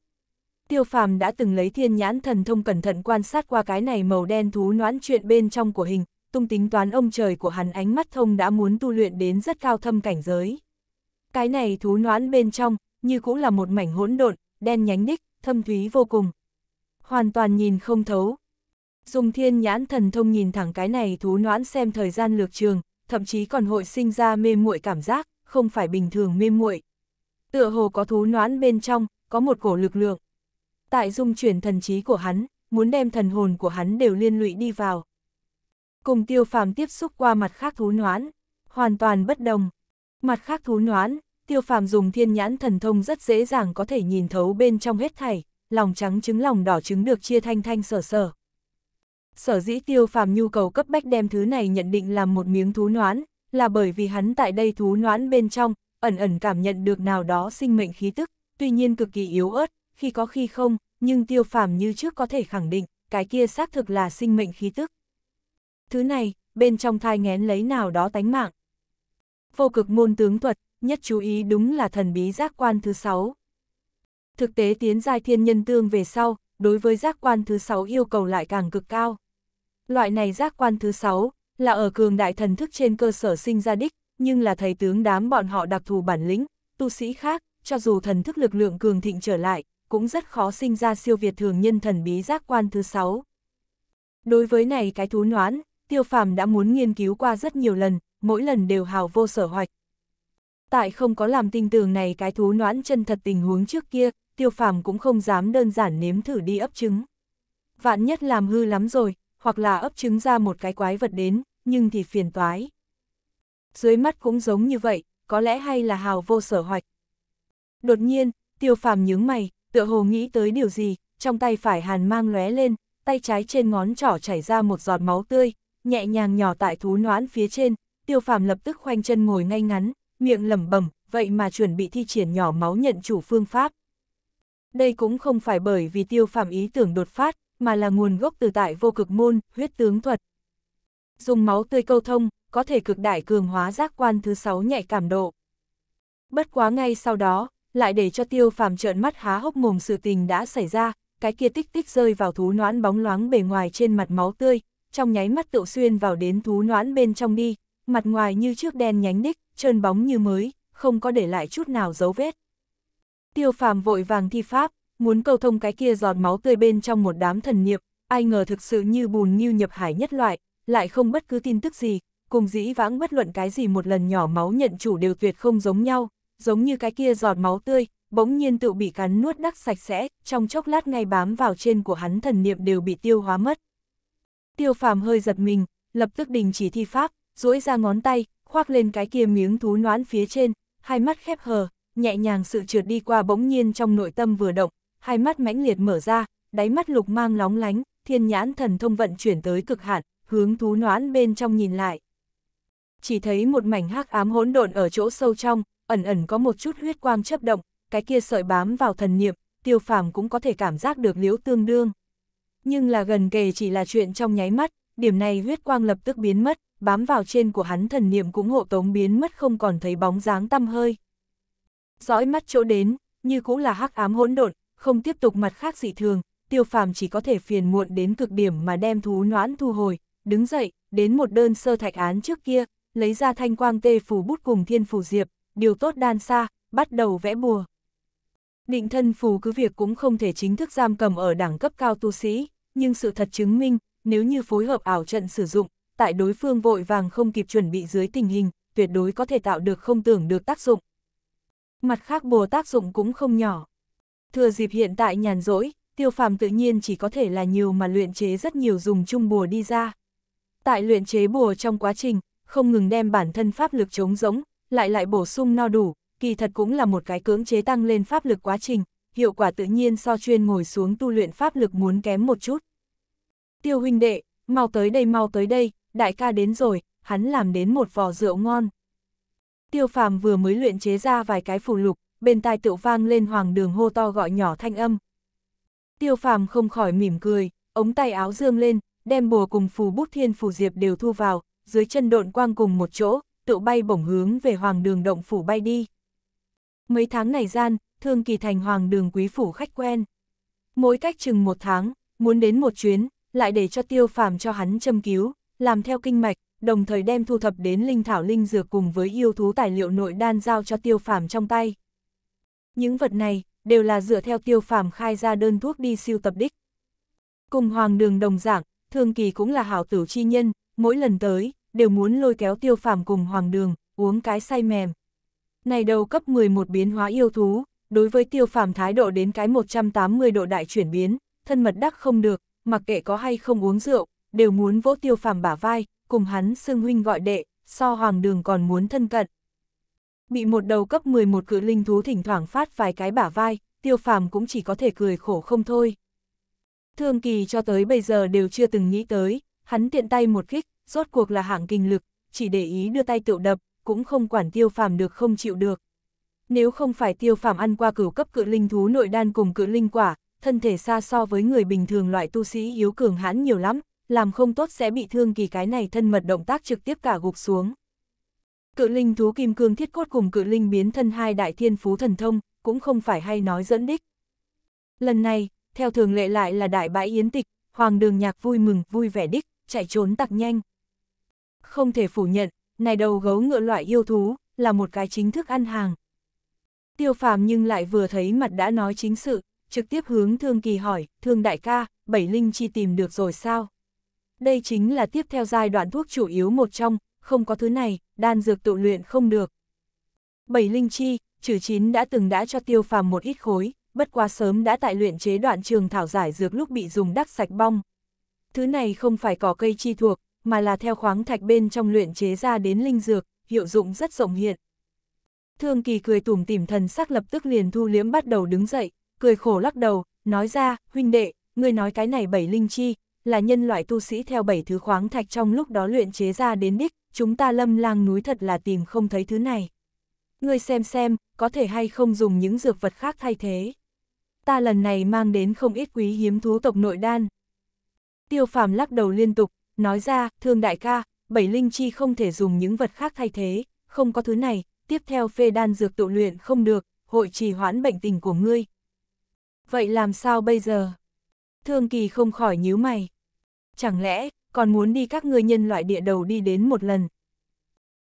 Tiêu phàm đã từng lấy thiên nhãn thần thông cẩn thận quan sát qua cái này màu đen thú noãn chuyện bên trong của hình, tung tính toán ông trời của hắn ánh mắt thông đã muốn tu luyện đến rất cao thâm cảnh giới. Cái này thú noãn bên trong, như cũng là một mảnh hỗn độn, đen nhánh đích, thâm thúy vô cùng. Hoàn toàn nhìn không thấu. Dùng thiên nhãn thần thông nhìn thẳng cái này thú noãn xem thời gian lược trường, thậm chí còn hội sinh ra mê muội cảm giác, không phải bình thường mê muội. Tựa hồ có thú noãn bên trong, có một cổ lực lượng tại dung chuyển thần trí của hắn, muốn đem thần hồn của hắn đều liên lụy đi vào. Cùng tiêu phàm tiếp xúc qua mặt khác thú noãn, hoàn toàn bất đồng. Mặt khác thú noãn, tiêu phàm dùng thiên nhãn thần thông rất dễ dàng có thể nhìn thấu bên trong hết thảy, lòng trắng trứng lòng đỏ trứng được chia thanh thanh sở sở. Sở dĩ tiêu phàm nhu cầu cấp bách đem thứ này nhận định là một miếng thú noãn, là bởi vì hắn tại đây thú noãn bên trong, ẩn ẩn cảm nhận được nào đó sinh mệnh khí tức, tuy nhiên cực kỳ yếu ớt, khi có khi không, nhưng tiêu phàm như trước có thể khẳng định, cái kia xác thực là sinh mệnh khí tức. Thứ này, bên trong thai ngén lấy nào đó tánh mạng. Vô cực môn tướng thuật, nhất chú ý đúng là thần bí giác quan thứ sáu. Thực tế tiến giai thiên nhân tương về sau, đối với giác quan thứ sáu yêu cầu lại càng cực cao. Loại này giác quan thứ sáu là ở cường đại thần thức trên cơ sở sinh ra đích, nhưng là thầy tướng đám bọn họ đặc thù bản lĩnh, tu sĩ khác, cho dù thần thức lực lượng cường thịnh trở lại, cũng rất khó sinh ra siêu việt thường nhân thần bí giác quan thứ sáu. Đối với này cái thú noãn, tiêu phàm đã muốn nghiên cứu qua rất nhiều lần, mỗi lần đều hào vô sở hoạch. Tại không có làm tinh tường này cái thú noãn chân thật tình huống trước kia, tiêu phàm cũng không dám đơn giản nếm thử đi ấp trứng. Vạn nhất làm hư lắm rồi, hoặc là ấp trứng ra một cái quái vật đến, nhưng thì phiền toái. Dưới mắt cũng giống như vậy, có lẽ hay là hào vô sở hoạch. Đột nhiên, tiêu phàm nhướng mày, tựa hồ nghĩ tới điều gì, trong tay phải hàn mang lóe lên, tay trái trên ngón trỏ chảy ra một giọt máu tươi, nhẹ nhàng nhỏ tại thú noãn phía trên, tiêu phàm lập tức khoanh chân ngồi ngay ngắn, miệng lẩm bẩm vậy mà chuẩn bị thi triển nhỏ máu nhận chủ phương pháp. Đây cũng không phải bởi vì tiêu phàm ý tưởng đột phát, mà là nguồn gốc từ tại vô cực môn, huyết tướng thuật. Dùng máu tươi câu thông, có thể cực đại cường hóa giác quan thứ sáu nhạy cảm độ. Bất quá ngay sau đó, lại để cho tiêu phàm trợn mắt há hốc mồm sự tình đã xảy ra, cái kia tích tích rơi vào thú noãn bóng loáng bề ngoài trên mặt máu tươi, trong nháy mắt tự xuyên vào đến thú noãn bên trong đi, mặt ngoài như trước đen nhánh đích, trơn bóng như mới, không có để lại chút nào dấu vết. Tiêu phàm vội vàng thi pháp, muốn cầu thông cái kia giọt máu tươi bên trong một đám thần niệm, ai ngờ thực sự như bùn như nhập hải nhất loại, lại không bất cứ tin tức gì, cùng dĩ vãng bất luận cái gì một lần nhỏ máu nhận chủ đều tuyệt không giống nhau, giống như cái kia giọt máu tươi, bỗng nhiên tự bị cắn nuốt đắc sạch sẽ, trong chốc lát ngay bám vào trên của hắn thần niệm đều bị tiêu hóa mất. Tiêu phàm hơi giật mình, lập tức đình chỉ thi pháp, duỗi ra ngón tay, khoác lên cái kia miếng thú noãn phía trên, hai mắt khép hờ, nhẹ nhàng sự trượt đi qua bỗng nhiên trong nội tâm vừa động, hai mắt mãnh liệt mở ra, đáy mắt lục mang lóng lánh, thiên nhãn thần thông vận chuyển tới cực hạn, hướng thú noãn bên trong nhìn lại. Chỉ thấy một mảnh hắc ám hỗn độn ở chỗ sâu trong, ẩn ẩn có một chút huyết quang chấp động, cái kia sợi bám vào thần niệm, tiêu phàm cũng có thể cảm giác được liễu tương đương. Nhưng là gần kề chỉ là chuyện trong nháy mắt, điểm này huyết quang lập tức biến mất, bám vào trên của hắn thần niệm cũng hộ tống biến mất không còn thấy bóng dáng tăm hơi. Dõi mắt chỗ đến, như cũng là hắc ám hỗn độn, không tiếp tục mặt khác dị thường, tiêu phàm chỉ có thể phiền muộn đến cực điểm mà đem thú noãn thu hồi, đứng dậy, đến một đơn sơ thạch án trước kia, lấy ra thanh quang tê phù bút cùng thiên phù diệp, điều tốt đan xa, bắt đầu vẽ bùa. Định thân phù cứ việc cũng không thể chính thức giam cầm ở đẳng cấp cao tu sĩ, nhưng sự thật chứng minh, nếu như phối hợp ảo trận sử dụng, tại đối phương vội vàng không kịp chuẩn bị dưới tình hình, tuyệt đối có thể tạo được không tưởng được tác dụng. Mặt khác bùa tác dụng cũng không nhỏ. Thừa dịp hiện tại nhàn rỗi, tiêu phàm tự nhiên chỉ có thể là nhiều mà luyện chế rất nhiều dùng chung bùa đi ra. Tại luyện chế bùa trong quá trình, không ngừng đem bản thân pháp lực chống giống lại lại bổ sung no đủ, kỳ thật cũng là một cái cưỡng chế tăng lên pháp lực quá trình, hiệu quả tự nhiên so chuyên ngồi xuống tu luyện pháp lực muốn kém một chút. Tiêu huynh đệ, mau tới đây mau tới đây, đại ca đến rồi, hắn làm đến một vò rượu ngon. Tiêu phàm vừa mới luyện chế ra vài cái phù lục, bên tai tựu vang lên hoàng đường hô to gọi nhỏ thanh âm. Tiêu phàm không khỏi mỉm cười, ống tay áo dương lên, đem bùa cùng phù bút thiên phù diệp đều thu vào, dưới chân độn quang cùng một chỗ, tựu bay bổng hướng về hoàng đường động phủ bay đi. Mấy tháng này gian, thương kỳ thành hoàng đường quý phủ khách quen. Mỗi cách chừng một tháng, muốn đến một chuyến, lại để cho tiêu phàm cho hắn châm cứu, làm theo kinh mạch, đồng thời đem thu thập đến linh thảo linh dược cùng với yêu thú tài liệu nội đan giao cho tiêu phàm trong tay. Những vật này, đều là dựa theo tiêu phàm khai ra đơn thuốc đi siêu tập đích. Cùng hoàng đường đồng giảng, thương kỳ cũng là hảo tử chi nhân, mỗi lần tới, đều muốn lôi kéo tiêu phàm cùng hoàng đường, uống cái say mềm. Này đầu cấp 11 biến hóa yêu thú, đối với tiêu phàm thái độ đến cái 180 độ đại chuyển biến, thân mật đắc không được, mặc kệ có hay không uống rượu, đều muốn vỗ tiêu phàm bả vai, cùng hắn xưng huynh gọi đệ, so hoàng đường còn muốn thân cận. Bị một đầu cấp 11 cự linh thú thỉnh thoảng phát vài cái bả vai, tiêu phàm cũng chỉ có thể cười khổ không thôi. Thương kỳ cho tới bây giờ đều chưa từng nghĩ tới, hắn tiện tay một kích, rốt cuộc là hạng kinh lực, chỉ để ý đưa tay tựu đập, cũng không quản tiêu phàm được không chịu được. Nếu không phải tiêu phàm ăn qua cửu cấp cự linh thú nội đan cùng cự linh quả, thân thể xa so với người bình thường loại tu sĩ yếu cường hãn nhiều lắm, làm không tốt sẽ bị thương kỳ cái này thân mật động tác trực tiếp cả gục xuống. Cự linh thú kim cương thiết cốt cùng cự linh biến thân hai đại thiên phú thần thông, cũng không phải hay nói dẫn đích. Lần này, theo thường lệ lại là đại bãi yến tịch, hoàng đường nhạc vui mừng, vui vẻ đích, chạy trốn tặc nhanh. Không thể phủ nhận, này đầu gấu ngựa loại yêu thú, là một cái chính thức ăn hàng. Tiêu phàm nhưng lại vừa thấy mặt đã nói chính sự, trực tiếp hướng Thương Kỳ hỏi, Thương đại ca, bảy linh chi tìm được rồi sao? Đây chính là tiếp theo giai đoạn thuốc chủ yếu một trong, không có thứ này, đan dược tự luyện không được. Bảy linh chi, trừ chín đã từng đã cho tiêu phàm một ít khối, bất quá sớm đã tại luyện chế đoạn trường thảo giải dược lúc bị dùng đắc sạch bong. Thứ này không phải cỏ cây chi thuộc, mà là theo khoáng thạch bên trong luyện chế ra đến linh dược, hiệu dụng rất rộng hiện. Thương Kỳ cười tủm tỉm thần sắc lập tức liền thu liếm bắt đầu đứng dậy, cười khổ lắc đầu, nói ra, huynh đệ, ngươi nói cái này bảy linh chi, là nhân loại tu sĩ theo bảy thứ khoáng thạch trong lúc đó luyện chế ra đến đích, chúng ta lâm lang núi thật là tìm không thấy thứ này. Ngươi xem xem, có thể hay không dùng những dược vật khác thay thế. Ta lần này mang đến không ít quý hiếm thú tộc nội đan. Tiêu phàm lắc đầu liên tục, nói ra, thương đại ca, bảy linh chi không thể dùng những vật khác thay thế, không có thứ này, tiếp theo phê đan dược tụ luyện không được, hội trì hoãn bệnh tình của ngươi. Vậy làm sao bây giờ? Thương kỳ không khỏi nhíu mày. Chẳng lẽ, còn muốn đi các ngươi nhân loại địa đầu đi đến một lần?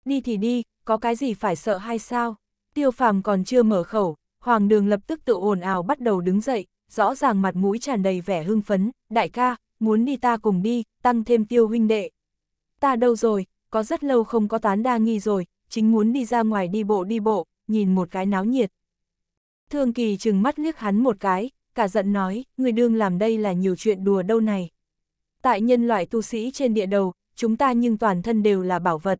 Đi thì đi, có cái gì phải sợ hay sao? Tiêu phàm còn chưa mở khẩu, hoàng đường lập tức tự ồn ào bắt đầu đứng dậy, rõ ràng mặt mũi tràn đầy vẻ hưng phấn, đại ca, muốn đi ta cùng đi, tăng thêm tiêu huynh đệ. Ta đâu rồi, có rất lâu không có tán đa nghi rồi, chính muốn đi ra ngoài đi bộ đi bộ, nhìn một cái náo nhiệt. Thương kỳ trừng mắt liếc hắn một cái, cả giận nói, người đương làm đây là nhiều chuyện đùa đâu này. Tại nhân loại tu sĩ trên địa đầu, chúng ta nhưng toàn thân đều là bảo vật.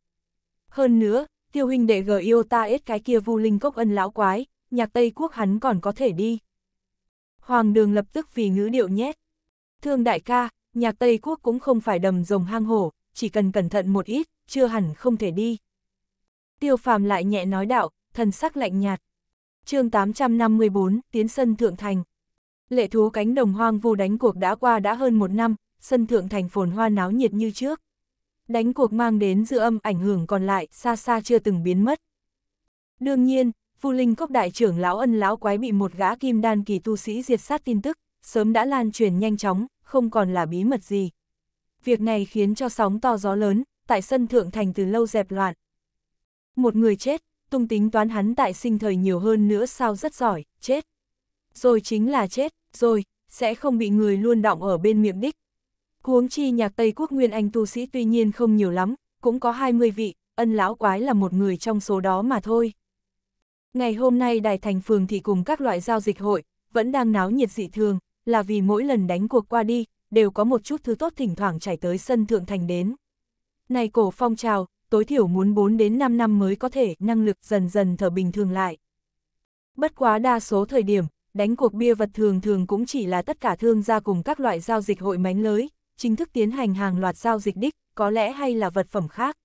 Hơn nữa, tiêu huynh đệ gờ yêu ta ít cái kia vu linh cốc ân lão quái, nhạc Tây Quốc hắn còn có thể đi. Hoàng đường lập tức vì ngữ điệu nhét. Thương đại ca, nhạc Tây Quốc cũng không phải đầm rồng hang hổ, chỉ cần cẩn thận một ít, chưa hẳn không thể đi. Tiêu phàm lại nhẹ nói đạo, thần sắc lạnh nhạt. chương 854, tiến sân Thượng Thành. Lệ thú cánh đồng hoang vu đánh cuộc đã qua đã hơn một năm, sân Thượng Thành phồn hoa náo nhiệt như trước. Đánh cuộc mang đến dư âm ảnh hưởng còn lại, xa xa chưa từng biến mất. Đương nhiên, phu Linh Cốc đại trưởng lão ân lão quái bị một gã kim đan kỳ tu sĩ diệt sát tin tức, sớm đã lan truyền nhanh chóng, không còn là bí mật gì. Việc này khiến cho sóng to gió lớn, tại sân thượng thành từ lâu dẹp loạn. Một người chết, tung tính toán hắn tại sinh thời nhiều hơn nữa sao rất giỏi, chết. Rồi chính là chết, rồi, sẽ không bị người luôn động ở bên miệng đích. Huống chi nhạc Tây Quốc Nguyên Anh tu sĩ tuy nhiên không nhiều lắm, cũng có 20 vị, ân lão quái là một người trong số đó mà thôi. Ngày hôm nay Đài Thành Phường thì cùng các loại giao dịch hội, vẫn đang náo nhiệt dị thường, là vì mỗi lần đánh cuộc qua đi, đều có một chút thứ tốt thỉnh thoảng chảy tới sân thượng thành đến. Này cổ phong trào, tối thiểu muốn 4 đến 5 năm mới có thể năng lực dần dần thở bình thường lại. Bất quá đa số thời điểm, đánh cuộc bia vật thường thường cũng chỉ là tất cả thương gia cùng các loại giao dịch hội mánh lới, chính thức tiến hành hàng loạt giao dịch đích, có lẽ hay là vật phẩm khác.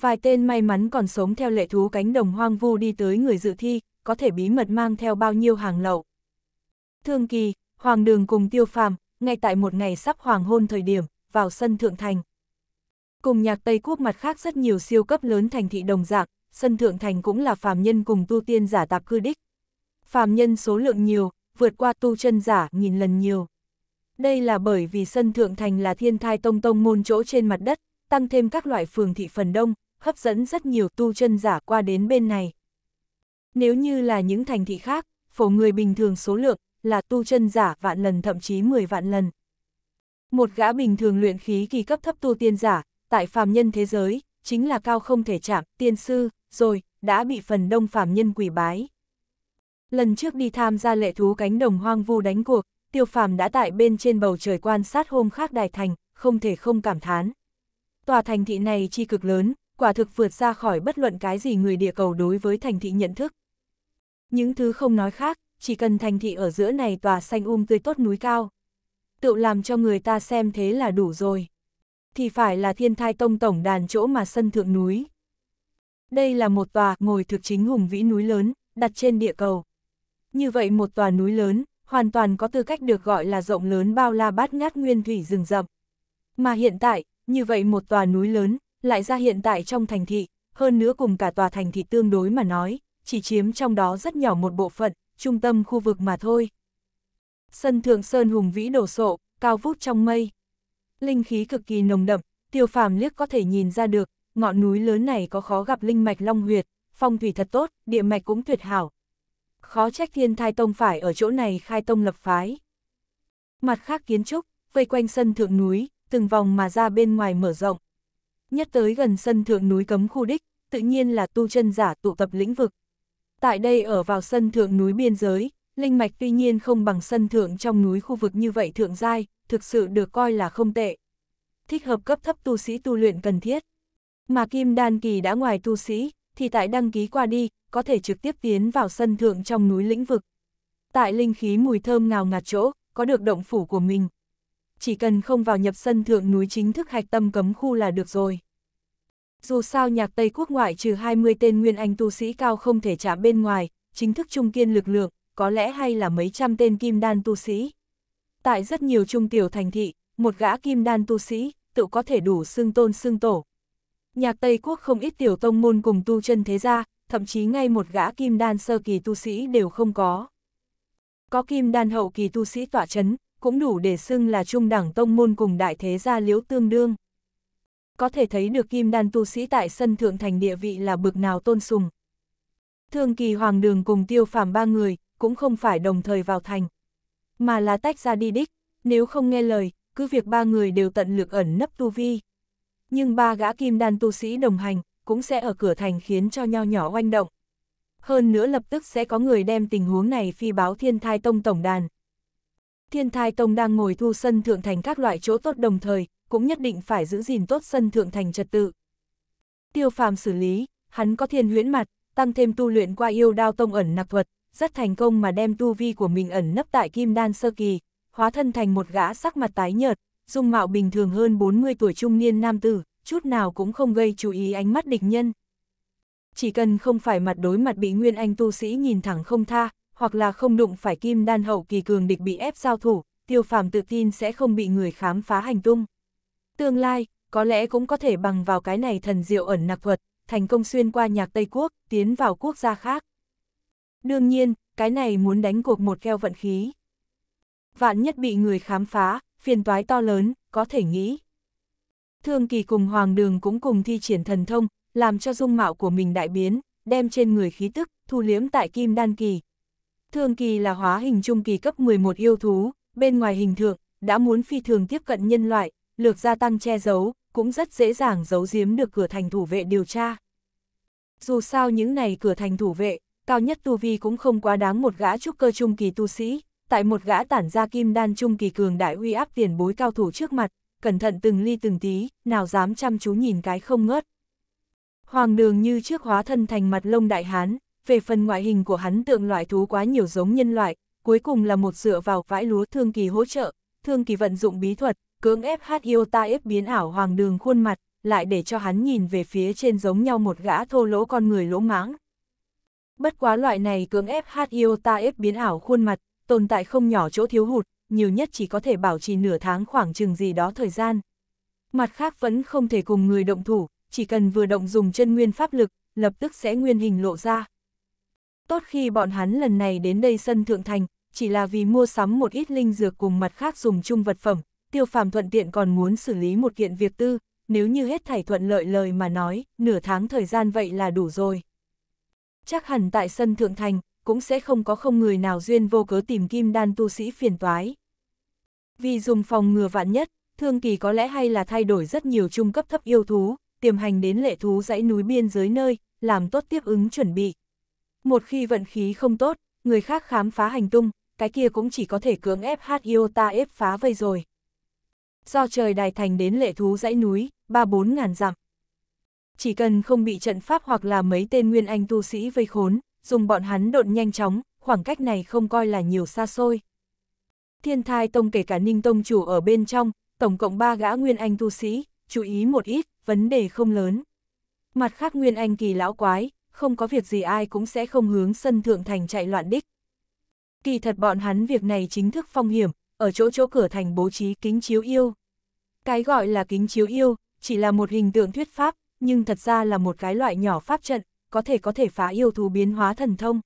Vài tên may mắn còn sống theo lệ thú cánh đồng hoang vu đi tới người dự thi, có thể bí mật mang theo bao nhiêu hàng lậu. Thương kỳ, Hoàng đường cùng tiêu phàm, ngay tại một ngày sắp hoàng hôn thời điểm, vào sân Thượng Thành. Cùng nhạc Tây Quốc mặt khác rất nhiều siêu cấp lớn thành thị đồng dạng, sân Thượng Thành cũng là phàm nhân cùng tu tiên giả tạp cư đích. Phàm nhân số lượng nhiều, vượt qua tu chân giả nghìn lần nhiều. Đây là bởi vì sân Thượng Thành là thiên thai tông tông môn chỗ trên mặt đất, tăng thêm các loại phường thị phần đông, hấp dẫn rất nhiều tu chân giả qua đến bên này. Nếu như là những thành thị khác, phổ người bình thường số lượng, là tu chân giả vạn lần thậm chí 10 vạn lần. Một gã bình thường luyện khí kỳ cấp thấp tu tiên giả, tại phàm nhân thế giới, chính là cao không thể chạm, tiên sư, rồi, đã bị phần đông phàm nhân quỷ bái. Lần trước đi tham gia lệ thú cánh đồng hoang vu đánh cuộc, tiêu phàm đã tại bên trên bầu trời quan sát hôm khác đài thành, không thể không cảm thán. Tòa thành thị này chi cực lớn, quả thực vượt ra khỏi bất luận cái gì người địa cầu đối với thành thị nhận thức. Những thứ không nói khác, chỉ cần thành thị ở giữa này tòa xanh um tươi tốt núi cao. Tự làm cho người ta xem thế là đủ rồi. Thì phải là thiên thai tông tổng đàn chỗ mà sân thượng núi. Đây là một tòa ngồi thực chính hùng vĩ núi lớn, đặt trên địa cầu. Như vậy một tòa núi lớn, hoàn toàn có tư cách được gọi là rộng lớn bao la bát ngát nguyên thủy rừng rậm. Mà hiện tại, như vậy một tòa núi lớn, lại ra hiện tại trong thành thị, hơn nữa cùng cả tòa thành thị tương đối mà nói, chỉ chiếm trong đó rất nhỏ một bộ phận, trung tâm khu vực mà thôi. Sân thượng sơn hùng vĩ đổ sộ, cao vút trong mây. Linh khí cực kỳ nồng đậm, tiêu phàm liếc có thể nhìn ra được, ngọn núi lớn này có khó gặp linh mạch long huyệt, phong thủy thật tốt, địa mạch cũng tuyệt hảo. Khó trách thiên thai tông phải ở chỗ này khai tông lập phái. Mặt khác kiến trúc, vây quanh sân thượng núi, từng vòng mà ra bên ngoài mở rộng. Nhất tới gần sân thượng núi cấm khu đích, tự nhiên là tu chân giả tụ tập lĩnh vực, Tại đây ở vào sân thượng núi biên giới, linh mạch tuy nhiên không bằng sân thượng trong núi khu vực như vậy thượng giai, thực sự được coi là không tệ. Thích hợp cấp thấp tu sĩ tu luyện cần thiết. Mà kim đan kỳ đã ngoài tu sĩ, thì tại đăng ký qua đi, có thể trực tiếp tiến vào sân thượng trong núi lĩnh vực. Tại linh khí mùi thơm ngào ngạt chỗ, có được động phủ của mình. Chỉ cần không vào nhập sân thượng núi chính thức hạch tâm cấm khu là được rồi. Dù sao nhạc Tây Quốc ngoại trừ 20 tên nguyên anh tu sĩ cao không thể trả bên ngoài, chính thức trung kiên lực lượng, có lẽ hay là mấy trăm tên kim đan tu sĩ. Tại rất nhiều trung tiểu thành thị, một gã kim đan tu sĩ, tự có thể đủ xưng tôn xưng tổ. Nhạc Tây Quốc không ít tiểu tông môn cùng tu chân thế gia, thậm chí ngay một gã kim đan sơ kỳ tu sĩ đều không có. Có kim đan hậu kỳ tu sĩ tỏa chấn, cũng đủ để xưng là trung đẳng tông môn cùng đại thế gia liễu tương đương có thể thấy được kim đan tu sĩ tại sân thượng thành địa vị là bực nào tôn sùng. Thương kỳ hoàng đường cùng tiêu phàm ba người, cũng không phải đồng thời vào thành, mà là tách ra đi đích, nếu không nghe lời, cứ việc ba người đều tận lực ẩn nấp tu vi. Nhưng ba gã kim đan tu sĩ đồng hành, cũng sẽ ở cửa thành khiến cho nho nhỏ oanh động. Hơn nữa lập tức sẽ có người đem tình huống này phi báo Thiên Thai Tông Tổng Đàn. Thiên Thai Tông đang ngồi thu sân thượng thành các loại chỗ tốt đồng thời, cũng nhất định phải giữ gìn tốt sân thượng thành trật tự. Tiêu phàm xử lý, hắn có thiên huyễn mặt, tăng thêm tu luyện qua yêu đao tông ẩn nặc thuật, rất thành công mà đem tu vi của mình ẩn nấp tại kim đan sơ kỳ, hóa thân thành một gã sắc mặt tái nhợt, dung mạo bình thường hơn 40 tuổi trung niên nam tử, chút nào cũng không gây chú ý ánh mắt địch nhân. Chỉ cần không phải mặt đối mặt bị nguyên anh tu sĩ nhìn thẳng không tha, hoặc là không đụng phải kim đan hậu kỳ cường địch bị ép giao thủ, tiêu phàm tự tin sẽ không bị người khám phá hành tung. Tương lai, có lẽ cũng có thể bằng vào cái này thần diệu ẩn nặc vật thành công xuyên qua nhạc Tây Quốc, tiến vào quốc gia khác. Đương nhiên, cái này muốn đánh cuộc một keo vận khí. Vạn nhất bị người khám phá, phiền toái to lớn, có thể nghĩ. Thương kỳ cùng Hoàng Đường cũng cùng thi triển thần thông, làm cho dung mạo của mình đại biến, đem trên người khí tức, thu liếm tại kim đan kỳ. Thương kỳ là hóa hình trung kỳ cấp 11 yêu thú, bên ngoài hình thượng, đã muốn phi thường tiếp cận nhân loại, lược gia tăng che giấu, cũng rất dễ dàng giấu giếm được cửa thành thủ vệ điều tra. Dù sao những này cửa thành thủ vệ, cao nhất tu vi cũng không quá đáng một gã trúc cơ trung kỳ tu sĩ, tại một gã tản ra kim đan trung kỳ cường đại uy áp tiền bối cao thủ trước mặt, cẩn thận từng ly từng tí, nào dám chăm chú nhìn cái không ngớt. Hoàng đường như trước hóa thân thành mặt lông đại hán, về phần ngoại hình của hắn tượng loại thú quá nhiều giống nhân loại, cuối cùng là một dựa vào vãi lúa thương kỳ hỗ trợ, thương kỳ vận dụng bí thuật, cưỡng ép hát yêu ta ép biến ảo hoàng đường khuôn mặt, lại để cho hắn nhìn về phía trên giống nhau một gã thô lỗ con người lỗ mãng. Bất quá loại này cưỡng ép hát yêu ta ép biến ảo khuôn mặt, tồn tại không nhỏ chỗ thiếu hụt, nhiều nhất chỉ có thể bảo trì nửa tháng khoảng chừng gì đó thời gian. Mặt khác vẫn không thể cùng người động thủ, chỉ cần vừa động dùng chân nguyên pháp lực, lập tức sẽ nguyên hình lộ ra. Tốt khi bọn hắn lần này đến đây sân Thượng Thành, chỉ là vì mua sắm một ít linh dược cùng mặt khác dùng chung vật phẩm, tiêu phàm thuận tiện còn muốn xử lý một kiện việc tư, nếu như hết thảy thuận lợi lời mà nói, nửa tháng thời gian vậy là đủ rồi. Chắc hẳn tại sân Thượng Thành, cũng sẽ không có không người nào duyên vô cớ tìm kim đan tu sĩ phiền toái. Vì dùng phòng ngừa vạn nhất, thương kỳ có lẽ hay là thay đổi rất nhiều trung cấp thấp yêu thú, tiềm hành đến lệ thú dãy núi biên giới nơi, làm tốt tiếp ứng chuẩn bị. Một khi vận khí không tốt, người khác khám phá hành tung, cái kia cũng chỉ có thể cưỡng ép hát yêu ta ép phá vây rồi do trời đài thành đến lệ thú dãy núi, ba bốn ngàn dặm. Chỉ cần không bị trận pháp hoặc là mấy tên nguyên anh tu sĩ vây khốn, dùng bọn hắn độn nhanh chóng, khoảng cách này không coi là nhiều xa xôi. Thiên thai tông kể cả ninh tông chủ ở bên trong, tổng cộng ba gã nguyên anh tu sĩ, chú ý một ít, vấn đề không lớn. Mặt khác nguyên anh kỳ lão quái, không có việc gì ai cũng sẽ không hướng sân thượng thành chạy loạn đích. Kỳ thật bọn hắn việc này chính thức phong hiểm, ở chỗ chỗ cửa thành bố trí kính chiếu yêu. Cái gọi là kính chiếu yêu, chỉ là một hình tượng thuyết pháp, nhưng thật ra là một cái loại nhỏ pháp trận, có thể có thể phá yêu thú biến hóa thần thông.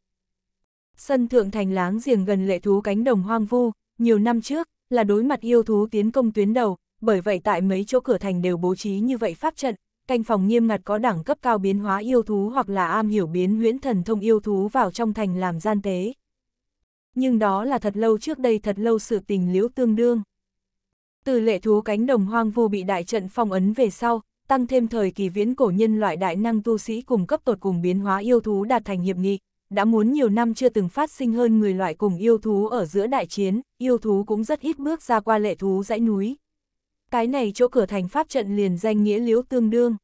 Sân thượng thành láng giềng gần lệ thú cánh đồng hoang vu, nhiều năm trước, là đối mặt yêu thú tiến công tuyến đầu, bởi vậy tại mấy chỗ cửa thành đều bố trí như vậy pháp trận, canh phòng nghiêm ngặt có đẳng cấp cao biến hóa yêu thú hoặc là am hiểu biến huyễn thần thông yêu thú vào trong thành làm gian tế, nhưng đó là thật lâu trước đây thật lâu sự tình liễu tương đương. Từ lệ thú cánh đồng hoang vu bị đại trận phong ấn về sau, tăng thêm thời kỳ viễn cổ nhân loại đại năng tu sĩ cùng cấp tột cùng biến hóa yêu thú đạt thành hiệp nghị, đã muốn nhiều năm chưa từng phát sinh hơn người loại cùng yêu thú ở giữa đại chiến, yêu thú cũng rất ít bước ra qua lệ thú dãy núi. Cái này chỗ cửa thành pháp trận liền danh nghĩa liễu tương đương.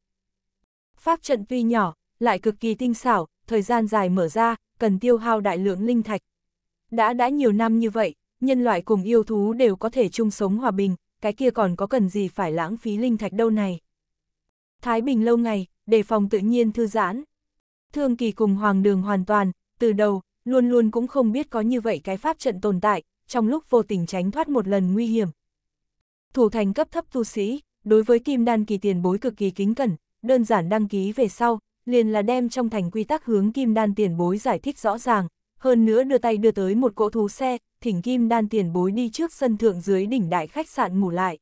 Pháp trận tuy nhỏ, lại cực kỳ tinh xảo, thời gian dài mở ra, cần tiêu hao đại lượng linh thạch, đã đã nhiều năm như vậy, nhân loại cùng yêu thú đều có thể chung sống hòa bình, cái kia còn có cần gì phải lãng phí linh thạch đâu này. Thái bình lâu ngày, đề phòng tự nhiên thư giãn. Thương kỳ cùng hoàng đường hoàn toàn, từ đầu, luôn luôn cũng không biết có như vậy cái pháp trận tồn tại, trong lúc vô tình tránh thoát một lần nguy hiểm. Thủ thành cấp thấp tu sĩ, đối với kim đan kỳ tiền bối cực kỳ kính cẩn, đơn giản đăng ký về sau, liền là đem trong thành quy tắc hướng kim đan tiền bối giải thích rõ ràng, hơn nữa đưa tay đưa tới một cỗ thú xe, thỉnh kim đan tiền bối đi trước sân thượng dưới đỉnh đại khách sạn ngủ lại.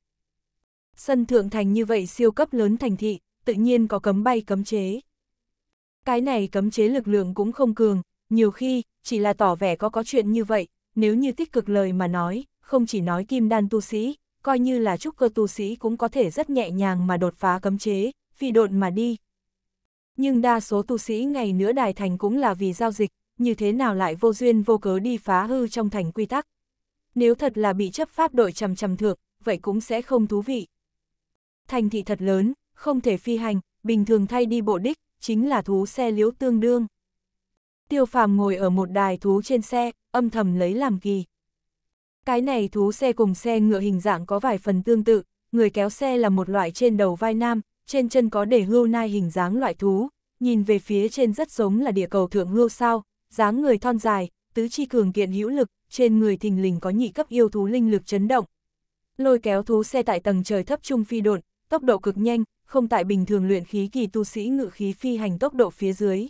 Sân thượng thành như vậy siêu cấp lớn thành thị, tự nhiên có cấm bay cấm chế. Cái này cấm chế lực lượng cũng không cường, nhiều khi, chỉ là tỏ vẻ có có chuyện như vậy, nếu như tích cực lời mà nói, không chỉ nói kim đan tu sĩ, coi như là trúc cơ tu sĩ cũng có thể rất nhẹ nhàng mà đột phá cấm chế, phi độn mà đi. Nhưng đa số tu sĩ ngày nữa đài thành cũng là vì giao dịch, như thế nào lại vô duyên vô cớ đi phá hư trong thành quy tắc. Nếu thật là bị chấp pháp đội chằm chằm thượng vậy cũng sẽ không thú vị. Thành thị thật lớn, không thể phi hành, bình thường thay đi bộ đích, chính là thú xe liễu tương đương. Tiêu phàm ngồi ở một đài thú trên xe, âm thầm lấy làm kỳ. Cái này thú xe cùng xe ngựa hình dạng có vài phần tương tự, người kéo xe là một loại trên đầu vai nam, trên chân có để hươu nai hình dáng loại thú, nhìn về phía trên rất giống là địa cầu thượng hươu sao, dáng người thon dài, tứ chi cường kiện hữu lực, trên người thình lình có nhị cấp yêu thú linh lực chấn động. Lôi kéo thú xe tại tầng trời thấp trung phi độn, tốc độ cực nhanh, không tại bình thường luyện khí kỳ tu sĩ ngự khí phi hành tốc độ phía dưới.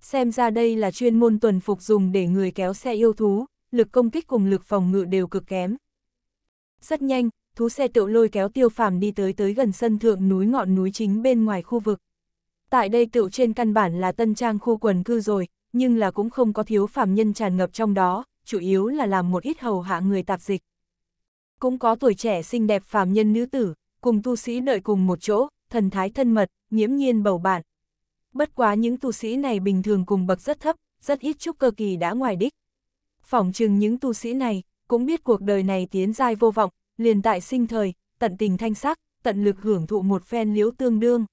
Xem ra đây là chuyên môn tuần phục dùng để người kéo xe yêu thú, lực công kích cùng lực phòng ngự đều cực kém. Rất nhanh, thú xe tự lôi kéo tiêu phàm đi tới tới gần sân thượng núi ngọn núi chính bên ngoài khu vực. Tại đây tựu trên căn bản là tân trang khu quần cư rồi, nhưng là cũng không có thiếu phàm nhân tràn ngập trong đó, chủ yếu là làm một ít hầu hạ người tạp dịch. Cũng có tuổi trẻ xinh đẹp phàm nhân nữ tử, cùng tu sĩ đợi cùng một chỗ, thần thái thân mật, nhiễm nhiên bầu bạn. Bất quá những tu sĩ này bình thường cùng bậc rất thấp, rất ít chút cơ kỳ đã ngoài đích. Phỏng chừng những tu sĩ này, cũng biết cuộc đời này tiến dai vô vọng, liền tại sinh thời, tận tình thanh sắc, tận lực hưởng thụ một phen liễu tương đương.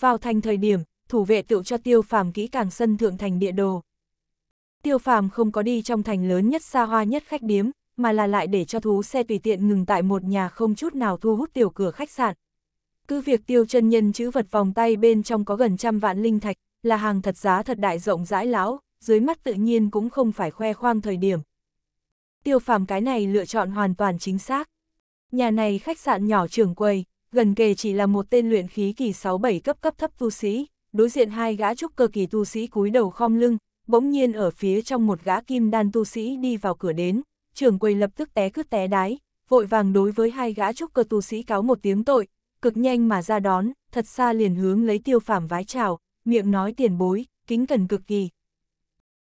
Vào thành thời điểm, thủ vệ tựu cho tiêu phàm kỹ càng sân thượng thành địa đồ. Tiêu phàm không có đi trong thành lớn nhất xa hoa nhất khách điếm, mà là lại để cho thú xe tùy tiện ngừng tại một nhà không chút nào thu hút tiểu cửa khách sạn. Cứ việc tiêu chân nhân chữ vật vòng tay bên trong có gần trăm vạn linh thạch, là hàng thật giá thật đại rộng rãi lão, dưới mắt tự nhiên cũng không phải khoe khoang thời điểm. Tiêu phàm cái này lựa chọn hoàn toàn chính xác. Nhà này khách sạn nhỏ trưởng quầy, gần kề chỉ là một tên luyện khí kỳ 6-7 cấp cấp thấp tu sĩ đối diện hai gã trúc cơ kỳ tu sĩ cúi đầu khom lưng, bỗng nhiên ở phía trong một gã kim đan tu sĩ đi vào cửa đến, trưởng quầy lập tức té cứt té đái, vội vàng đối với hai gã trúc cơ tu sĩ cáo một tiếng tội, cực nhanh mà ra đón, thật xa liền hướng lấy tiêu phàm vái chào, miệng nói tiền bối, kính cần cực kỳ.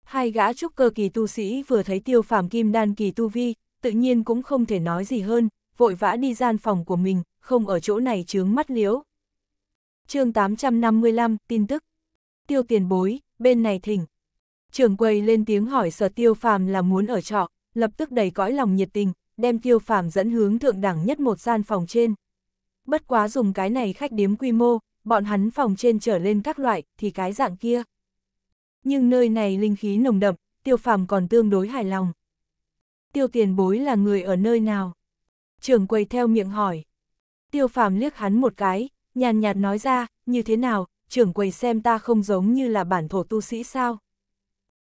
Hai gã trúc cơ kỳ tu sĩ vừa thấy tiêu phàm kim đan kỳ tu vi, tự nhiên cũng không thể nói gì hơn, vội vã đi gian phòng của mình, không ở chỗ này chướng mắt liếu chương 855, tin tức. Tiêu tiền bối, bên này thỉnh. Trường quầy lên tiếng hỏi sở tiêu phàm là muốn ở trọ, lập tức đầy cõi lòng nhiệt tình, đem tiêu phàm dẫn hướng thượng đẳng nhất một gian phòng trên. Bất quá dùng cái này khách điếm quy mô, bọn hắn phòng trên trở lên các loại, thì cái dạng kia. Nhưng nơi này linh khí nồng đậm, tiêu phàm còn tương đối hài lòng. Tiêu tiền bối là người ở nơi nào? Trường quầy theo miệng hỏi. Tiêu phàm liếc hắn một cái, nhàn nhạt nói ra, như thế nào, trưởng quầy xem ta không giống như là bản thổ tu sĩ sao.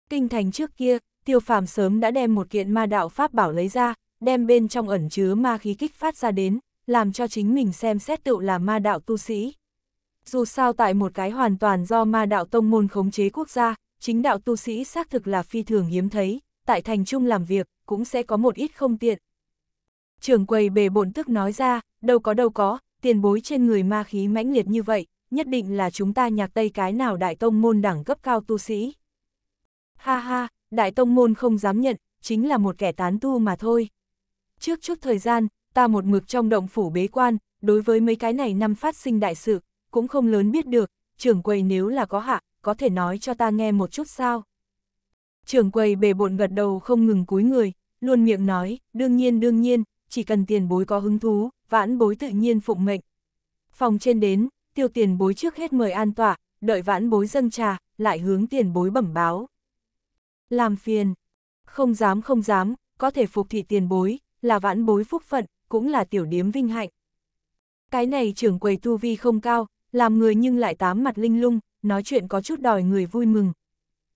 Kinh thành trước kia, tiêu phàm sớm đã đem một kiện ma đạo pháp bảo lấy ra, đem bên trong ẩn chứa ma khí kích phát ra đến, làm cho chính mình xem xét tựu là ma đạo tu sĩ. Dù sao tại một cái hoàn toàn do ma đạo tông môn khống chế quốc gia, chính đạo tu sĩ xác thực là phi thường hiếm thấy, tại thành trung làm việc, cũng sẽ có một ít không tiện. Trường quầy bề bổn tức nói ra, đâu có đâu có, tiền bối trên người ma khí mãnh liệt như vậy, nhất định là chúng ta nhạc tây cái nào đại tông môn đẳng cấp cao tu sĩ. Ha ha, đại tông môn không dám nhận, chính là một kẻ tán tu mà thôi. Trước chút thời gian, ta một mực trong động phủ bế quan, đối với mấy cái này năm phát sinh đại sự, cũng không lớn biết được, trưởng quầy nếu là có hạ, có thể nói cho ta nghe một chút sao. Trưởng quầy bề bộn gật đầu không ngừng cúi người, luôn miệng nói, đương nhiên đương nhiên, chỉ cần tiền bối có hứng thú, vãn bối tự nhiên phụng mệnh. Phòng trên đến, tiêu tiền bối trước hết mời an tọa, đợi vãn bối dâng trà, lại hướng tiền bối bẩm báo. Làm phiền, không dám không dám, có thể phục thị tiền bối, là vãn bối phúc phận, cũng là tiểu điếm vinh hạnh. Cái này trưởng quầy tu vi không cao, làm người nhưng lại tám mặt linh lung, nói chuyện có chút đòi người vui mừng.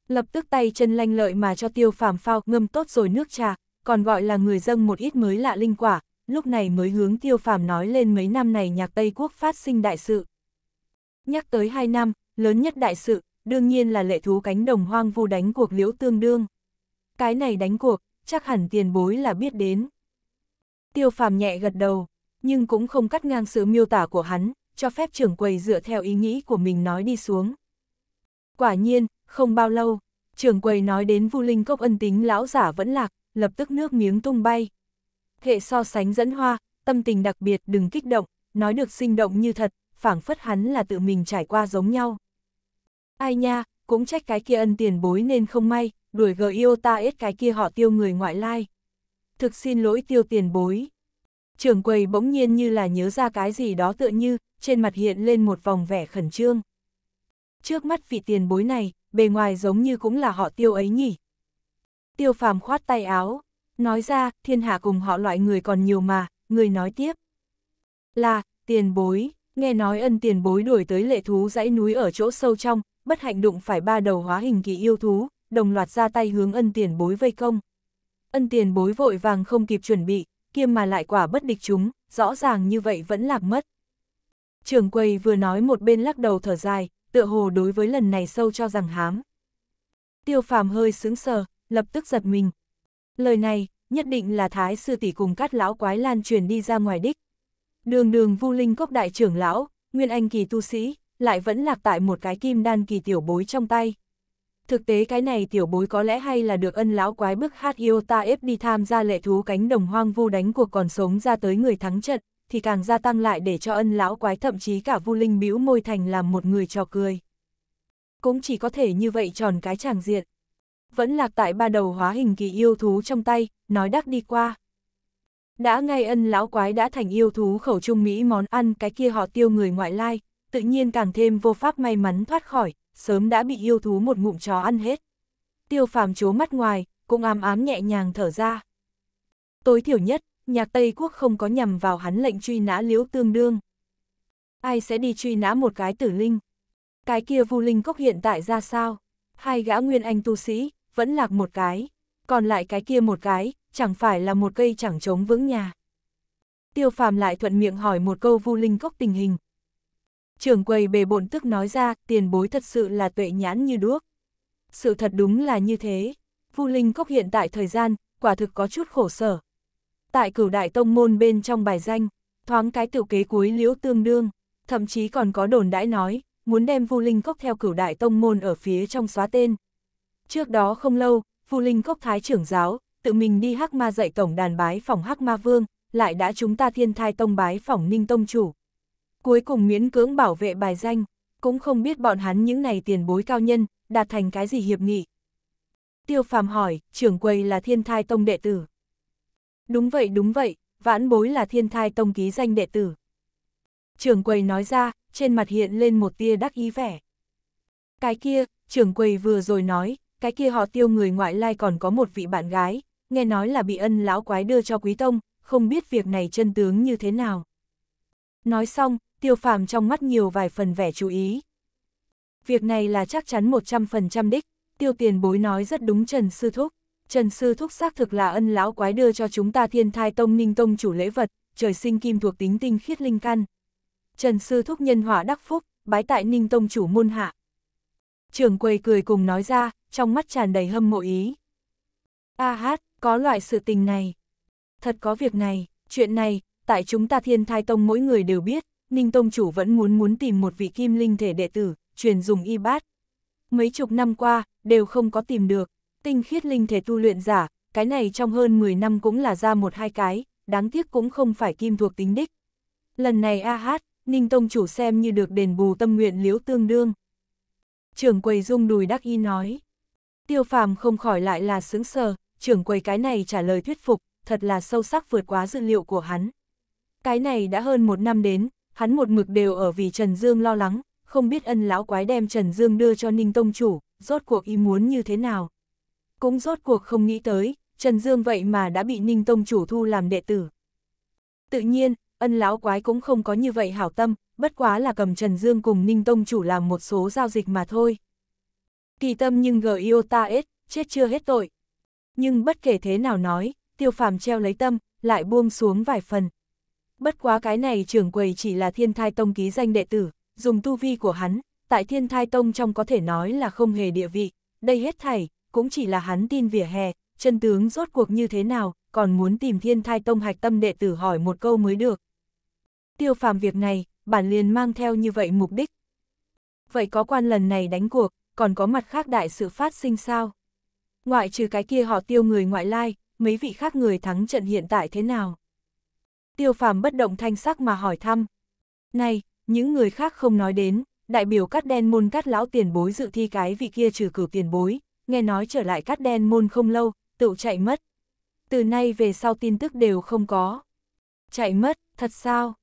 Lập tức tay chân lanh lợi mà cho tiêu phàm phao ngâm tốt rồi nước trà, còn gọi là người dâng một ít mới lạ linh quả, lúc này mới hướng tiêu phàm nói lên mấy năm này nhạc Tây Quốc phát sinh đại sự. Nhắc tới hai năm, lớn nhất đại sự, đương nhiên là lệ thú cánh đồng hoang vu đánh cuộc liễu tương đương. Cái này đánh cuộc, chắc hẳn tiền bối là biết đến. Tiêu phàm nhẹ gật đầu, nhưng cũng không cắt ngang sự miêu tả của hắn, cho phép trưởng quầy dựa theo ý nghĩ của mình nói đi xuống. Quả nhiên, không bao lâu, trưởng quầy nói đến vu linh cốc ân tính lão giả vẫn lạc, lập tức nước miếng tung bay, Hệ so sánh dẫn hoa, tâm tình đặc biệt đừng kích động, nói được sinh động như thật, phảng phất hắn là tự mình trải qua giống nhau. Ai nha, cũng trách cái kia ân tiền bối nên không may, đuổi gờ yêu ta ết cái kia họ tiêu người ngoại lai. Thực xin lỗi tiêu tiền bối. Trưởng quầy bỗng nhiên như là nhớ ra cái gì đó tựa như, trên mặt hiện lên một vòng vẻ khẩn trương. Trước mắt vị tiền bối này, bề ngoài giống như cũng là họ tiêu ấy nhỉ. Tiêu phàm khoát tay áo, Nói ra, thiên hạ cùng họ loại người còn nhiều mà, người nói tiếp. Là, tiền bối, nghe nói ân tiền bối đuổi tới lệ thú dãy núi ở chỗ sâu trong, bất hạnh đụng phải ba đầu hóa hình kỳ yêu thú, đồng loạt ra tay hướng ân tiền bối vây công. Ân tiền bối vội vàng không kịp chuẩn bị, kiêm mà lại quả bất địch chúng, rõ ràng như vậy vẫn lạc mất. Trường quầy vừa nói một bên lắc đầu thở dài, tựa hồ đối với lần này sâu cho rằng hám. Tiêu phàm hơi sướng sờ, lập tức giật mình, Lời này, nhất định là thái sư tỷ cùng các lão quái lan truyền đi ra ngoài đích. Đường đường vu linh cốc đại trưởng lão, nguyên anh kỳ tu sĩ, lại vẫn lạc tại một cái kim đan kỳ tiểu bối trong tay. Thực tế cái này tiểu bối có lẽ hay là được ân lão quái bức hát yêu ta ép đi tham gia lệ thú cánh đồng hoang vu đánh cuộc còn sống ra tới người thắng trận, thì càng gia tăng lại để cho ân lão quái thậm chí cả vu linh bĩu môi thành làm một người trò cười. Cũng chỉ có thể như vậy tròn cái tràng diện vẫn lạc tại ba đầu hóa hình kỳ yêu thú trong tay, nói đắc đi qua. Đã ngay ân lão quái đã thành yêu thú khẩu trung Mỹ món ăn cái kia họ tiêu người ngoại lai, tự nhiên càng thêm vô pháp may mắn thoát khỏi, sớm đã bị yêu thú một ngụm chó ăn hết. Tiêu phàm chố mắt ngoài, cũng ám ám nhẹ nhàng thở ra. Tối thiểu nhất, nhạc Tây Quốc không có nhằm vào hắn lệnh truy nã liễu tương đương. Ai sẽ đi truy nã một cái tử linh? Cái kia vu linh cốc hiện tại ra sao? Hai gã nguyên anh tu sĩ, vẫn lạc một cái, còn lại cái kia một cái, chẳng phải là một cây chẳng chống vững nhà. Tiêu phàm lại thuận miệng hỏi một câu vu linh cốc tình hình. trường quầy bề bộn tức nói ra, tiền bối thật sự là tuệ nhãn như đuốc. Sự thật đúng là như thế, vu linh cốc hiện tại thời gian, quả thực có chút khổ sở. Tại cửu đại tông môn bên trong bài danh, thoáng cái tiểu kế cuối liễu tương đương, thậm chí còn có đồn đãi nói, muốn đem vu linh cốc theo cửu đại tông môn ở phía trong xóa tên. Trước đó không lâu, Phù Linh Cốc Thái trưởng giáo, tự mình đi Hắc Ma dạy tổng đàn bái phòng Hắc Ma Vương, lại đã chúng ta thiên thai tông bái phòng Ninh Tông Chủ. Cuối cùng miễn cưỡng bảo vệ bài danh, cũng không biết bọn hắn những này tiền bối cao nhân, đạt thành cái gì hiệp nghị. Tiêu phàm hỏi, trưởng quầy là thiên thai tông đệ tử. Đúng vậy đúng vậy, vãn bối là thiên thai tông ký danh đệ tử. Trưởng quầy nói ra, trên mặt hiện lên một tia đắc ý vẻ. Cái kia, trưởng quầy vừa rồi nói, cái kia họ tiêu người ngoại lai còn có một vị bạn gái, nghe nói là bị ân lão quái đưa cho quý tông, không biết việc này chân tướng như thế nào. Nói xong, tiêu phàm trong mắt nhiều vài phần vẻ chú ý. Việc này là chắc chắn 100% đích, tiêu tiền bối nói rất đúng Trần Sư Thúc. Trần Sư Thúc xác thực là ân lão quái đưa cho chúng ta thiên thai tông ninh tông chủ lễ vật, trời sinh kim thuộc tính tinh khiết linh căn. Trần Sư Thúc nhân hỏa đắc phúc, bái tại ninh tông chủ môn hạ. trường quầy cười cùng nói ra, trong mắt tràn đầy hâm mộ ý. A à hát, có loại sự tình này. Thật có việc này, chuyện này, tại chúng ta thiên thai tông mỗi người đều biết, Ninh Tông chủ vẫn muốn muốn tìm một vị kim linh thể đệ tử, truyền dùng y bát. Mấy chục năm qua, đều không có tìm được, tinh khiết linh thể tu luyện giả, cái này trong hơn 10 năm cũng là ra một hai cái, đáng tiếc cũng không phải kim thuộc tính đích. Lần này A Hát, Ninh Tông chủ xem như được đền bù tâm nguyện liễu tương đương. trường quầy dung đùi đắc y nói. Tiêu phàm không khỏi lại là sướng sờ, trưởng quầy cái này trả lời thuyết phục, thật là sâu sắc vượt quá dự liệu của hắn. Cái này đã hơn một năm đến, hắn một mực đều ở vì Trần Dương lo lắng, không biết ân lão quái đem Trần Dương đưa cho Ninh Tông Chủ, rốt cuộc ý muốn như thế nào. Cũng rốt cuộc không nghĩ tới, Trần Dương vậy mà đã bị Ninh Tông Chủ thu làm đệ tử. Tự nhiên, ân lão quái cũng không có như vậy hảo tâm, bất quá là cầm Trần Dương cùng Ninh Tông Chủ làm một số giao dịch mà thôi. Kỳ tâm nhưng gờ yêu ết, chết chưa hết tội. Nhưng bất kể thế nào nói, tiêu phàm treo lấy tâm, lại buông xuống vài phần. Bất quá cái này trưởng quầy chỉ là thiên thai tông ký danh đệ tử, dùng tu vi của hắn, tại thiên thai tông trong có thể nói là không hề địa vị, đây hết thảy, cũng chỉ là hắn tin vỉa hè, chân tướng rốt cuộc như thế nào, còn muốn tìm thiên thai tông hạch tâm đệ tử hỏi một câu mới được. Tiêu phàm việc này, bản liền mang theo như vậy mục đích. Vậy có quan lần này đánh cuộc, còn có mặt khác đại sự phát sinh sao? Ngoại trừ cái kia họ tiêu người ngoại lai, mấy vị khác người thắng trận hiện tại thế nào? Tiêu phàm bất động thanh sắc mà hỏi thăm. Này, những người khác không nói đến, đại biểu cắt đen môn cắt lão tiền bối dự thi cái vị kia trừ cử tiền bối, nghe nói trở lại cắt đen môn không lâu, tự chạy mất. Từ nay về sau tin tức đều không có. Chạy mất, thật sao?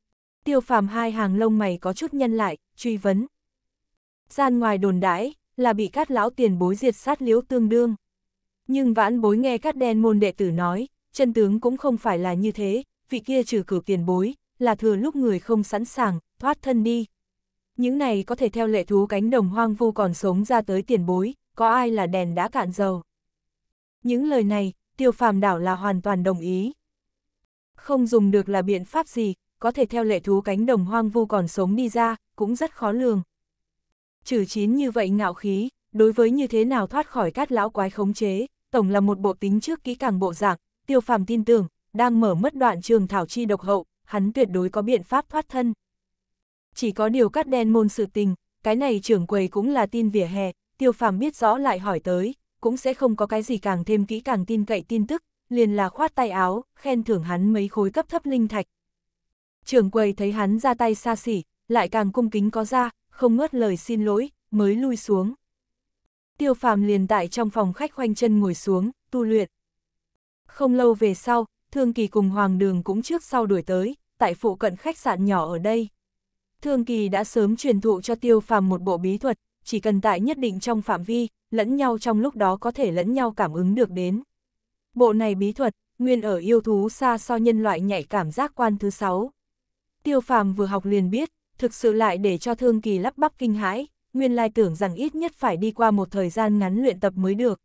Tiêu phàm hai hàng lông mày có chút nhân lại, truy vấn. Gian ngoài đồn đãi, là bị cát lão tiền bối diệt sát liễu tương đương. Nhưng vãn bối nghe cát đen môn đệ tử nói, chân tướng cũng không phải là như thế, vị kia trừ cử tiền bối, là thừa lúc người không sẵn sàng, thoát thân đi. Những này có thể theo lệ thú cánh đồng hoang vu còn sống ra tới tiền bối, có ai là đèn đã cạn dầu. Những lời này, tiêu phàm đảo là hoàn toàn đồng ý. Không dùng được là biện pháp gì, có thể theo lệ thú cánh đồng hoang vu còn sống đi ra, cũng rất khó lường trừ chín như vậy ngạo khí, đối với như thế nào thoát khỏi cát lão quái khống chế, tổng là một bộ tính trước kỹ càng bộ dạng, tiêu phàm tin tưởng, đang mở mất đoạn trường thảo chi độc hậu, hắn tuyệt đối có biện pháp thoát thân. Chỉ có điều cắt đen môn sự tình, cái này trưởng quầy cũng là tin vỉa hè, tiêu phàm biết rõ lại hỏi tới, cũng sẽ không có cái gì càng thêm kỹ càng tin cậy tin tức, liền là khoát tay áo, khen thưởng hắn mấy khối cấp thấp linh thạch. Trưởng quầy thấy hắn ra tay xa xỉ, lại càng cung kính có ra, không ngớt lời xin lỗi, mới lui xuống. Tiêu phàm liền tại trong phòng khách khoanh chân ngồi xuống, tu luyện. Không lâu về sau, Thương Kỳ cùng Hoàng Đường cũng trước sau đuổi tới, tại phụ cận khách sạn nhỏ ở đây. Thương Kỳ đã sớm truyền thụ cho Tiêu Phàm một bộ bí thuật, chỉ cần tại nhất định trong phạm vi, lẫn nhau trong lúc đó có thể lẫn nhau cảm ứng được đến. Bộ này bí thuật, nguyên ở yêu thú xa so nhân loại nhạy cảm giác quan thứ sáu. Tiêu Phàm vừa học liền biết, thực sự lại để cho Thương Kỳ lắp bắp kinh hãi, nguyên lai tưởng rằng ít nhất phải đi qua một thời gian ngắn luyện tập mới được.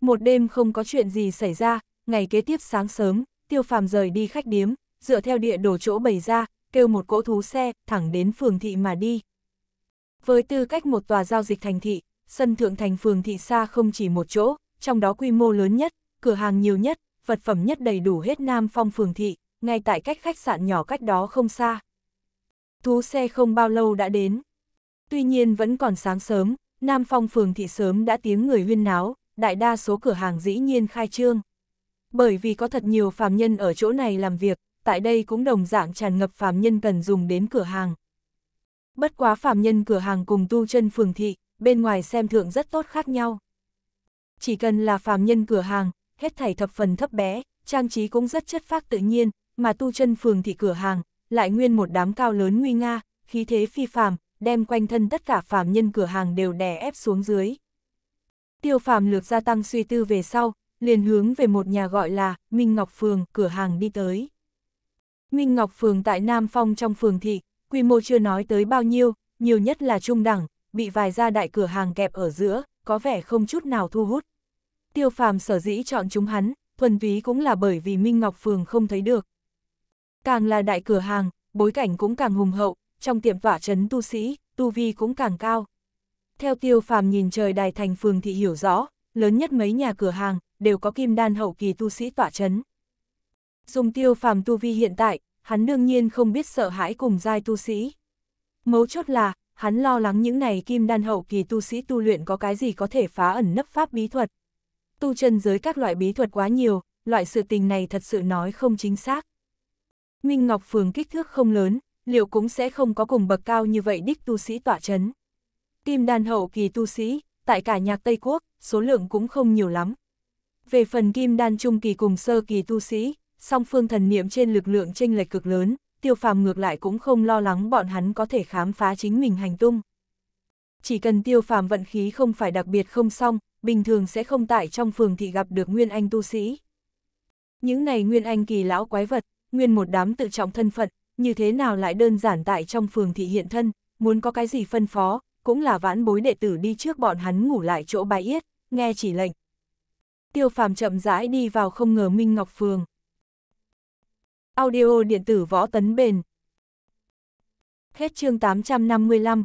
Một đêm không có chuyện gì xảy ra, ngày kế tiếp sáng sớm, Tiêu Phàm rời đi khách điếm, dựa theo địa đồ chỗ bày ra, kêu một cỗ thú xe, thẳng đến phường thị mà đi. Với tư cách một tòa giao dịch thành thị, sân thượng thành phường thị xa không chỉ một chỗ, trong đó quy mô lớn nhất, cửa hàng nhiều nhất, vật phẩm nhất đầy đủ hết Nam Phong phường thị, ngay tại cách khách sạn nhỏ cách đó không xa thú xe không bao lâu đã đến. Tuy nhiên vẫn còn sáng sớm, Nam Phong phường thị sớm đã tiếng người huyên náo, đại đa số cửa hàng dĩ nhiên khai trương. Bởi vì có thật nhiều phàm nhân ở chỗ này làm việc, tại đây cũng đồng dạng tràn ngập phàm nhân cần dùng đến cửa hàng. Bất quá phàm nhân cửa hàng cùng tu chân phường thị, bên ngoài xem thượng rất tốt khác nhau. Chỉ cần là phàm nhân cửa hàng, hết thảy thập phần thấp bé, trang trí cũng rất chất phác tự nhiên, mà tu chân phường thị cửa hàng, lại nguyên một đám cao lớn nguy nga, khí thế phi phàm, đem quanh thân tất cả phàm nhân cửa hàng đều đè ép xuống dưới. Tiêu phàm lược gia tăng suy tư về sau, liền hướng về một nhà gọi là Minh Ngọc Phường cửa hàng đi tới. Minh Ngọc Phường tại Nam Phong trong phường thị, quy mô chưa nói tới bao nhiêu, nhiều nhất là trung đẳng, bị vài gia đại cửa hàng kẹp ở giữa, có vẻ không chút nào thu hút. Tiêu phàm sở dĩ chọn chúng hắn, thuần túy cũng là bởi vì Minh Ngọc Phường không thấy được. Càng là đại cửa hàng, bối cảnh cũng càng hùng hậu, trong tiệm tỏa trấn tu sĩ, tu vi cũng càng cao. Theo tiêu phàm nhìn trời đài thành phường thị hiểu rõ, lớn nhất mấy nhà cửa hàng, đều có kim đan hậu kỳ tu sĩ tỏa chấn. Dùng tiêu phàm tu vi hiện tại, hắn đương nhiên không biết sợ hãi cùng giai tu sĩ. Mấu chốt là, hắn lo lắng những này kim đan hậu kỳ tu sĩ tu luyện có cái gì có thể phá ẩn nấp pháp bí thuật. Tu chân giới các loại bí thuật quá nhiều, loại sự tình này thật sự nói không chính xác. Minh Ngọc Phường kích thước không lớn, liệu cũng sẽ không có cùng bậc cao như vậy đích tu sĩ tỏa chấn. Kim đan hậu kỳ tu sĩ, tại cả nhạc Tây Quốc, số lượng cũng không nhiều lắm. Về phần kim đan trung kỳ cùng sơ kỳ tu sĩ, song phương thần niệm trên lực lượng chênh lệch cực lớn, tiêu phàm ngược lại cũng không lo lắng bọn hắn có thể khám phá chính mình hành tung. Chỉ cần tiêu phàm vận khí không phải đặc biệt không xong, bình thường sẽ không tại trong phường thị gặp được nguyên anh tu sĩ. Những này nguyên anh kỳ lão quái vật, nguyên một đám tự trọng thân phận, như thế nào lại đơn giản tại trong phường thị hiện thân, muốn có cái gì phân phó, cũng là vãn bối đệ tử đi trước bọn hắn ngủ lại chỗ bài yết, nghe chỉ lệnh. Tiêu phàm chậm rãi đi vào không ngờ Minh Ngọc Phường. Audio điện tử võ tấn bền. Hết chương 855